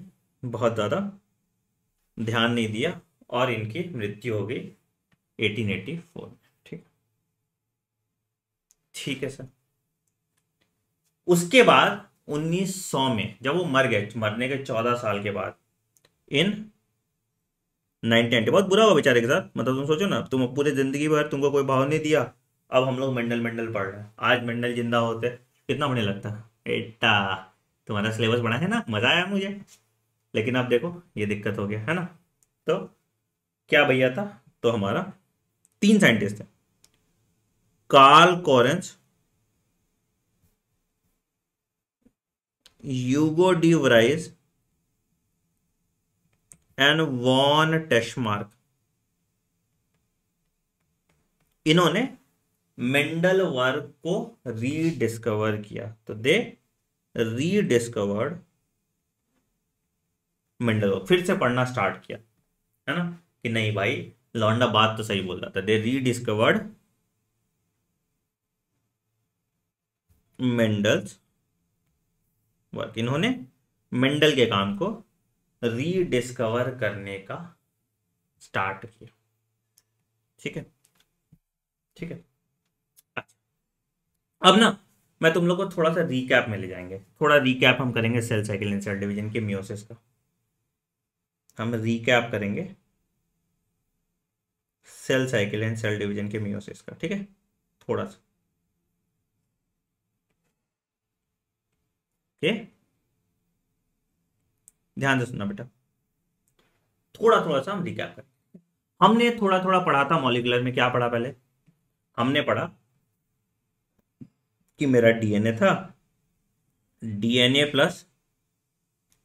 बहुत ज़्यादा ध्यान नहीं दिया और इनकी मृत्यु हो गई 1884 में ठीक ठीक है सर उसके बाद 1900 में जब वो मर गए मरने के 14 साल के बाद इन नाइनटीन बहुत बुरा हुआ बेचारे के साथ मतलब तुम सोचो ना तुम पूरे जिंदगी भर तुमको कोई भाव नहीं दिया अब हम लोग मंडल मंडल पढ़ रहे हैं आज मंडल जिंदा होते कितना बढ़िया लगता एटा तुम्हारा सिलेबस बना है ना मज़ा आया मुझे लेकिन आप देखो ये दिक्कत हो गया है ना तो क्या भैया था तो हमारा तीन साइंटिस्ट है Carl Correns Hugo de Vries and von Tschermak इन्होंने मेंडल वर्क को रीडिस्कवर किया तो दे रीडिस्कवर्ड मेंडल वर्क फिर से पढ़ना स्टार्ट किया है ना कि नहीं भाई लौंडा बात तो सही बोल रहा था दे रीडिस्कवर्ड मेंडल्स वर्क इन्होंने मेंडल के काम को रीडिस्कवर करने का स्टार्ट किया ठीक है ठीक है अब ना मैं तुम लोग को थोड़ा सा रिकैप में ले जाएंगे थोड़ा रिकैप हम करेंगे cell cycle in cell division के म्योसिस का हम रिकैप करेंगे cell cycle and cell division के म्योसिस का ठीक है थोड़ा सा ओके ध्यान से सुनना बेटा थोड़ा थोड़ा सा हम रिकैप करें हमने थोड़ा थोड़ा पढ़ा था मॉलिकुलर में क्या पढ़ा पहले हमने पढ़ा कि मेरा डीएनए था डीएनए प्लस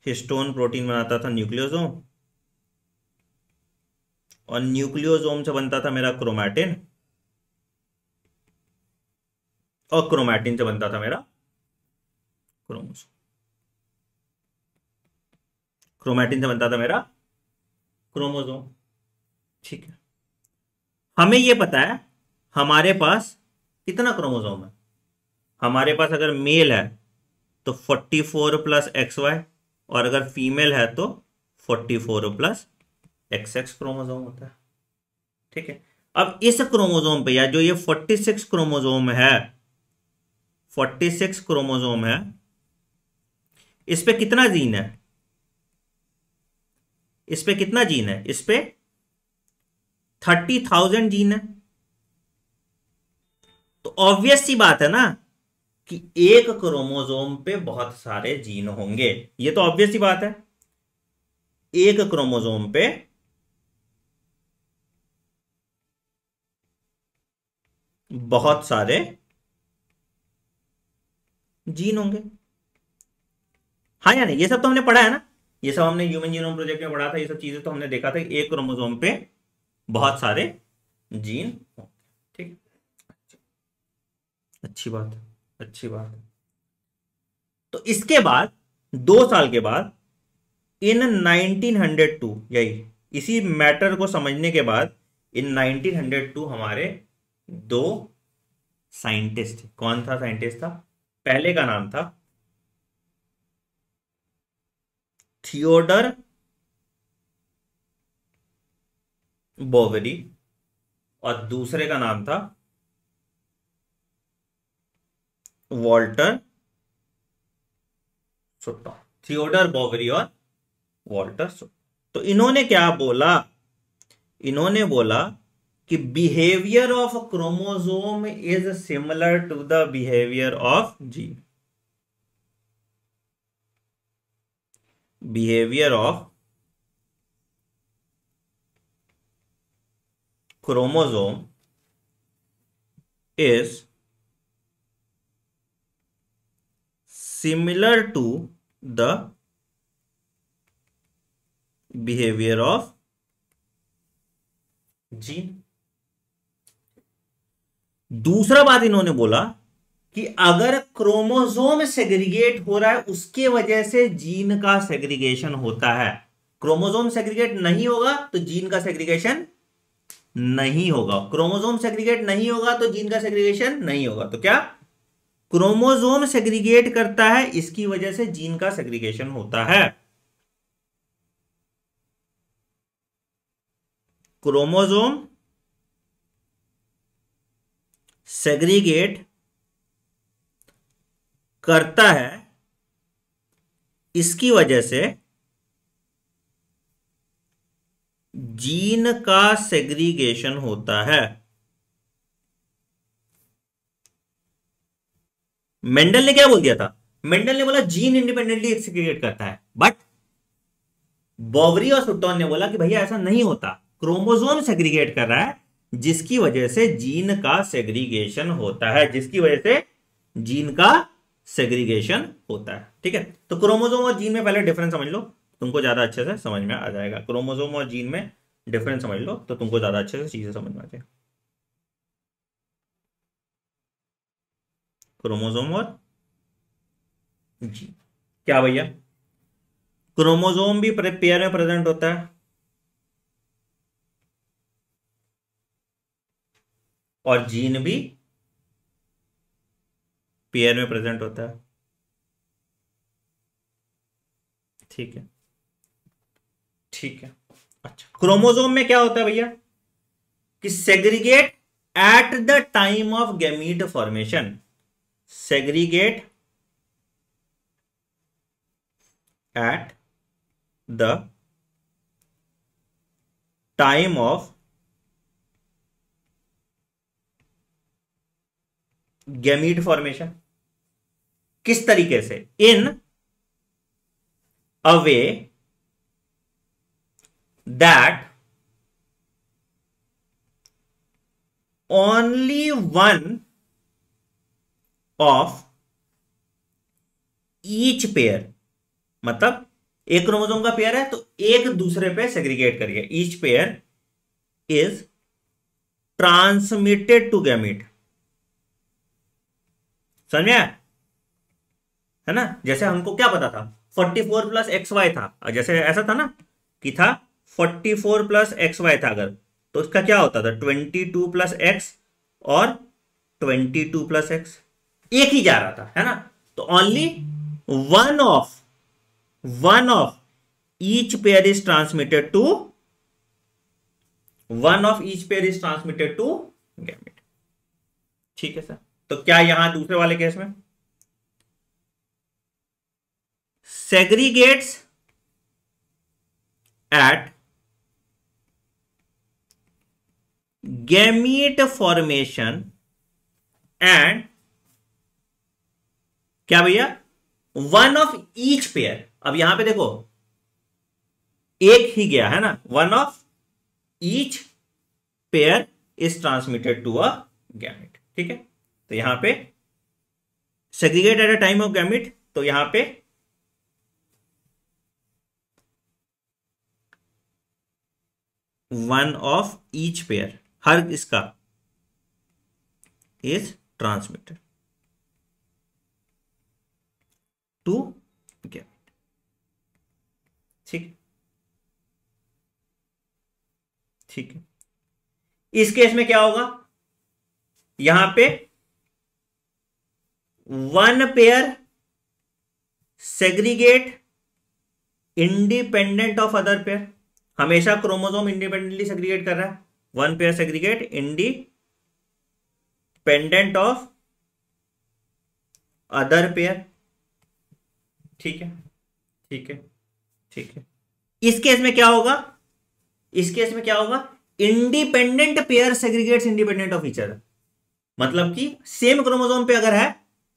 हिस्टोन प्रोटीन बनाता था न्यूक्लियोजोम और न्यूक्लियोजोम से बनता था मेरा क्रोमैटिन और क्रोमैटिन से बनता था मेरा क्रोमोसोम क्रोमैटिन से बनता था मेरा क्रोमोजोम ठीक है हमें यह पता है हमारे पास कितना क्रोमोजोम है हमारे पास अगर मेल है तो forty four plus X Y और अगर फीमेल है तो forty four plus X X chromosome होता है ठीक है अब इस क्रोमोजोम पे या जो ये फोर्टी सिक्स क्रोमोजोम है फोर्टी सिक्स क्रोमोजोम है इस पे कितना जीन है इस पे कितना जीन है इस पे थर्टी थाउजेंड जीन है तो ऑब्वियस सी बात है ना कि एक क्रोमोजोम पे बहुत सारे जीन होंगे ये तो ऑब्वियस ही बात है एक क्रोमोजोम पे बहुत सारे जीन होंगे हाँ या नहीं ये सब तो हमने पढ़ा है ना ये सब हमने ह्यूमन जीनोम प्रोजेक्ट में पढ़ा था ये सब चीजें तो हमने देखा था एक क्रोमोजोम पे बहुत सारे जीन ठीक अच्छी बात है अच्छी बात तो इसके बाद दो साल के बाद इन 1902 यही इसी मैटर को समझने के बाद इन 1902 हमारे दो साइंटिस्ट कौन था साइंटिस्ट था पहले का नाम था थियोडर बोवरी और दूसरे का नाम था वॉल्टर सुट्टा थियोडर बॉवरी और वॉल्टर सुट्टो तो इन्होंने क्या बोला इन्होंने बोला कि behaviour of chromosome is similar to the behaviour of gene behaviour of chromosome is similar to the behavior of gene दूसरा बात इन्होंने बोला कि अगर क्रोमोसोम सेग्रीगेट हो रहा है उसके वजह से जीन का सेग्रीगेशन होता है क्रोमोसोम सेग्रीगेट नहीं होगा तो जीन का सेग्रीगेशन नहीं होगा क्रोमोसोम सेग्रीगेट नहीं होगा तो जीन का सेग्रीगेशन नहीं होगा तो क्या क्रोमोजोम सेग्रीगेट करता है इसकी वजह से जीन का सेग्रीगेशन होता है क्रोमोजोम सेग्रीगेट करता है इसकी वजह से जीन का सेग्रीगेशन होता है मेंडल ने क्या बोल दिया था मेंडल ने बोला जीन इंडिपेंडेंटली एक्सिक्रिएट करता है बट बॉबरी और सुटॉन ने बोला कि भैया ऐसा नहीं होता क्रोमोजोम सेग्रीगेट कर रहा है जिसकी वजह से जीन का सेग्रीगेशन होता है जिसकी वजह से जीन का सेग्रीगेशन होता है ठीक है तो क्रोमोजोम और जीन में पहले डिफरेंस समझ लो तुमको ज्यादा अच्छे से समझ में आ जाएगा क्रोमोजोम और जीन में डिफरेंस समझ लो तो तुमको ज्यादा अच्छे से चीजें समझ में आ जाएगी क्रोमोजोम और जी क्या भैया क्रोमोजोम भी पेयर में प्रेजेंट होता है और जीन भी पेयर में प्रेजेंट होता है ठीक है ठीक है अच्छा क्रोमोजोम में क्या होता है भैया कि segregate at the time of gamete formation segregate at the time of gamete formation किस तरीके से in a way that only one of each pair मतलब एक क्रोमोजोम का पेयर है तो एक दूसरे पे सेग्रीगेट करिए each pair is transmitted to gamete समझ में है ना जैसे हमको क्या पता था 44 फोर प्लस एक्स वाई था जैसे ऐसा था ना कि था 44 फोर प्लस एक्स वाई था अगर तो इसका क्या होता था 22 टू प्लस एक्स और 22 टू प्लस एक्स एक ही जा रहा था है ना तो only one of one of each pair is transmitted to one of each pair is transmitted to gamete ठीक है सर तो क्या यहां दूसरे वाले केस में segregates at gamete formation and क्या भैया वन ऑफ ईच पेयर अब यहां पे देखो एक ही गया है ना one of each pair is transmitted to a gamete ठीक है तो यहां पे segregate at a time of gamete तो यहां पे वन ऑफ ईच पेयर हर इसका इज ट्रांसमिटेड टू गेट ठीक ठीक है इस केस में क्या होगा यहां पे one pair segregate independent of other pair हमेशा क्रोमोसोम इंडिपेंडेंटली सेग्रीगेट कर रहा है one pair segregate independent of other pair ठीक है ठीक है ठीक है इस केस में क्या होगा इस केस में क्या होगा independent pair segregates independent of either मतलब कि सेम क्रोमोसोम पे अगर है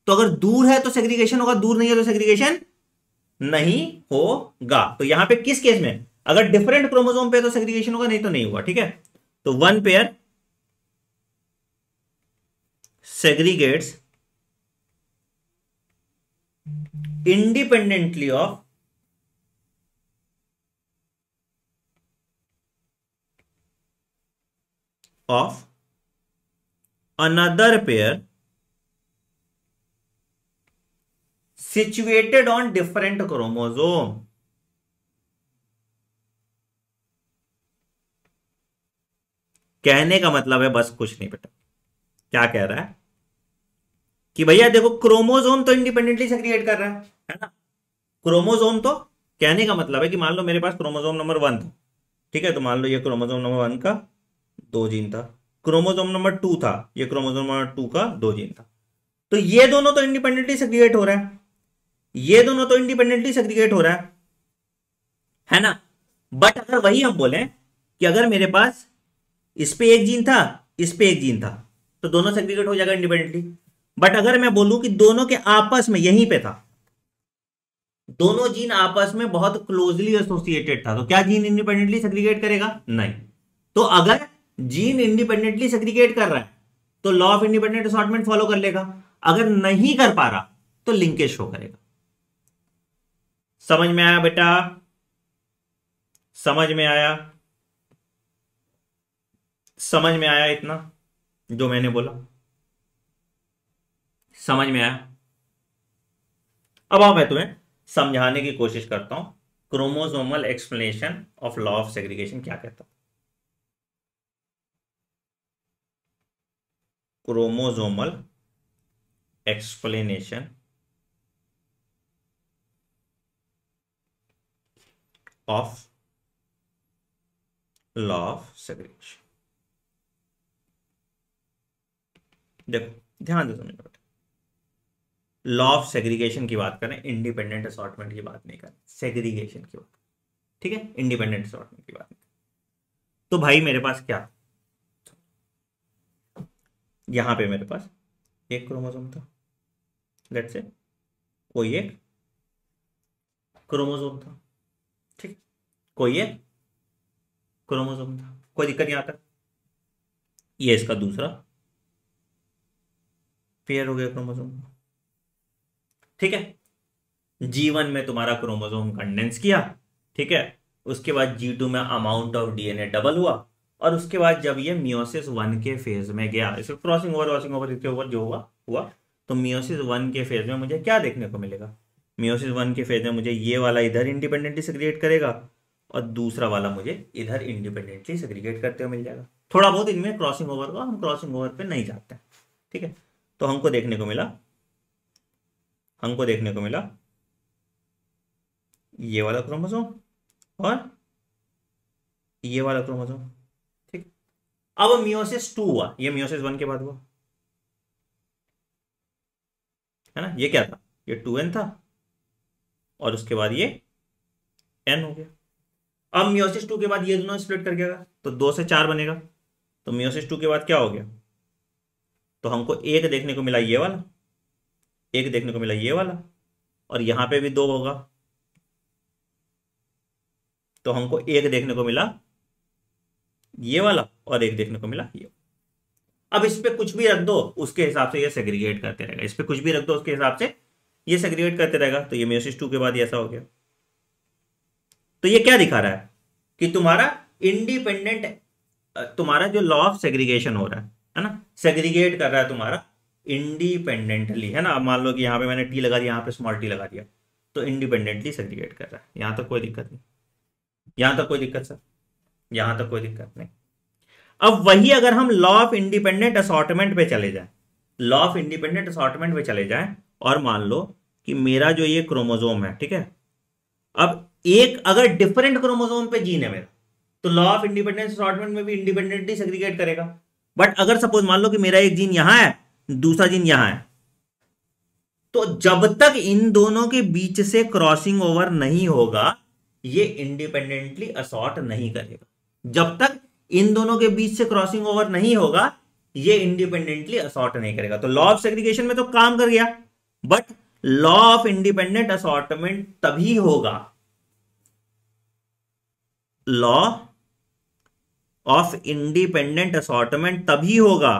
तो अगर दूर है तो सेग्रीगेशन होगा दूर नहीं है तो सेग्रीगेशन नहीं होगा तो यहां पे किस केस में अगर डिफरेंट क्रोमोसोम पे तो सेग्रीगेशन होगा नहीं तो नहीं होगा ठीक है तो one pair segregates independently of of another pair situated on different chromosome कहने का मतलब है बस कुछ नहीं बेटा क्या कह रहा है कि भैया देखो क्रोमोजोम तो इंडिपेंडेंटली सेग्रीगेट कर रहा है है ना क्रोमोजोम तो कहने का मतलब है कि मान लो मेरे पास क्रोमोजोम नंबर वन था ठीक है तो मान लो ये क्रोमोजोम नंबर वन का दो जीन था क्रोमोजोम नंबर टू था ये क्रोमोजोम नंबर टू का दो जीन था तो ये दोनों तो इंडिपेंडेंटली सेग्रीगेट हो रहा है ये दोनों तो इंडिपेंडेंटली सेग्रीगेट हो रहा है है ना बट अगर वही हम बोले कि अगर मेरे पास इस पे एक जीन था इस पे एक जीन था तो दोनों सेग्रीगेट हो जाएगा इंडिपेंडेंटली बट अगर मैं बोलूं कि दोनों के आपस में यहीं पे था दोनों जीन आपस में बहुत क्लोजली एसोसिएटेड था तो क्या जीन इंडिपेंडेंटली सेग्रीगेट करेगा नहीं तो अगर जीन इंडिपेंडेंटली सेग्रीगेट कर रहा है तो law of independent assortment follow कर लेगा अगर नहीं कर पा रहा तो लिंकेज शो करेगा समझ में आया बेटा समझ में आया समझ में आया इतना जो मैंने बोला समझ में आया अब आओ मैं तुम्हें समझाने की कोशिश करता हूं chromosomal explanation of law of segregation क्या कहता है chromosomal explanation of law of segregation देखो ध्यान से समझो लॉ ऑफ सेग्रीगेशन की बात करें इंडिपेंडेंट असॉटमेंट की बात नहीं करें सेग्रीगेशन की बात ठीक है इंडिपेंडेंट असॉटमेंट की बात नहीं तो भाई मेरे पास क्या यहां पे मेरे पास एक क्रोमोसोम था लेट से कोई एक क्रोमोसोम था ठीक कोई एक क्रोमोसोम था कोई दिक्कत नहीं आता ये इसका दूसरा पेयर हो गया क्रोमोसोम का ठीक है जीवन में तुम्हारा क्रोमोजोम कंडेंस किया ठीक है उसके बाद जी टू में अमाउंट ऑफ डीएनए डबल हुआ और उसके बाद जब ये मियोसिस वन के फेज में गया इसको क्रॉसिंग ओवर क्रॉसिंग ओवर इसके ऊपर जो हुआ हुआ तो मियोसिस वन के फेज में मुझे क्या देखने को मिलेगा मियोसिस वन के फेज में मुझे ये वाला इधर इंडिपेंडेंटली सेग्रीगेट करेगा और दूसरा वाला मुझे इधर इंडिपेंडेंटली सेग्रीगेट करते हुए मिल जाएगा थोड़ा बहुत इनमें क्रॉसिंग ओवर का हम क्रॉसिंग ओवर पर नहीं जाते हैं ठीक है तो हमको देखने को मिला हमको देखने को मिला ये वाला क्रोमोसोम और ये वाला क्रोमोसोम ठीक अब मियोसिस टू हुआ ये मियोसिस वन के बाद हुआ है ना ये क्या था ये टू एन था और उसके बाद ये एन हो गया अब मियोसिस टू के बाद ये दोनों स्प्लिट कर गया तो दो से चार बनेगा तो मियोसिस टू के बाद क्या हो गया तो हमको एक देखने को मिला ये वाला एक देखने को मिला ये वाला और यहां पे भी दो होगा तो हमको एक देखने को मिला ये वाला और एक देखने को मिला ये अब इस पर कुछ भी रख दो उसके हिसाब से ये सेग्रीगेट करते रहेगा इस पर कुछ भी रख दो उसके हिसाब से ये सेग्रीगेट करते रहेगा तो ये म्यूसिस टू के बाद ऐसा हो गया तो ये क्या दिखा रहा है कि तुम्हारा इंडिपेंडेंट तुम्हारा जो लॉ ऑफ सेग्रीगेशन हो रहा है है ना सेग्रीगेट कर रहा है तुम्हारा इंडिपेंडेंटली है ना अब मान लो कि यहाँ पे मैंने टी लगा दिया यहाँ पे स्मॉल टी लगा दिया तो इंडिपेंडेंटली सेग्रीगेट कर रहा है यहाँ तक तो कोई दिक्कत नहीं यहाँ तक तो कोई दिक्कत सर यहाँ तक तो कोई दिक्कत नहीं अब वही अगर हम लॉ ऑफ इंडिपेंडेंट असॉटमेंट पे चले जाए लॉ ऑफ इंडिपेंडेंट असॉटमेंट पे चले जाए और मान लो कि मेरा जो ये क्रोमोजोम है ठीक है अब एक अगर डिफरेंट क्रोमोजोम पे जीन है मेरा तो लॉ ऑफ इंडिपेंडेंट असॉटमेंट में भी इंडिपेंडेंटली सेग्रीगेट करेगा बट अगर सपोज मान लो कि मेरा एक जीन यहां है दूसरा जीन यहां है तो जब तक इन दोनों के बीच से क्रॉसिंग ओवर नहीं होगा ये इंडिपेंडेंटली असॉर्ट नहीं करेगा जब तक इन दोनों के बीच से क्रॉसिंग ओवर नहीं होगा ये इंडिपेंडेंटली असॉर्ट नहीं करेगा तो लॉ ऑफ सेग्रीगेशन में तो काम कर गया but law of independent assortment तभी होगा लॉ ऑफ इंडिपेंडेंट असॉर्टमेंट तभी होगा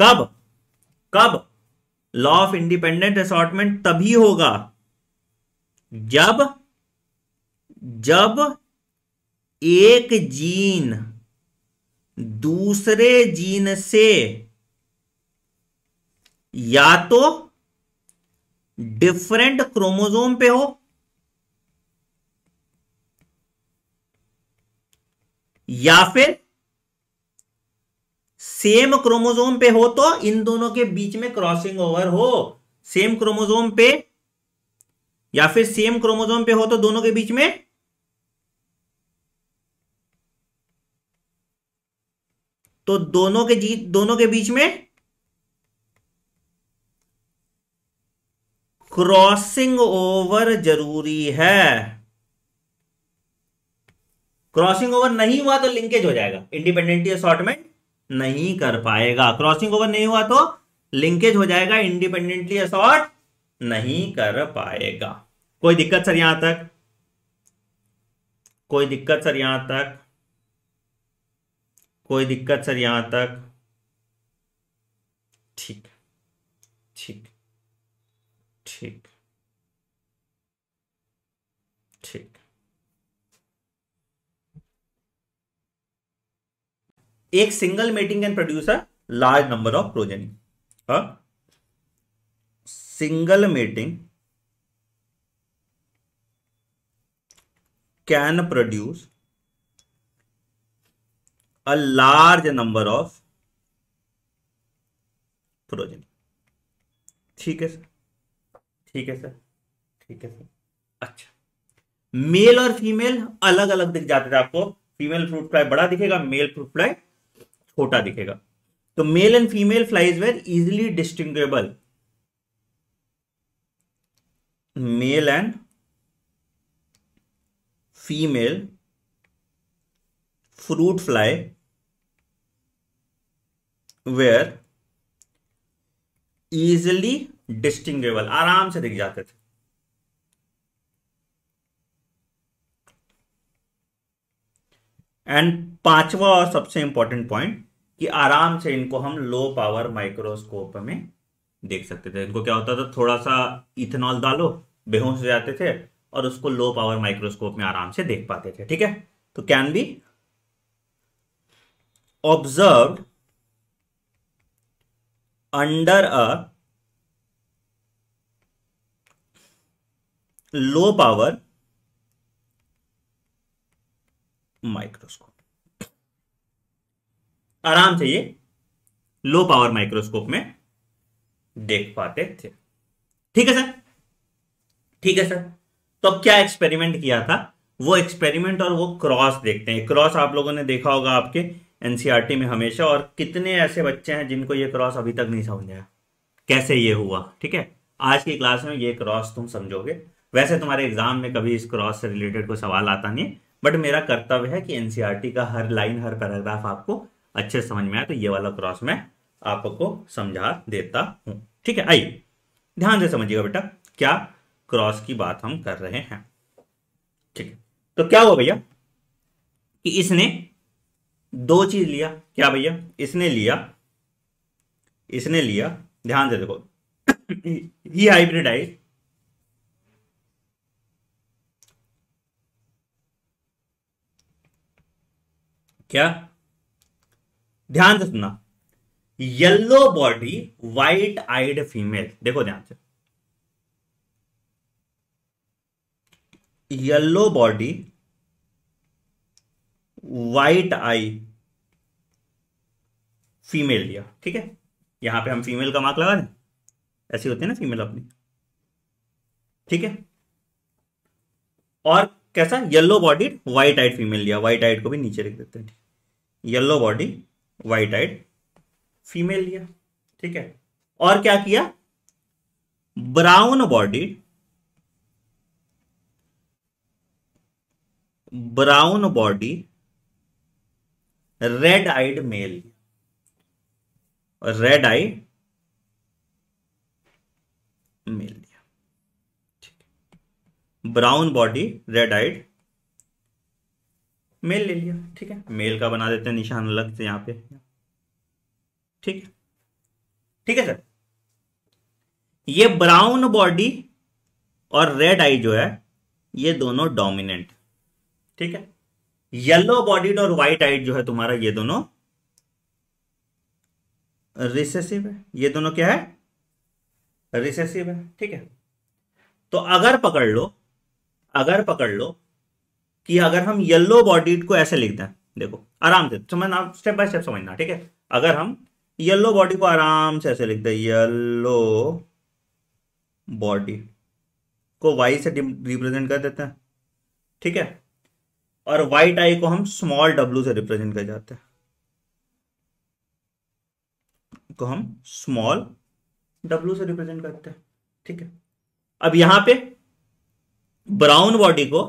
कब कब लॉ ऑफ इंडिपेंडेंट असॉटमेंट तभी होगा जब जब एक जीन दूसरे जीन से या तो डिफरेंट क्रोमोजोम पे हो या फिर सेम क्रोमोजोम पे हो तो इन दोनों के बीच में क्रॉसिंग ओवर हो सेम क्रोमोजोम पे या फिर सेम क्रोमोजोम पे हो तो दोनों के बीच में तो दोनों के जी दोनों के बीच में क्रॉसिंग ओवर जरूरी है क्रॉसिंग ओवर नहीं हुआ तो लिंकेज हो जाएगा इंडिपेंडेंटली असॉटमेंट नहीं कर पाएगा क्रॉसिंग ओवर नहीं हुआ तो लिंकेज हो जाएगा इंडिपेंडेंटली असॉर्ट नहीं कर पाएगा कोई दिक्कत सर यहां तक कोई दिक्कत सर यहां तक कोई दिक्कत सर यहां तक ठीक है एक single mating can produce a large number of progeny single mating can produce a large number of progeny ठीक है सर ठीक है सर ठीक है सर अच्छा मेल और फीमेल अलग अलग दिख जाते थे आपको फीमेल फ्रूट फ्लाई बड़ा दिखेगा मेल फ्रूट फ्लाई छोटा दिखेगा तो male and female flies were easily distinguishable male and female fruit fly were easily distinguishable आराम से दिख जाते थे एंड पांचवा और सबसे इंपॉर्टेंट पॉइंट कि आराम से इनको हम लो पावर माइक्रोस्कोप में देख सकते थे इनको क्या होता था थोड़ा सा इथेनॉल डालो बेहोश हो जाते थे और उसको लो पावर माइक्रोस्कोप में आराम से देख पाते थे ठीक है तो can be observe under a low power microscope आराम से ये लो पावर माइक्रोस्कोप में देख पाते थे ठीक है सर ठीक है सर तो अब क्या एक्सपेरिमेंट किया था वो एक्सपेरिमेंट और वो क्रॉस देखते हैं क्रॉस आप लोगों ने देखा होगा आपके एनसीआरटी e में हमेशा और कितने ऐसे बच्चे हैं जिनको ये क्रॉस अभी तक नहीं समझ आया कैसे ये हुआ ठीक है आज की क्लास में ये क्रॉस तुम समझोगे वैसे तुम्हारे एग्जाम में कभी इस क्रॉस से रिलेटेड कोई सवाल आता नहीं बट मेरा कर्तव्य है कि एनसीआरटी e का हर लाइन हर पैराग्राफ आपको अच्छे समझ में आए तो ये वाला क्रॉस मैं आपको समझा देता हूं ठीक है आइए ध्यान से समझिएगा बेटा क्या क्रॉस की बात हम कर रहे हैं ठीक है तो क्या हुआ भैया कि इसने दो चीज लिया क्या भैया इसने लिया इसने लिया ध्यान से देखो ही हाइब्रिडाइज क्या ध्यान से सुनना yellow body white eyed female देखो ध्यान से yellow body white eye female लिया ठीक है यहां पे हम फीमेल का मार्क लगा दें ऐसी होती है ना फीमेल अपनी ठीक है और कैसा yellow body white eyed female लिया व्हाइट आइड को भी नीचे लिख देते हैं yellow body white eyed female लिया ठीक है और क्या किया brown body brown body red eyed male red eye male लिया ठीक brown body red eyed male ले लिया ठीक है मेल का बना देते हैं निशान अलग से यहाँ पे ठीक है ठीक है सर ये ब्राउन बॉडी और रेड आई जो है ये दोनों डोमिनेंट ठीक है येलो बॉडीड और व्हाइट आइड जो है तुम्हारा ये दोनों रिसेसिव है ये दोनों क्या है रिसेसिव है ठीक है तो अगर पकड़ लो अगर पकड़ लो कि अगर हम येल्लो बॉडीड को ऐसे लिखते हैं देखो आराम से समझना स्टेप बाय स्टेप समझना ठीक है अगर हम येल्लो बॉडी को आराम से ऐसे लिखते हैं येल्लो बॉडी को वाई से रिप्रेजेंट कर देते हैं ठीक है और वाइट आई को हम स्मॉल डब्ल्यू से रिप्रेजेंट कर जाते हैं को हम स्मॉल डब्ल्यू से रिप्रेजेंट करते हैं ठीक है अब यहां पे ब्राउन बॉडी को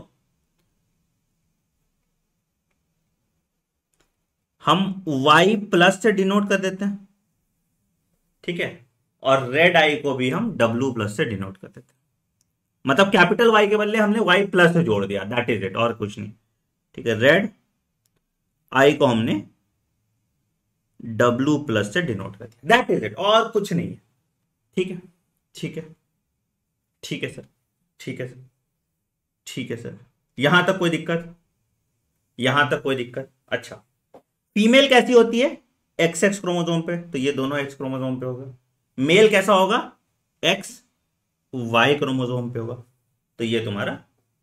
हम y प्लस से डिनोट कर देते हैं ठीक है और रेड आई को भी हम w प्लस से डिनोट कर देते हैं मतलब कैपिटल y के बदले हमने y प्लस से जोड़ दिया दैट इज इट और कुछ नहीं ठीक है रेड आई को हमने w प्लस से डिनोट कर दिया दैट इज इट और कुछ नहीं है ठीक है ठीक है ठीक है सर ठीक है सर ठीक है सर यहां तक कोई दिक्कत यहां तक कोई दिक्कत अच्छा फीमेल कैसी होती है एक्स एक्स क्रोमोजोम पे तो ये दोनों एक्स क्रोमोजोम पे होगा मेल कैसा होगा एक्स वाई क्रोमोजोम पे होगा तो ये तुम्हारा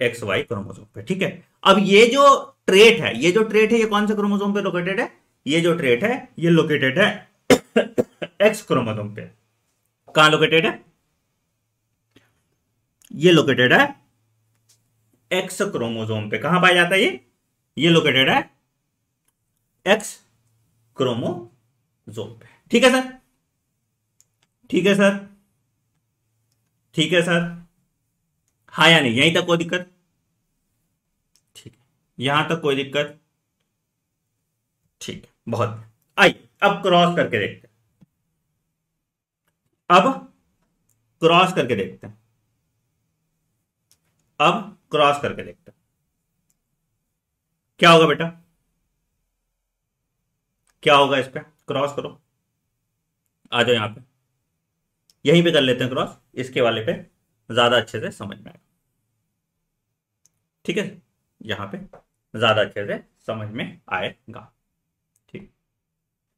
एक्स वाई क्रोमोजोम पे ठीक है अब ये जो ट्रेट है ये जो ट्रेट है ये कौन से क्रोमोजोम पे लोकेटेड है ये जो ट्रेट है ये लोकेटेड है एक्स क्रोमोजोम पे कहा लोकेटेड है ये लोकेटेड है एक्स क्रोमोजोम पे कहा पाया जाता है ये ये लोकेटेड है एक्स क्रोमोजोम पे ठीक है सर ठीक है सर ठीक है सर हाँ या नहीं यहीं तक कोई दिक्कत ठीक है यहां तक कोई दिक्कत ठीक है बहुत आइए अब क्रॉस करके देखते हैं अब क्रॉस करके देखते हैं अब क्रॉस करके देखते हैं क्या होगा बेटा क्या होगा इस पर क्रॉस करो आ जाओ यहाँ पे यहीं पे कर लेते हैं क्रॉस इसके वाले पे ज़्यादा अच्छे से समझ में आएगा ठीक है यहाँ पे ज़्यादा अच्छे से समझ में आएगा ठीक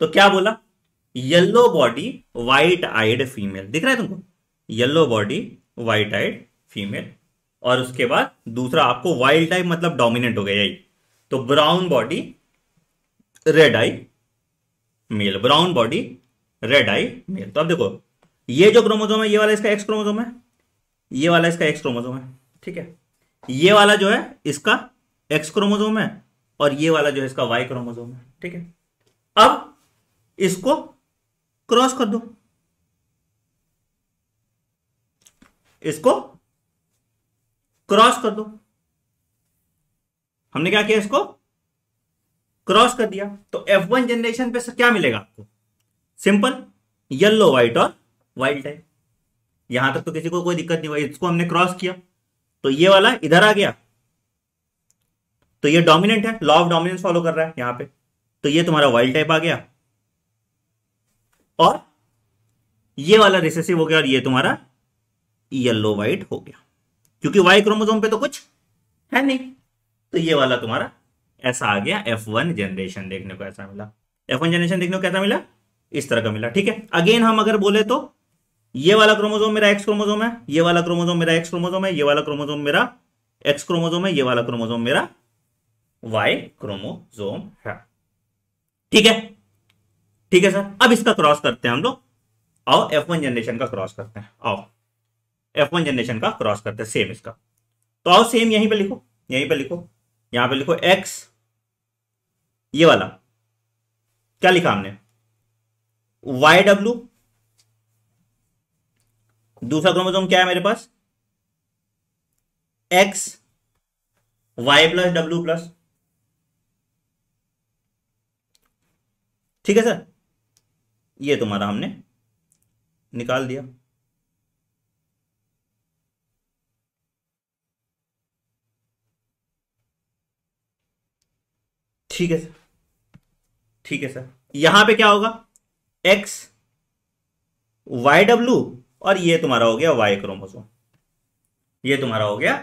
तो क्या बोला yellow body white eyed female दिख रहा है तुमको yellow body white eyed female और उसके बाद दूसरा आपको वाइल्ड टाइप मतलब डोमिनेंट हो गया यही तो brown body red eye male brown body red eye male तो अब देखो ये जो क्रोमोजोम है ये वाला इसका एक्स क्रोमोजोम है ये वाला इसका एक्स क्रोमोजोम है ठीक है ये वाला जो है इसका एक्स क्रोमोजोम है और ये वाला जो है इसका वाई क्रोमोजोम है ठीक है अब इसको क्रॉस कर दो इसको क्रॉस कर दो हमने क्या किया इसको क्रॉस कर दिया तो एफ वन जनरेशन पे क्या मिलेगा आपको सिंपल येल्लो व्हाइट और वाइल्ड टाइप यहां तक तो किसी को कोई दिक्कत नहीं हुआ इसको हमने क्रॉस किया तो ये वाला इधर आ गया तो ये डोमिनेंट है लॉ ऑफ डोमिनेंस फॉलो कर रहा है यहां पे तो ये तुम्हारा वाइल्ड टाइप आ गया और ये वाला रिसेसिव हो गया और ये तुम्हारा येल्लो व्हाइट हो गया क्योंकि वाई क्रोमोजोम पे तो कुछ है नहीं तो ये वाला तुम्हारा ऐसा आ गया एफ वन जनरेशन देखने को ऐसा मिला एफ वन जनरेशन देखने को कैसा मिला इस तरह का मिला ठीक है अगेन हम अगर बोले तो ये वाला क्रोमोजोम मेरा एक्स क्रोमोजोम है ये वाला क्रोमोजोम मेरा एक्स क्रोमोजोम है ये वाला क्रोमोजोम मेरा एक्स क्रोमोजोम है ये वाला क्रोमोजोम मेरा वाई क्रोमोजोम है ठीक है ठीक है सर अब इसका क्रॉस करते हैं हम लोग आओ एफ वन जनरेशन का क्रॉस करते हैं आओ एफ वन जनरेशन का क्रॉस करते हैं सेम इसका तो आओ सेम यहीं पे लिखो यहीं पे लिखो यहां पे लिखो एक्स ये वाला क्या लिखा हमने वाई डब्ल्यू दूसरा क्रोमोजोम क्या है मेरे पास X Y plus W plus ठीक है सर ये तुम्हारा हमने निकाल दिया ठीक है सर ठीक है सर यहां पे क्या होगा एक्स वाई डब्ल्यू और ये तुम्हारा हो गया वाई क्रोमोसोम ये तुम्हारा हो गया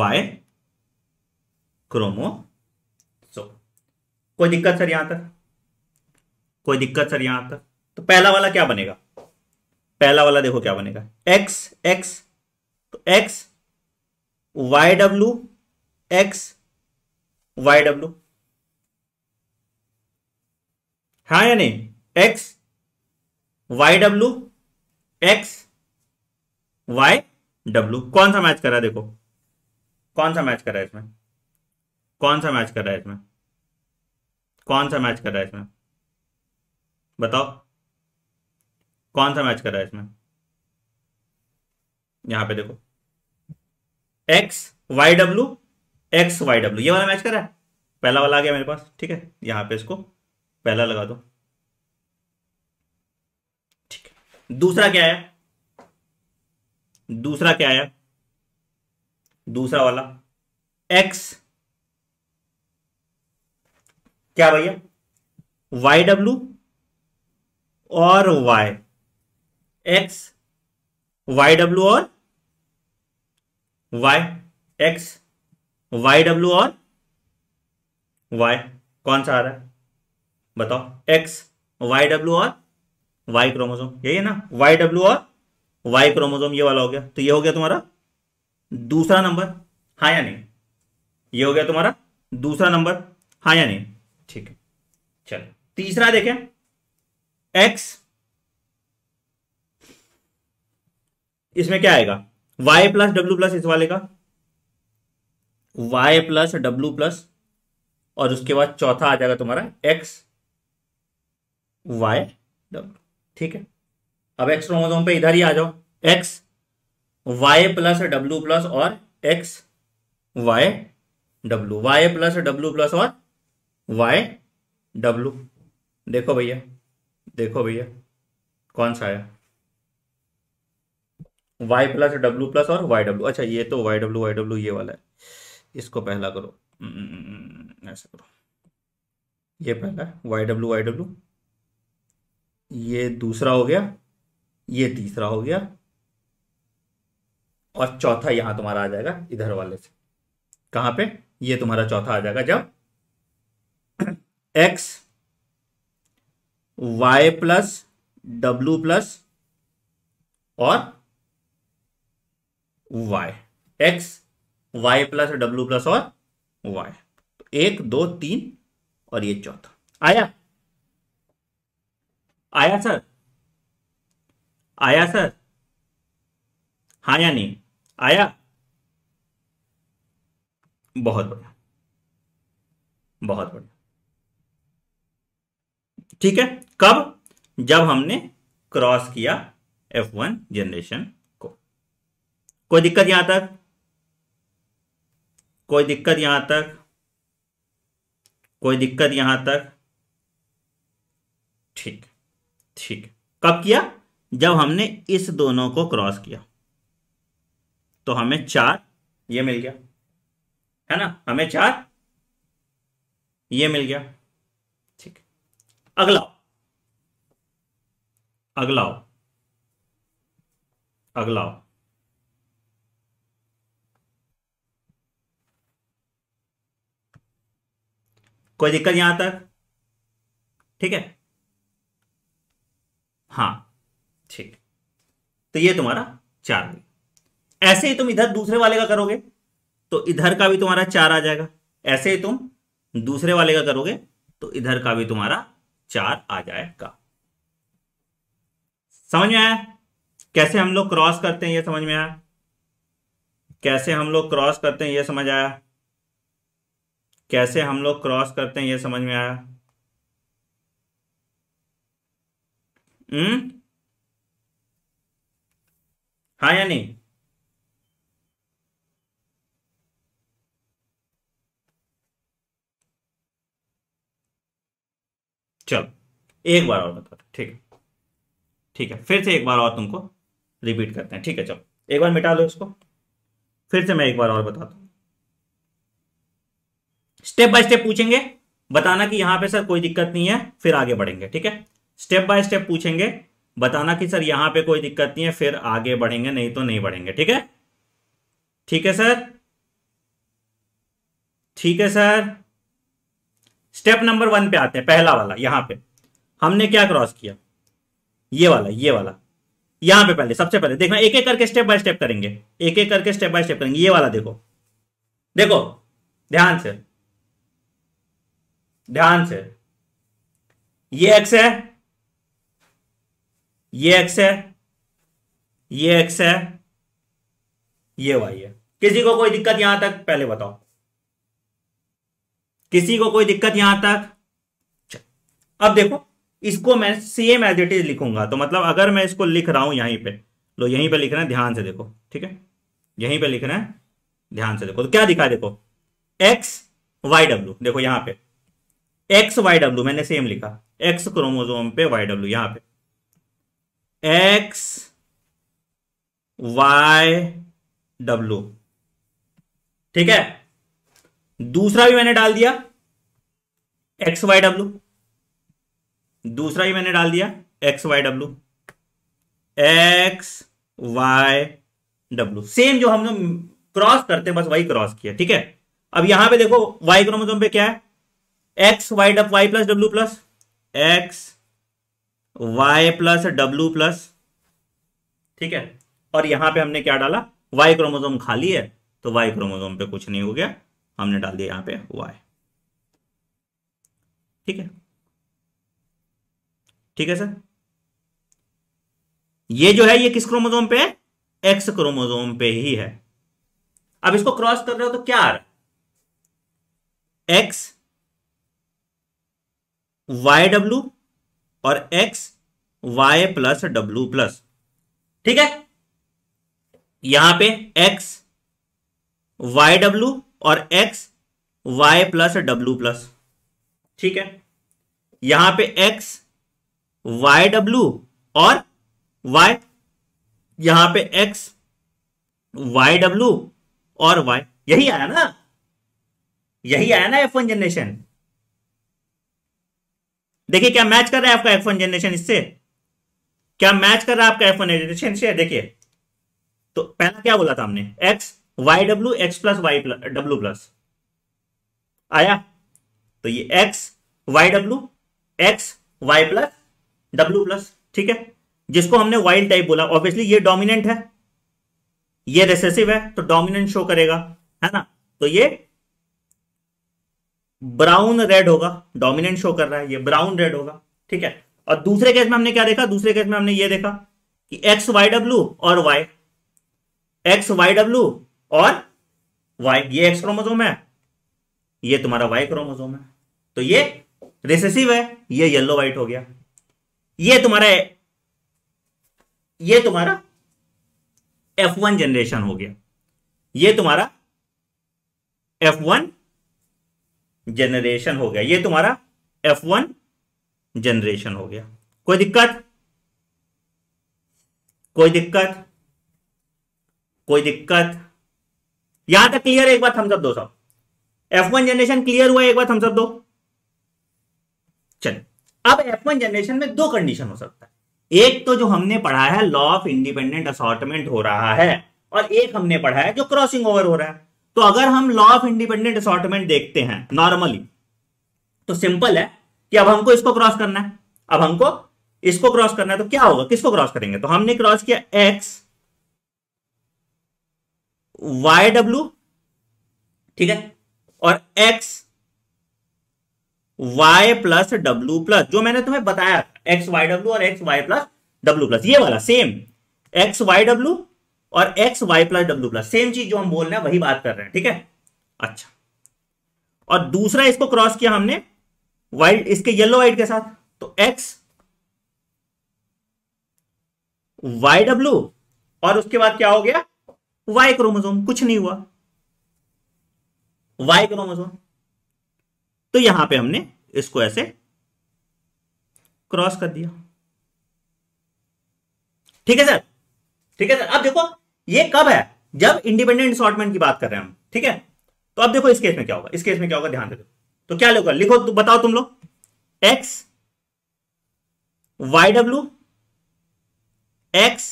वाई सो कोई दिक्कत सर यहां तक कोई दिक्कत सर यहां तक तो पहला वाला क्या बनेगा पहला वाला देखो क्या बनेगा एक्स एक्स तो X Y W X Y W हाँ या नहीं X Y W X Y W कौन सा मैच कर रहा है देखो कौन सा मैच कर रहा है इसमें कौन सा मैच कर रहा है इसमें कौन सा मैच कर रहा है इसमें बताओ कौन सा मैच कर रहा है इसमें यहां पे देखो X Y W X Y W ये वाला मैच कर रहा है पहला वाला आ गया मेरे पास ठीक है यहां पे इसको पहला लगा दो ठीक है दूसरा क्या आया दूसरा क्या आया दूसरा वाला एक्स क्या भैया वाई डब्ल्यू और वाई एक्स वाई डब्ल्यू और वाई एक्स वाई डब्ल्यू और वाई कौन सा आ रहा है बताओ एक्स वाई डब्ल्यू और वाई क्रोमोजोम यही है ना वाई डब्ल्यू और वाई क्रोमोजोम ये वाला हो गया तो ये हो गया तुम्हारा दूसरा नंबर हाँ या नहीं ये हो गया तुम्हारा दूसरा नंबर हाँ या नहीं ठीक है चलो तीसरा देखें एक्स इसमें क्या आएगा वाई प्लस डब्ल्यू प्लस इस वाले का वाई प्लस डब्ल्यू प्लस और उसके बाद चौथा आ जाएगा तुम्हारा एक्स वाई डब्ल्यू ठीक है अब एक्स क्रोमोसोम पे इधर ही आ जाओ X Y plus W plus और X Y W Y plus W plus और वाई डब्ल्यू देखो भैया देखो भैया कौन सा आया वाई प्लस डब्ल्यू प्लस और वाई डब्ल्यू अच्छा ये तो वाई डब्ल्यू वाई डब्ल्यू ये वाला है इसको पहला करो हम्म, हम्म, हम्म, ऐसा करो ये पहला है वाई डब्ल्यू वाई डब्ल्यू ये दूसरा हो गया ये तीसरा हो गया और चौथा यहां तुम्हारा आ जाएगा इधर वाले से कहां पे ये तुम्हारा चौथा आ जाएगा जब X Y plus W plus और Y X Y plus W plus और वाई तो एक दो तीन और ये चौथा आया आया सर आया सर हाँ या नहीं आया बहुत बढ़िया बहुत बढ़िया ठीक है कब जब हमने क्रॉस किया F1 जनरेशन को कोई दिक्कत यहां तक कोई दिक्कत यहां तक कोई दिक्कत यहां तक ठीक ठीक कब किया जब हमने इस दोनों को क्रॉस किया तो हमें चार ये मिल गया है ना हमें चार ये मिल गया ठीक अगला अगला अगला कोई दिक्कत यहां तक ठीक है हाँ ठीक तो ये तुम्हारा चार हो गया ऐसे ही तुम इधर दूसरे वाले का करोगे तो इधर का भी तुम्हारा चार आ जाएगा ऐसे ही तुम दूसरे वाले का करोगे तो इधर का भी तुम्हारा चार आ जाएगा समझ में आया कैसे हम लोग क्रॉस करते हैं ये समझ में आया कैसे हम लोग क्रॉस करते हैं ये समझ आया कैसे हम लोग क्रॉस करते हैं ये समझ में आया हम्म हाँ या नहीं चलो एक बार और बता ठीक है ठीक है फिर से एक बार और तुमको रिपीट करते हैं ठीक है चलो एक बार मिटा लो इसको फिर से मैं एक बार और बताता हूँ स्टेप बाय स्टेप पूछेंगे बताना कि यहां पे सर कोई दिक्कत नहीं है फिर आगे बढ़ेंगे ठीक है स्टेप बाय स्टेप पूछेंगे बताना कि सर यहां पे कोई दिक्कत नहीं है फिर आगे बढ़ेंगे नहीं तो नहीं बढ़ेंगे ठीक है ठीक है सर ठीक है सर स्टेप नंबर वन पे आते हैं पहला वाला यहां पे हमने क्या क्रॉस किया ये वाला ये वाला यहां पे पहले सबसे पहले देखना एक एक करके स्टेप बाय स्टेप करेंगे एक एक करके स्टेप बाय स्टेप करेंगे ये वाला देखो देखो ध्यान से ध्यान से eh? eh? eh? ये एक्स है ये एक्स है ये एक्स है ये वाई है किसी को कोई दिक्कत यहां तक पहले बताओ किसी को कोई दिक्कत यहां तक अब देखो इसको मैं सेम एज इट इज लिखूंगा तो मतलब अगर मैं इसको लिख रहा हूं यहीं पे लो यहीं पे लिख रहे हैं ध्यान से देखो ठीक है यहीं पे लिख रहे हैं ध्यान से देखो तो क्या दिखा देखो एक्स वाई डब्ल्यू देखो यहां पे एक्स वाई डब्ल्यू मैंने सेम लिखा एक्स क्रोमोजोम पे वाई डब्ल्यू यहां पे एक्स वाई डब्ल्यू ठीक है दूसरा भी मैंने डाल दिया एक्स वाई डब्ल्यू दूसरा भी मैंने डाल दिया X Y W X Y W same जो हम लोग क्रॉस करते बस वही क्रॉस किया ठीक है अब यहां पे देखो वाई क्रोमोजोम पे क्या है एक्स वाई डब Y plus W plus X Y plus W plus ठीक है और यहां पे हमने क्या डाला वाई क्रोमोजोम खाली है तो वाई क्रोमोजोम पे कुछ नहीं हो गया हमने डाल दिया यहां पे वाई ठीक है ठीक है सर ये जो है ये किस क्रोमोजोम पे है एक्स क्रोमोजोम पे ही है अब इसको क्रॉस कर रहे हो तो क्या आ रहा है एक्स वाई डब्ल्यू और X Y plus W plus ठीक है यहां पे एक्स वाई डब्ल्यू और X Y plus W plus ठीक है यहां पे एक्स वाई डब्लू और वाई यहां पे एक्स वाई डब्ल्यू और वाई यही आया ना यही आया ना एफ वन जनरेशन देखिए क्या मैच कर रहा है आपका एफ जनरेशन इससे क्या मैच कर रहा है आपका एफ जनरेशन से देखिए तो पहला क्या बोला था हमने X Y W X plus Y W plus आया तो ये X Y W X Y plus W plus ठीक है जिसको हमने वाइल्ड टाइप बोला ऑब्वियसली ये डोमिनेंट है ये रेसेसिव है तो डोमिनेंट शो करेगा है ना तो ये ब्राउन रेड होगा डोमिनेंट शो कर रहा है ये ब्राउन रेड होगा ठीक है और दूसरे केस में हमने क्या देखा दूसरे केस में हमने ये देखा कि एक्स वाई डब्ल्यू और वाई एक्स वाई डब्ल्यू और वाई ये एक्स क्रोमोजोम है ये तुम्हारा वाई क्रोमोजोम है तो ये रिसेसिव है ये येलो वाइट हो गया ये तुम्हारा ये तुम्हारा एफ वन जनरेशन हो गया ये तुम्हारा एफ वन जनरेशन हो गया ये तुम्हारा एफ वन जनरेशन हो गया कोई दिक्कत कोई दिक्कत कोई दिक्कत यहां तक क्लियर है एक बार अप दो सब एफ वन जनरेशन क्लियर हुआ एक बार अप दो चलो अब एफ वन जनरेशन में दो कंडीशन हो सकता है एक तो जो हमने पढ़ा है लॉ ऑफ इंडिपेंडेंट असॉर्टमेंट हो रहा है और एक हमने पढ़ा है जो क्रॉसिंग ओवर हो रहा है तो अगर हम लॉ ऑफ इंडिपेंडेंट असॉर्टमेंट देखते हैं नॉर्मली तो सिंपल है कि अब हमको इसको क्रॉस करना है अब हमको इसको क्रॉस करना है तो क्या होगा किसको क्रॉस करेंगे तो हमने क्रॉस किया एक्स वाई डब्ल्यू ठीक है और X Y plus W plus जो मैंने तुम्हें बताया एक्स वाई डब्ल्यू और X Y plus W plus ये वाला सेम एक्स वाई डब्ल्यू और X Y plus W plus same चीज जो हम बोल रहे हैं वही बात कर रहे हैं ठीक है अच्छा और दूसरा इसको क्रॉस किया हमने वाइट इसके येलो वाइट के साथ तो एक्स वाई डब्ल्यू और उसके बाद क्या हो गया वाई क्रोमोसोम कुछ नहीं हुआ वाई क्रोमोसोम तो यहां पे हमने इसको ऐसे क्रॉस कर दिया ठीक है सर ठीक है सर अब देखो ये कब है जब इंडिपेंडेंट असॉर्टमेंट की बात कर रहे हैं हम ठीक है तो अब देखो इस केस में क्या होगा इस केस में क्या होगा ध्यान दे तो क्या लोग लिखो तो बताओ तुम लोग X Y W X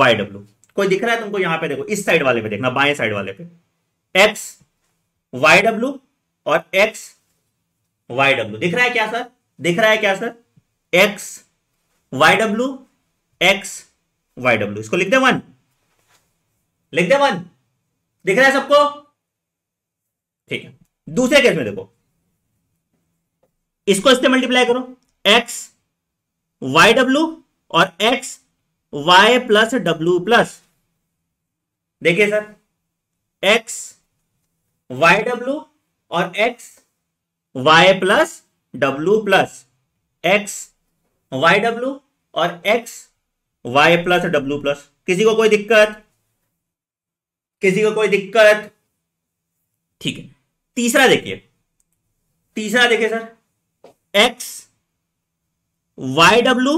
Y W कोई दिख रहा है तुमको यहां पे देखो इस साइड वाले पे देखना बाएं साइड वाले पे एक्स वाई डब्ल्यू और एक्स वाई डब्ल्यू दिख रहा है क्या सर दिख रहा है क्या sir X Y W X Y W इसको लिख दे वन लिख दे वन दिख रहा है सबको ठीक है दूसरे केस में देखो इसको इससे मल्टीप्लाई करो एक्स वाई डब्ल्यू और X Y plus W plus देखिए सर एक्स वाई डब्ल्यू और X Y plus W plus X Y W और X Y plus W plus किसी को कोई दिक्कत किसी को कोई दिक्कत ठीक है तीसरा देखिए तीसरा देखिए सर एक्स वाई डब्ल्यू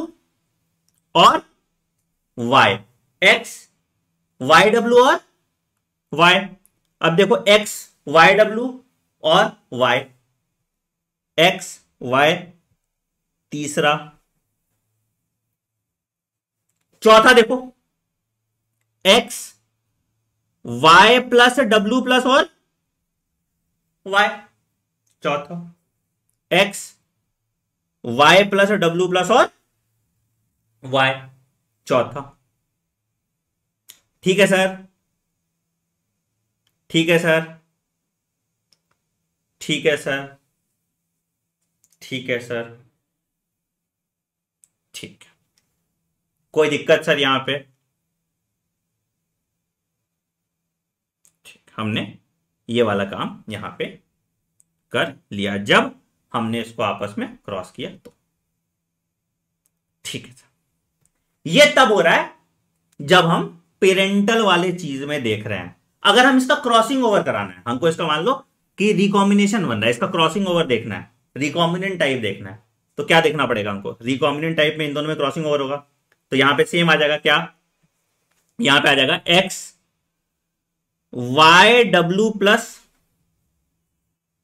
और वाई एक्स वाई डब्ल्यू और वाई अब देखो एक्स वाई डब्ल्यू और वाई एक्स वाई तीसरा चौथा देखो X Y plus W plus और वाई चौथा X Y plus W plus और वाई चौथा ठीक है सर ठीक है सर ठीक है सर ठीक है सर ठीक है कोई दिक्कत सर यहां पे हमने ये वाला काम यहां पे कर लिया जब हमने इसको आपस में क्रॉस किया तो ठीक है सर ये तब हो रहा है जब हम पेरेंटल वाले चीज में देख रहे हैं अगर हम इसका क्रॉसिंग ओवर कराना है हमको इसका मान लो कि रिकॉम्बिनेशन बन रहा है इसका क्रॉसिंग ओवर देखना है रिकॉम्बिनेंट टाइप देखना है तो क्या देखना पड़ेगा हमको रिकॉम्बिनेंट टाइप में इन दोनों में क्रॉसिंग ओवर होगा तो यहां पे सेम आ जाएगा क्या यहां पे आ जाएगा एक्स वाई डब्ल्यू प्लस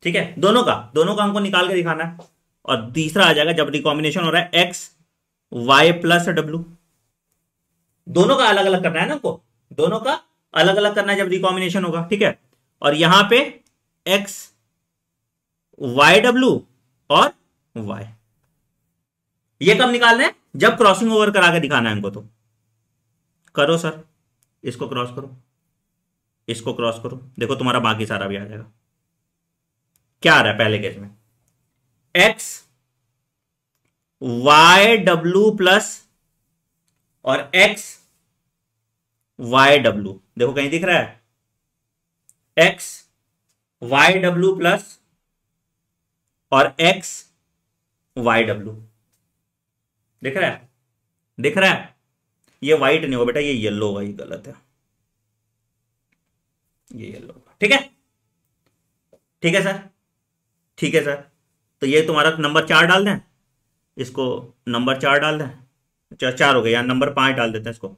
ठीक है दोनों का दोनों का हमको निकाल के दिखाना है और तीसरा आ जाएगा जब रिकॉम्बिनेशन हो रहा है एक्स वाई प्लस डब्ल्यू दोनों का अलग अलग करना है ना हमको दोनों का अलग अलग करना है जब रिकॉम्बिनेशन होगा ठीक है और यहां पे एक्स वाई डब्ल्यू और वाई ये कब निकालना है जब क्रॉसिंग ओवर करा के दिखाना है हमको तो करो सर इसको क्रॉस करो इसको क्रॉस करो देखो तुम्हारा बाकी सारा भी आ जाएगा क्या आ रहा है पहले केस में एक्स वाई डब्ल्यू प्लस और एक्स वाई डब्ल्यू देखो कहीं दिख रहा है एक्स वाई डब्ल्यू प्लस और एक्स वाई डब्ल्यू दिख रहा है दिख रहा है ये वाइट नहीं हो बेटा ये येलो होगा ये गलत है ये येलो ठीक है ठीक है सर ठीक है सर तो ये तुम्हारा नंबर चार डाल दें इसको नंबर चार डाल दें चार, अच्छा, चार हो गया यार नंबर पांच डाल देते हैं इसको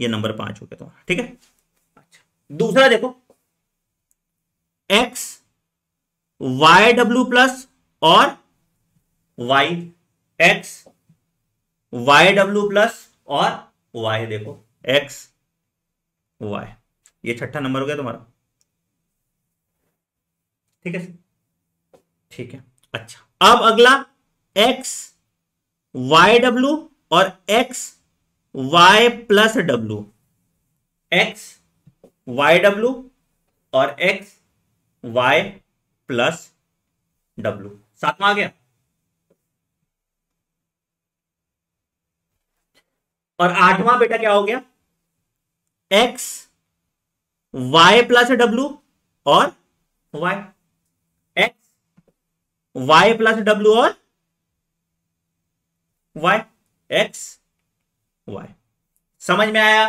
ये नंबर पांच हो गया तुम्हारा ठीक है अच्छा दूसरा देखो एक्स वाई डब्ल्यू प्लस और Y X Y W plus और वाई देखो एक्स वाई ये छठा नंबर हो गया तुम्हारा ठीक है ठीक है अच्छा अब अगला एक्स वाई डब्ल्यू और X Y plus W X Y W और एक्स वाई प्लस डब्ल्यू साथ में आ गया और आठवां बेटा क्या हो गया एक्स वाई प्लस डब्ल्यू और Y X Y plus W और वाई एक्स वाई समझ में आया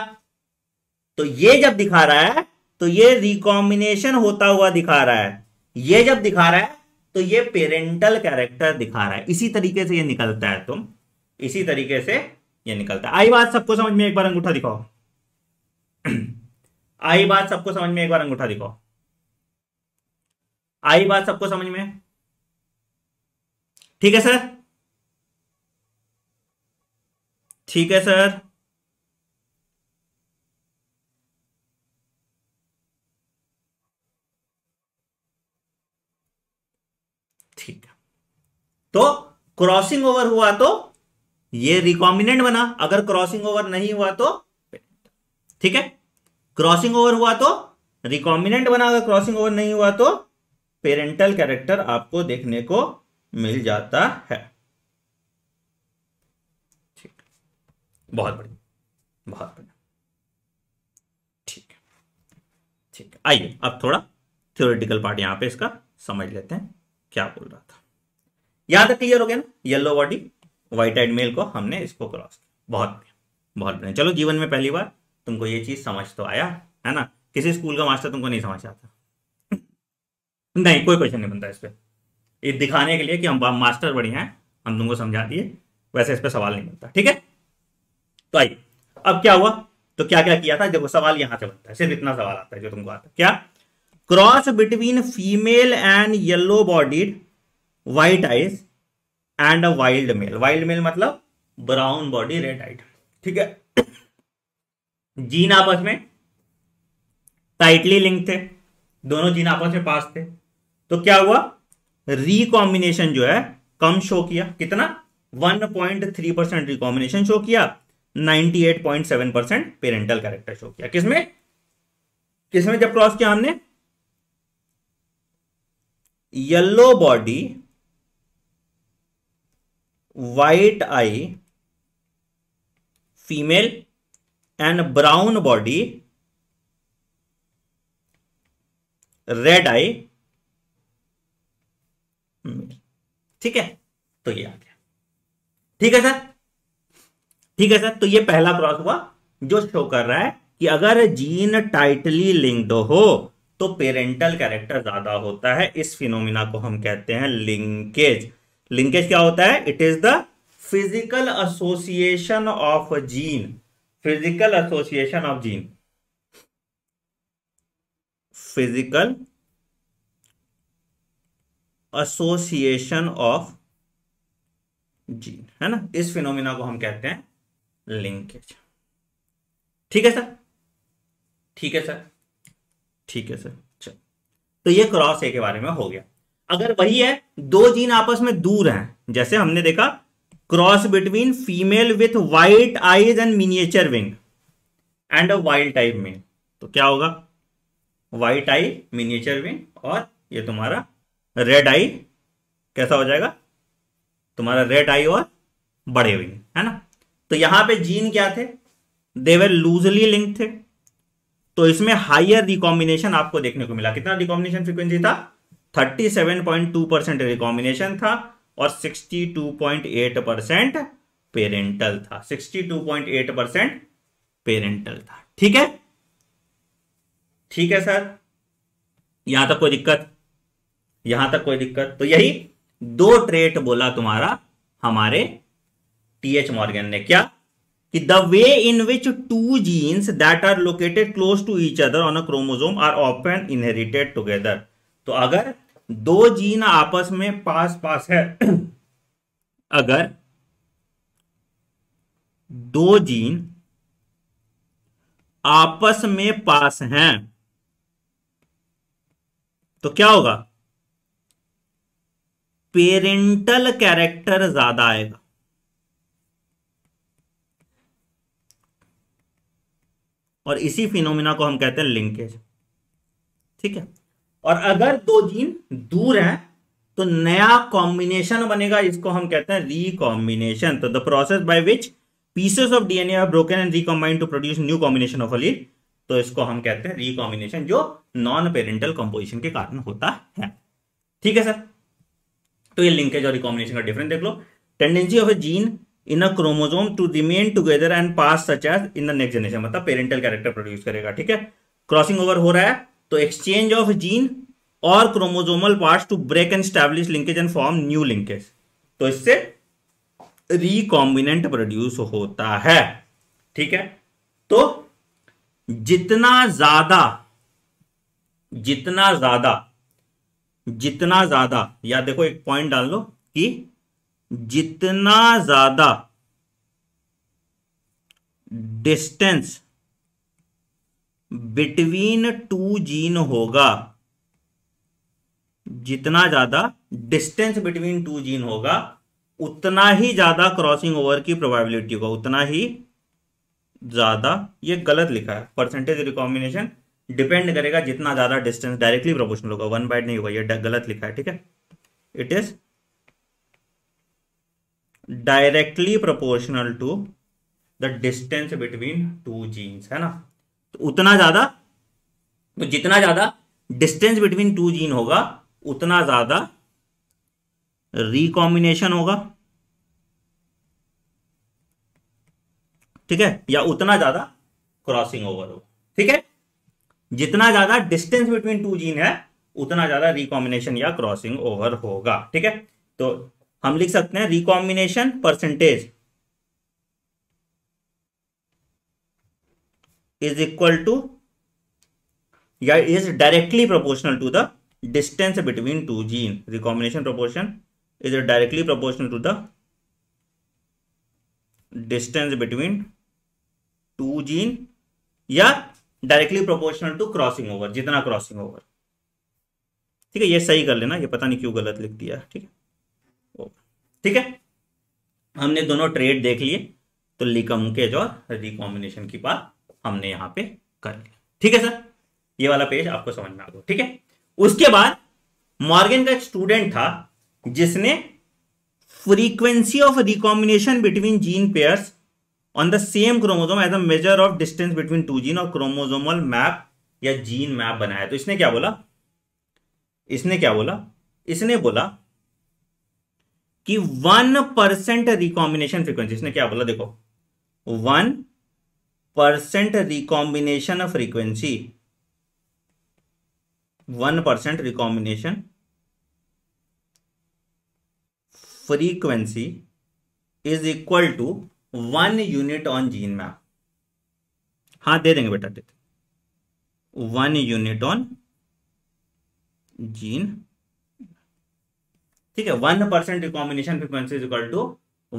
तो ये जब दिखा रहा है तो ये रिकॉम्बिनेशन होता हुआ दिखा रहा है ये जब दिखा रहा है तो ये पेरेंटल कैरेक्टर दिखा रहा है इसी तरीके से ये निकलता है तुम इसी तरीके से ये निकलता है आई बात सबको समझ में एक बार अंगूठा दिखाओ आई बात सबको समझ में एक बार अंगूठा दिखाओ आई बात सबको समझ में ठीक है सर ठीक है सर ठीक है तो क्रॉसिंग ओवर हुआ तो ये रिकॉम्बिनेंट बना अगर क्रॉसिंग ओवर नहीं हुआ तो ठीक है क्रॉसिंग ओवर हुआ तो रिकॉम्बिनेंट बना अगर क्रॉसिंग ओवर नहीं हुआ तो पेरेंटल कैरेक्टर आपको देखने को मिल जाता है ठीक बहुत बढ़िया बहुत बढ़िया ठीक ठीक आइए अब थोड़ा थ्योरेटिकल पार्ट यहां पे इसका समझ लेते हैं क्या बोल रहा था याद तक क्लियर हो गया ना yellow body white eyed male को हमने इसको क्रॉस बहुत बढ़िया बहुत बढ़िया चलो जीवन में पहली बार तुमको ये चीज़ समझ तो आया है ना किसी स्कूल का मास्टर तुमको नहीं समझ आता नहीं कोई क्वेश्चन नहीं बनता इस पर ये दिखाने के लिए कि हम मास्टर बढ़िया हैं हम तुमको समझा दिए वैसे इस पर सवाल नहीं बनता ठीक है तो आइए अब क्या हुआ तो क्या क्या किया था देखो सवाल यहां से बनता है सिर्फ इतना सवाल आता है जो तुमको आता है क्या cross between female and yellow bodied white eyes and a wild male wild male मतलब ब्राउन बॉडी रेड आइड ठीक है जीन आपस में टाइटली लिंक थे दोनों जीन आपस में पास थे तो क्या हुआ रिकॉम्बिनेशन जो है कम शो किया कितना 1.3 परसेंट रिकॉम्बिनेशन शो किया 98.7 परसेंट पेरेंटल कैरेक्टर शो किया किसमें किसमें जब क्रॉस किया हमने yellow body white eye female and brown body red eye hmm. ठीक है तो ये आ गया ठीक है सर ठीक है सर तो ये पहला क्रॉस हुआ जो शो कर रहा है कि अगर जीन टाइटली लिंक्ड हो तो पेरेंटल कैरेक्टर ज्यादा होता है इस फिनोमिना को हम कहते हैं लिंकेज लिंकेज क्या होता है it is the physical association of gene physical association of gene physical association of gene है ना इस फिनोमिना को हम कहते हैं लिंकेज ठीक है सर ठीक है सर ठीक है सर चल तो ये क्रॉस ए के बारे में हो गया अगर वही है दो जीन आपस में दूर हैं जैसे हमने देखा cross between female with white eyes and miniature wing and a wild type male तो क्या होगा वाइट आई मिनिएचर विंग और ये तुम्हारा रेड आई कैसा हो जाएगा तुम्हारा रेड आई और बड़े विंग है ना तो यहां पे जीन क्या थे देवर लूजली लिंक थे तो इसमें हायर रिकॉम्बिनेशन आपको देखने को मिला कितना रिकॉम्बिनेशन फ्रीक्वेंसी था 37.2 परसेंट रिकॉम्बिनेशन था और 62.8 परसेंट पेरेंटल था 62.8 परसेंट पेरेंटल था ठीक है ठीक है सर यहां तक कोई दिक्कत यहां तक कोई दिक्कत तो यही दो ट्रेट बोला तुम्हारा हमारे टीएच मॉर्गन ने क्या कि the way in which two genes that are located close to each other on a chromosome are an inherited together तो अगर दो जीन आपस में पास पास है अगर दो जीन आपस में पास हैं तो क्या होगा पेरेंटल कैरेक्टर ज्यादा आएगा और इसी फिनोमिना को हम कहते हैं लिंकेज ठीक है और अगर दो जीन दूर हैं तो नया कॉम्बिनेशन बनेगा इसको हम कहते हैं रिकॉम्बिनेशन तो the process by which pieces of DNA are broken and recombine to produce new combination of allele तो इसको हम कहते हैं रिकॉम्बिनेशन जो नॉन पेरेंटल कंपोजिशन के कारण होता है ठीक है सर तो ये लिंकेज और रिकॉम्बिनेशन का डिफरेंस देख लो tendency of a gene in a chromosome to remain together and pass such as in the next generation मतलब पेरेंटल कैरेक्टर प्रोड्यूस करेगा ठीक है क्रॉसिंग ओवर हो रहा है तो एक्सचेंज ऑफ जीन और chromosomal parts to break and establish linkage and form new linkage तो इससे रिकॉम्बिनेंट प्रोड्यूस होता है ठीक है तो जितना ज्यादा जितना ज्यादा जितना ज्यादा या देखो एक पॉइंट डाल लो कि जितना ज्यादा डिस्टेंस बिटवीन टू जीन होगा जितना ज्यादा डिस्टेंस बिटवीन टू जीन होगा उतना ही ज्यादा क्रॉसिंग ओवर की प्रोबेबिलिटी होगा उतना ही ज्यादा ये गलत लिखा है परसेंटेज रिकॉम्बिनेशन डिपेंड करेगा जितना ज्यादा डिस्टेंस डायरेक्टली प्रोपोर्शनल होगा वन बाइट नहीं होगा ये गलत लिखा है ठीक है it is directly proportional to the distance between two genes है ना तो उतना ज़्यादा तो जितना ज़्यादा डिस्टेंस बिटवीन टू जीन होगा उतना ज़्यादा रिकॉम्बिनेशन होगा ठीक है या उतना ज़्यादा क्रॉसिंग ओवर होगा ठीक है जितना ज़्यादा डिस्टेंस बिटवीन टू जीन है उतना ज़्यादा रिकॉम्बिनेशन या क्रॉसिंग ओवर होगा ठीक है तो हम लिख सकते हैं recombination percentage is equal to या is directly proportional to the distance between two gene recombination proportion is directly proportional to the distance between two gene या directly proportional to crossing over जितना क्रॉसिंग ओवर ठीक है ये सही कर लेना ये पता नहीं क्यों गलत लिख दिया ठीक है ठीक है हमने दोनों ट्रेड देख लिए तो लिकम के और रिकॉम्बिनेशन की बात हमने यहां पे कर लिया ठीक है सर ये वाला पेज आपको समझ में आ गया ठीक है उसके बाद मॉर्गन का एक स्टूडेंट था जिसने frequency of recombination between gene pairs on the same chromosome as a measure of distance between two gene और क्रोमोजोमल मैप या जीन मैप बनाया तो इसने क्या बोला इसने क्या बोला इसने बोला कि वन परसेंट रिकॉम्बिनेशन फ्रीक्वेंसी इसने क्या बोला देखो one percent recombination frequency one percent recombination frequency is equal to one unit on gene map हाँ दे देंगे बेटा दे वन यूनिट ऑन जीन ठीक है one percent recombination frequency is equal to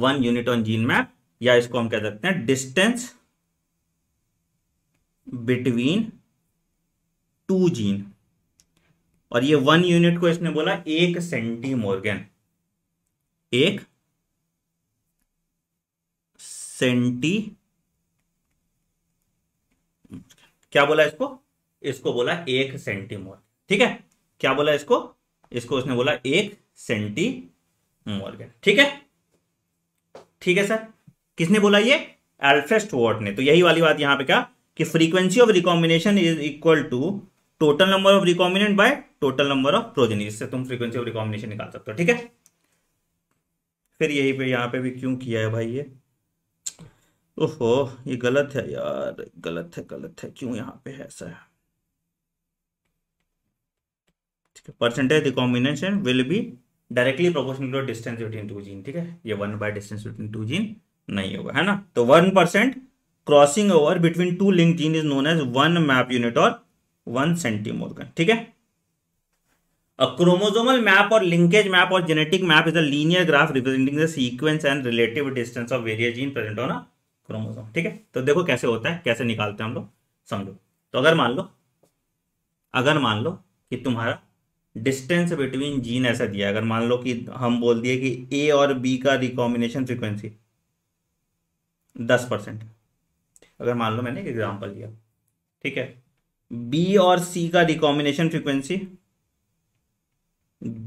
one unit on gene map या इसको हम कह सकते हैं डिस्टेंस बिटवीन टू जीन और ये वन यूनिट को इसने बोला एक मोर्गन एक सेंटी क्या बोला इसको इसको बोला एक सेंटीमोर ठीक है क्या बोला इसको इसको उसने बोला एक सेंटी मोर्गन ठीक है ठीक है सर किसने बोला ये एल्फ्रेस्ट वॉट ने तो यही वाली बात यहां पे क्या कि frequency of recombination is equal to total number of recombinant by total number of progeny से तुम फ्रीक्वेंसी ऑफ रिकॉम्बिनेशन निकाल सकते हो ठीक है फिर यही पे यहाँ पे भी क्यों किया है भाई ये ओहो ये गलत है यार गलत है गलत है क्यों यहाँ पे ऐसा है ठीक है percentage recombination will be directly proportional to distance between two gene ठीक है ये one by distance between two gene नहीं होगा है ना तो one percent crossing over between two link gene is known as one map unit और one centimorgan ठीक है A chromosomal map or linkage map or genetic map is a linear graph representing the sequence and relative distance of various gene present on ठीक है तो देखो कैसे होता है कैसे निकालते हैं हम लोग समझो तो अगर मान लो अगर मान लो कि तुम्हारा डिस्टेंस बिटवीन जीन ऐसा दिया अगर मान लो कि हम बोल दिए कि ए और बी का रिकॉम्बिनेशन फ्रिक्वेंसी दस परसेंट अगर मान लो मैंने एक एग्जाम्पल लिया ठीक है बी और सी का रिकॉम्बिनेशन फ्रीक्वेंसी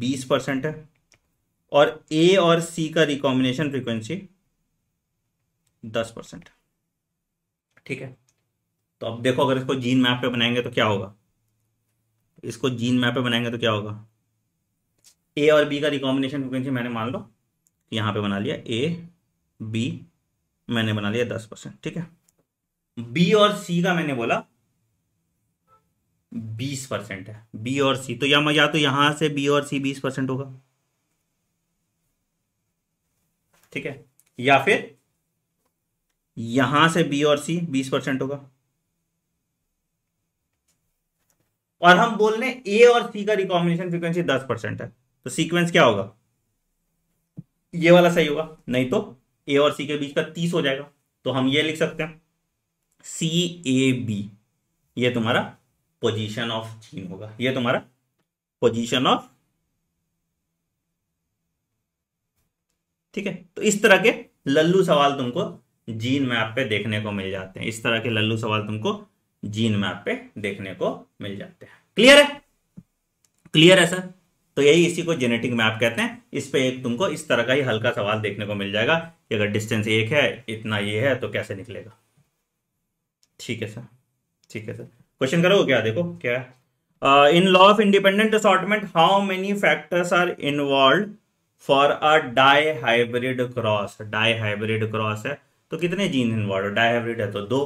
बीस परसेंट है और ए और सी का रिकॉम्बिनेशन फ्रीक्वेंसी दस परसेंट ठीक है तो अब देखो अगर इसको जीन मैप पे बनाएंगे तो क्या होगा इसको जीन मैप पे बनाएंगे तो क्या होगा ए और बी का रिकॉम्बिनेशन फ्रिक्वेंसी मैंने मान लो यहां पे बना लिया ए बी मैंने बना लिया दस परसेंट ठीक है बी और सी का मैंने बोला बीस परसेंट है बी और सी तो या या तो यहां से बी और सी बीस परसेंट होगा ठीक है या फिर यहां से बी और सी बीस परसेंट होगा और हम बोल रहे ए और सी का रिकॉम्बिनेशन फ्रीक्वेंसी दस परसेंट है तो सीक्वेंस क्या होगा ये वाला सही होगा नहीं तो ए और सी के बीच का तीस हो जाएगा तो हम ये लिख सकते हैं सी ए बी ये तुम्हारा पोजीशन ऑफ चीन होगा ये तुम्हारा पोजीशन ऑफ ठीक है तो इस तरह के लल्लू सवाल तुमको जीन मैप पे देखने को मिल जाते हैं इस तरह के लल्लू सवाल तुमको जीन मैप पे देखने को मिल जाते हैं क्लियर है क्लियर है सर तो यही इसी को जेनेटिक मैप कहते हैं इस पे एक तुमको इस तरह का ही हल्का सवाल देखने को मिल जाएगा कि अगर डिस्टेंस एक है इतना ये है तो कैसे निकलेगा ठीक है सर ठीक है सर क्वेश्चन करो क्या देखो क्या in law of independent assortment how many factors are involve for a dihybrid cross dihybrid cross है तो कितने जीन इन्वॉल्व डाई हाइब्रिड है तो दो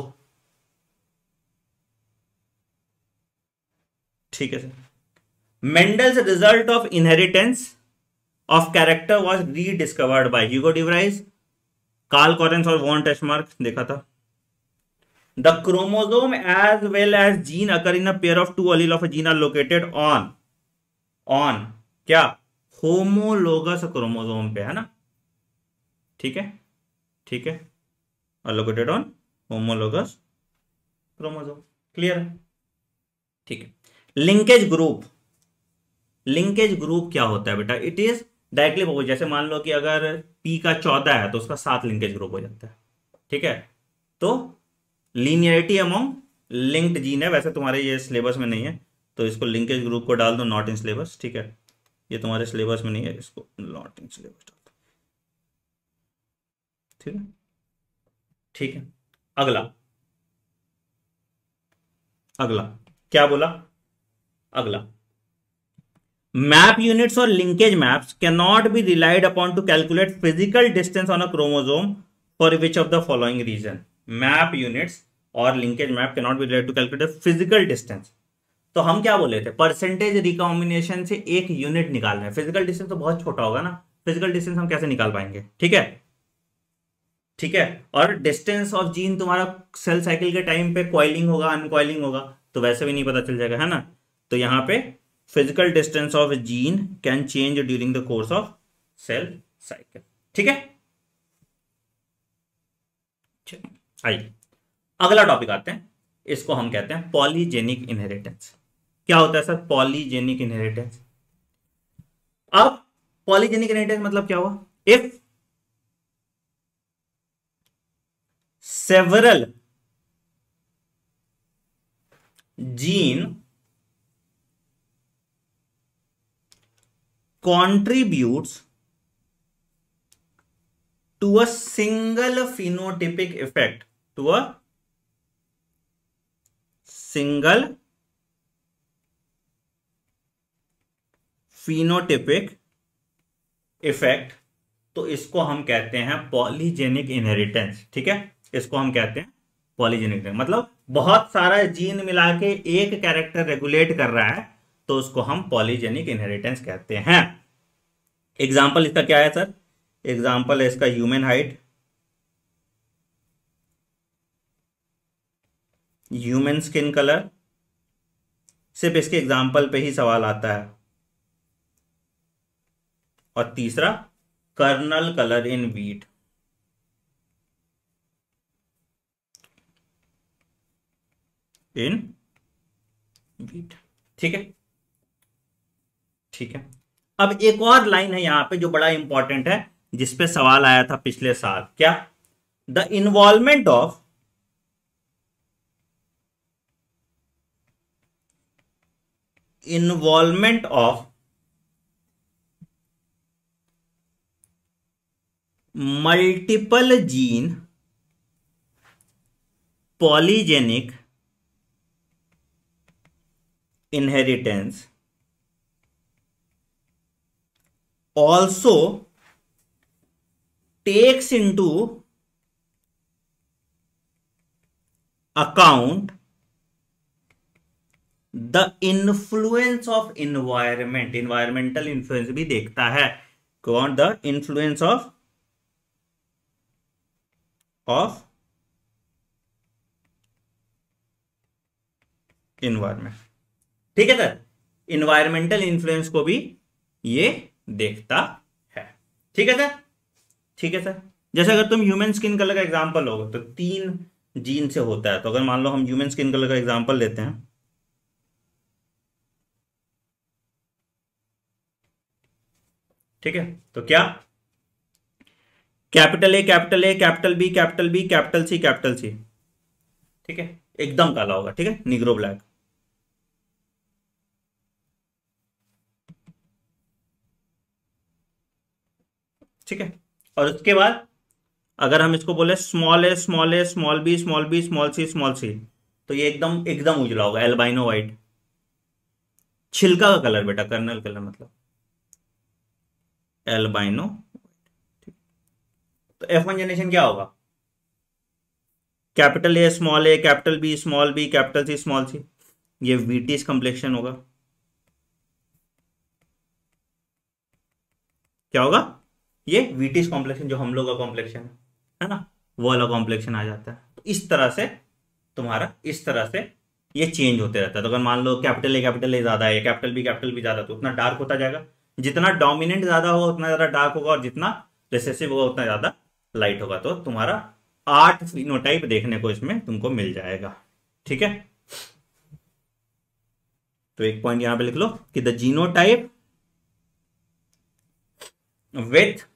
ठीक है sir Mendel's result of inheritance of character was rediscovered by Hugo de Vries Carl Correns और von Tschermak देखा था the chromosome as well as gene occur इन a pair of two allele of a gene are on क्या homologous chromosome पे है ना ठीक है ठीक है located on homologous chromosome clear है ठीक है लिंकेज ग्रुप लिंकेज ग्रुप क्या होता है बेटा इट इज डायरेक्टली वो जैसे मान लो कि अगर पी का चौदह है तो उसका सात लिंकेज ग्रुप हो जाता है ठीक है तो लीनियरिटी अमोंग लिंक्ड जीन है वैसे तुम्हारे ये सिलेबस में नहीं है तो इसको लिंकेज ग्रुप को डाल दो नॉट इन सिलेबस ठीक है ये तुम्हारे सिलेबस में नहीं है इसको नॉट इन सिलेबस डाल दो ठीक है ठीक है अगला अगला क्या बोला अगला मैप यूनिट्स और linkage maps can not be relied upon to calculate physical distance on a chromosome for which of the following reason map units और linkage map can not be related to calculate physical distance तो हम क्या बोले थे percentage recombination से एक unit निकालना है फिजिकल डिस्टेंस तो बहुत छोटा होगा ना फिजिकल डिस्टेंस हम कैसे निकाल पाएंगे ठीक है ठीक है और डिस्टेंस ऑफ जीन तुम्हारा सेल साइकिल के टाइम पे क्वाइलिंग होगा अनकॉइलिंग होगा तो वैसे भी नहीं पता चल जाएगा है ना तो यहां पे physical distance of gene can change during the course of cell cycle ठीक है आइए अगला टॉपिक आते हैं इसको हम कहते हैं पॉलीजेनिक इनहेरिटेंस क्या होता है सर पॉलीजेनिक इनहेरिटेंस अब पॉलीजेनिक इनहेरिटेंस मतलब क्या हुआ if several gene contributes to a single phenotypic effect to a single phenotypic effect तो इसको हम कहते हैं पॉलीजेनिक इनहेरिटेंस ठीक है इसको हम कहते हैं पॉलीजेनिक मतलब बहुत सारा जीन मिला के एक कैरेक्टर रेगुलेट कर रहा है तो उसको हम पॉलीजेनिक इनहेरिटेंस कहते हैं एग्जाम्पल इसका क्या है सर एग्जाम्पल है इसका human height human skin colour सिर्फ इसके एग्जाम्पल पे ही सवाल आता है और तीसरा kernel colour in wheat in wheat ठीक है ठीक है अब एक और लाइन है यहां पे जो बड़ा इंपॉर्टेंट है जिसपे सवाल आया था पिछले साल क्या the involvement of involvement of multiple gene polygenic inheritance also takes into account the influence of environment environmental influence भी देखता है कौन the influence of of environment ठीक है सर इन्वायरमेंटल इन्फ्लुएंस को भी ये देखता है ठीक है सर ठीक है सर जैसे अगर तुम ह्यूमन स्किन कलर का एग्जांपल लोगे तो तीन जीन से होता है तो अगर मान लो हम ह्यूमन स्किन कलर का एग्जांपल लेते हैं ठीक है तो क्या capital A capital A capital B capital B capital C capital C ठीक है एकदम काला होगा ठीक है निग्रो ब्लैक ठीक है और उसके बाद अगर हम इसको बोले स्मॉल ए स्मॉल ए small b small b small c small c तो ये एकदम एकदम उजला होगा एल्बाइनो वाइट छिलका का कलर बेटा कर्नल कलर मतलब एल्बाइनो तो एफ वन जनरेशन क्या होगा capital A small A capital B small B capital C small c ये वीटीज कम्प्लेक्शन होगा क्या होगा ये वीटीज कॉम्प्लेक्शन जो हम लोग का कॉम्प्लेक्शन है है ना वो वाला कॉम्प्लेक्शन आ जाता है तो इस तरह से तुम्हारा इस तरह से ये चेंज होते रहता है तो अगर मान लो कैपिटल ए कैपिटल ए ज्यादा है कैपिटल बी कैपिटल बी ज्यादा तो उतना डार्क होता जाएगा जितना डोमिनेंट ज्यादा होगा उतना ज्यादा डार्क होगा और जितना रिसेसिव होगा उतना ज्यादा लाइट होगा तो तुम्हारा आठ फिनोटाइप देखने को इसमें तुमको मिल जाएगा ठीक है तो एक पॉइंट यहां पे लिख लो कि the genotype with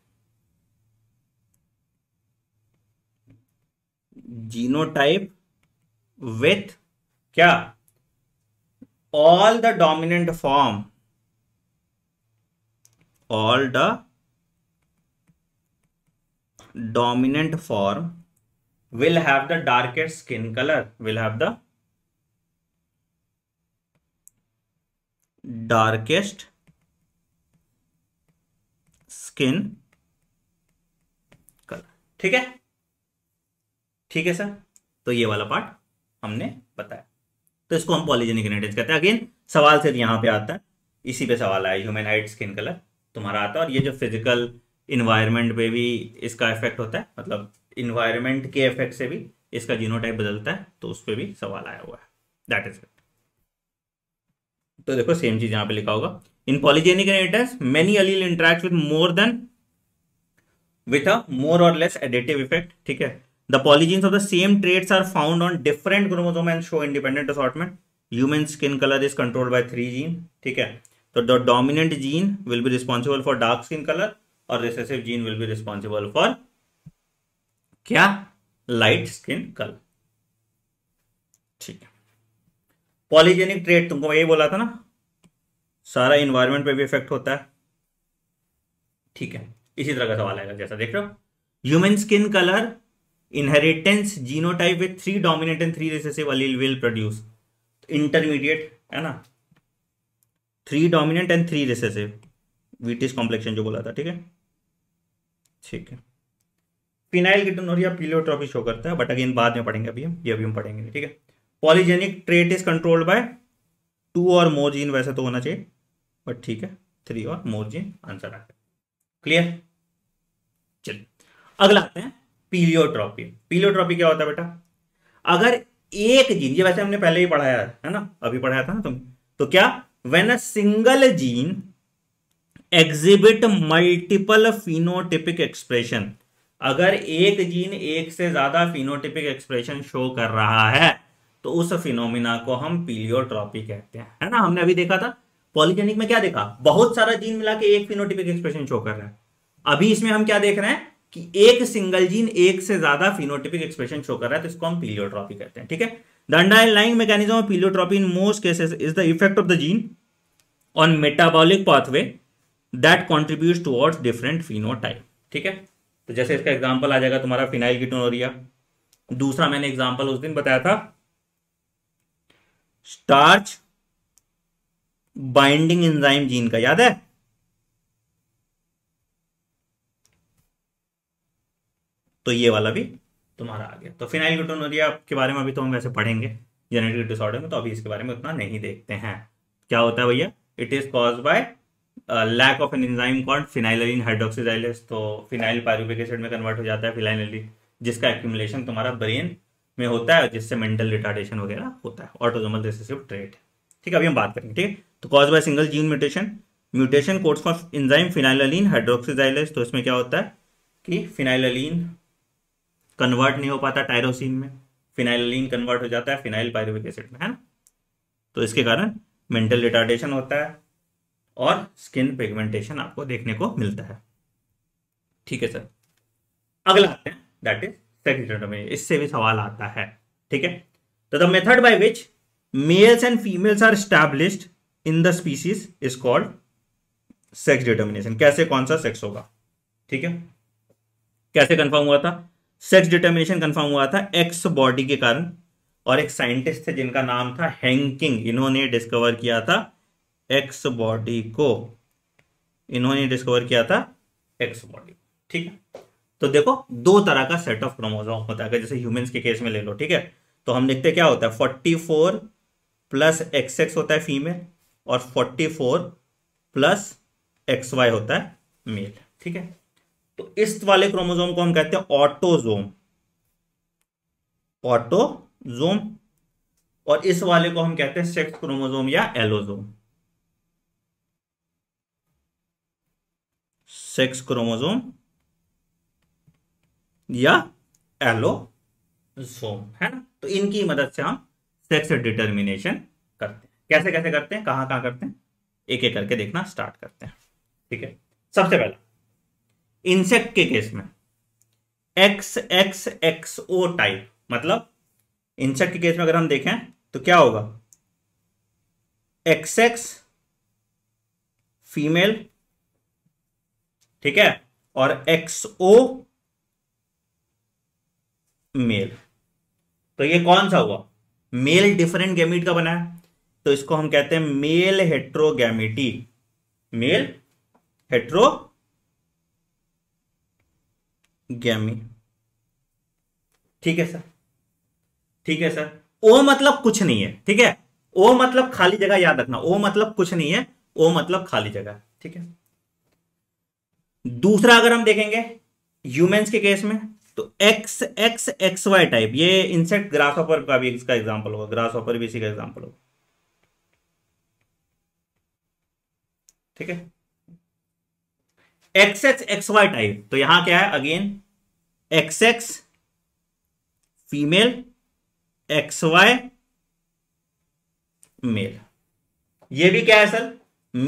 genotype with क्या all the dominant form all the dominant form will have the darkest skin color will have the darkest skin colour ठीक है ठीक है सर तो ये वाला पार्ट हमने बताया तो इसको हम पॉलीजेनिक इनहेरिटेंस कहते हैं अगेन सवाल सिर्फ यहाँ पे आता है इसी पे सवाल आया ह्यूमन हाइट स्किन कलर तुम्हारा आता है और ये जो फिजिकल इन्वायरमेंट पे भी इसका इफेक्ट होता है मतलब इन्वायरमेंट के इफेक्ट से भी इसका जीनोटाइप बदलता है तो उस पर भी सवाल आया हुआ है दैट इज इट तो देखो सेम चीज यहां पे लिखा होगा in polygenic many allele interact with more than with a more और लेस एडिटिव इफेक्ट ठीक है the polygene of the same trait are found on different chromosome and show independent assortment human skin colour is control by three gene ठीक है तो the dominant gene will be responsible for dark skin colour और recessive gene will be responsible for क्या light skin colour ठीक है polygenic trade तुमको यही बोला था ना सारा इन्वायरमेंट पे भी इफेक्ट होता है ठीक है इसी तरह का सवाल आएगा जैसा देख रहे हो human skin colour inheritance genotype with three dominate and three recessive allele will produce intermediate है ना three dominant and three recessive wheatish complexion जो बोला था ठीक है ठीक है फिनाइल कीटोनोरिया पीलियोट्रॉफी शो करता है बट अगेन बाद में पढ़ेंगे अभी हम ये अभी हम पढ़ेंगे ठीक है polygenic trait is controlled by two और मोर जीन वैसे तो होना चाहिए बट ठीक है थ्री और मोर जीन आंसर आ गया क्लियर चलिए अगला आते हैं पीलियोट्रॉपी पीलियोट्रॉपी क्या होता है बेटा अगर एक जीन ये वैसे हमने पहले ही पढ़ाया है ना अभी पढ़ाया था ना तुम तो क्या when a single gene exhibit multiple phenotypic expression अगर एक जीन एक से ज्यादा फिनोटिपिक एक्सप्रेशन शो कर रहा है तो उस फिनोमिना को हम पीलियोट्रॉपी कहते हैं है ना हमने अभी देखा था पॉलिजेनिक में क्या देखा बहुत सारा जीन मिला के एक फिनोटिपिक एक्सप्रेशन शो कर रहा है अभी इसमें हम क्या देख रहे हैं कि एक सिंगल जीन एक से ज्यादा फिनोटिपिक एक्सप्रेशन शो कर रहा है तो इसको हम पीलियोट्रॉपी कहते हैं ठीक है the mechanism of pleiotropy in most cases is the effect of the gene on metabolic pathway that contribute towards different phenotype ठीक है तो जैसे इसका एग्जाम्पल आ जाएगा तुम्हारा फिनाइल किटोनोरिया दूसरा मैंने एग्जाम्पल उस दिन बताया था स्टार्च बाइंडिंग एंजाइम जीन का याद है तो ये वाला भी तुम्हारा आ गया तो फिनाइल ग्लूटोनोरिया के बारे में अभी तो हम वैसे पढ़ेंगे जेनेटिक डिसऑर्डर में तो अभी इसके बारे में उतना नहीं देखते हैं क्या होता है भैया it is cause by lack of an enzyme called phenylalanine hydroxylase तो फिनाइल पायरूबिक एसिड में कन्वर्ट हो जाता है फिनाइलिन जिसका एक्यूमुलेशन तुम्हारा ब्रेन में होता है जिससे मेंटल रिटार्डेशन वगैरह होता है ऑटोजोमल रिसेसिव ट्रेट ठीक है अभी हम बात करेंगे ठीक है तो cause by single gene mutation mutation codes for enzyme phenylalanine hydroxylase तो इसमें क्या होता है कि फिनाइलिन कन्वर्ट नहीं हो पाता टायरोसिन में फिनाइलिन कन्वर्ट हो जाता है फिनाइल पायरुविक एसिड में है ना तो इसके कारण मेंटल रिटार्डेशन होता है और स्किन पिगमेंटेशन आपको देखने को मिलता है ठीक है सर अगला आते हैं दैट इज सेक्स इससे भी सवाल आता है ठीक है तो the method by which males and females are established in the species is called sex determination कैसे कौन सा सेक्स होगा ठीक है कैसे कंफर्म हुआ था सेक्स डिटर्मिनेशन कंफर्म हुआ था एक्स बॉडी के कारण और एक साइंटिस्ट थे जिनका नाम था हैंकिंग इन्होंने डिस्कवर किया था एक्स बॉडी को इन्होंने डिस्कवर किया था एक्स बॉडी ठीक है तो देखो दो तरह का सेट ऑफ क्रोमोजोम होता है जैसे ह्यूमंस के केस में ले लो ठीक है तो हम देखते क्या होता है forty four plus X X होता है फीमेल और forty four plus X Y होता है मेल ठीक है तो इस वाले क्रोमोजोम को हम कहते हैं ऑटोजोम ऑटोजोम और इस वाले को हम कहते हैं सेक्स क्रोमोजोम या एलोजोम सेक्स क्रोमोजोम या एलोजोम है ना तो इनकी मदद से हम सेक्स डिटर्मिनेशन करते हैं कैसे कैसे करते हैं कहां कहां करते हैं एक एक करके देखना स्टार्ट करते हैं ठीक है सबसे पहला इंसेक्ट के केस में X X X O type मतलब इंसेक्ट के केस में अगर हम देखें तो क्या होगा एक्स एक्स फीमेल ठीक है और एक्सओ मेल तो ये कौन सा हुआ मेल डिफरेंट गैमिट का बना है तो इसको हम कहते हैं male heterogamety male heterogamy ठीक है सर ठीक है सर ओ मतलब कुछ नहीं है ठीक है ओ मतलब खाली जगह याद रखना ओ मतलब कुछ नहीं है ओ मतलब खाली जगह ठीक है दूसरा अगर हम देखेंगे ह्यूमेंस के केस में तो X X X Y type ये इंसेक्ट ग्रास ऑफर का भी इसका एग्जाम्पल होगा ग्रास ऑफर भी इसी का एग्जाम्पल होगा ठीक है X X X Y type तो यहां क्या है again X X female X Y male ये भी क्या है sir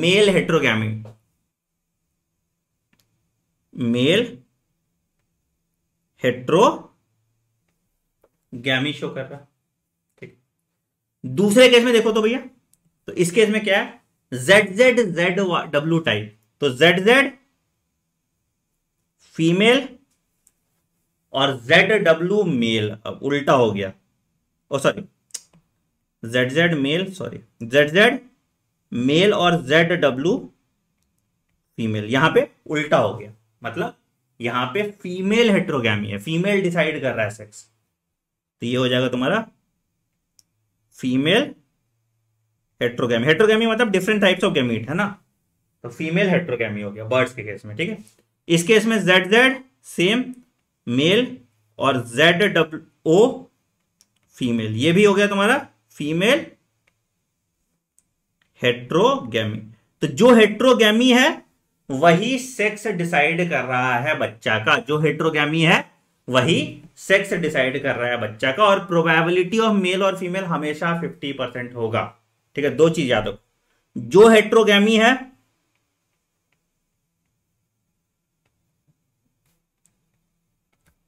male heterogamy male heterogamy show कर रहा ठीक दूसरे केस में देखो तो भैया तो इस केस में क्या है Z Z Z W type तो जेड जेड फीमेल और जेड डब्ल्यू मेल अब उल्टा हो गया oh sorry Z Z male sorry Z Z male और जेड डब्ल्यू फीमेल यहां पे उल्टा हो गया मतलब यहां पे फीमेल हेट्रोगी है फीमेल डिसाइड कर रहा है सेक्स तो ये हो जाएगा तुम्हारा फीमेल हेट्रोगी हेट्रोगी मतलब डिफरेंट टाइप्स ऑफ गैमीट है ना तो फीमेल हेट्रोगी हो गया बर्ड्स के केस में ठीक है इस केस में जेड जेड सेम मेल और जेड डब्ल ओ फीमेल ये भी हो गया तुम्हारा फीमेल हेट्रोगैमी तो जो हेट्रोगैमी है वही सेक्स डिसाइड कर रहा है बच्चा का जो हेट्रोगैमी है वही सेक्स डिसाइड कर रहा है बच्चा का और प्रोबेबिलिटी ऑफ मेल और फीमेल हमेशा 50 परसेंट होगा ठीक है दो चीज याद रखो जो हेट्रोगैमी है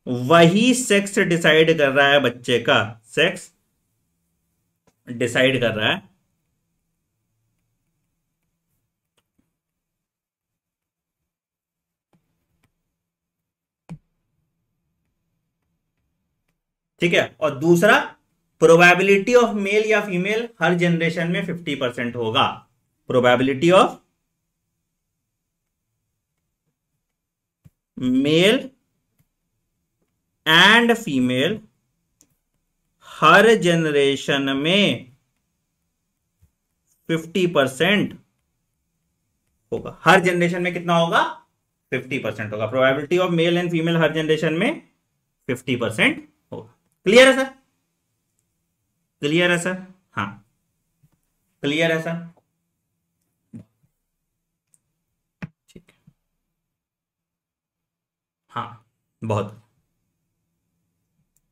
वही सेक्स डिसाइड कर रहा है बच्चे का सेक्स डिसाइड कर रहा है ठीक है और दूसरा प्रोबेबिलिटी ऑफ मेल या फीमेल हर जनरेशन में फिफ्टी परसेंट होगा probability of male and female हर जनरेशन में 50 परसेंट होगा हर जनरेशन में कितना होगा 50 परसेंट होगा probability of male and female हर जनरेशन में 50 परसेंट होगा क्लियर है सर क्लियर है सर हाँ क्लियर है सर ठीक है हाँ बहुत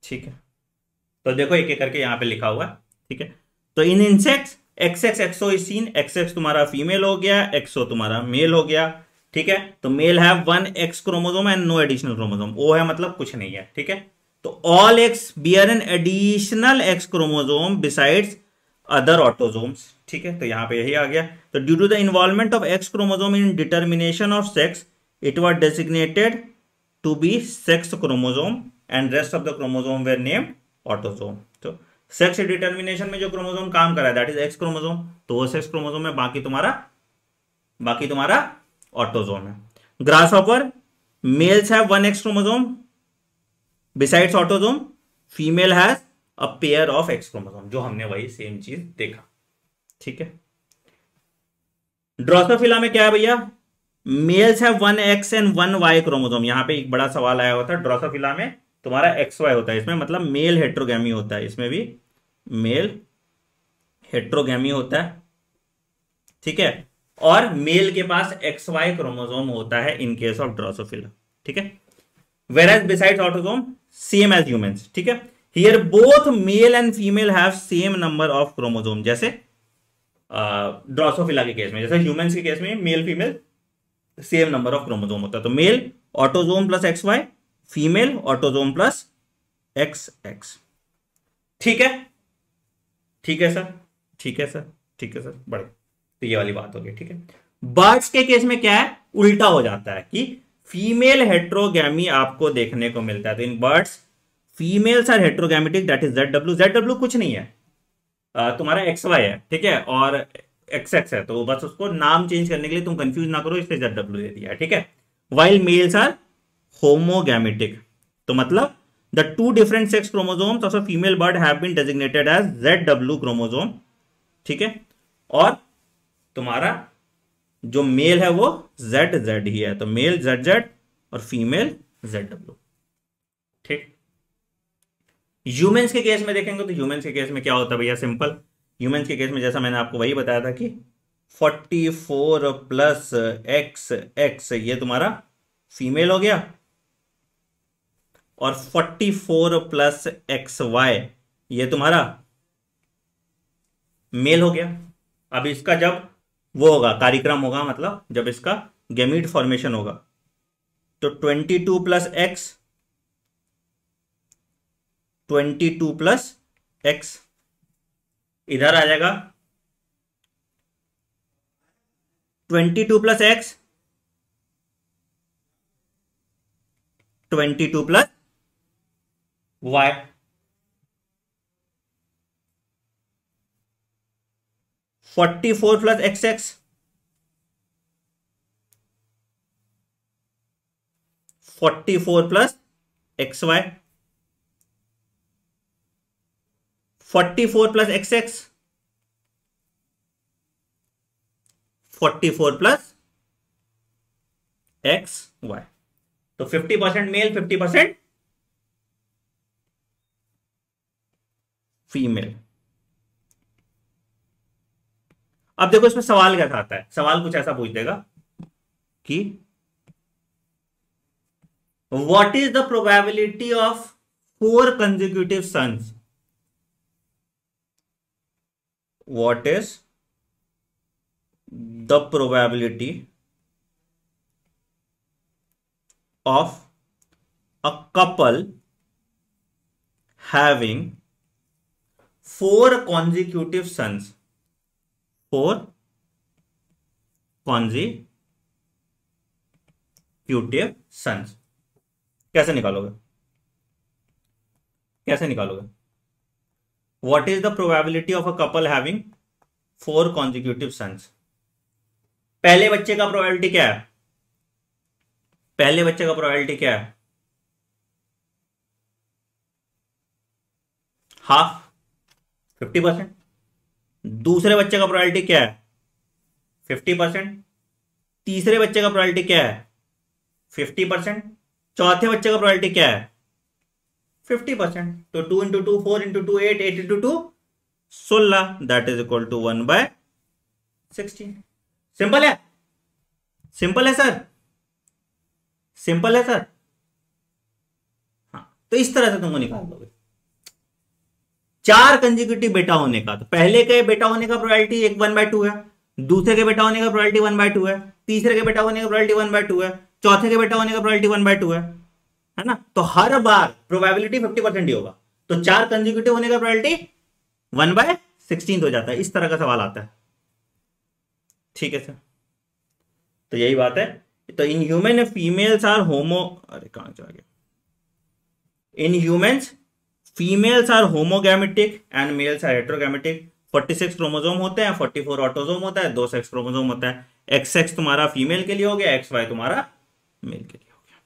ठीक है तो देखो एक एक करके यहाँ पे लिखा हुआ है ठीक है तो in insects X X X O सीन एक्स एक्स तुम्हारा फीमेल हो गया एक्सो तुम्हारा मेल हो गया ठीक है तो मेल है one X chromosome and no additional chromosome O है मतलब कुछ नहीं है ठीक है तो all X bear an additional X chromosome besides other autosomes ठीक है तो यहां पे यही आ गया तो due to the involvement of X chromosome in determination of sex it was designated to be sex chromosome and rest of the chromosome were name autosome तो सेक्स डिटर्मिनेशन में जो क्रोमोजोम काम कर रहा है दैट इज एक्स क्रोमोजोम तो वो sex chromosome है बाकी तुम्हारा बाकी तुम्हारा ऑटोजोम है grasshopper males have one X chromosome besides autosome female has a pair of X chromosome जो हमने वही सेम चीज देखा ठीक है ड्रोसोफिला में क्या है भैया मेल्स है one X and one Y chromosome यहां पे एक बड़ा सवाल आया हुआ था ड्रोसोफिला में तुम्हारा एक्स वाई होता है इसमें मतलब मेल हेट्रोगैमी होता है इसमें भी मेल हेट्रोगैमी होता है ठीक है और मेल के पास एक्स वाई क्रोमोजोम होता है इन केस ऑफ ड्रोसोफिला ठीक है whereas beside autosome same as human ठीक है here both male and female have same number of chromosome जैसे ड्रोसोफिला के केस में जैसे ह्यूमन के केस में male female same number of chromosome होता है तो male autosome plus X Y female autosome plus X X ठीक है ठीक है सर ठीक है सर ठीक है सर बड़े तो ये वाली बात हो गई ठीक है बर्ड्स के केस में क्या है उल्टा हो जाता है कि फीमेल हेट्रोगैमी आपको देखने को मिलता है तो in birds females are heterogametic that is Z W Z W कुछ नहीं है तुम्हारा एक्स वाई है ठीक है और एक्स एक्स है तो बस उसको नाम चेंज करने के लिए तुम कंफ्यूज ना करो इसलिए जेड डब्ल्यू दे दिया ठीक है वाइल मेल्स आर होमोगेमेटिक तो मतलब the two different sex chromosomes of a female ठीक है और तुम्हारा जो मेल है वो जेड जेड ही है तो मेल जेड जेड और फीमेल जेड डब्ल्यू ठीक ह्यूमेंस के केस में देखेंगे तो ह्यूमेंस के केस में क्या होता है भैया सिंपल ह्यूमेंस के केस में जैसा मैंने आपको वही बताया था कि 44 फोर प्लस एक्स एक्स ये तुम्हारा फीमेल हो गया और forty four plus X Y ये तुम्हारा मेल हो गया अब इसका जब वो होगा कार्यक्रम होगा मतलब जब इसका गेमिट फॉर्मेशन होगा तो twenty two plus X twenty two plus X इधर आ जाएगा twenty two plus X twenty two plus Y Forty four plus XX forty four plus XY forty four plus XX forty four plus XY. So fifty percent male, fifty percent female अब देखो इसमें सवाल कैसा आता है सवाल कुछ ऐसा पूछ देगा कि what is the probability of four consecutive sons what is the probability of a couple having four consecutive sons four consecutive sons कैसे निकालोगे कैसे निकालोगे what is the probability of a couple having four consecutive sons पहले बच्चे का probability क्या है पहले बच्चे का प्रोबेबिलिटी क्या है हाफ फिफ्टी परसेंट दूसरे बच्चे का प्रायोरिटी क्या है फिफ्टी परसेंट तीसरे बच्चे का प्रायोरिटी क्या है फिफ्टी परसेंट चौथे बच्चे का प्रायोरिटी क्या है फिफ्टी परसेंट तो two into two four into two eight eight into two सोलह that is equal to one by sixteen simple है सिंपल है सर सिंपल है सर हाँ तो इस तरह से तुमको निकाल दोगे चार कंजिक्यूटिव बेटा होने का तो पहले के बेटा होने का प्रोबेबिलिटी एक वन बाय टू है दूसरे के बेटा होने का प्रोबेबिलिटी वन बाय टू है तीसरे के बेटा होने का प्रोबेबिलिटी वन बाय टू है चौथे के बेटा होने का प्रोबेबिलिटी वन बाय टू है है ना तो हर बार प्रोबेबिलिटी फिफ्टी परसेंट ही होगा तो चार कंजिक्यूटिव होने का प्रोबेबिलिटी वन बाय सिक्सटीन हो जाता है इस तरह का सवाल आता है ठीक है सर तो यही बात है तो in human females are homo अरे कहां चला गया in humans females are homogametic and males are heterogametic 46 chromosome होते हैं 44 फोर ऑटोजोम होता है दो सेक्स क्रोमोसोम होता है एक्स एक्स तुम्हारा फीमेल के लिए हो गया एक्स वाई तुम्हारा मेल के लिए हो गया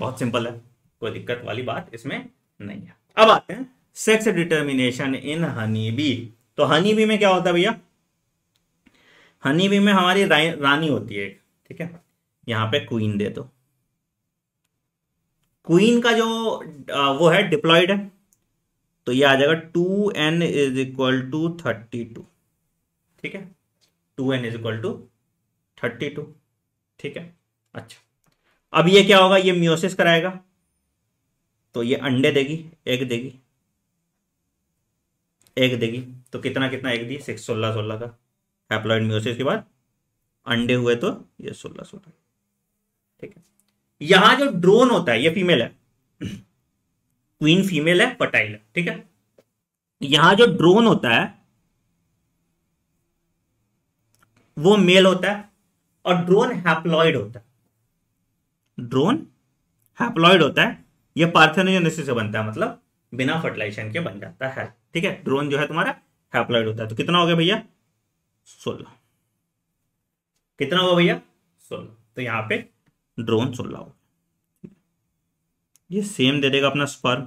बहुत सिंपल है कोई दिक्कत वाली बात इसमें नहीं है अब आते हैं sex determination in honey bee तो हनी बी में क्या होता है भैया हनी बी में हमारी रानी होती है ठीक है यहां पे क्वीन दे दो क्वीन का जो वो है डिप्लॉइड है तो ये आ जाएगा two n is equal to thirty two ठीक है two n is equal to thirty two ठीक है अच्छा अब ये क्या होगा ये म्योसिस कराएगा तो ये अंडे देगी एक देगी एक देगी तो कितना कितना एक दी सिक्स सोलह सोलह का हैप्लॉइड म्योसिस के बाद अंडे हुए तो ये सोलह सोलह ठीक है यहां जो ड्रोन होता है ये फीमेल है क्वीन फीमेल है पटाइल है ठीक है यहां जो ड्रोन होता है वो मेल होता है और ड्रोन हैप्लॉइड होता है ड्रोन हैप्लॉइड होता है ये पार्थेनोजेनेसिस से बनता है मतलब बिना फर्टिलाइजेशन के बन जाता है ठीक है ड्रोन जो है तुम्हारा हैप्लॉइड होता है तो कितना हो गया भैया सोलह कितना होगा भैया सोलह तो यहां पे ड्रोन सोलह होगा ये सेम दे देगा अपना स्पर्म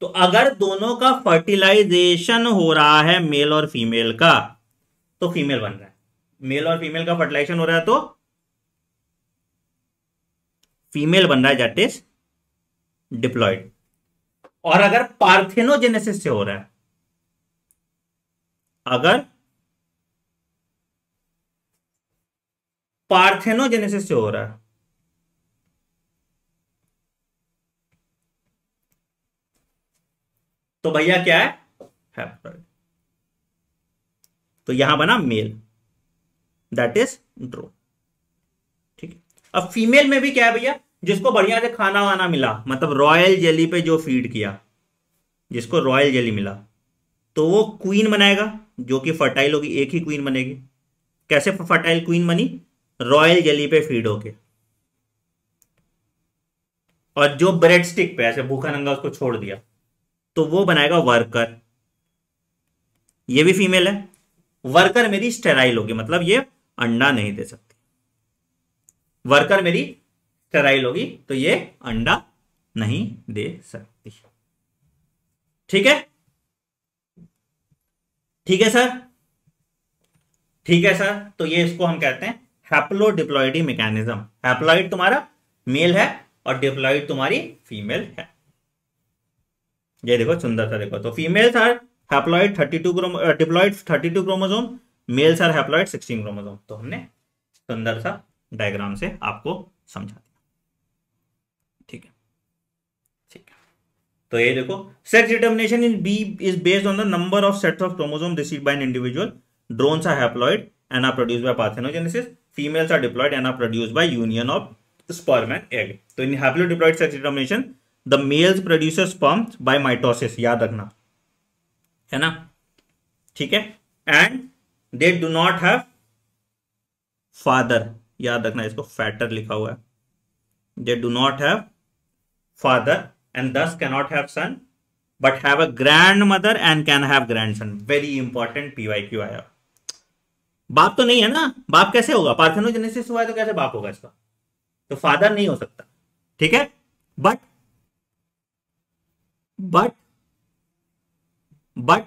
तो अगर दोनों का फर्टिलाइजेशन हो रहा है मेल और फीमेल का तो फीमेल बन रहा है मेल और फीमेल का फर्टिलाइजेशन हो रहा है तो फीमेल बन रहा है दैट इज डिप्लॉयड और अगर पार्थेनोजेनेसिस से हो रहा है अगर पार्थेनोजेनेसिस से हो रहा है तो भैया क्या है हैप्लॉइड तो यहां बना मेल दैट इज ड्रो ठीक है अब फीमेल में भी क्या है भैया जिसको बढ़िया से खाना वाना मिला मतलब रॉयल जेली पे जो फीड किया जिसको रॉयल जेली मिला तो वो क्वीन बनाएगा जो कि फर्टाइल होगी एक ही क्वीन बनेगी कैसे फर्टाइल क्वीन बनी रॉयल जेली पे फीड होके और जो ब्रेड स्टिक पे ऐसे भूखा नंगा उसको छोड़ दिया तो वो बनाएगा वर्कर ये भी फीमेल है वर्कर मेरी स्टेराइल होगी मतलब ये अंडा नहीं दे सकती वर्कर मेरी स्टेराइल होगी तो ये अंडा नहीं दे सकती ठीक है ठीक है सर ठीक है सर तो ये इसको हम कहते हैं हैप्लोडिप्लॉइडी मैकेनिज्म हैप्लॉइड तुम्हारा मेल है और डिप्लॉइड तुम्हारी फीमेल है ये देखो सुंदर सा देखो तो females are haploid 32 chrome diploid thirty two chromosome males are haploid 16 chromosome तो हमने सुंदर सा डायग्राम से आपको समझा दिया ठीक है ठीक है तो ये देखो sex determination in bee is based on the number of sets of chromosome receive by an individual drones are haploid and are produced by parthenogenesis females are deployed and are produced by union of sperm and egg so तो in haplodiploid sex determination the males produce sperm by mitosis याद रखना है ना ठीक है and they do not have father याद रखना इसको फैटर लिखा हुआ है they do not have father and thus cannot have son but have a grand mother and can have grand son very important PY Q आया बाप तो नहीं है ना बाप कैसे होगा पार्थेनोजेनेसिस हुआ है तो कैसे बाप होगा इसका तो फादर नहीं हो सकता ठीक है बट बट बट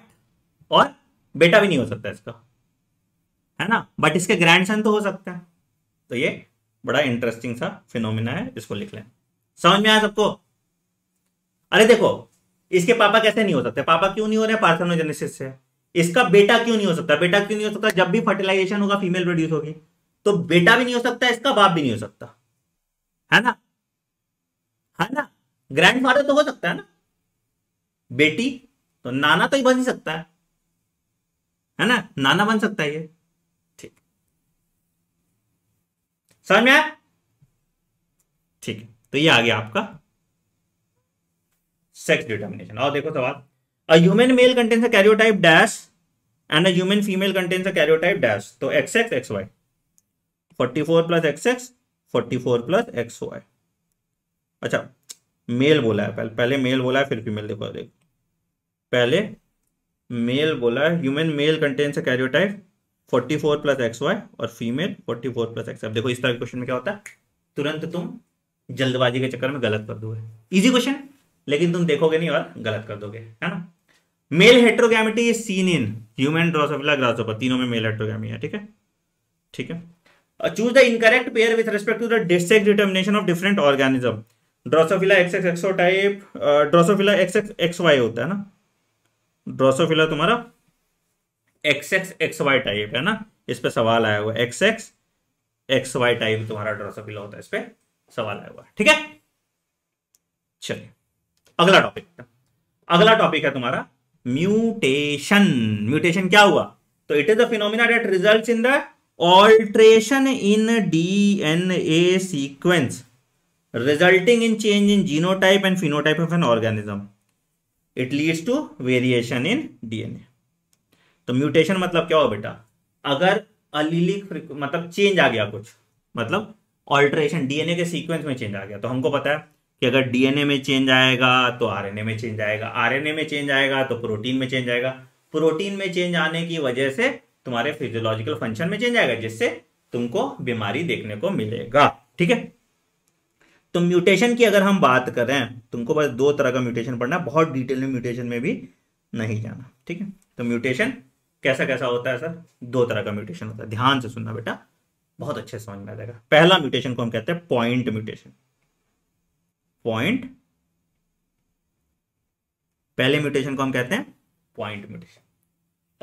और बेटा भी नहीं हो सकता इसका है ना बट इसके ग्रैंडसन तो हो सकता है तो ये बड़ा इंटरेस्टिंग सा फिनोमिना है इसको लिख लें समझ में आया सबको अरे देखो इसके पापा कैसे नहीं हो सकते पापा क्यों नहीं हो रहे पार्थनोजेनेसिस से इसका बेटा क्यों नहीं हो सकता बेटा क्यों नहीं हो सकता जब भी फर्टिलाइजेशन होगा फीमेल प्रोड्यूस होगी तो बेटा भी नहीं हो सकता इसका बाप भी नहीं हो सकता है ना है ना ग्रैंड तो हो सकता है ना बेटी तो नाना तो ही बन ही सकता है है ना नाना बन सकता है ये ठीक समझ में ठीक है तो ये आ गया आपका सेक्स डिटर्मिनेशन और देखो सवाल a human male contains a karyotype dash and a human female contains a karyotype dash तो X X X Y forty four plus X X forty four plus X Y अच्छा male बोला है पहले पहले male बोला है फिर female देखो देखो पहले मेल बोला है human male contains a karyotype 44 plus X Y और फीमेल 44 प्लस एक्स देखो इस तरह के क्वेश्चन में क्या होता है तुरंत तुम जल्दबाजी के चक्कर में गलत कर दोगे इजी क्वेश्चन लेकिन तुम देखोगे नहीं और गलत कर दोगे है ना male heterogamety is seen in human drosophila grasshopper तीनों में मेल हेट्रोगैमी है ठीक है ठीक है choose the incorrect pair with respect to the distinct determination of different organism drosophila X X XO type drosophila X X X Y होता है ना ड्रोसोफिला तुम्हारा X X X Y type है ना इस पर सवाल आया हुआ X X X Y type तुम्हारा ड्रोसोफिला होता है इस पर सवाल आया हुआ ठीक है चलिए अगला टॉपिक अगला टॉपिक है तुम्हारा म्यूटेशन म्यूटेशन क्या हुआ तो it is a phenomena that result in the alteration in DNA sequence resulting in change in genotype and phenotype of an organism it leads to variation in DNA तो mutation मतलब क्या हो बेटा अगर allelic मतलब चेंज आ गया कुछ मतलब ऑल्ट्रेशन डीएनए के सीक्वेंस में चेंज आ गया तो हमको पता है कि अगर डीएनए में चेंज आएगा तो आरएनए में चेंज आएगा आरएनए में चेंज आएगा तो प्रोटीन में चेंज आएगा प्रोटीन में चेंज आने की वजह से तुम्हारे फिजियोलॉजिकल फंक्शन में चेंज आएगा जिससे तुमको बीमारी देखने को मिलेगा ठीक है तो म्यूटेशन की अगर हम बात करें तुमको बस दो तरह का म्यूटेशन पढ़ना बहुत डिटेल में म्यूटेशन में भी नहीं जाना ठीक है तो म्यूटेशन कैसा कैसा होता है सर दो तरह का म्यूटेशन होता है ध्यान से सुनना बेटा बहुत अच्छे समझ में आ जाएगा पहला म्यूटेशन को हम कहते हैं पॉइंट म्यूटेशन पॉइंट पहले म्यूटेशन को हम कहते हैं पॉइंट म्यूटेशन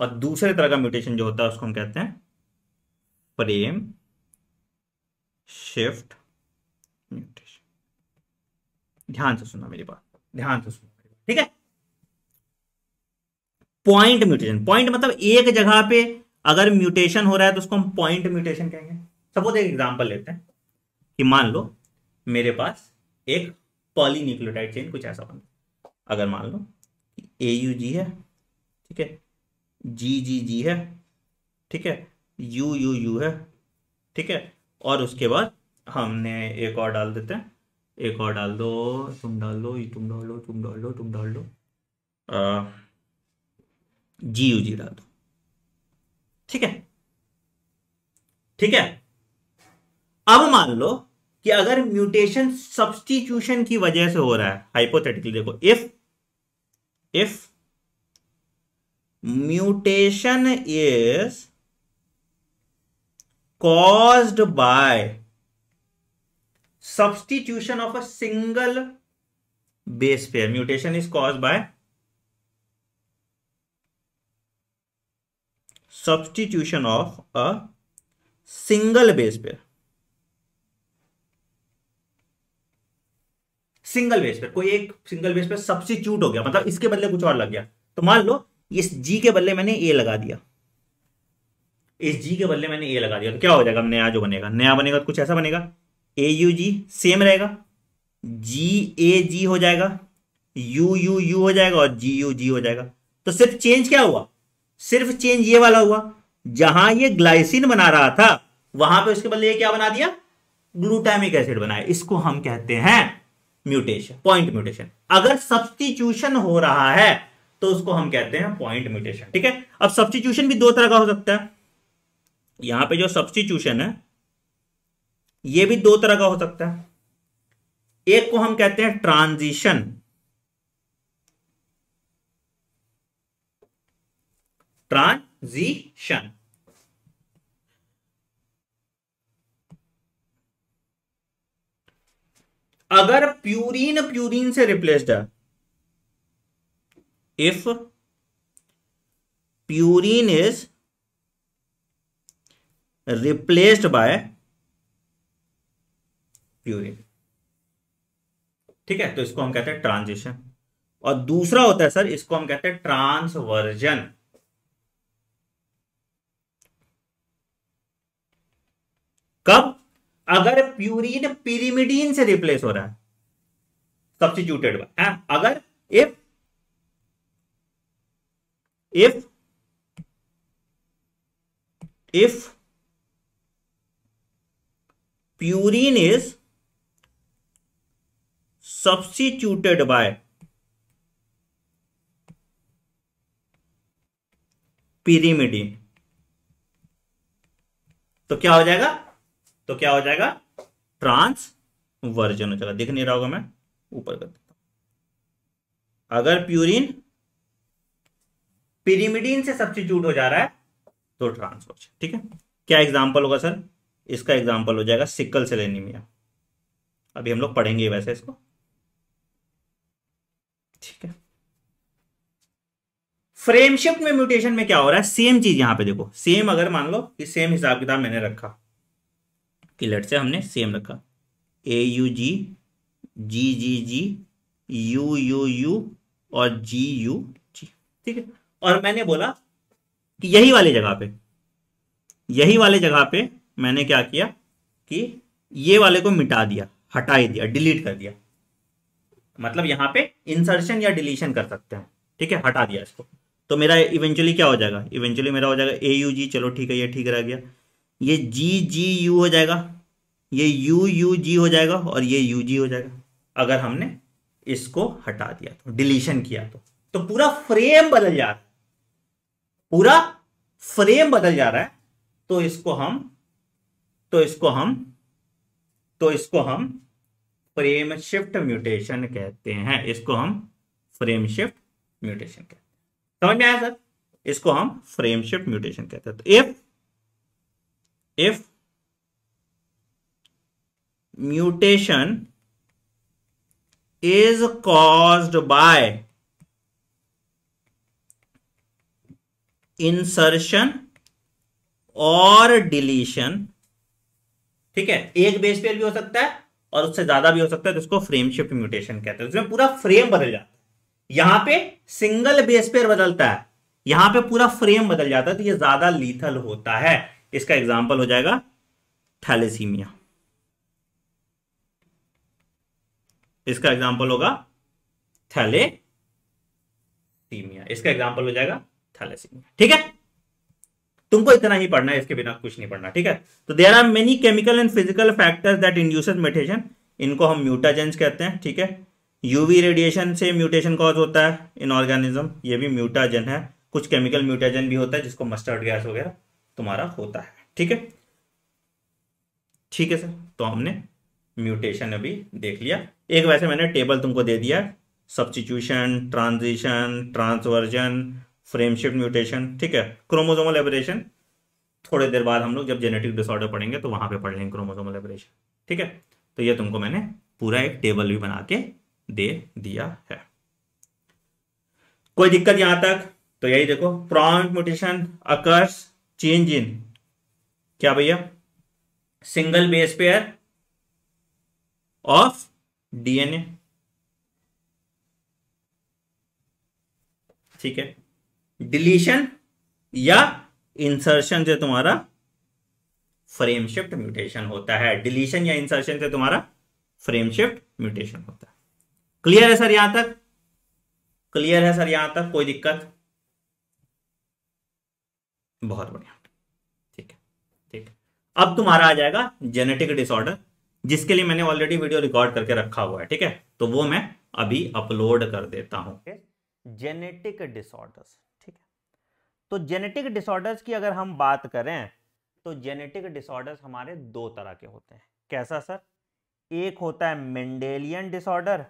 और दूसरे तरह का म्यूटेशन जो होता है उसको हम कहते हैं फ्रेम शिफ्ट ध्यान से सुनना मेरी बात ध्यान से सुनना ठीक है पॉइंट म्यूटेशन पॉइंट मतलब एक जगह पे अगर म्यूटेशन हो रहा है तो उसको हम पॉइंट म्यूटेशन कहेंगे सपोज एक एग्जांपल लेते हैं कि मान लो मेरे पास एक पॉलीन्यूक्लियोटाइड चेन कुछ ऐसा बन अगर मान लो ए यू जी है ठीक है जी जी जी है ठीक है यू यू यू है ठीक है और उसके बाद हमने एक और डाल देते हैं एक और डाल दो तुम डाल दो तुम डाल दो तुम डाल दो तुम डाल दो जी यू जी डाल दो ठीक है ठीक है अब मान लो कि अगर म्यूटेशन सब्सटीट्यूशन की वजह से हो रहा है हाइपोथेटिकली देखो if if mutation is caused by substitution of a single base pair mutation is cause by substitution of a single base pair single base pair कोई एक सिंगल बेस पर सब्सटीट्यूट हो गया मतलब इसके बदले कुछ और लग गया तो मान लो इस जी के बदले मैंने ए लगा दिया इस जी के बदले मैंने ए लगा दिया तो क्या हो जाएगा नया जो बनेगा नया बनेगा तो कुछ ऐसा बनेगा ए यू जी सेम रहेगा जी ए जी हो जाएगा यू यू यू हो जाएगा और जी यू जी हो जाएगा तो सिर्फ चेंज क्या हुआ सिर्फ चेंज ये वाला हुआ जहां ये ग्लाइसिन बना रहा था वहां पे उसके बदले क्या बना दिया ग्लूटामिक एसिड बनाया इसको हम कहते हैं म्यूटेशन पॉइंट म्यूटेशन अगर सब्सटीट्यूशन हो रहा है तो उसको हम कहते हैं पॉइंट म्यूटेशन ठीक है अब सब्सटीट्यूशन भी दो तरह का हो सकता है यहां पे जो सब्सटीट्यूशन है ये भी दो तरह का हो सकता है एक को हम कहते हैं ट्रांजिशन ट्रांजिशन अगर प्यूरीन प्यूरीन से रिप्लेस्ड है if purine is replaced by purine ठीक है तो इसको हम कहते हैं ट्रांजिशन और दूसरा होता है सर इसको हम कहते हैं ट्रांसवर्जन कब अगर प्यूरिन पिरिमिडीन से रिप्लेस हो रहा है सब्सिट्यूटेड बाय अगर if if if purine is substituted by pyrimidine तो क्या हो जाएगा तो क्या हो जाएगा ट्रांस वर्जन हो जाएगा दिख नहीं रहा होगा मैं ऊपर कर देता हूं अगर प्यूरिन पिरिमिडीन से सब्सिट्यूट हो जा रहा है तो ट्रांस वर्जन ठीक है क्या एग्जाम्पल होगा सर इसका एग्जाम्पल हो जाएगा सिक्कल सेलेनिमिया अभी हम लोग पढ़ेंगे वैसे इसको ठीक है फ्रेम शिफ्ट में म्यूटेशन में क्या हो रहा है सेम चीज यहां पे देखो सेम अगर मान लो कि सेम हिसाब किताब मैंने रखा कि लट से हमने सेम रखा A U G G G G U U U और जी यू जी ठीक है और मैंने बोला कि यही वाली जगह पे यही वाले जगह पे मैंने क्या किया कि ये वाले को मिटा दिया हटाई दिया डिलीट कर दिया मतलब यहाँ पे इंसर्शन या डिलीशन कर सकते हैं ठीक है हटा दिया इसको तो मेरा इवेंचुअली क्या हो जाएगा इवेंचुअली मेरा हो जाएगा ए यू जी चलो ठीक है ये ठीक रह गया ये जी जी यू हो जाएगा ये यू यू जी हो जाएगा और ये यू जी हो जाएगा अगर हमने इसको हटा दिया तो डिलीशन किया तो तो पूरा फ्रेम बदल जा रहा है पूरा फ्रेम बदल जा रहा है तो इसको हम तो इसको हम तो इसको हम फ्रेम शिफ्ट म्यूटेशन कहते हैं इसको हम फ्रेम शिफ्ट म्यूटेशन कहते हैं समझ में आया सर इसको हम फ्रेम शिफ्ट म्यूटेशन कहते हैं तो if if mutation is cause by insertion और डिलीशन ठीक है एक बेस पेयर भी हो सकता है और उससे ज्यादा भी हो सकता है तो इसको फ्रेम शिफ्ट म्यूटेशन कहते हैं उसमें पूरा फ्रेम बदल जाता है यहां पे सिंगल बेस पेयर बदलता है यहां पे पूरा फ्रेम बदल जाता है तो ये ज्यादा लीथल होता है इसका एग्जाम्पल हो जाएगा थैलेसीमिया इसका एग्जाम्पल होगा थैलेमिया इसका एग्जाम्पल हो जाएगा थैलेसीमिया ठीक है तुमको इतना ही पढ़ना है इसके बिना कुछ नहीं पढ़ना ठीक है तो there are many chemical and physical factors that induce mutation इनको हम म्यूटाजेंस कहते हैं ठीक है यूवी रेडिएशन से म्यूटेशन कॉज होता है इन ऑर्गेनिज्म ये भी म्यूटाजन है कुछ केमिकल म्यूटाजन भी होता है जिसको मस्टर्ड गैस वगैरह तुम्हारा होता है ठीक है ठीक है सर तो हमने म्यूटेशन अभी देख लिया एक वैसे मैंने टेबल तुमको दे दिया substitution transition transversion frame shift mutation ठीक है क्रोमोजोमल एबरेशन थोड़ी देर बाद हम लोग जब जेनेटिक डिसऑर्डर पढ़ेंगे तो वहां पे पढ़ लेंगे क्रोमोजोमल एबरेशन ठीक है तो ये तुमको मैंने पूरा एक टेबल भी बना के दे दिया है कोई दिक्कत यहां तक तो यही देखो point mutation occurs change in क्या भैया single base pair of DNA ठीक है डिलीशन या इंसर्शन से तुम्हारा फ्रेम शिफ्ट म्यूटेशन होता है डिलीशन या इंसर्शन से तुम्हारा फ्रेम शिफ्ट म्यूटेशन होता है क्लियर है सर यहां तक क्लियर है सर यहां तक कोई दिक्कत बहुत बढ़िया ठीक है ठीक है अब तुम्हारा आ जाएगा जेनेटिक डिसऑर्डर जिसके लिए मैंने ऑलरेडी वीडियो रिकॉर्ड करके रखा हुआ है ठीक है तो वो मैं अभी अपलोड कर देता हूं जेनेटिक डिसऑर्डर्स तो जेनेटिक डिसऑर्डर्स की अगर हम बात करें तो जेनेटिक डिसऑर्डर्स हमारे दो तरह के होते हैं कैसा सर एक होता है मेंडेलियन डिसऑर्डर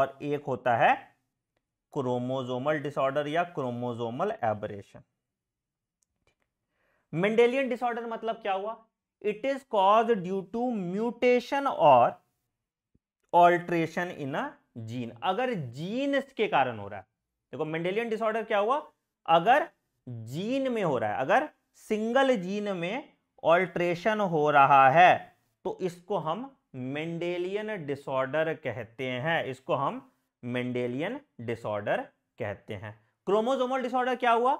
और एक होता है क्रोमोजोमल डिसऑर्डर या क्रोमोजोमल एबरेशन मेंडेलियन डिसऑर्डर मतलब क्या हुआ it is cause due to mutation और ऑल्ट्रेशन इन अ जीन अगर जीन के कारण हो रहा है देखो मेंडेलियन डिसऑर्डर क्या हुआ अगर जीन में हो रहा है अगर सिंगल जीन में ऑल्ट्रेशन हो रहा है तो इसको हम मेंडेलियन डिसऑर्डर कहते हैं इसको हम मेंडेलियन डिसऑर्डर कहते हैं क्रोमोजोमल डिसऑर्डर क्या हुआ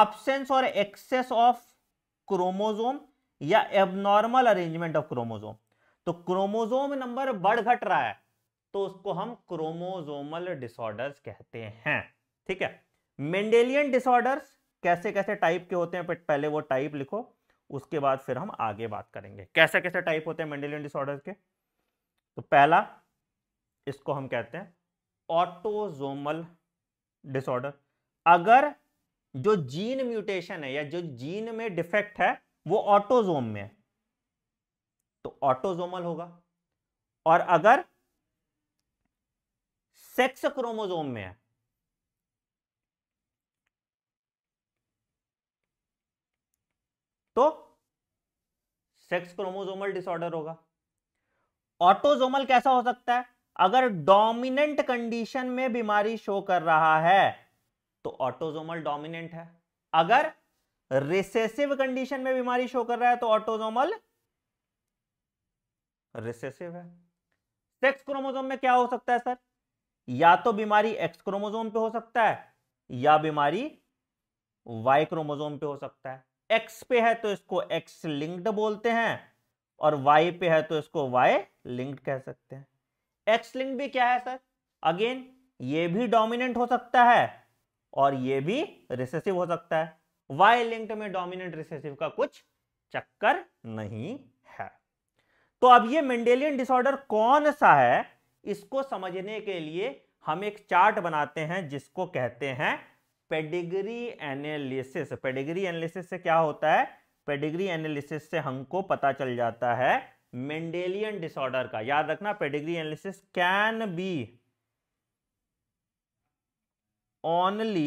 एब्सेंस और एक्सेस ऑफ क्रोमोजोम या एबनॉर्मल अरेंजमेंट ऑफ क्रोमोजोम तो क्रोमोजोम नंबर बढ़ घट रहा है तो उसको हम क्रोमोजोमल डिसऑर्डर्स कहते हैं ठीक है मेंडेलियन डिसऑर्डर्स कैसे कैसे टाइप के होते हैं पहले वो टाइप लिखो उसके बाद फिर हम आगे बात करेंगे कैसे कैसे टाइप होते हैं मेंडेलियन डिसऑर्डर के तो पहला इसको हम कहते हैं ऑटोजोमल डिसऑर्डर अगर जो जीन म्यूटेशन है या जो जीन में डिफेक्ट है वो ऑटोजोम में है तो ऑटोजोमल होगा और अगर सेक्स क्रोमोजोम में है तो सेक्स क्रोमोजोमल डिसऑर्डर होगा ऑटोजोमल कैसा हो सकता है अगर डोमिनेंट कंडीशन में बीमारी शो कर रहा है तो ऑटोजोमल डोमिनेंट है अगर रिसेसिव कंडीशन में बीमारी शो कर रहा है तो ऑटोजोमल रिसेसिव है सेक्स क्रोमोजोम में क्या हो सकता है सर या तो बीमारी एक्स क्रोमोजोम पे हो सकता है या बीमारी वाई क्रोमोजोम पे हो सकता है एक्स पे है तो इसको एक्स लिंक्ड बोलते हैं और वाई पे है तो इसको वाई लिंक्ड कह सकते हैं एक्स लिंक्ड भी क्या है सर अगेन ये भी डोमिनेंट हो सकता है और ये भी रिसेसिव हो सकता है वाई लिंक्ड में डोमिनेंट रिसेसिव का कुछ चक्कर नहीं है तो अब ये मेंडेलियन डिसऑर्डर कौन सा है इसको समझने के लिए हम एक चार्ट बनाते हैं जिसको कहते हैं पेडिग्री एनालिसिस पेडिग्री एनालिसिस से क्या होता है पेडिग्री एनालिसिस से हमको पता चल जाता है मेंडेलियन डिसऑर्डर का याद रखना pedigree analysis can be only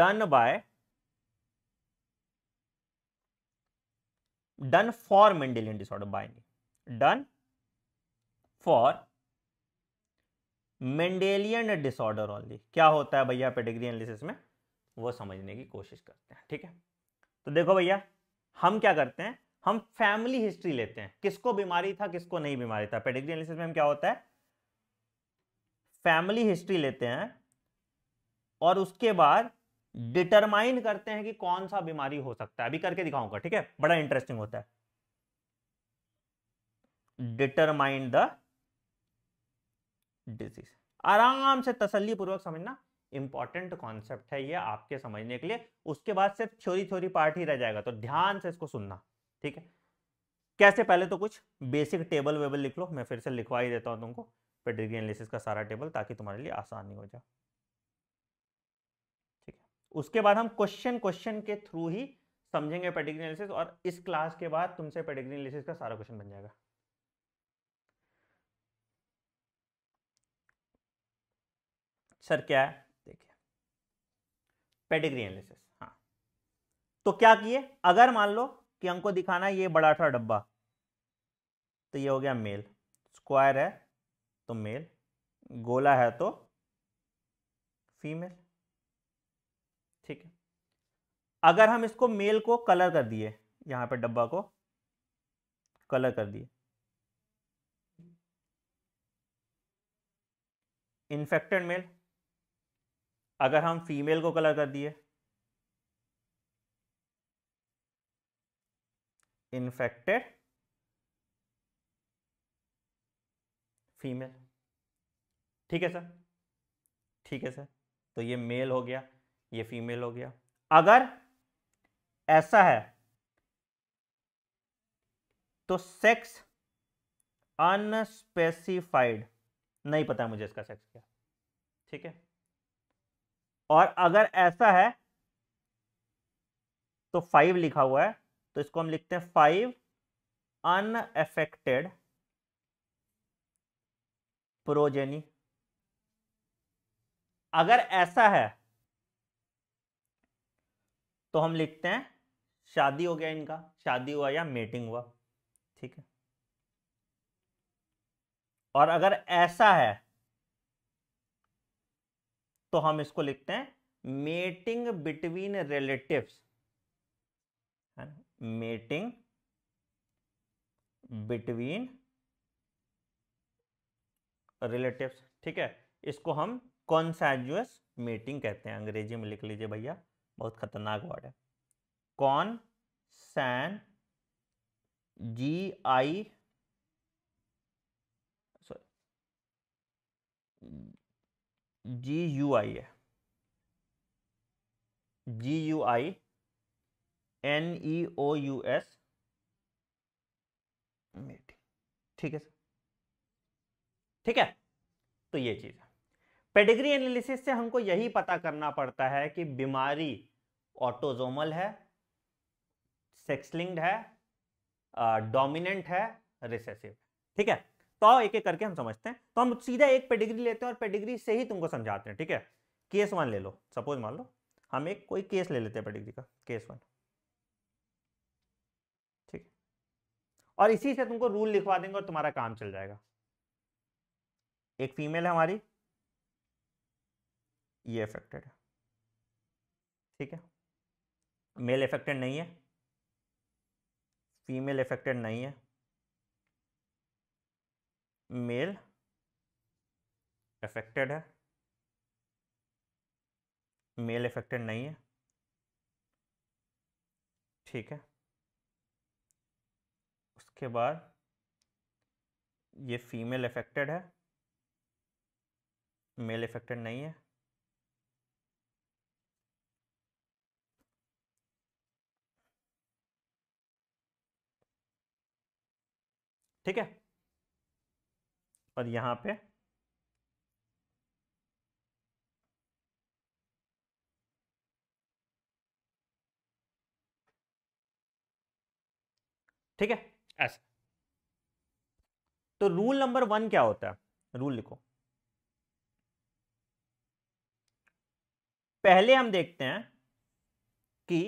done by done for Mendelian disorder by done for Mendelian disorder only क्या होता है भैया पेडिग्री एनालिसिस में वो समझने की कोशिश करते हैं ठीक है तो देखो भैया हम क्या करते हैं हम फैमिली हिस्ट्री लेते हैं किसको बीमारी था किसको नहीं बीमारी था पेडिग्री एनालिसिस में हम क्या होता है फैमिली हिस्ट्री लेते हैं और उसके बाद डिटरमाइन करते हैं कि कौन सा बीमारी हो सकता है अभी करके दिखाऊंगा ठीक है बड़ा इंटरेस्टिंग होता है डिटरमाइन द डिजीज आराम से तसली पूर्वक समझना इंपॉर्टेंट कॉन्सेप्ट है ये आपके समझने के लिए उसके बाद सिर्फ थ्योरी थ्योरी पार्ट ही रह जाएगा तो ध्यान से इसको सुनना ठीक है कैसे पहले तो कुछ बेसिक टेबल वेबल लिख लो मैं फिर से लिखवा ही देता हूं तुमको पेडिग्री एनालिसिस का सारा टेबल ताकि तुम्हारे लिए आसानी हो जाए ठीक है उसके बाद हम क्वेश्चन क्वेश्चन के थ्रू ही समझेंगे पेडिग्री एनालिसिस और इस क्लास के बाद तुमसे पेडिग्री एनालिसिस का सारा क्वेश्चन बन जाएगा सर क्या है देखिए पेडिग्री एनालिसिस हाँ तो क्या किए अगर मान लो कि हमको दिखाना है ये बड़ा सा डब्बा तो ये हो गया मेल स्क्वायर है तो मेल गोला है तो फीमेल ठीक है अगर हम इसको मेल को कलर कर दिए यहां पे डब्बा को कलर कर दिए इन्फेक्टेड मेल अगर हम फीमेल को कलर कर दिए इन्फेक्टेड फीमेल ठीक है सर ठीक है सर तो ये मेल हो गया ये फीमेल हो गया अगर ऐसा है तो सेक्स अनस्पेसिफाइड नहीं पता मुझे इसका सेक्स क्या ठीक है और अगर ऐसा है तो फाइव लिखा हुआ है तो इसको हम लिखते हैं फाइव अनएफेक्टेड प्रोजेनी अगर ऐसा है तो हम लिखते हैं शादी हो गया इनका शादी हुआ या मेटिंग हुआ ठीक है और अगर ऐसा है तो हम इसको लिखते हैं mating between relatives mating between relatives ठीक है इसको हम कॉन्सैजुअस मेटिंग कहते हैं अंग्रेजी में लिख लीजिए भैया बहुत खतरनाक वर्ड है con san G I G U I है G U I N E O U S ठीक है सर ठीक है तो ये चीज़ है पेडिग्री एनालिसिस से हमको यही पता करना पड़ता है कि बीमारी ऑटोजोमल है सेक्सलिंग्ड है डोमिनेंट है रिसेसिव ठीक है तो एक एक करके हम समझते हैं तो हम सीधा एक पेडिग्री लेते हैं और पेडिग्री से ही तुमको समझाते हैं ठीक है केस वन ले लो सपोज मान लो हम एक कोई केस ले लेते हैं पेडिग्री का केस वन ठीक और इसी से तुमको रूल लिखवा देंगे और तुम्हारा काम चल जाएगा एक फीमेल है हमारी ये अफेक्टेड है ठीक है मेल अफेक्टेड नहीं है फीमेल अफेक्टेड नहीं है मेल अफेक्टेड है मेल अफेक्टेड नहीं है ठीक है उसके बाद ये फीमेल अफेक्टेड है मेल अफेक्टेड नहीं है ठीक है और यहाँ पे ठीक है ऐसा तो रूल नंबर वन क्या होता है रूल लिखो पहले हम देखते हैं कि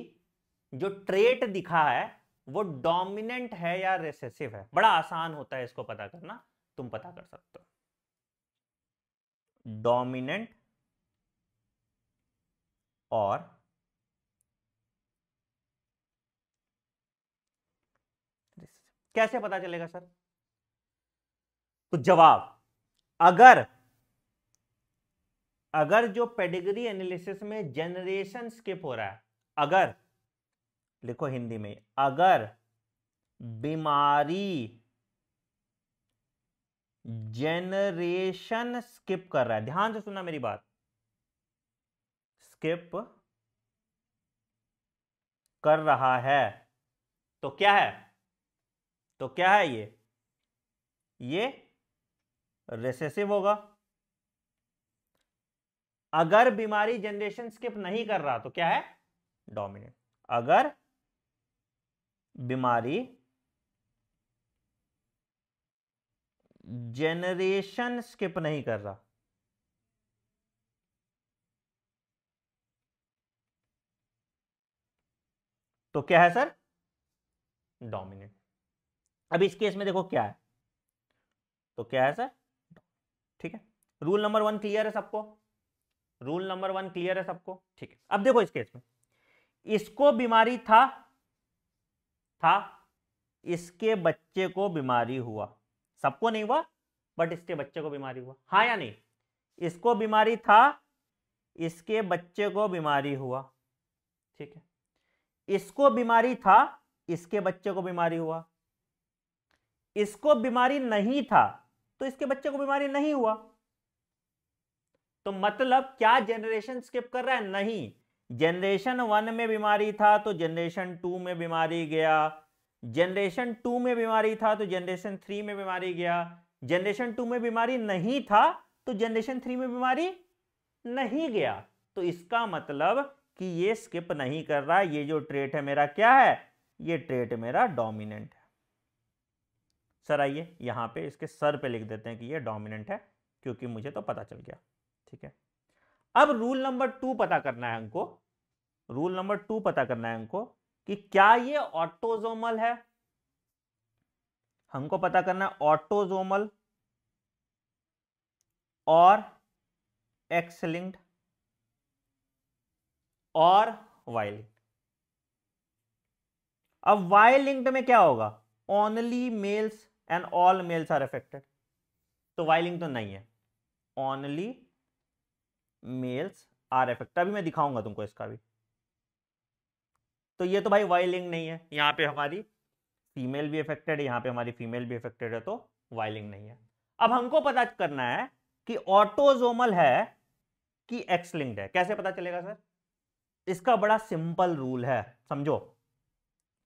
जो ट्रेट दिखा है वो डोमिनेंट है या रेसेसिव है बड़ा आसान होता है इसको पता करना तुम पता कर सकते हो डोमिनेंट और कैसे पता चलेगा सर तो जवाब अगर अगर जो पेडिग्री एनालिसिस में जनरेशन स्किप हो रहा है अगर लिखो हिंदी में अगर बीमारी जेनरेशन स्किप कर रहा है ध्यान से सुनना मेरी बात स्किप कर रहा है तो क्या है तो क्या है ये ये रेसेसिव होगा अगर बीमारी जनरेशन स्किप नहीं कर रहा तो क्या है डोमिनेंट अगर बीमारी जेनरेशन स्किप नहीं कर रहा तो क्या है सर डोमिनेंट अब इस केस में देखो क्या है तो क्या है सर ठीक है रूल नंबर वन क्लियर है सबको रूल नंबर वन क्लियर है सबको ठीक है अब देखो इस केस में इसको बीमारी था था इसके बच्चे को बीमारी हुआ सबको नहीं हुआ बट इसके बच्चे को बीमारी हुआ हाँ या नहीं इसको बीमारी था इसके बच्चे को बीमारी हुआ ठीक है इसको बीमारी था इसके बच्चे को बीमारी हुआ इसको बीमारी नहीं था तो इसके बच्चे को बीमारी नहीं हुआ तो मतलब क्या जनरेशन स्किप कर रहा है नहीं जनरेशन वन में बीमारी था तो जनरेशन टू में बीमारी गया जनरेशन टू में बीमारी था तो जनरेशन थ्री में बीमारी गया जनरेशन टू में बीमारी नहीं था तो जनरेशन थ्री में बीमारी नहीं गया तो इसका मतलब कि ये स्किप नहीं कर रहा ये जो ट्रेट है मेरा क्या है ये ट्रेट मेरा डोमिनेंट है सर आइए यहां पे इसके सर पे लिख देते हैं कि ये डोमिनेंट है क्योंकि मुझे तो पता चल गया ठीक है अब रूल नंबर टू पता करना है हमको रूल नंबर टू पता करना है हमको कि क्या ये ऑटोजोमल है हमको पता करना है ऑटोजोमल और एक्स लिंक्ड और वाई लिंक्ड अब वाई लिंक्ड में क्या होगा only males and all males are affected तो वाई तो नहीं है ओनली मेल्स आर अफेक्टेड अभी मैं दिखाऊंगा तुमको इसका भी तो ये तो भाई वाई लिंग नहीं है यहाँ पे हमारी फीमेल भी अफेक्टेड है यहाँ पे हमारी फीमेल भी अफेक्टेड है तो वाई लिंग नहीं है अब हमको पता करना है कि ऑटोजोमल है कि एक्स लिंक्ड है कैसे पता चलेगा सर इसका बड़ा सिंपल रूल है समझो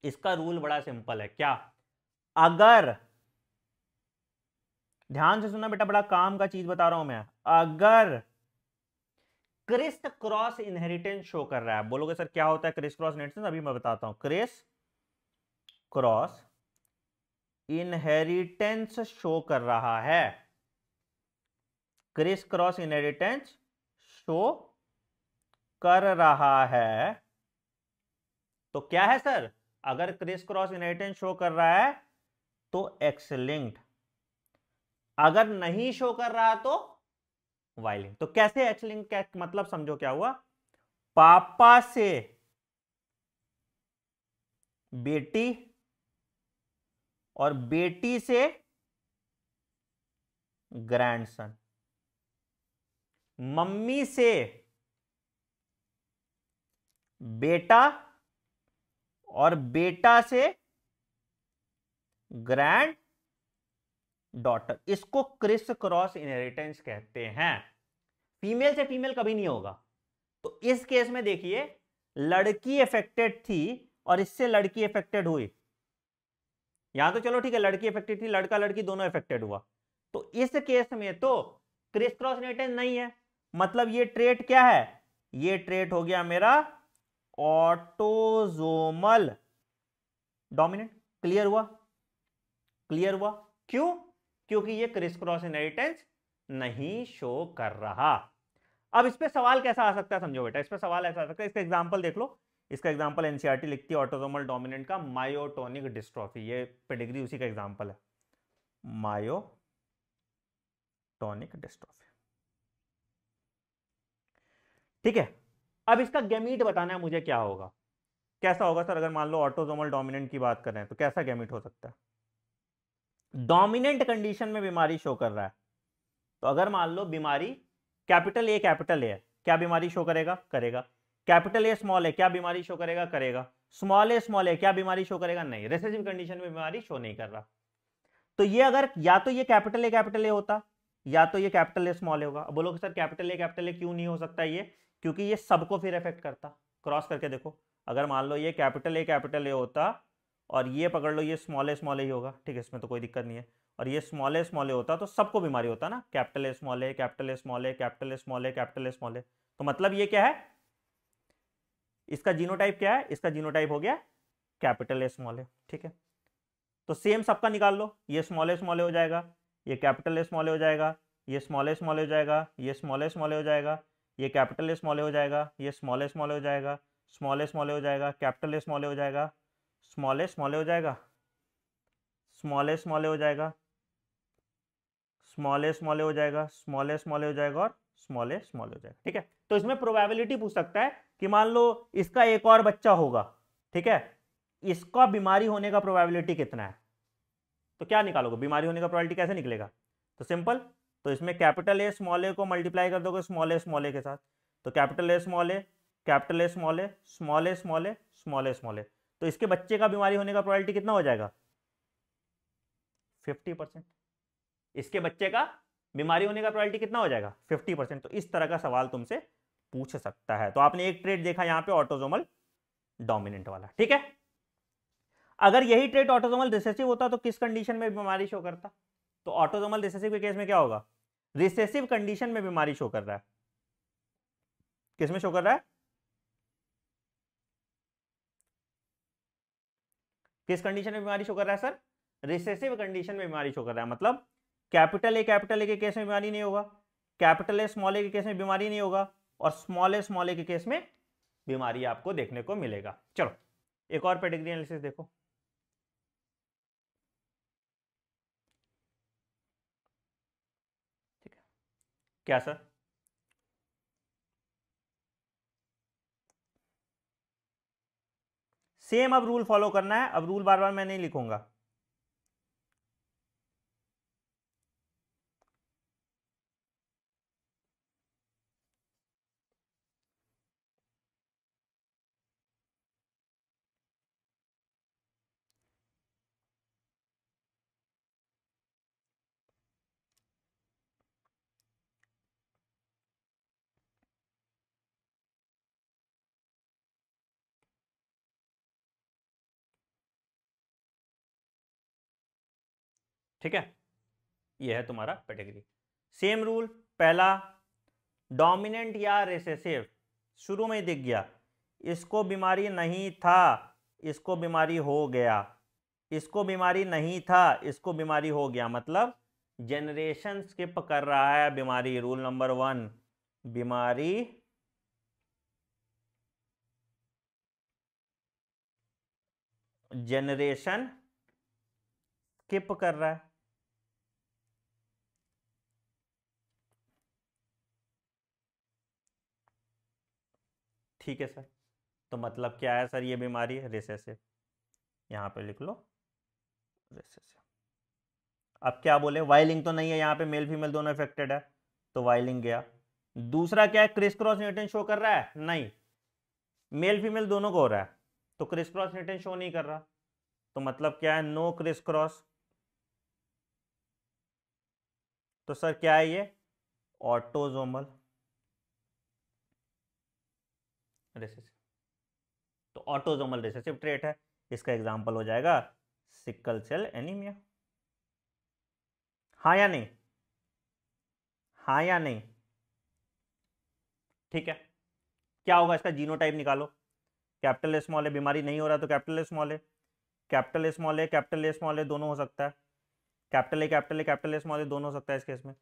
इसका रूल बड़ा सिंपल है क्या अगर ध्यान से सुनना बेटा बड़ा काम का चीज बता रहा हूं मैं अगर क्रिस्ट क्रॉस इनहेरिटेंस शो कर रहा है बोलोगे सर क्या होता है क्रिस्ट क्रॉस इनहेरिटेंस अभी मैं बताता हूं क्रिस क्रॉस इनहेरिटेंस शो कर रहा है क्रिस क्रॉस इनहेरिटेंस शो कर रहा है तो क्या है सर अगर क्रिस क्रॉस इनहेरिटेंस शो कर रहा है तो एक्सलिंक्ड अगर नहीं शो कर रहा तो वायलिन तो कैसे एच का मतलब समझो क्या हुआ पापा से बेटी और बेटी से ग्रैंडसन मम्मी से बेटा और बेटा से ग्रैंड डॉटर इसको क्रिस क्रॉस इनहेरिटेंस कहते हैं फीमेल से फीमेल कभी नहीं होगा तो इस केस में देखिए लड़की इफेक्टेड थी और इससे लड़की इफेक्टेड हुई यहां तो चलो ठीक है लड़की इफेक्टेड थी लड़का लड़की दोनों इफेक्टेड हुआ तो इस केस में तो क्रिस क्रॉस इनहेरिटेंस नहीं है मतलब ये ट्रेट क्या है ये ट्रेट हो गया मेरा ऑटोजोमल डोमिनेंट क्लियर हुआ क्लियर हुआ क्यों क्योंकि ये क्रिस क्रॉस इनहेरिटेंस नहीं शो कर रहा अब इस पर सवाल कैसा आ सकता है समझो बेटा इस पर सवाल ऐसा आ सकता है इसका एग्जाम्पल देख लो इसका एग्जाम्पल एनसीआरटी e लिखती है ऑटोजोमल डोमिनेंट का मायोटोनिक डिस्ट्रॉफी ये पेडिग्री उसी का एग्जाम्पल है मायोटोनिक डिस्ट्रॉफी ठीक है अब इसका गैमीट बताना है मुझे क्या होगा कैसा होगा सर अगर मान लो ऑटोजोमल डोमिनेंट की बात करें तो कैसा गैमीट हो सकता है डोमिनेंट कंडीशन में बीमारी शो कर रहा है तो अगर मान लो बीमारी कैपिटल ए कैपिटल ए है क्या बीमारी शो करेगा करेगा कैपिटल ए स्मॉल है क्या बीमारी शो करेगा करेगा स्मॉल ए स्मॉल है क्या बीमारी शो करेगा नहीं रेसेसिव कंडीशन में बीमारी शो नहीं कर रहा तो ये अगर या तो ये कैपिटल ए कैपिटल ए होता या तो ये कैपिटल ए स्मॉल ए होगा अब बोलोगे sir capital A capital A क्यों नहीं हो सकता ये क्योंकि ये सबको फिर इफेक्ट करता क्रॉस करके देखो अगर मान लो ये कैपिटल ए कैपिटल ए होता और ये पकड़ लो ये ए स्मॉल ही होगा ठीक है इसमें तो कोई दिक्कत नहीं है और ये स्मॉल स्मॉल ए होता तो सबको बीमारी होता ना capital A A capital A A capital A A capital A A तो मतलब ये क्या है इसका जीनोटाइप क्या है इसका जीनोटाइप हो गया कैपिटल ए ए ठीक है तो सेम सबका निकाल लो ये स्मॉल ए हो जाएगा ये कैपिटल ए ए हो जाएगा ये स्मॉल ए हो जाएगा ये स्मॉल ए हो जाएगा ये कैपिटल ए ए हो जाएगा ये स्मॉल ए हो जाएगा स्मॉले ए हो जाएगा कैपिटल ए ए हो जाएगा स्मॉल ए स्मॉल ए हो जाएगा स्मॉल ए स्मॉल ए हो जाएगा स्मॉल ए स्मॉल ए हो जाएगा स्मॉल ए स्मॉल ए हो जाएगा और स्मॉल ए स्मॉल हो जाएगा ठीक है तो इसमें प्रोबेबिलिटी पूछ सकता है कि मान लो इसका एक और बच्चा होगा ठीक है इसका बीमारी होने का प्रोबेबिलिटी कितना है तो क्या निकालोगे बीमारी होने का प्रोबेबिलिटी कैसे निकलेगा तो सिंपल तो इसमें कैपिटल ए स्मॉल ए को मल्टीप्लाई कर दोगे स्मॉल ए स्मॉल ए के साथ तो capital A small A capital A small A small A small A small A small A तो इसके बच्चे का बीमारी होने का प्रोबेबिलिटी कितना हो जाएगा फिफ्टी परसेंट इसके बच्चे का बीमारी होने का प्रोबेबिलिटी कितना हो जाएगा फिफ्टी परसेंट तो इस तरह का सवाल तुमसे पूछ सकता है तो आपने एक ट्रेड देखा यहां पे ऑटोजोमल डोमिनेंट वाला ठीक है अगर यही ट्रेड ऑटोजोमल रिसेसिव होता तो किस कंडीशन में बीमारी शो करता तो ऑटोजोमल रिसेसिव के केस में क्या होगा रिसेसिव कंडीशन में बीमारी शो कर रहा है किसमें शो कर रहा है किस कंडीशन में बीमारी शो कर रहा है सर रिसेसिव कंडीशन में बीमारी शो कर रहा है मतलब कैपिटल ए कैपिटल ए के केस में बीमारी नहीं होगा कैपिटल ए स्मॉल ए के केस में बीमारी नहीं होगा और स्मॉल ए स्मॉल ए के केस में बीमारी आपको देखने को मिलेगा चलो एक और पेडिग्री एनालिसिस देखो क्या सर सेम अब रूल फॉलो करना है अब रूल बार बार मैं नहीं लिखूंगा ठीक है यह है तुम्हारा पेटेगरी सेम रूल पहला डोमिनेंट या रेसेसिव शुरू में ही दिख गया इसको बीमारी नहीं था इसको बीमारी हो गया इसको बीमारी नहीं था इसको बीमारी हो गया मतलब जनरेशन स्किप कर रहा है बीमारी रूल नंबर वन बीमारी जनरेशन स्किप कर रहा है ठीक है सर तो मतलब क्या है सर ये बीमारी है रेसेसिव यहाँ पे लिख लो रेसेसिव अब क्या बोले वाइलिंग तो नहीं है यहाँ पे मेल फीमेल दोनों इफेक्टेड है तो वाइलिंग गया दूसरा क्या है क्रिस क्रॉस न्यूटन शो कर रहा है नहीं मेल फीमेल दोनों को हो रहा है तो क्रिस क्रॉस न्यूटन शो नहीं कर रहा तो मतलब क्या है नो क्रिस क्रॉस तो सर क्या है ये ऑटोजोमल रेसेसिव तो ऑटोजोमल रेसेसिव ट्रेट है इसका एग्जाम्पल हो जाएगा सिक्कल सेल एनीमिया हाँ या नहीं हाँ या नहीं ठीक है क्या होगा इसका जीनोटाइप निकालो कैपिटल स्मॉल है बीमारी नहीं हो रहा तो कैपिटल स्मॉल है कैपिटल स्मॉल है कैपिटल स्मॉल है दोनों हो सकता है capital A capital A capital small है दोनों हो सकता है इस केस में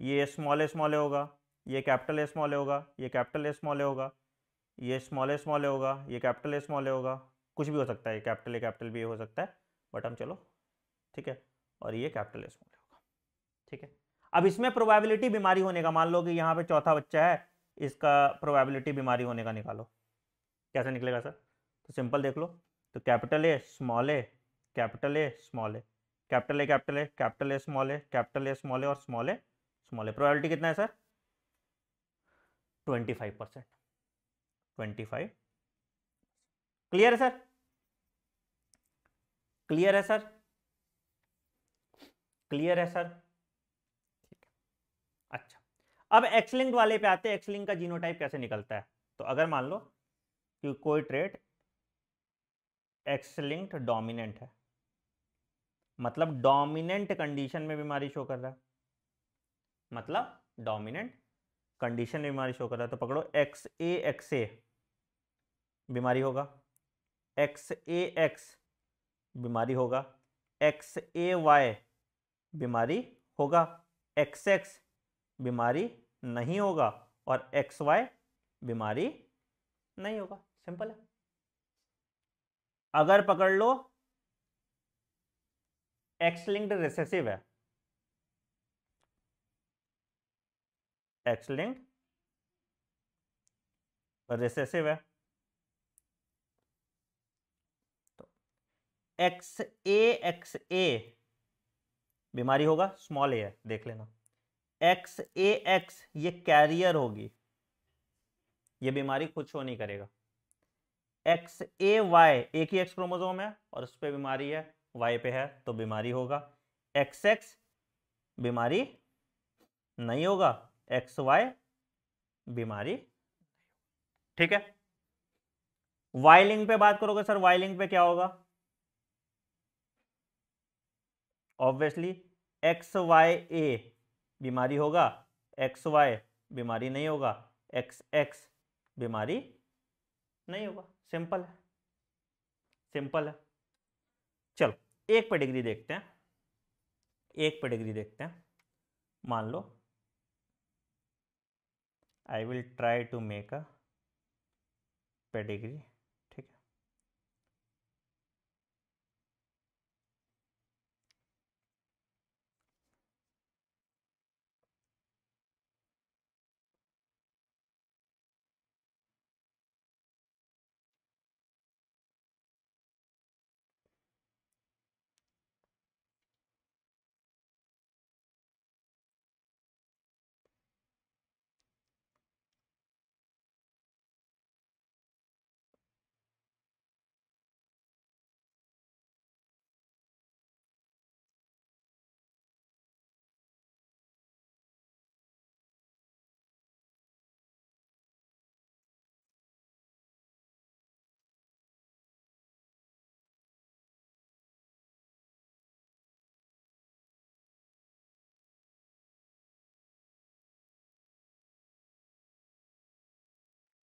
ये स्मॉल स्मॉल होगा ये कैपिटल स्मॉल होगा ये कैपिटल स्मॉल होगा ये स्मॉल ए स्मॉल ए होगा ये कैपिटल ए स्मॉल ए होगा कुछ भी हो सकता है ये कैपिटल ए कैपिटल भी हो सकता है बट हम चलो ठीक है और ये कैपिटल ए स्मॉल ए होगा ठीक है अब इसमें प्रोबेबिलिटी बीमारी होने का मान लो कि यहाँ पे चौथा बच्चा है इसका प्रोबेबिलिटी बीमारी होने का निकालो कैसे निकलेगा सर तो सिंपल देख लो तो capital A small A capital A small A capital A capital A capital A small A capital A small A और small A small A probability कितना है sir twenty five percent twenty five clear है sir clear है sir clear है sir ठीक है अच्छा अब एक्सलिंग वाले पे आते हैं एक्सलिंग का जीनोटाइप कैसे निकलता है तो अगर मान लो कि कोई ट्रेट एक्सलिंक्ड डोमिनेंट है मतलब डोमिनेंट कंडीशन में बीमारी शो कर रहा है मतलब डोमिनेंट कंडीशन में बीमारी शो कर रहा है तो पकड़ो एक्स ए एक्स ए बीमारी होगा एक्स ए एक्स बीमारी होगा एक्स ए वाई बीमारी होगा एक्स एक्स बीमारी नहीं होगा और एक्स वाई बीमारी नहीं होगा सिंपल है अगर पकड़ लो एक्स लिंक्ड रिसेसिव है एक्स लिंक रिसेसिव है तो एक्स ए एक्स ए बीमारी होगा स्मॉल ए है देख लेना एक्स ए एक्स ये कैरियर होगी ये बीमारी खुद शो नहीं करेगा एक्स ए वाई एक ही एक्स क्रोमोजोम है और उस पर बीमारी है वाई पे है तो बीमारी होगा एक्स एक्स बीमारी नहीं होगा एक्स वाई बीमारी ठीक है वाइलिंग पे बात करोगे सर वाइलिंग पे क्या होगा ऑब्वियसली एक्स वाई ए बीमारी होगा एक्स वाई बीमारी नहीं होगा एक्स एक्स बीमारी नहीं होगा सिंपल है सिंपल है चलो एक पेडिग्री देखते हैं एक पेडिग्री देखते हैं मान लो I will try to make a pedigree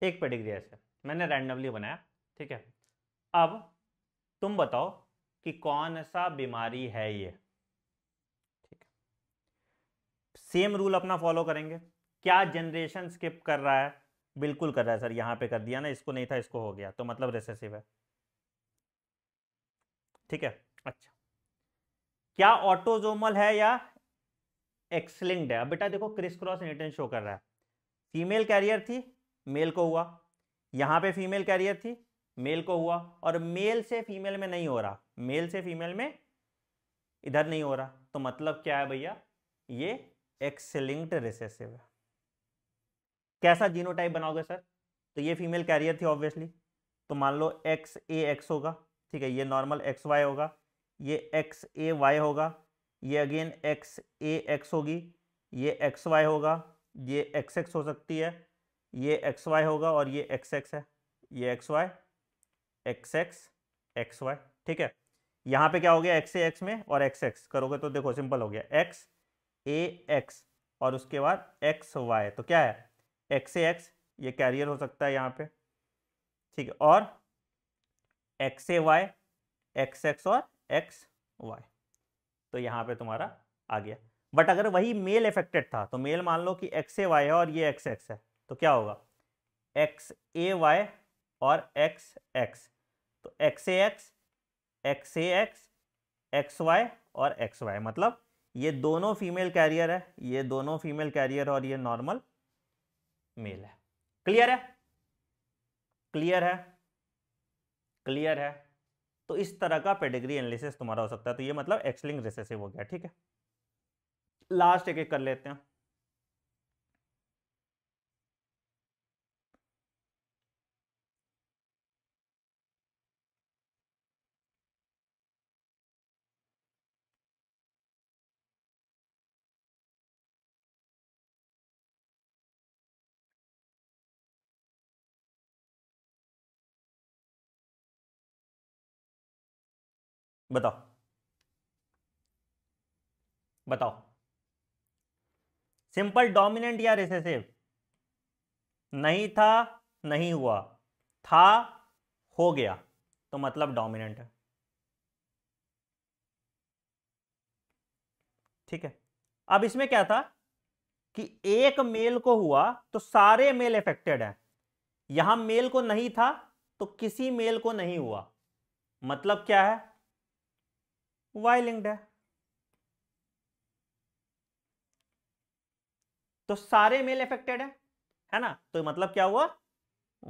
एक पेडिग्री ऐसे मैंने रैंडमली बनाया ठीक है अब तुम बताओ कि कौन सा बीमारी है ये ठीक सेम रूल अपना फॉलो करेंगे क्या जनरेशन स्किप कर रहा है बिल्कुल कर रहा है सर यहां पे कर दिया ना इसको नहीं था इसको हो गया तो मतलब रेसेसिव है ठीक है अच्छा क्या ऑटोजोमल है या एक्सलिंग्ड है अब बेटा देखो क्रिस क्रॉस नेटन शो कर रहा है फीमेल कैरियर थी मेल को हुआ यहाँ पे फीमेल कैरियर थी मेल को हुआ और मेल से फीमेल में नहीं हो रहा मेल से फीमेल में इधर नहीं हो रहा तो मतलब क्या है भैया ये एक्सलिंक्ड रिसेसिव है कैसा जीनोटाइप बनाओगे सर तो ये फीमेल कैरियर थी ऑब्वियसली तो मान लो एक्स ए एक्स होगा ठीक है ये नॉर्मल एक्स वाई होगा ये एक्स ए वाई होगा ये अगेन एक्स ए एक्स होगी ये एक्स वाई होगा ये एक्स एक्स हो सकती है ये एक्स वाई होगा और ये एक्स एक्स है ये X Y X X X Y ठीक है यहाँ पे क्या हो गया एक्स एक्स में और एक्स एक्स करोगे तो देखो सिंपल हो गया एक्स ए एक्स और उसके बाद एक्स वाई तो क्या है एक्स एक्स ये कैरियर हो सकता है यहाँ पे ठीक है और X A Y X X और एक्स वाई तो यहाँ पे तुम्हारा आ गया बट अगर वही मेल इफेक्टेड था तो मेल मान लो कि एक्स ए वाई है और ये एक्स एक्स है तो क्या होगा एक्स ए वाई और एक्स एक्स तो X A X X A X X Y और एक्स वाई मतलब ये दोनों फीमेल कैरियर है ये दोनों फीमेल कैरियर और ये नॉर्मल मेल है क्लियर है क्लियर है क्लियर है तो इस तरह का पेडिग्री एनालिसिस तुम्हारा हो सकता है तो ये मतलब एक्सलिंग रिसेसिव हो गया ठीक है लास्ट एक एक कर लेते हैं बताओ बताओ सिंपल डोमिनेंट या रिसेसिव नहीं था नहीं हुआ था हो गया तो मतलब डोमिनेंट है ठीक है अब इसमें क्या था कि एक मेल को हुआ तो सारे मेल इफेक्टेड हैं यहां मेल को नहीं था तो किसी मेल को नहीं हुआ मतलब क्या है वाई लिंक्ड है तो सारे मेल इफेक्टेड है है ना तो मतलब क्या हुआ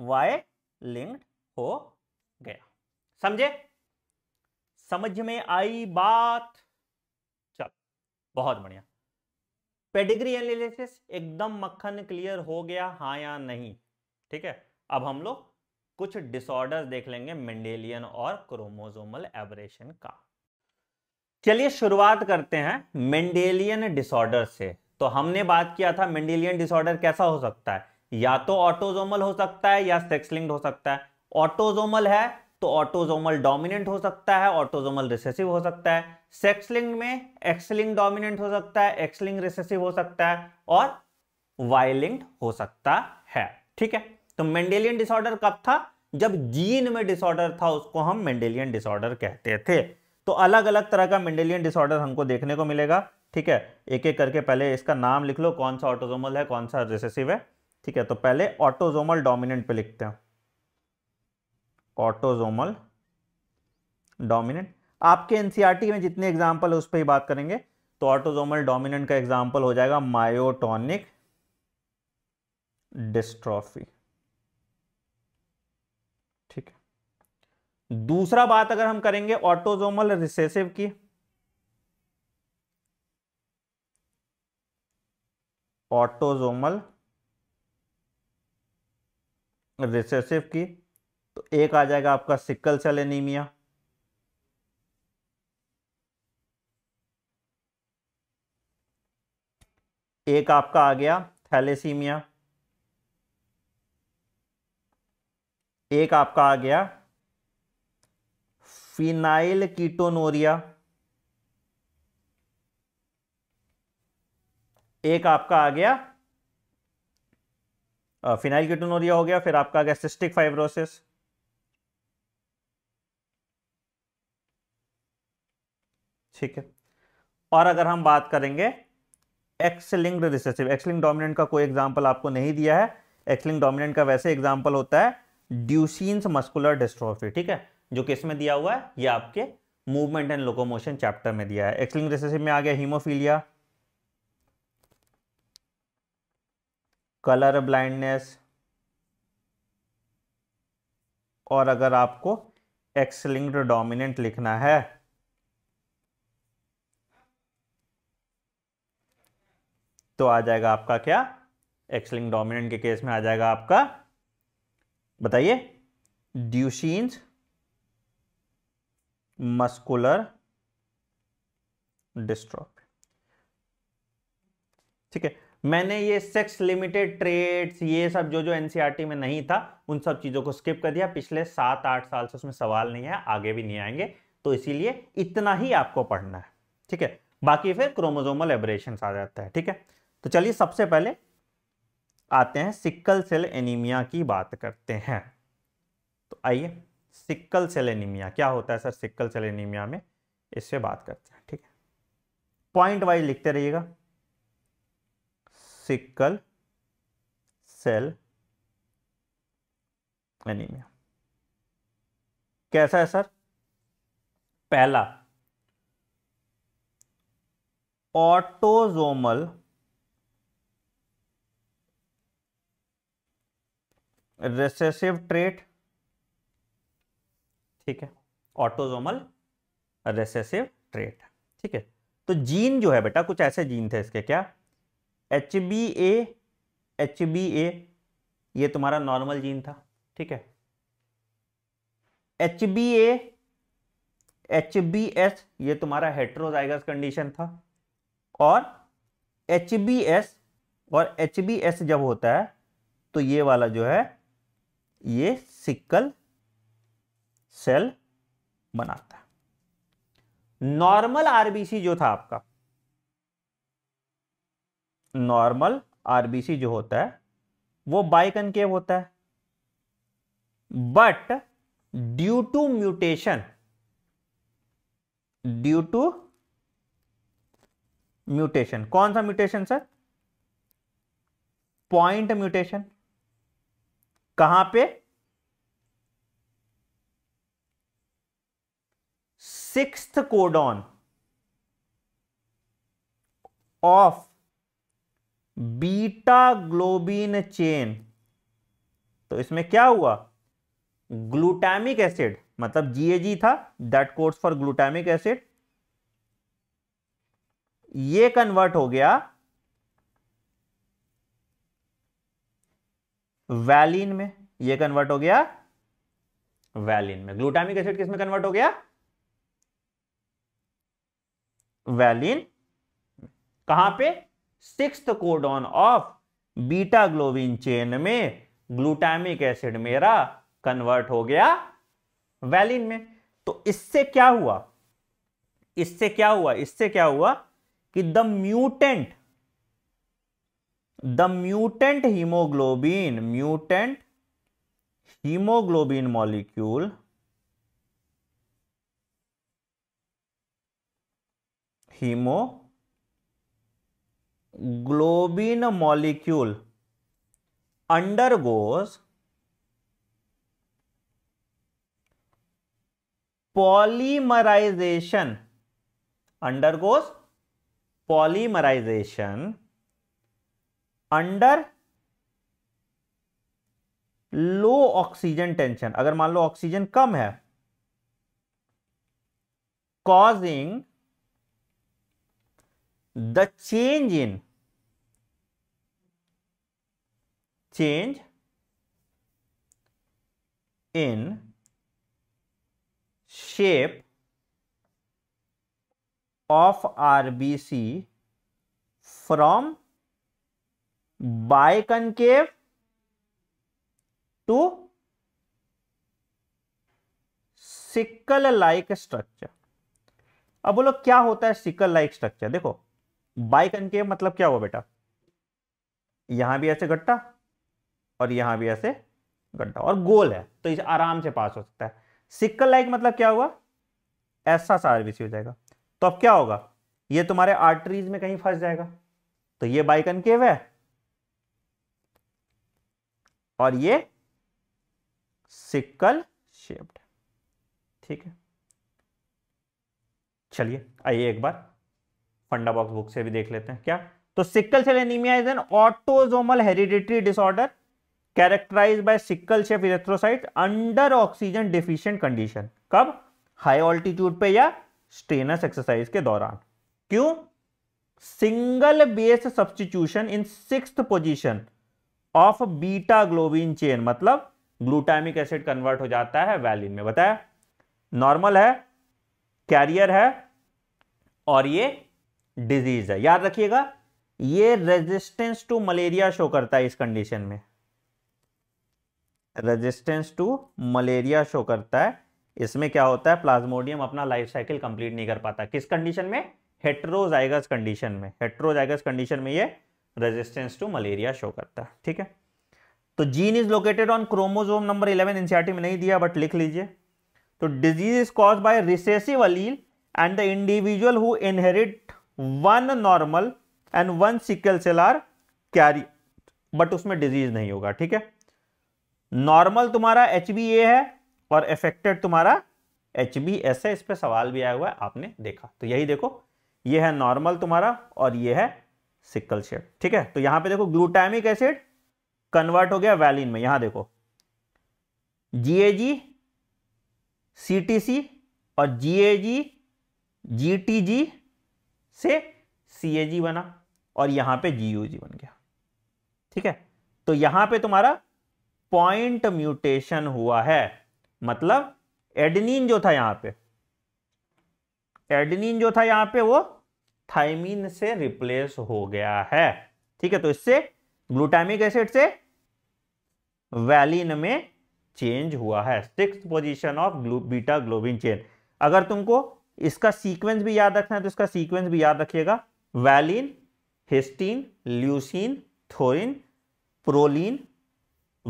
वाई लिंक्ड हो गया समझे समझ में आई बात चल बहुत बढ़िया पेडिग्री एनालिसिस एकदम मक्खन क्लियर हो गया हाँ या नहीं ठीक है अब हम लोग कुछ डिसऑर्डर्स देख लेंगे मेंडेलियन और क्रोमोजोमल एबरेशन का चलिए शुरुआत करते हैं मेंडेलियन डिसऑर्डर से तो हमने बात किया था मेंडेलियन डिसऑर्डर कैसा हो सकता है या तो ऑटोजोमल हो सकता है या सेक्स लिंक्ड हो सकता है ऑटोजोमल है तो ऑटोजोमल डोमिनेंट हो सकता है ऑटोजोमल रिसेसिव हो सकता है सेक्स में एक्स डोमिनेंट हो सकता है एक्स रिसेसिव हो सकता है और वाई हो सकता है ठीक है तो मेंडेलियन डिसऑर्डर कब था जब जीन में डिसऑर्डर था उसको हम मेंडेलियन डिसऑर्डर कहते थे तो अलग अलग तरह का मेंडेलियन डिसऑर्डर हमको देखने को मिलेगा ठीक है एक एक करके पहले इसका नाम लिख लो कौन सा ऑटोजोमल है कौन सा रिसेसिव है ठीक है तो पहले ऑटोजोमल डोमिनेंट पे लिखते हैं ऑटोजोमल डोमिनेंट आपके एनसीईआरटी e में जितने एग्जाम्पल है उस पर ही बात करेंगे तो ऑटोजोमल डोमिनेंट का एग्जाम्पल हो जाएगा मायोटोनिक डिस्ट्रॉफी दूसरा बात अगर हम करेंगे ऑटोजोमल रिसेसिव की ऑटोजोमल रिसेसिव की तो एक आ जाएगा आपका सिक्कल सेल एनीमिया एक आपका आ गया थैलेसीमिया एक आपका आ गया फिनाइल कीटोनोरिया एक आपका आ गया फिनाइल कीटोनोरिया हो गया फिर आपका आ गया सिस्टिक फाइब्रोसिस ठीक है और अगर हम बात करेंगे एक्सलिंग रिसेसिव एक्सलिंग डोमिनेंट का कोई एग्जांपल आपको नहीं दिया है एक्सलिंग डोमिनेंट का वैसे एग्जांपल होता है ड्यूसिन मस्कुलर डिस्ट्रोफी ठीक है जो किस में दिया हुआ है ये आपके मूवमेंट एंड लोकोमोशन चैप्टर में दिया है एक्सलिंग रिसेसिव में आ गया हीमोफीलिया कलर ब्लाइंडनेस और अगर आपको एक्सलिंग डोमिनेंट लिखना है तो आ जाएगा आपका क्या एक्सलिंग डोमिनेंट के केस में आ जाएगा आपका बताइए ड्यूशींस मस्कुलर डिस्ट्रॉफी ठीक है मैंने ये सेक्स लिमिटेड ट्रेड्स ये सब जो जो एनसीईआरटी e में नहीं था उन सब चीज़ों को स्किप कर दिया पिछले सात आठ साल से उसमें सवाल नहीं है आगे भी नहीं आएंगे तो इसीलिए इतना ही आपको पढ़ना है ठीक है बाकी फिर क्रोमोजोमल एबरेशन आ जाता है ठीक है तो चलिए सबसे पहले आते हैं सिक्कल सेल एनीमिया की बात करते हैं तो आइए सिक्कल सेल एनीमिया क्या होता है सर सिक्कल सेल एनीमिया में इससे बात करते हैं ठीक है पॉइंट वाइज लिखते रहिएगा सिक्कल सेल एनीमिया कैसा है सर पहला ऑटोजोमल रिसेसिव ट्रेट ठीक है ऑटोजोमल रेसेसिव ट्रेट ठीक है तो जीन जो है बेटा कुछ ऐसे जीन थे इसके क्या H B A H B A ये तुम्हारा नॉर्मल जीन था ठीक है H B A H B S ये तुम्हारा हेट्रोजाइगस कंडीशन था और एच बी एस और एच बी एस जब होता है तो ये वाला जो है ये सिक्कल सेल बनाता है नॉर्मल आरबीसी जो था आपका नॉर्मल आरबीसी जो होता है वो बाइकनकेव होता है but due to mutation due to mutation कौन सा म्यूटेशन सर पॉइंट म्यूटेशन कहां पे sixth codon of beta globin chain तो इसमें क्या हुआ ग्लूटामिक एसिड मतलब जीएजी था that codes for glutamic acid ये कन्वर्ट हो गया वैलिन में ये कन्वर्ट हो गया वैलिन में ग्लूटामिक एसिड किसमें कन्वर्ट हो गया वैलिन कहां पे six codon of beta globin chain में ग्लूटामिक एसिड मेरा कन्वर्ट हो गया वैलिन में तो इससे क्या हुआ इससे क्या हुआ इससे क्या हुआ कि the mutant the mutant haemoglobin mutant haemoglobin molecule haemoglobin molecule undergoes polymerisation undergoes polymerisation under low oxygen tension अगर मान लो ऑक्सीजन कम है causing the change in change in shape of RBC from biconcave to sickle like structure अब बोलो क्या होता है सिक्कल लाइक स्ट्रक्चर देखो बाई मतलब क्या हुआ बेटा यहां भी ऐसे गट्टा और यहां भी ऐसे गड्ढा और गोल है तो इसे आराम से पास हो सकता है सिक्कल लाइक मतलब क्या हुआ ऐसा सारबीसी हो जाएगा तो अब क्या होगा ये तुम्हारे आर्टरीज में कहीं फंस जाएगा तो ये बाइकन केव है और ये सिक्कल शेप्ड ठीक है चलिए आइए एक बार फंडा बॉक्स बुक से भी देख लेते हैं क्या तो sickle cell anaemia is an autosomal hereditary disorder characterise by sickle shape erythrocyte under oxygen deficient condition कब हाई ऑल्टीट्यूड पे या स्ट्रेनस एक्सरसाइज के दौरान क्यों single base substitution in six position of beta globin chain मतलब glutamic acid convert हो जाता है वैलिन में बताया नॉर्मल है कैरियर है और ये डिजीज है याद रखिएगा ये रेजिस्टेंस टू मलेरिया शो करता है इस कंडीशन में रेजिस्टेंस टू मलेरिया शो करता है इसमें क्या होता है प्लाज्मोडियम अपना लाइफ साइकिल कंप्लीट नहीं कर पाता किस कंडीशन में हेट्रोजाइगस कंडीशन में हेट्रोजाइगस कंडीशन में ये रेजिस्टेंस टू मलेरिया शो करता है ठीक है तो gene is located on chromosome number 11 NCERT में नहीं दिया बट लिख लीजिए तो disease is cause by recessive allele and the individual who inherit one normal and one sickle cell are carrier but उसमें डिजीज नहीं होगा ठीक है नॉर्मल तुम्हारा एच है और एफेक्टेड तुम्हारा एच बी एस है इस पर सवाल भी आया हुआ है आपने देखा तो यही देखो ये है नॉर्मल तुम्हारा और ये है सिक्कल शेड ठीक है तो यहां पे देखो ग्लूटामिक एसिड कन्वर्ट हो गया वैलिन में यहां देखो जीएजी सीटीसी और जीएजी जीटीजी से CAG बना और यहां पे जी बन गया ठीक है तो यहां पे तुम्हारा पॉइंट म्यूटेशन हुआ है मतलब एडनिन जो था यहां पे एडनिन जो था यहां पे वो थाइमिन से रिप्लेस हो गया है ठीक है तो इससे ग्लूटामिक एसिड से वैलिन में चेंज हुआ है six position of glu beta globin chain अगर तुमको इसका सीक्वेंस भी याद रखना है तो इसका सीक्वेंस भी याद रखिएगा valine histidine leucine threonine proline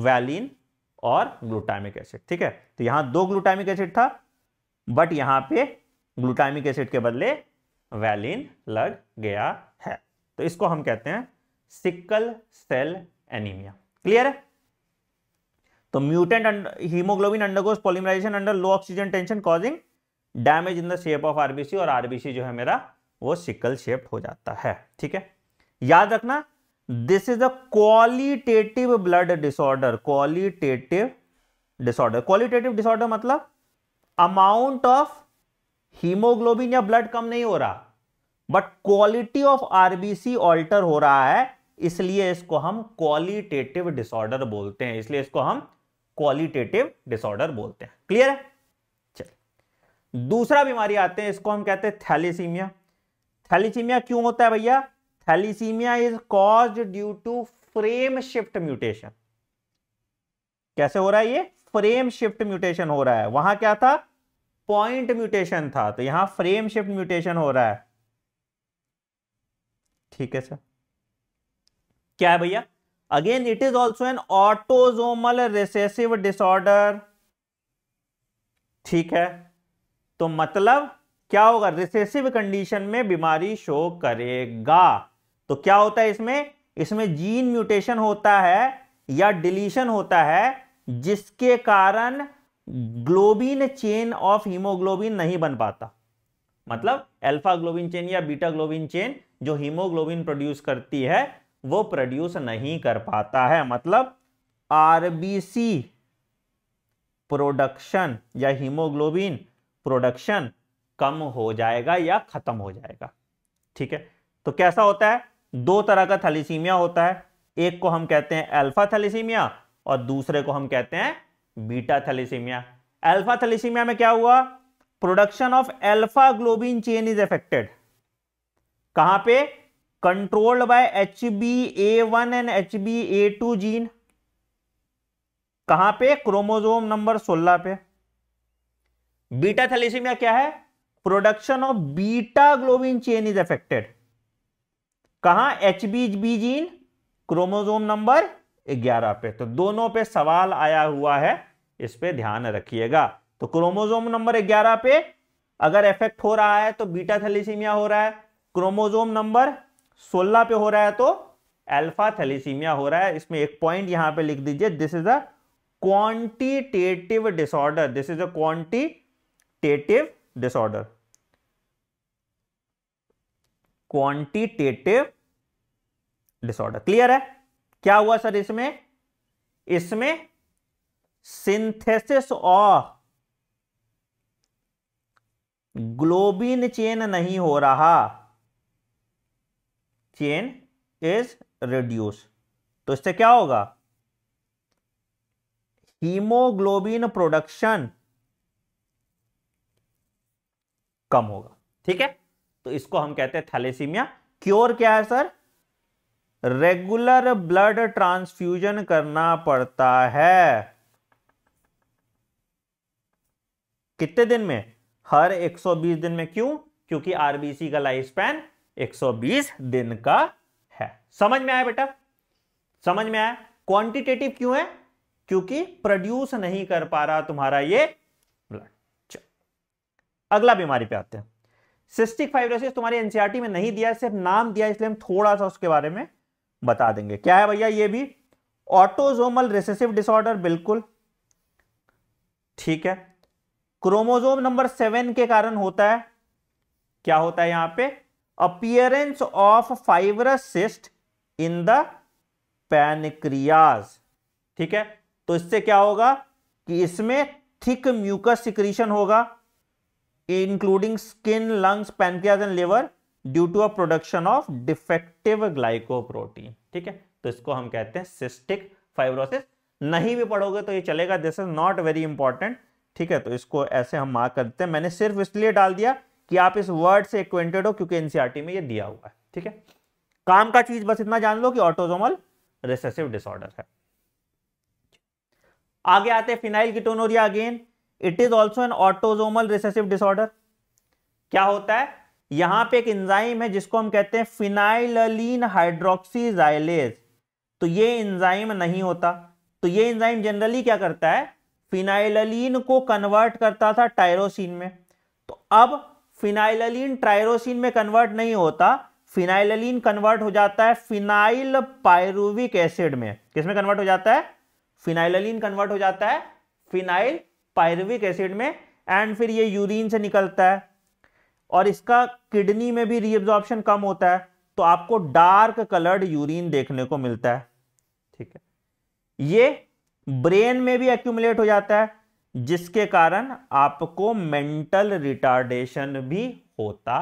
valine और ग्लूटामिक एसिड ठीक है तो यहां दो ग्लूटामिक एसिड था बट यहां पे ग्लूटामिक एसिड के बदले वैलिन लग गया है तो इसको हम कहते हैं सिकल सेल एनीमिया क्लियर है तो mutant haemoglobin undergoes polymerisation under low oxygen tension causing damage in the shape of RBC और आरबीसी जो है मेरा वो सिकल शेप हो जाता है ठीक है याद रखना this is a qualitative blood disorder qualitative disorder qualitative disorder मतलब अमाउंट ऑफ हीमोग्लोबिन या ब्लड कम नहीं हो रहा but quality of RBC alter हो रहा है इसलिए इसको हम क्वालिटेटिव डिसऑर्डर बोलते हैं इसलिए इसको हम क्वालिटेटिव डिसऑर्डर बोलते हैं क्लियर है दूसरा बीमारी आते हैं इसको हम कहते हैं थैलीसीमिया थैलीसीमिया क्यों होता है भैया thalassaemia is cause due to frame shift mutation कैसे हो रहा है ये फ्रेम शिफ्ट म्यूटेशन हो रहा है वहां क्या था पॉइंट म्यूटेशन था तो यहां फ्रेम शिफ्ट म्यूटेशन हो रहा है ठीक है सर क्या है भैया again it is also an autosomal recessive disorder ठीक है तो मतलब क्या होगा रिसेसिव कंडीशन में बीमारी शो करेगा तो क्या होता है इसमें इसमें जीन म्यूटेशन होता है या डिलीशन होता है जिसके कारण ग्लोबिन चेन ऑफ हीमोग्लोबिन नहीं बन पाता मतलब अल्फा ग्लोबिन चेन या बीटा ग्लोबिन चेन जो हीमोग्लोबिन प्रोड्यूस करती है वो प्रोड्यूस नहीं कर पाता है मतलब आरबीसी प्रोडक्शन या हीमोग्लोबिन प्रोडक्शन कम हो जाएगा या खत्म हो जाएगा ठीक है तो कैसा होता है दो तरह का थैलीसीमिया होता है एक को हम कहते हैं अल्फा थैलीसीमिया और दूसरे को हम कहते हैं बीटा थैलीसीमिया अल्फा थैलीसीमिया में क्या हुआ production of alpha globin chain is affected कहां पे controlled by H B A one and H B A two gene कहां पे क्रोमोजोम नंबर सोलह पे बीटा थैलेसीमिया क्या है production of beta globin chain is affected कहा H B B gene chromosome number 11 पे तो दोनों पे सवाल आया हुआ है इस पे ध्यान रखिएगा तो क्रोमोजोम नंबर 11 पे अगर इफेक्ट हो रहा है तो बीटा थैलेसीमिया हो रहा है क्रोमोजोम नंबर 16 पे हो रहा है तो अल्फा थैलीसीमिया हो रहा है इसमें एक पॉइंट यहां पे लिख दीजिए this is a quantitative disorder this is a quanti quantitative disorder quantitative disorder clear है क्या हुआ सर इसमें इसमें सिंथेसिस ऑफ ग्लोबिन चेन नहीं हो रहा चेन इज रिड्यूस तो इससे क्या होगा हीमोग्लोबिन प्रोडक्शन कम होगा ठीक है तो इसको हम कहते हैं थैलेसीमिया क्योर क्या है सर रेगुलर ब्लड ट्रांसफ्यूजन करना पड़ता है कितने दिन में हर 120 दिन में क्यों क्योंकि आरबीसी का लाइफ स्पैन 120 दिन का है समझ में आया बेटा समझ में आया क्वांटिटेटिव क्यों है क्योंकि प्रोड्यूस नहीं कर पा रहा तुम्हारा ये अगला बीमारी पे आते हैं सिस्टिक फाइब्रोसिस तुम्हारे एनसीआरटी में नहीं दिया सिर्फ नाम दिया इसलिए हम थोड़ा सा उसके बारे में बता देंगे क्या है भैया ये भी ऑटोजोमल रिसेसिव डिसऑर्डर बिल्कुल ठीक है क्रोमोजोम नंबर सेवन के कारण होता है क्या होता है यहां पे appearance of fibrous cyst in the pancreas ठीक है तो इससे क्या होगा कि इसमें थिक म्यूकस सिक्रीशन होगा including skin lungs pancreas and liver due to a production of defective glycoprotein ठीक है तो इसको हम कहते हैं सिस्टिक फाइब्रोसिस नहीं भी पढ़ोगे तो ये चलेगा this is not very important ठीक है तो इसको ऐसे हम मार्क करते हैं मैंने सिर्फ इसलिए डाल दिया कि आप इस वर्ड से एक्वेंटेड हो क्योंकि एनसीआरटी में ये दिया हुआ है ठीक है काम का चीज बस इतना जान लो कि ऑटोजोमल रिसेसिव डिसऑर्डर है आगे आते phenylketonuria again it is also an autosomal recessive disorder क्या होता है यहां पे एक इंजाइम है जिसको हम कहते हैं फिनाइलिन हाइड्रोक्सीजाइलेज तो ये इंजाइम नहीं होता तो ये इंजाइम जनरली क्या करता है फिनाइलिन को कन्वर्ट करता था टायरोसिन में तो अब फिनाइलिन ट्रायरोसिन में कन्वर्ट नहीं होता फिनाइलिन कन्वर्ट हो जाता है फिनाइल पायरुविक एसिड में किसमें कन्वर्ट हो जाता है फिनाइलिन कन्वर्ट हो जाता है फिनाइल पायरविक एसिड में एंड फिर ये यूरिन से निकलता है और इसका किडनी में भी रीअब्जॉर्प्शन कम होता है तो आपको डार्क कलर्ड यूरिन देखने को मिलता है ठीक है ये ब्रेन में भी एक्यूमुलेट हो जाता है जिसके कारण आपको मेंटल रिटार्डेशन भी होता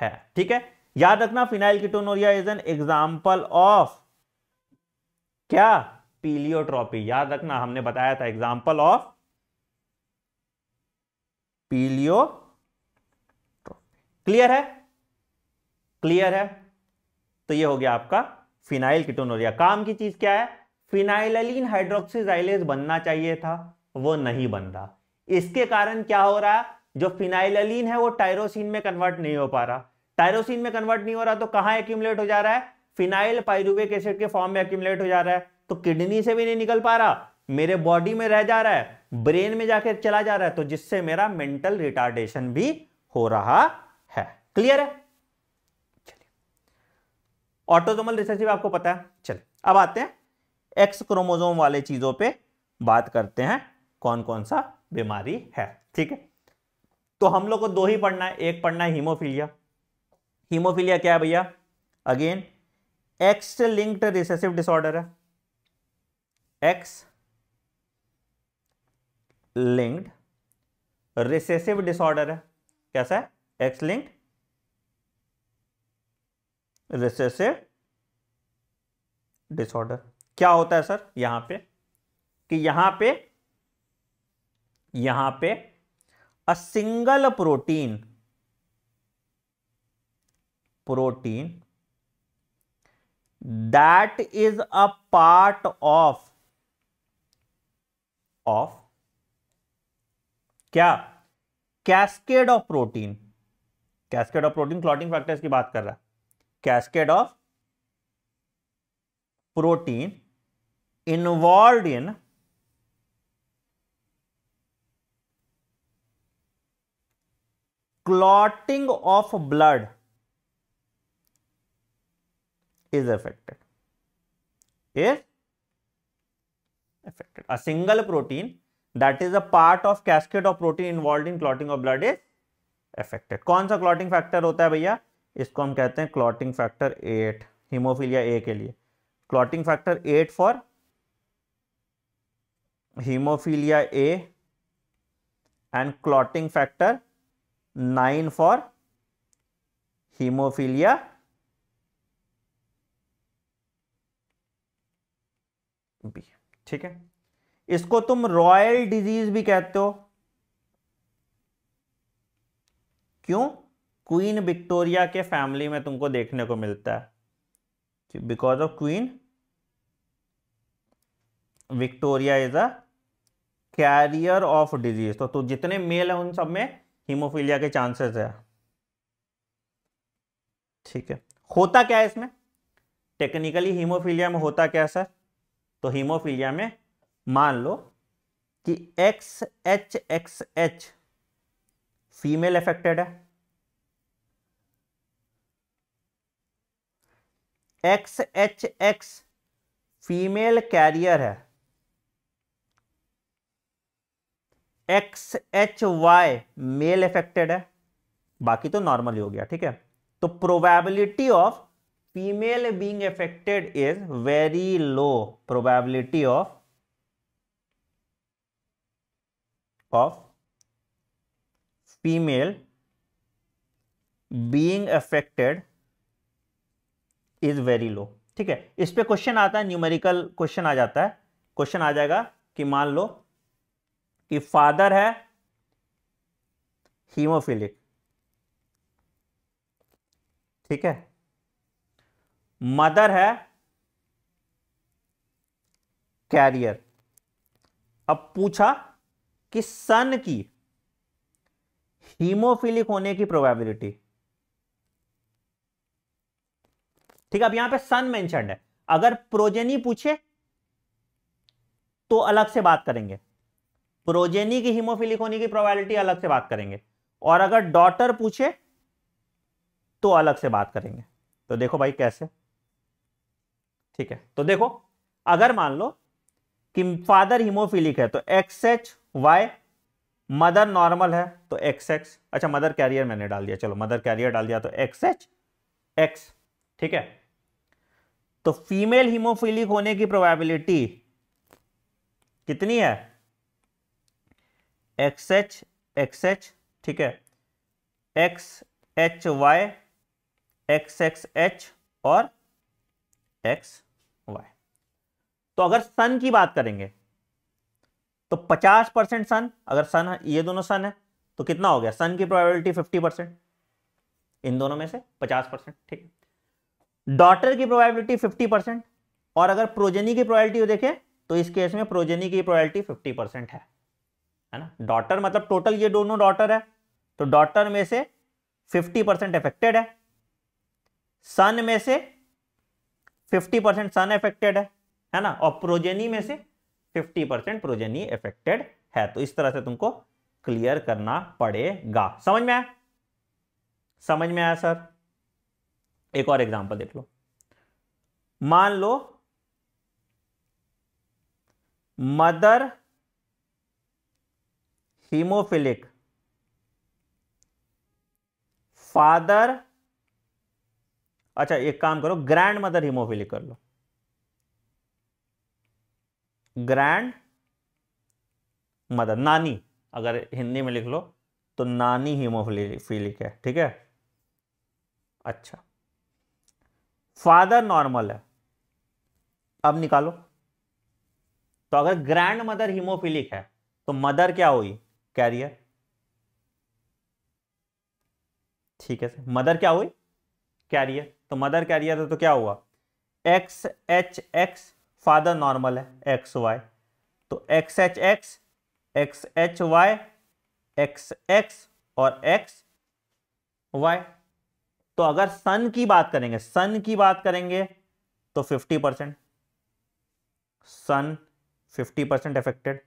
है ठीक है याद रखना phenylketonuria is an example of क्या पीलियोट्रॉपी याद रखना हमने बताया था एग्जाम्पल ऑफ पीलियो क्लियर है क्लियर है तो ये हो गया आपका फिनाइल किटोनोरिया काम की चीज क्या है फिनाइलिन हाइड्रोक्सीजाइलेज बनना चाहिए था वो नहीं बन रहा इसके कारण क्या हो रहा है जो फिनाइलिन है वो टायरोसिन में कन्वर्ट नहीं हो पा रहा टायरोसिन में कन्वर्ट नहीं हो रहा तो कहां एक्यूमुलेट हो जा रहा है फिनाइल पायरुविक एसिड के फॉर्म में एक्यूमुलेट हो जा रहा है तो किडनी से भी नहीं निकल पा रहा मेरे बॉडी में रह जा रहा है ब्रेन में जाकर चला जा रहा है तो जिससे मेरा मेंटल रिटार्डेशन भी हो रहा है क्लियर है चलिए ऑटोजोमल रिसेसिव आपको पता है चलिए अब आते हैं एक्स क्रोमोजोम वाले चीजों पे बात करते हैं कौन कौन सा बीमारी है ठीक है तो हम लोग को दो ही पढ़ना है एक पढ़ना है हीमोफीलिया हीमोफीलिया क्या है भैया again X linked recessive disorder है एक्स लिंक्ड रिसेसिव डिसऑर्डर है कैसा है एक्स लिंक्ड रिसेसिव डिसऑर्डर क्या होता है सर यहां पे कि यहां पे यहां पे a single protein protein that is a part of of क्या cascade of protein cascade of protein clotting factors की बात कर रहा है cascade of protein involve in clotting of blood is affected is affected a single protein that is a part of cascade of protein involve in clotting of blood is affected कौन सा clotting factor होता है भैया इसको हम कहते हैं clotting factor eight haemophilia A के लिए clotting factor eight for haemophilia A and clotting factor nine for haemophilia B ठीक है इसको तुम रॉयल डिजीज भी कहते हो क्यों क्वीन विक्टोरिया के फैमिली में तुमको देखने को मिलता है because of Queen Victoria is a carrier of disease तो, तू जितने मेल है उन सब में हीमोफीलिया के चांसेस है ठीक है होता क्या है इसमें टेक्निकली हीमोफीलिया में होता क्या सर तो हीमोफीलिया में मान लो कि X H X H female affected है X H X female carrier है X H Y male affected है बाकी तो नॉर्मल ही हो गया ठीक है तो probability of female being affected is very low probability of of female being affected is very low ठीक है इस पर क्वेश्चन आता है न्यूमेरिकल क्वेश्चन आ जाता है क्वेश्चन आ जाएगा कि मान लो कि फादर है हीमोफिलिक ठीक है मदर है कैरियर अब पूछा कि सन की हीमोफिलिक होने की प्रोबेबिलिटी ठीक है अब यहां पे सन मेंशन है अगर प्रोजेनी पूछे तो अलग से बात करेंगे प्रोजेनी की हीमोफिलिक होने की प्रोबेबिलिटी अलग से बात करेंगे और अगर डॉटर पूछे तो अलग से बात करेंगे तो देखो भाई कैसे ठीक है तो देखो अगर मान लो कि फादर हीमोफिलिक है तो X H Y mother normal है तो एक्स एक्स अच्छा मदर कैरियर मैंने डाल दिया चलो मदर कैरियर डाल दिया तो एक्स एच एक्स ठीक है तो फीमेल हीमोफिलिक होने की प्रोबेबिलिटी कितनी है एक्स एच एक्स एच ठीक है X H Y X X H और एक्स वाई तो अगर सन की बात करेंगे तो 50 परसेंट सन अगर सन ये दोनों सन है तो कितना हो गया सन की प्रोबेबिलिटी 50 परसेंट इन दोनों में से 50 परसेंट ठीक डॉटर की प्रोबेबिलिटी 50 परसेंट और अगर प्रोजेनी की प्रोबेबिलिटी देखें तो इस केस में प्रोजेनी की प्रोबेबिलिटी 50 परसेंट है है ना डॉटर मतलब टोटल ये दोनों डॉटर है तो डॉटर में से फिफ्टी परसेंट है सन में से फिफ्टी सन एफेक्टेड है है ना और प्रोजेनी में से फिफ्टी परसेंट प्रोजेनी इफेक्टेड है तो इस तरह से तुमको क्लियर करना पड़ेगा समझ में आया समझ में आया सर एक और एग्जांपल देख लो मान लो मदर हीमोफिलिक फादर अच्छा एक काम करो ग्रैंड मदर हीमोफिलिक कर लो ग्रैंड मदर नानी अगर हिंदी में लिख लो तो नानी हीमोफिलिक है ठीक है अच्छा फादर नॉर्मल है अब निकालो तो अगर ग्रैंड मदर हीमोफिलिक है तो मदर क्या हुई कैरियर ठीक है सर मदर क्या हुई कैरियर तो मदर कैरियर है तो क्या हुआ X H X father normal है एक्स वाई तो X H X X H Y X X और एक्स वाई तो अगर सन की बात करेंगे सन की बात करेंगे तो 50 percent son 50 percent affected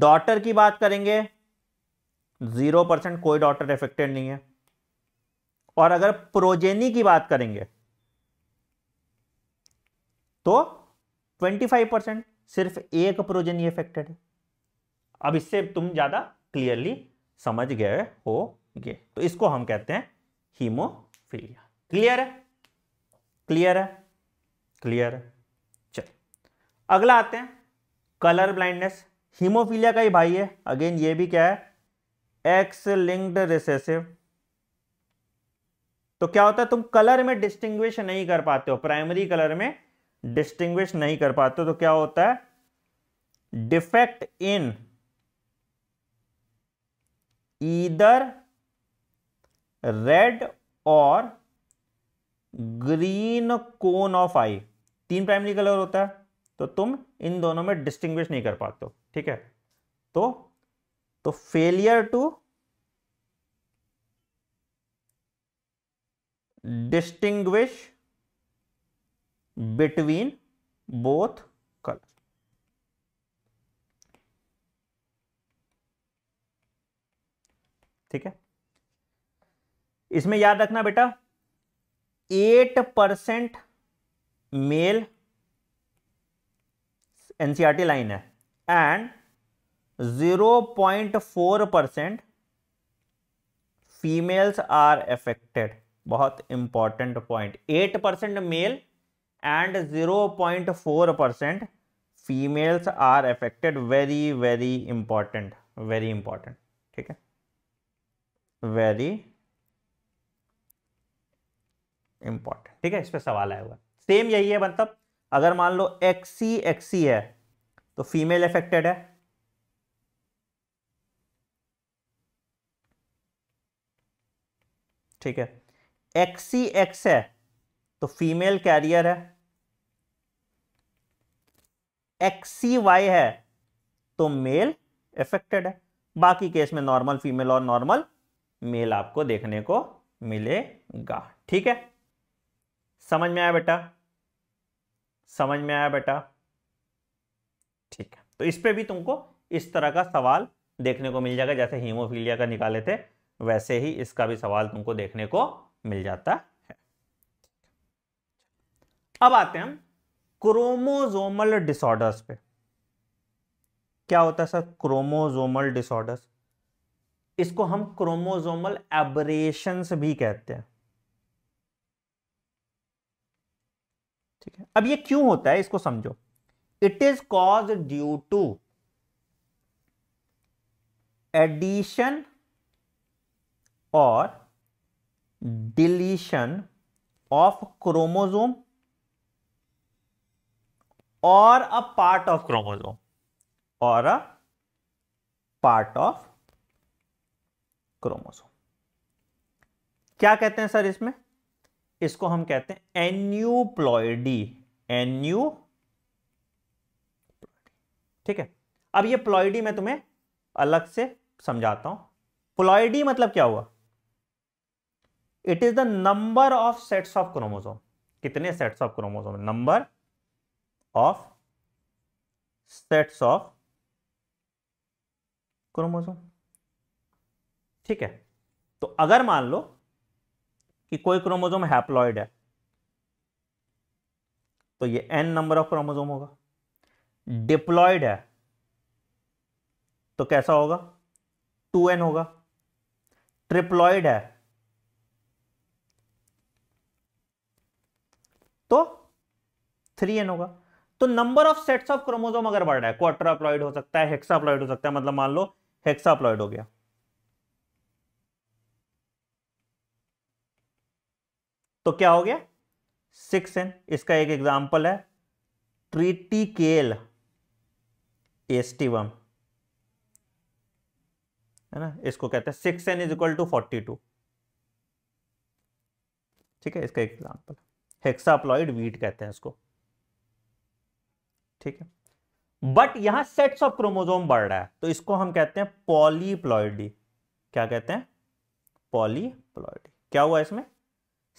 daughter की बात करेंगे जीरो परसेंट कोई डॉटर एफेक्टेड नहीं है और अगर प्रोजेनी की बात करेंगे तो 25 परसेंट सिर्फ एक प्रोजन ही अफेक्टेड है अब इससे तुम ज़्यादा क्लियरली समझ गए हो गए तो इसको हम कहते हैं हीमोफीलिया क्लियर है क्लियर है क्लियर है चल अगला आते हैं कलर ब्लाइंडनेस हीमोफीलिया का ही भाई है अगेन ये भी क्या है एक्स लिंक्ड रिसेसिव तो क्या होता है तुम कलर में डिस्टिंग्विश नहीं कर पाते हो प्राइमरी कलर में डिस्टिंग्विश नहीं कर पाते तो क्या होता है डिफेक्ट इन ईदर रेड और ग्रीन कोन ऑफ आई तीन प्राइमरी कलर होता है तो तुम इन दोनों में डिस्टिंग्विश नहीं कर पाते हो ठीक है तो तो failure to distinguish between both colors. ठीक है इसमें याद रखना बेटा eight percent male NCERT line है and zero point four percent females are affected बहुत important point eight percent male point 0.4 percent females are affected very very important very important ठीक है वेरी इंपॉर्टेंट ठीक है इस पर सवाल आया हुआ सेम यही है मतलब अगर मान लो एक्सी एक्सी है तो फीमेल अफेक्टेड है ठीक है एक्सी एक्स है तो फीमेल कैरियर है एक्सी वाई है तो मेल एफेक्टेड है बाकी केस में नॉर्मल फीमेल और नॉर्मल मेल आपको देखने को मिलेगा ठीक है समझ में आया बेटा समझ में आया बेटा ठीक है तो इस पे भी तुमको इस तरह का सवाल देखने को मिल जाएगा जैसे हीमोफीलिया का निकाले थे वैसे ही इसका भी सवाल तुमको देखने को मिल जाता है अब आते हैं हम क्रोमोजोमल डिसऑर्डर्स पे क्या होता है सर क्रोमोजोमल डिसऑर्डर्स इसको हम क्रोमोजोमल एबरेशंस भी कहते हैं ठीक है अब ये क्यों होता है इसको समझो it is cause due to addition और डिलीशन ऑफ क्रोमोजोम और अ पार्ट ऑफ क्रोमोजोम और अ पार्ट ऑफ क्रोमोजोम क्या कहते हैं सर इसमें इसको हम कहते हैं एन्यूप्लॉयडी एन्यू ठीक है अब ये प्लॉयडी मैं तुम्हें अलग से समझाता हूं प्लॉयडी मतलब क्या हुआ it is the number of sets of chromosome कितने sets of chromosome number of sets of chromosome ठीक है तो अगर मान लो कि कोई क्रोमोजोम हैप्लॉइड है तो ये एन नंबर ऑफ क्रोमोजोम होगा डिप्लॉयड है तो कैसा होगा टू एन होगा ट्रिप्लॉयड है तो थ्री एन होगा तो number of sets of chromosome अगर बढ़ रहा है क्वार्टर अप्लॉइड हो सकता है हेक्साप्लॉइड हो सकता है मतलब मान लो हेक्साप्लॉइड हो गया तो क्या हो गया सिक्स एन इसका एक एग्जांपल है ट्रिटिकेल एस्टिवम है ना इसको कहते हैं six N is equal to forty two ठीक है इसका एक एग्जाम्पल हेक्साप्लॉइड वीट कहते हैं इसको ठीक है बट यहां सेट्स ऑफ क्रोमोजोम बढ़ रहा है तो इसको हम कहते हैं पॉलीप्लॉयडी क्या कहते हैं पॉलीप्लॉयडी क्या हुआ इसमें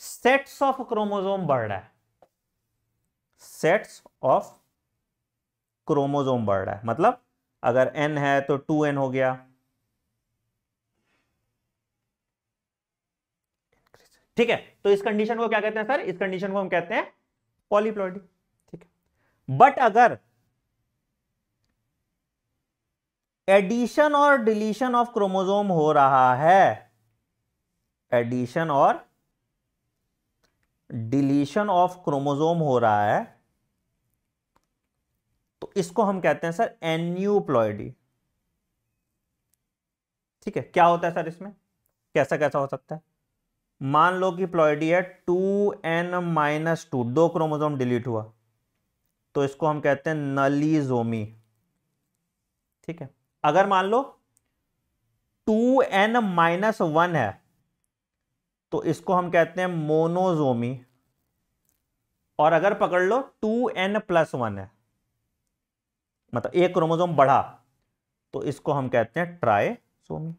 सेट्स ऑफ क्रोमोजोम बढ़ रहा है सेट्स ऑफ क्रोमोजोम बढ़ रहा है मतलब अगर एन है तो टू एन हो गया ठीक है तो इस कंडीशन को क्या कहते हैं सर इस कंडीशन को हम कहते हैं पॉलीप्लॉयडी बट अगर एडिशन और डिलीशन ऑफ क्रोमोजोम हो रहा है एडिशन और डिलीशन ऑफ क्रोमोजोम हो रहा है तो इसको हम कहते हैं सर एन्यूप्लॉयडी ठीक है क्या होता है सर इसमें कैसा कैसा हो सकता है मान लो कि प्लॉयडी है टू एन माइनस टू दो क्रोमोजोम डिलीट हुआ तो इसको हम कहते हैं नलीजोमी ठीक है अगर मान लो टू एन माइनस वन है तो इसको हम कहते हैं मोनोजोमी और अगर पकड़ लो टू एन प्लस वन है मतलब एक क्रोमोजोम बढ़ा तो इसको हम कहते हैं trisomy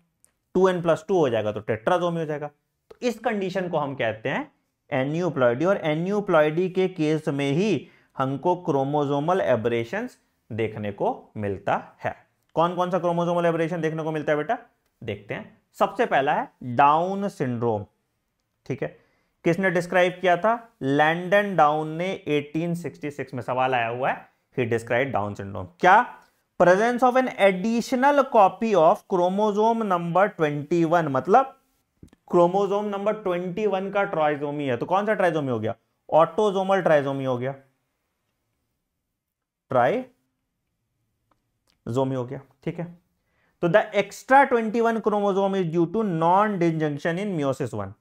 two N plus two हो जाएगा तो टेट्राजोमी हो जाएगा तो इस कंडीशन को हम कहते हैं एन्यूप्लॉयडी और एन्यूप्लॉयडी के केस में ही हमको क्रोमोजोमल एब्रेशन देखने को मिलता है कौन कौन सा क्रोमोजोमल एब्रेशन देखने को मिलता है बेटा देखते हैं सबसे पहला है डाउन सिंड्रोम ठीक है किसने डिस्क्राइब किया था लैंडन डाउन ने 1866 में सवाल आया हुआ है ही डिस्क्राइब डाउन सिंड्रोम क्या presence of an additional copy of chromosome number 21 मतलब क्रोमोजोम नंबर 21 का ट्राइजोमी है तो कौन सा ट्राइजोमी हो गया ऑटोजोमल ट्राइजोमी हो गया ट्राइजोमी जोमी हो गया ठीक है तो the extra 21 chromosome is due to non disjunction in meiosis one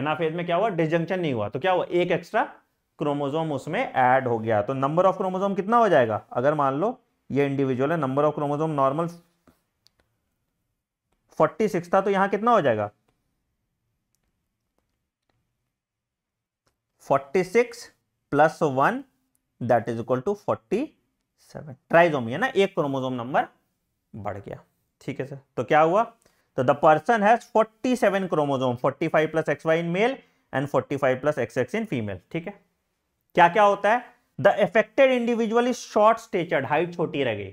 anaphase में क्या हुआ डिजंक्शन नहीं हुआ तो क्या हुआ एक एक्स्ट्रा क्रोमोजोम उसमें ऐड हो गया तो नंबर ऑफ क्रोमोजोम कितना हो जाएगा अगर मान लो ये इंडिविजुअल है नंबर ऑफ क्रोमोजोम नॉर्मल 46 था तो यहां कितना हो जाएगा 46 six plus one that is equal to forty seven trisomy है ना एक क्रोमोजोम नंबर बढ़ गया ठीक है सर तो क्या हुआ तो the person has 47 chromosome forty five plus X Y in male and forty five plus X X in female ठीक है क्या क्या होता है the affected individual is short statured height छोटी रह गई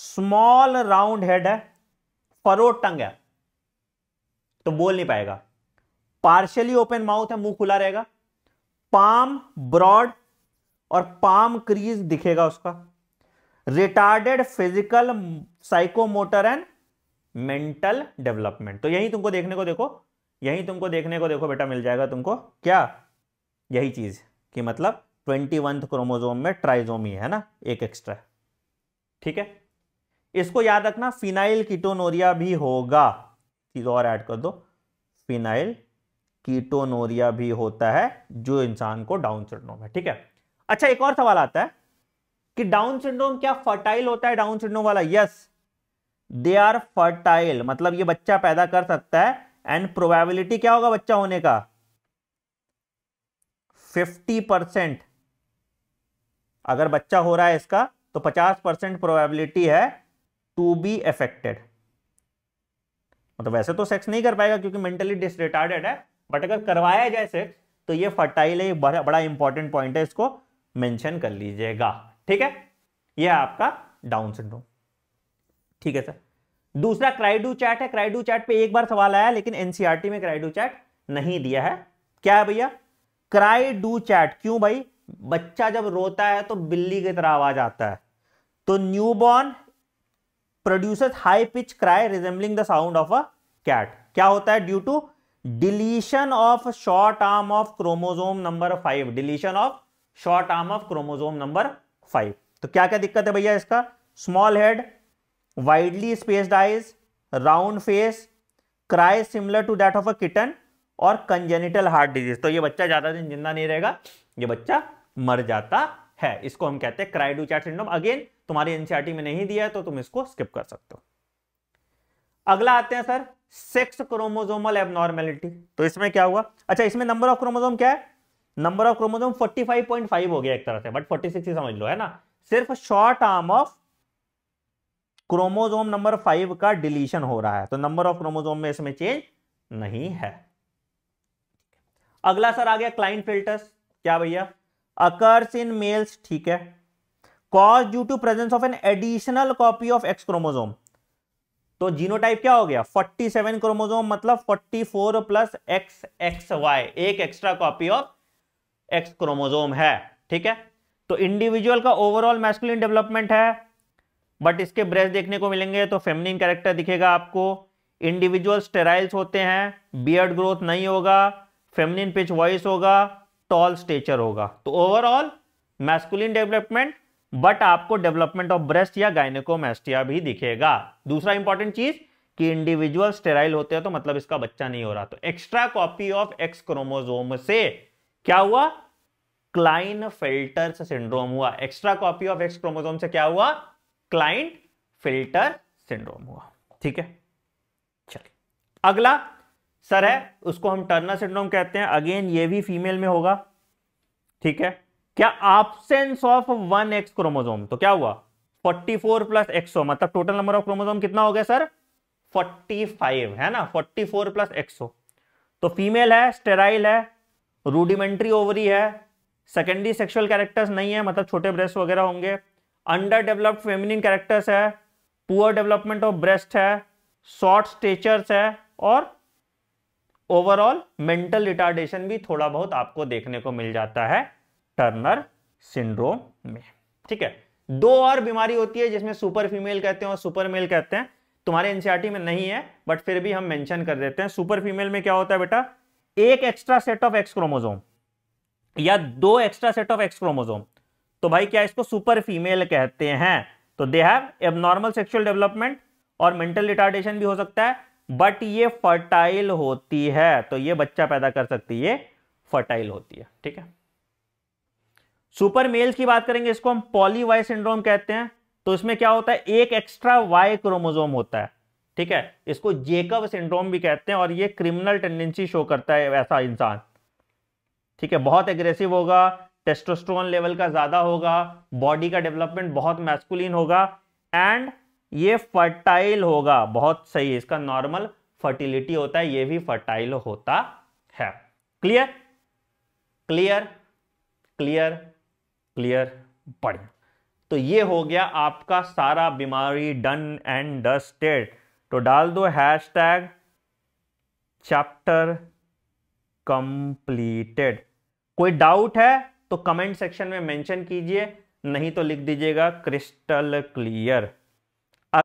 स्मॉल राउंड हेड है फरो टंग है तो बोल नहीं पाएगा पार्शियली ओपन माउथ है मुंह खुला रहेगा पाम ब्रॉड और पाम क्रीज दिखेगा उसका retarded physical psychomotor and mental development तो यही तुमको देखने को देखो यही तुमको देखने को देखो बेटा मिल जाएगा तुमको क्या यही चीज कि मतलब ट्वेंटी क्रोमोजोम में ट्राइजोमी है ना एक एक्स्ट्रा ठीक है इसको याद रखना फिनाइल कीटोनोरिया भी होगा चीज और ऐड कर दो फिनाइल कीटोनोरिया भी होता है जो इंसान को डाउन सिंड्रोम है ठीक है अच्छा एक और सवाल आता है कि डाउन सिंड्रोम क्या फर्टाइल होता है डाउन सिंड्रोम वाला यस दे आर फर्टाइल मतलब ये बच्चा पैदा कर सकता है एंड प्रोबेबिलिटी क्या होगा बच्चा होने का फिफ्टी परसेंट अगर बच्चा हो रहा है इसका तो पचास परसेंट प्रोबेबिलिटी है टू बी एफेक्टेड मतलब वैसे तो सेक्स नहीं कर पाएगा क्योंकि मेंटली डिस है बट अगर करवाया जाए सेक्स तो ये फर्टाइल है बड़ा इंपॉर्टेंट पॉइंट है इसको मेंशन कर लीजिएगा ठीक है यह आपका डाउन सिंड्रोम ठीक है सर दूसरा क्राइडू चैट है क्राइडू चैट पे एक बार सवाल आया लेकिन एनसीआरटी में क्राइडू चैट नहीं दिया है क्या है भैया क्राइडू चैट क्यों भाई बच्चा जब रोता है तो बिल्ली की तरह आवाज आता है तो newborn produce high pitch cry resembling the sound of a cat क्या होता है due to deletion of short arm of chromosome number five deletion of short arm of chromosome number five तो क्या क्या दिक्कत है भैया इसका small head widely spaced eyes round face cry similar to that of a kitten और congenital heart disease तो ये बच्चा ज्यादा दिन जिंदा नहीं रहेगा ये बच्चा मर जाता है इसको हम कहते हैं क्राइडू चैट सिंड्रोम अगेन तुम्हारी एनसीआरटी में नहीं दिया है तो तुम इसको स्किप कर सकते हो अगला आते हैं सर सेक्स क्रोमोजोमल एबनॉर्मेलिटी तो इसमें क्या हुआ अच्छा इसमें नंबर ऑफ क्रोमोजोम क्या है नंबर ऑफ क्रोमोजोम 45.5 हो गया एक तरह से बट 46 ही समझ लो है ना सिर्फ short arm of chromosome number five का डिलीशन हो रहा है तो नंबर ऑफ क्रोमोजोम में इसमें चेंज नहीं है अगला सर आ गया क्लाइंट फिल्टर्स क्या भैया अकर्स इन मेल्स ठीक है cause due to presence of an additional copy of X chromosome तो जीनोटाइप क्या हो गया 47 क्रोमोजोम मतलब 44 four plus X X Y एक extra copy of X chromosome है ठीक है तो इंडिविजुअल का ओवरऑल मैस्कुलिन डेवलपमेंट है बट इसके ब्रेस देखने को मिलेंगे तो फेमिनिन कैरेक्टर दिखेगा आपको इंडिविजुअल स्टेराइल्स होते हैं बियर्ड ग्रोथ नहीं होगा फेमिनिन पिच वॉइस होगा टॉल स्टेचर होगा तो ओवरऑल मैस्कुलिन डेवलपमेंट बट आपको डेवलपमेंट ऑफ ब्रेस्ट या गायनेकोमेस्टिया भी दिखेगा दूसरा इंपॉर्टेंट चीज कि इंडिविजुअल स्टेराइल होते हैं तो मतलब इसका बच्चा नहीं हो रहा तो extra copy of X chromosome से क्या हुआ क्लाइन फिल्टर सिंड्रोम हुआ extra copy of X chromosome से क्या हुआ क्लाइन फिल्टर सिंड्रोम हुआ ठीक है चलिए अगला सर है उसको हम टर्नर सिंड्रोम कहते हैं अगेन ये भी फीमेल में होगा ठीक है क्या absence of one X chromosome तो क्या हुआ 44 प्लस एक्सो मतलब टोटल नंबर ऑफ क्रोमोजोम कितना हो गया सर 45 है ना 44 प्लस एक्सो तो फीमेल है स्टेराइल है रूडिमेंट्री ओवरी है सेकेंडरी सेक्सुअल कैरेक्टर्स नहीं है मतलब छोटे ब्रेस्ट वगैरह होंगे अंडर डेवलप्ड फेमिनिन कैरेक्टर्स है पुअर डेवलपमेंट ऑफ ब्रेस्ट है शॉर्ट स्टेचर्स है और ओवरऑल मेंटल रिटार्डेशन भी थोड़ा बहुत आपको देखने को मिल जाता है टर्नर सिंड्रोम में ठीक है दो और बीमारी होती है जिसमें सुपर फीमेल कहते हैं और सुपर मेल कहते हैं तुम्हारे एनसीआरटी में नहीं है बट फिर भी हम मेंशन कर देते हैं सुपर फीमेल में क्या होता है बेटा एक extra set of X chromosome या दो extra set of X chromosome तो भाई क्या इसको सुपर फीमेल कहते हैं तो they have abnormal sexual development और मेंटल रिटार्डेशन भी हो सकता है बट ये फर्टाइल होती है तो ये बच्चा पैदा कर सकती है फर्टाइल होती है ठीक है सुपर मेल की बात करेंगे इसको हम पॉली सिंड्रोम कहते हैं तो इसमें क्या होता है एक एक्स्ट्रा वाई क्रोमोजोम होता है ठीक है इसको जेकब सिंड्रोम भी कहते हैं और ये क्रिमिनल टेंडेंसी शो करता है ऐसा इंसान ठीक है बहुत एग्रेसिव होगा टेस्टोस्ट्रोन लेवल का ज़्यादा होगा बॉडी का डेवलपमेंट बहुत मैस्कुलिन होगा एंड ये फर्टाइल होगा बहुत सही इसका नॉर्मल फर्टिलिटी होता है ये भी फर्टाइल होता है क्लियर क्लियर क्लियर क्लियर बढ़िया तो ये हो गया आपका सारा बीमारी डन एंड डस्टेड तो डाल दो हैश टैग चैप्टर कंप्लीटेड कोई डाउट है तो कमेंट सेक्शन में मेंशन कीजिए नहीं तो लिख दीजिएगा क्रिस्टल क्लियर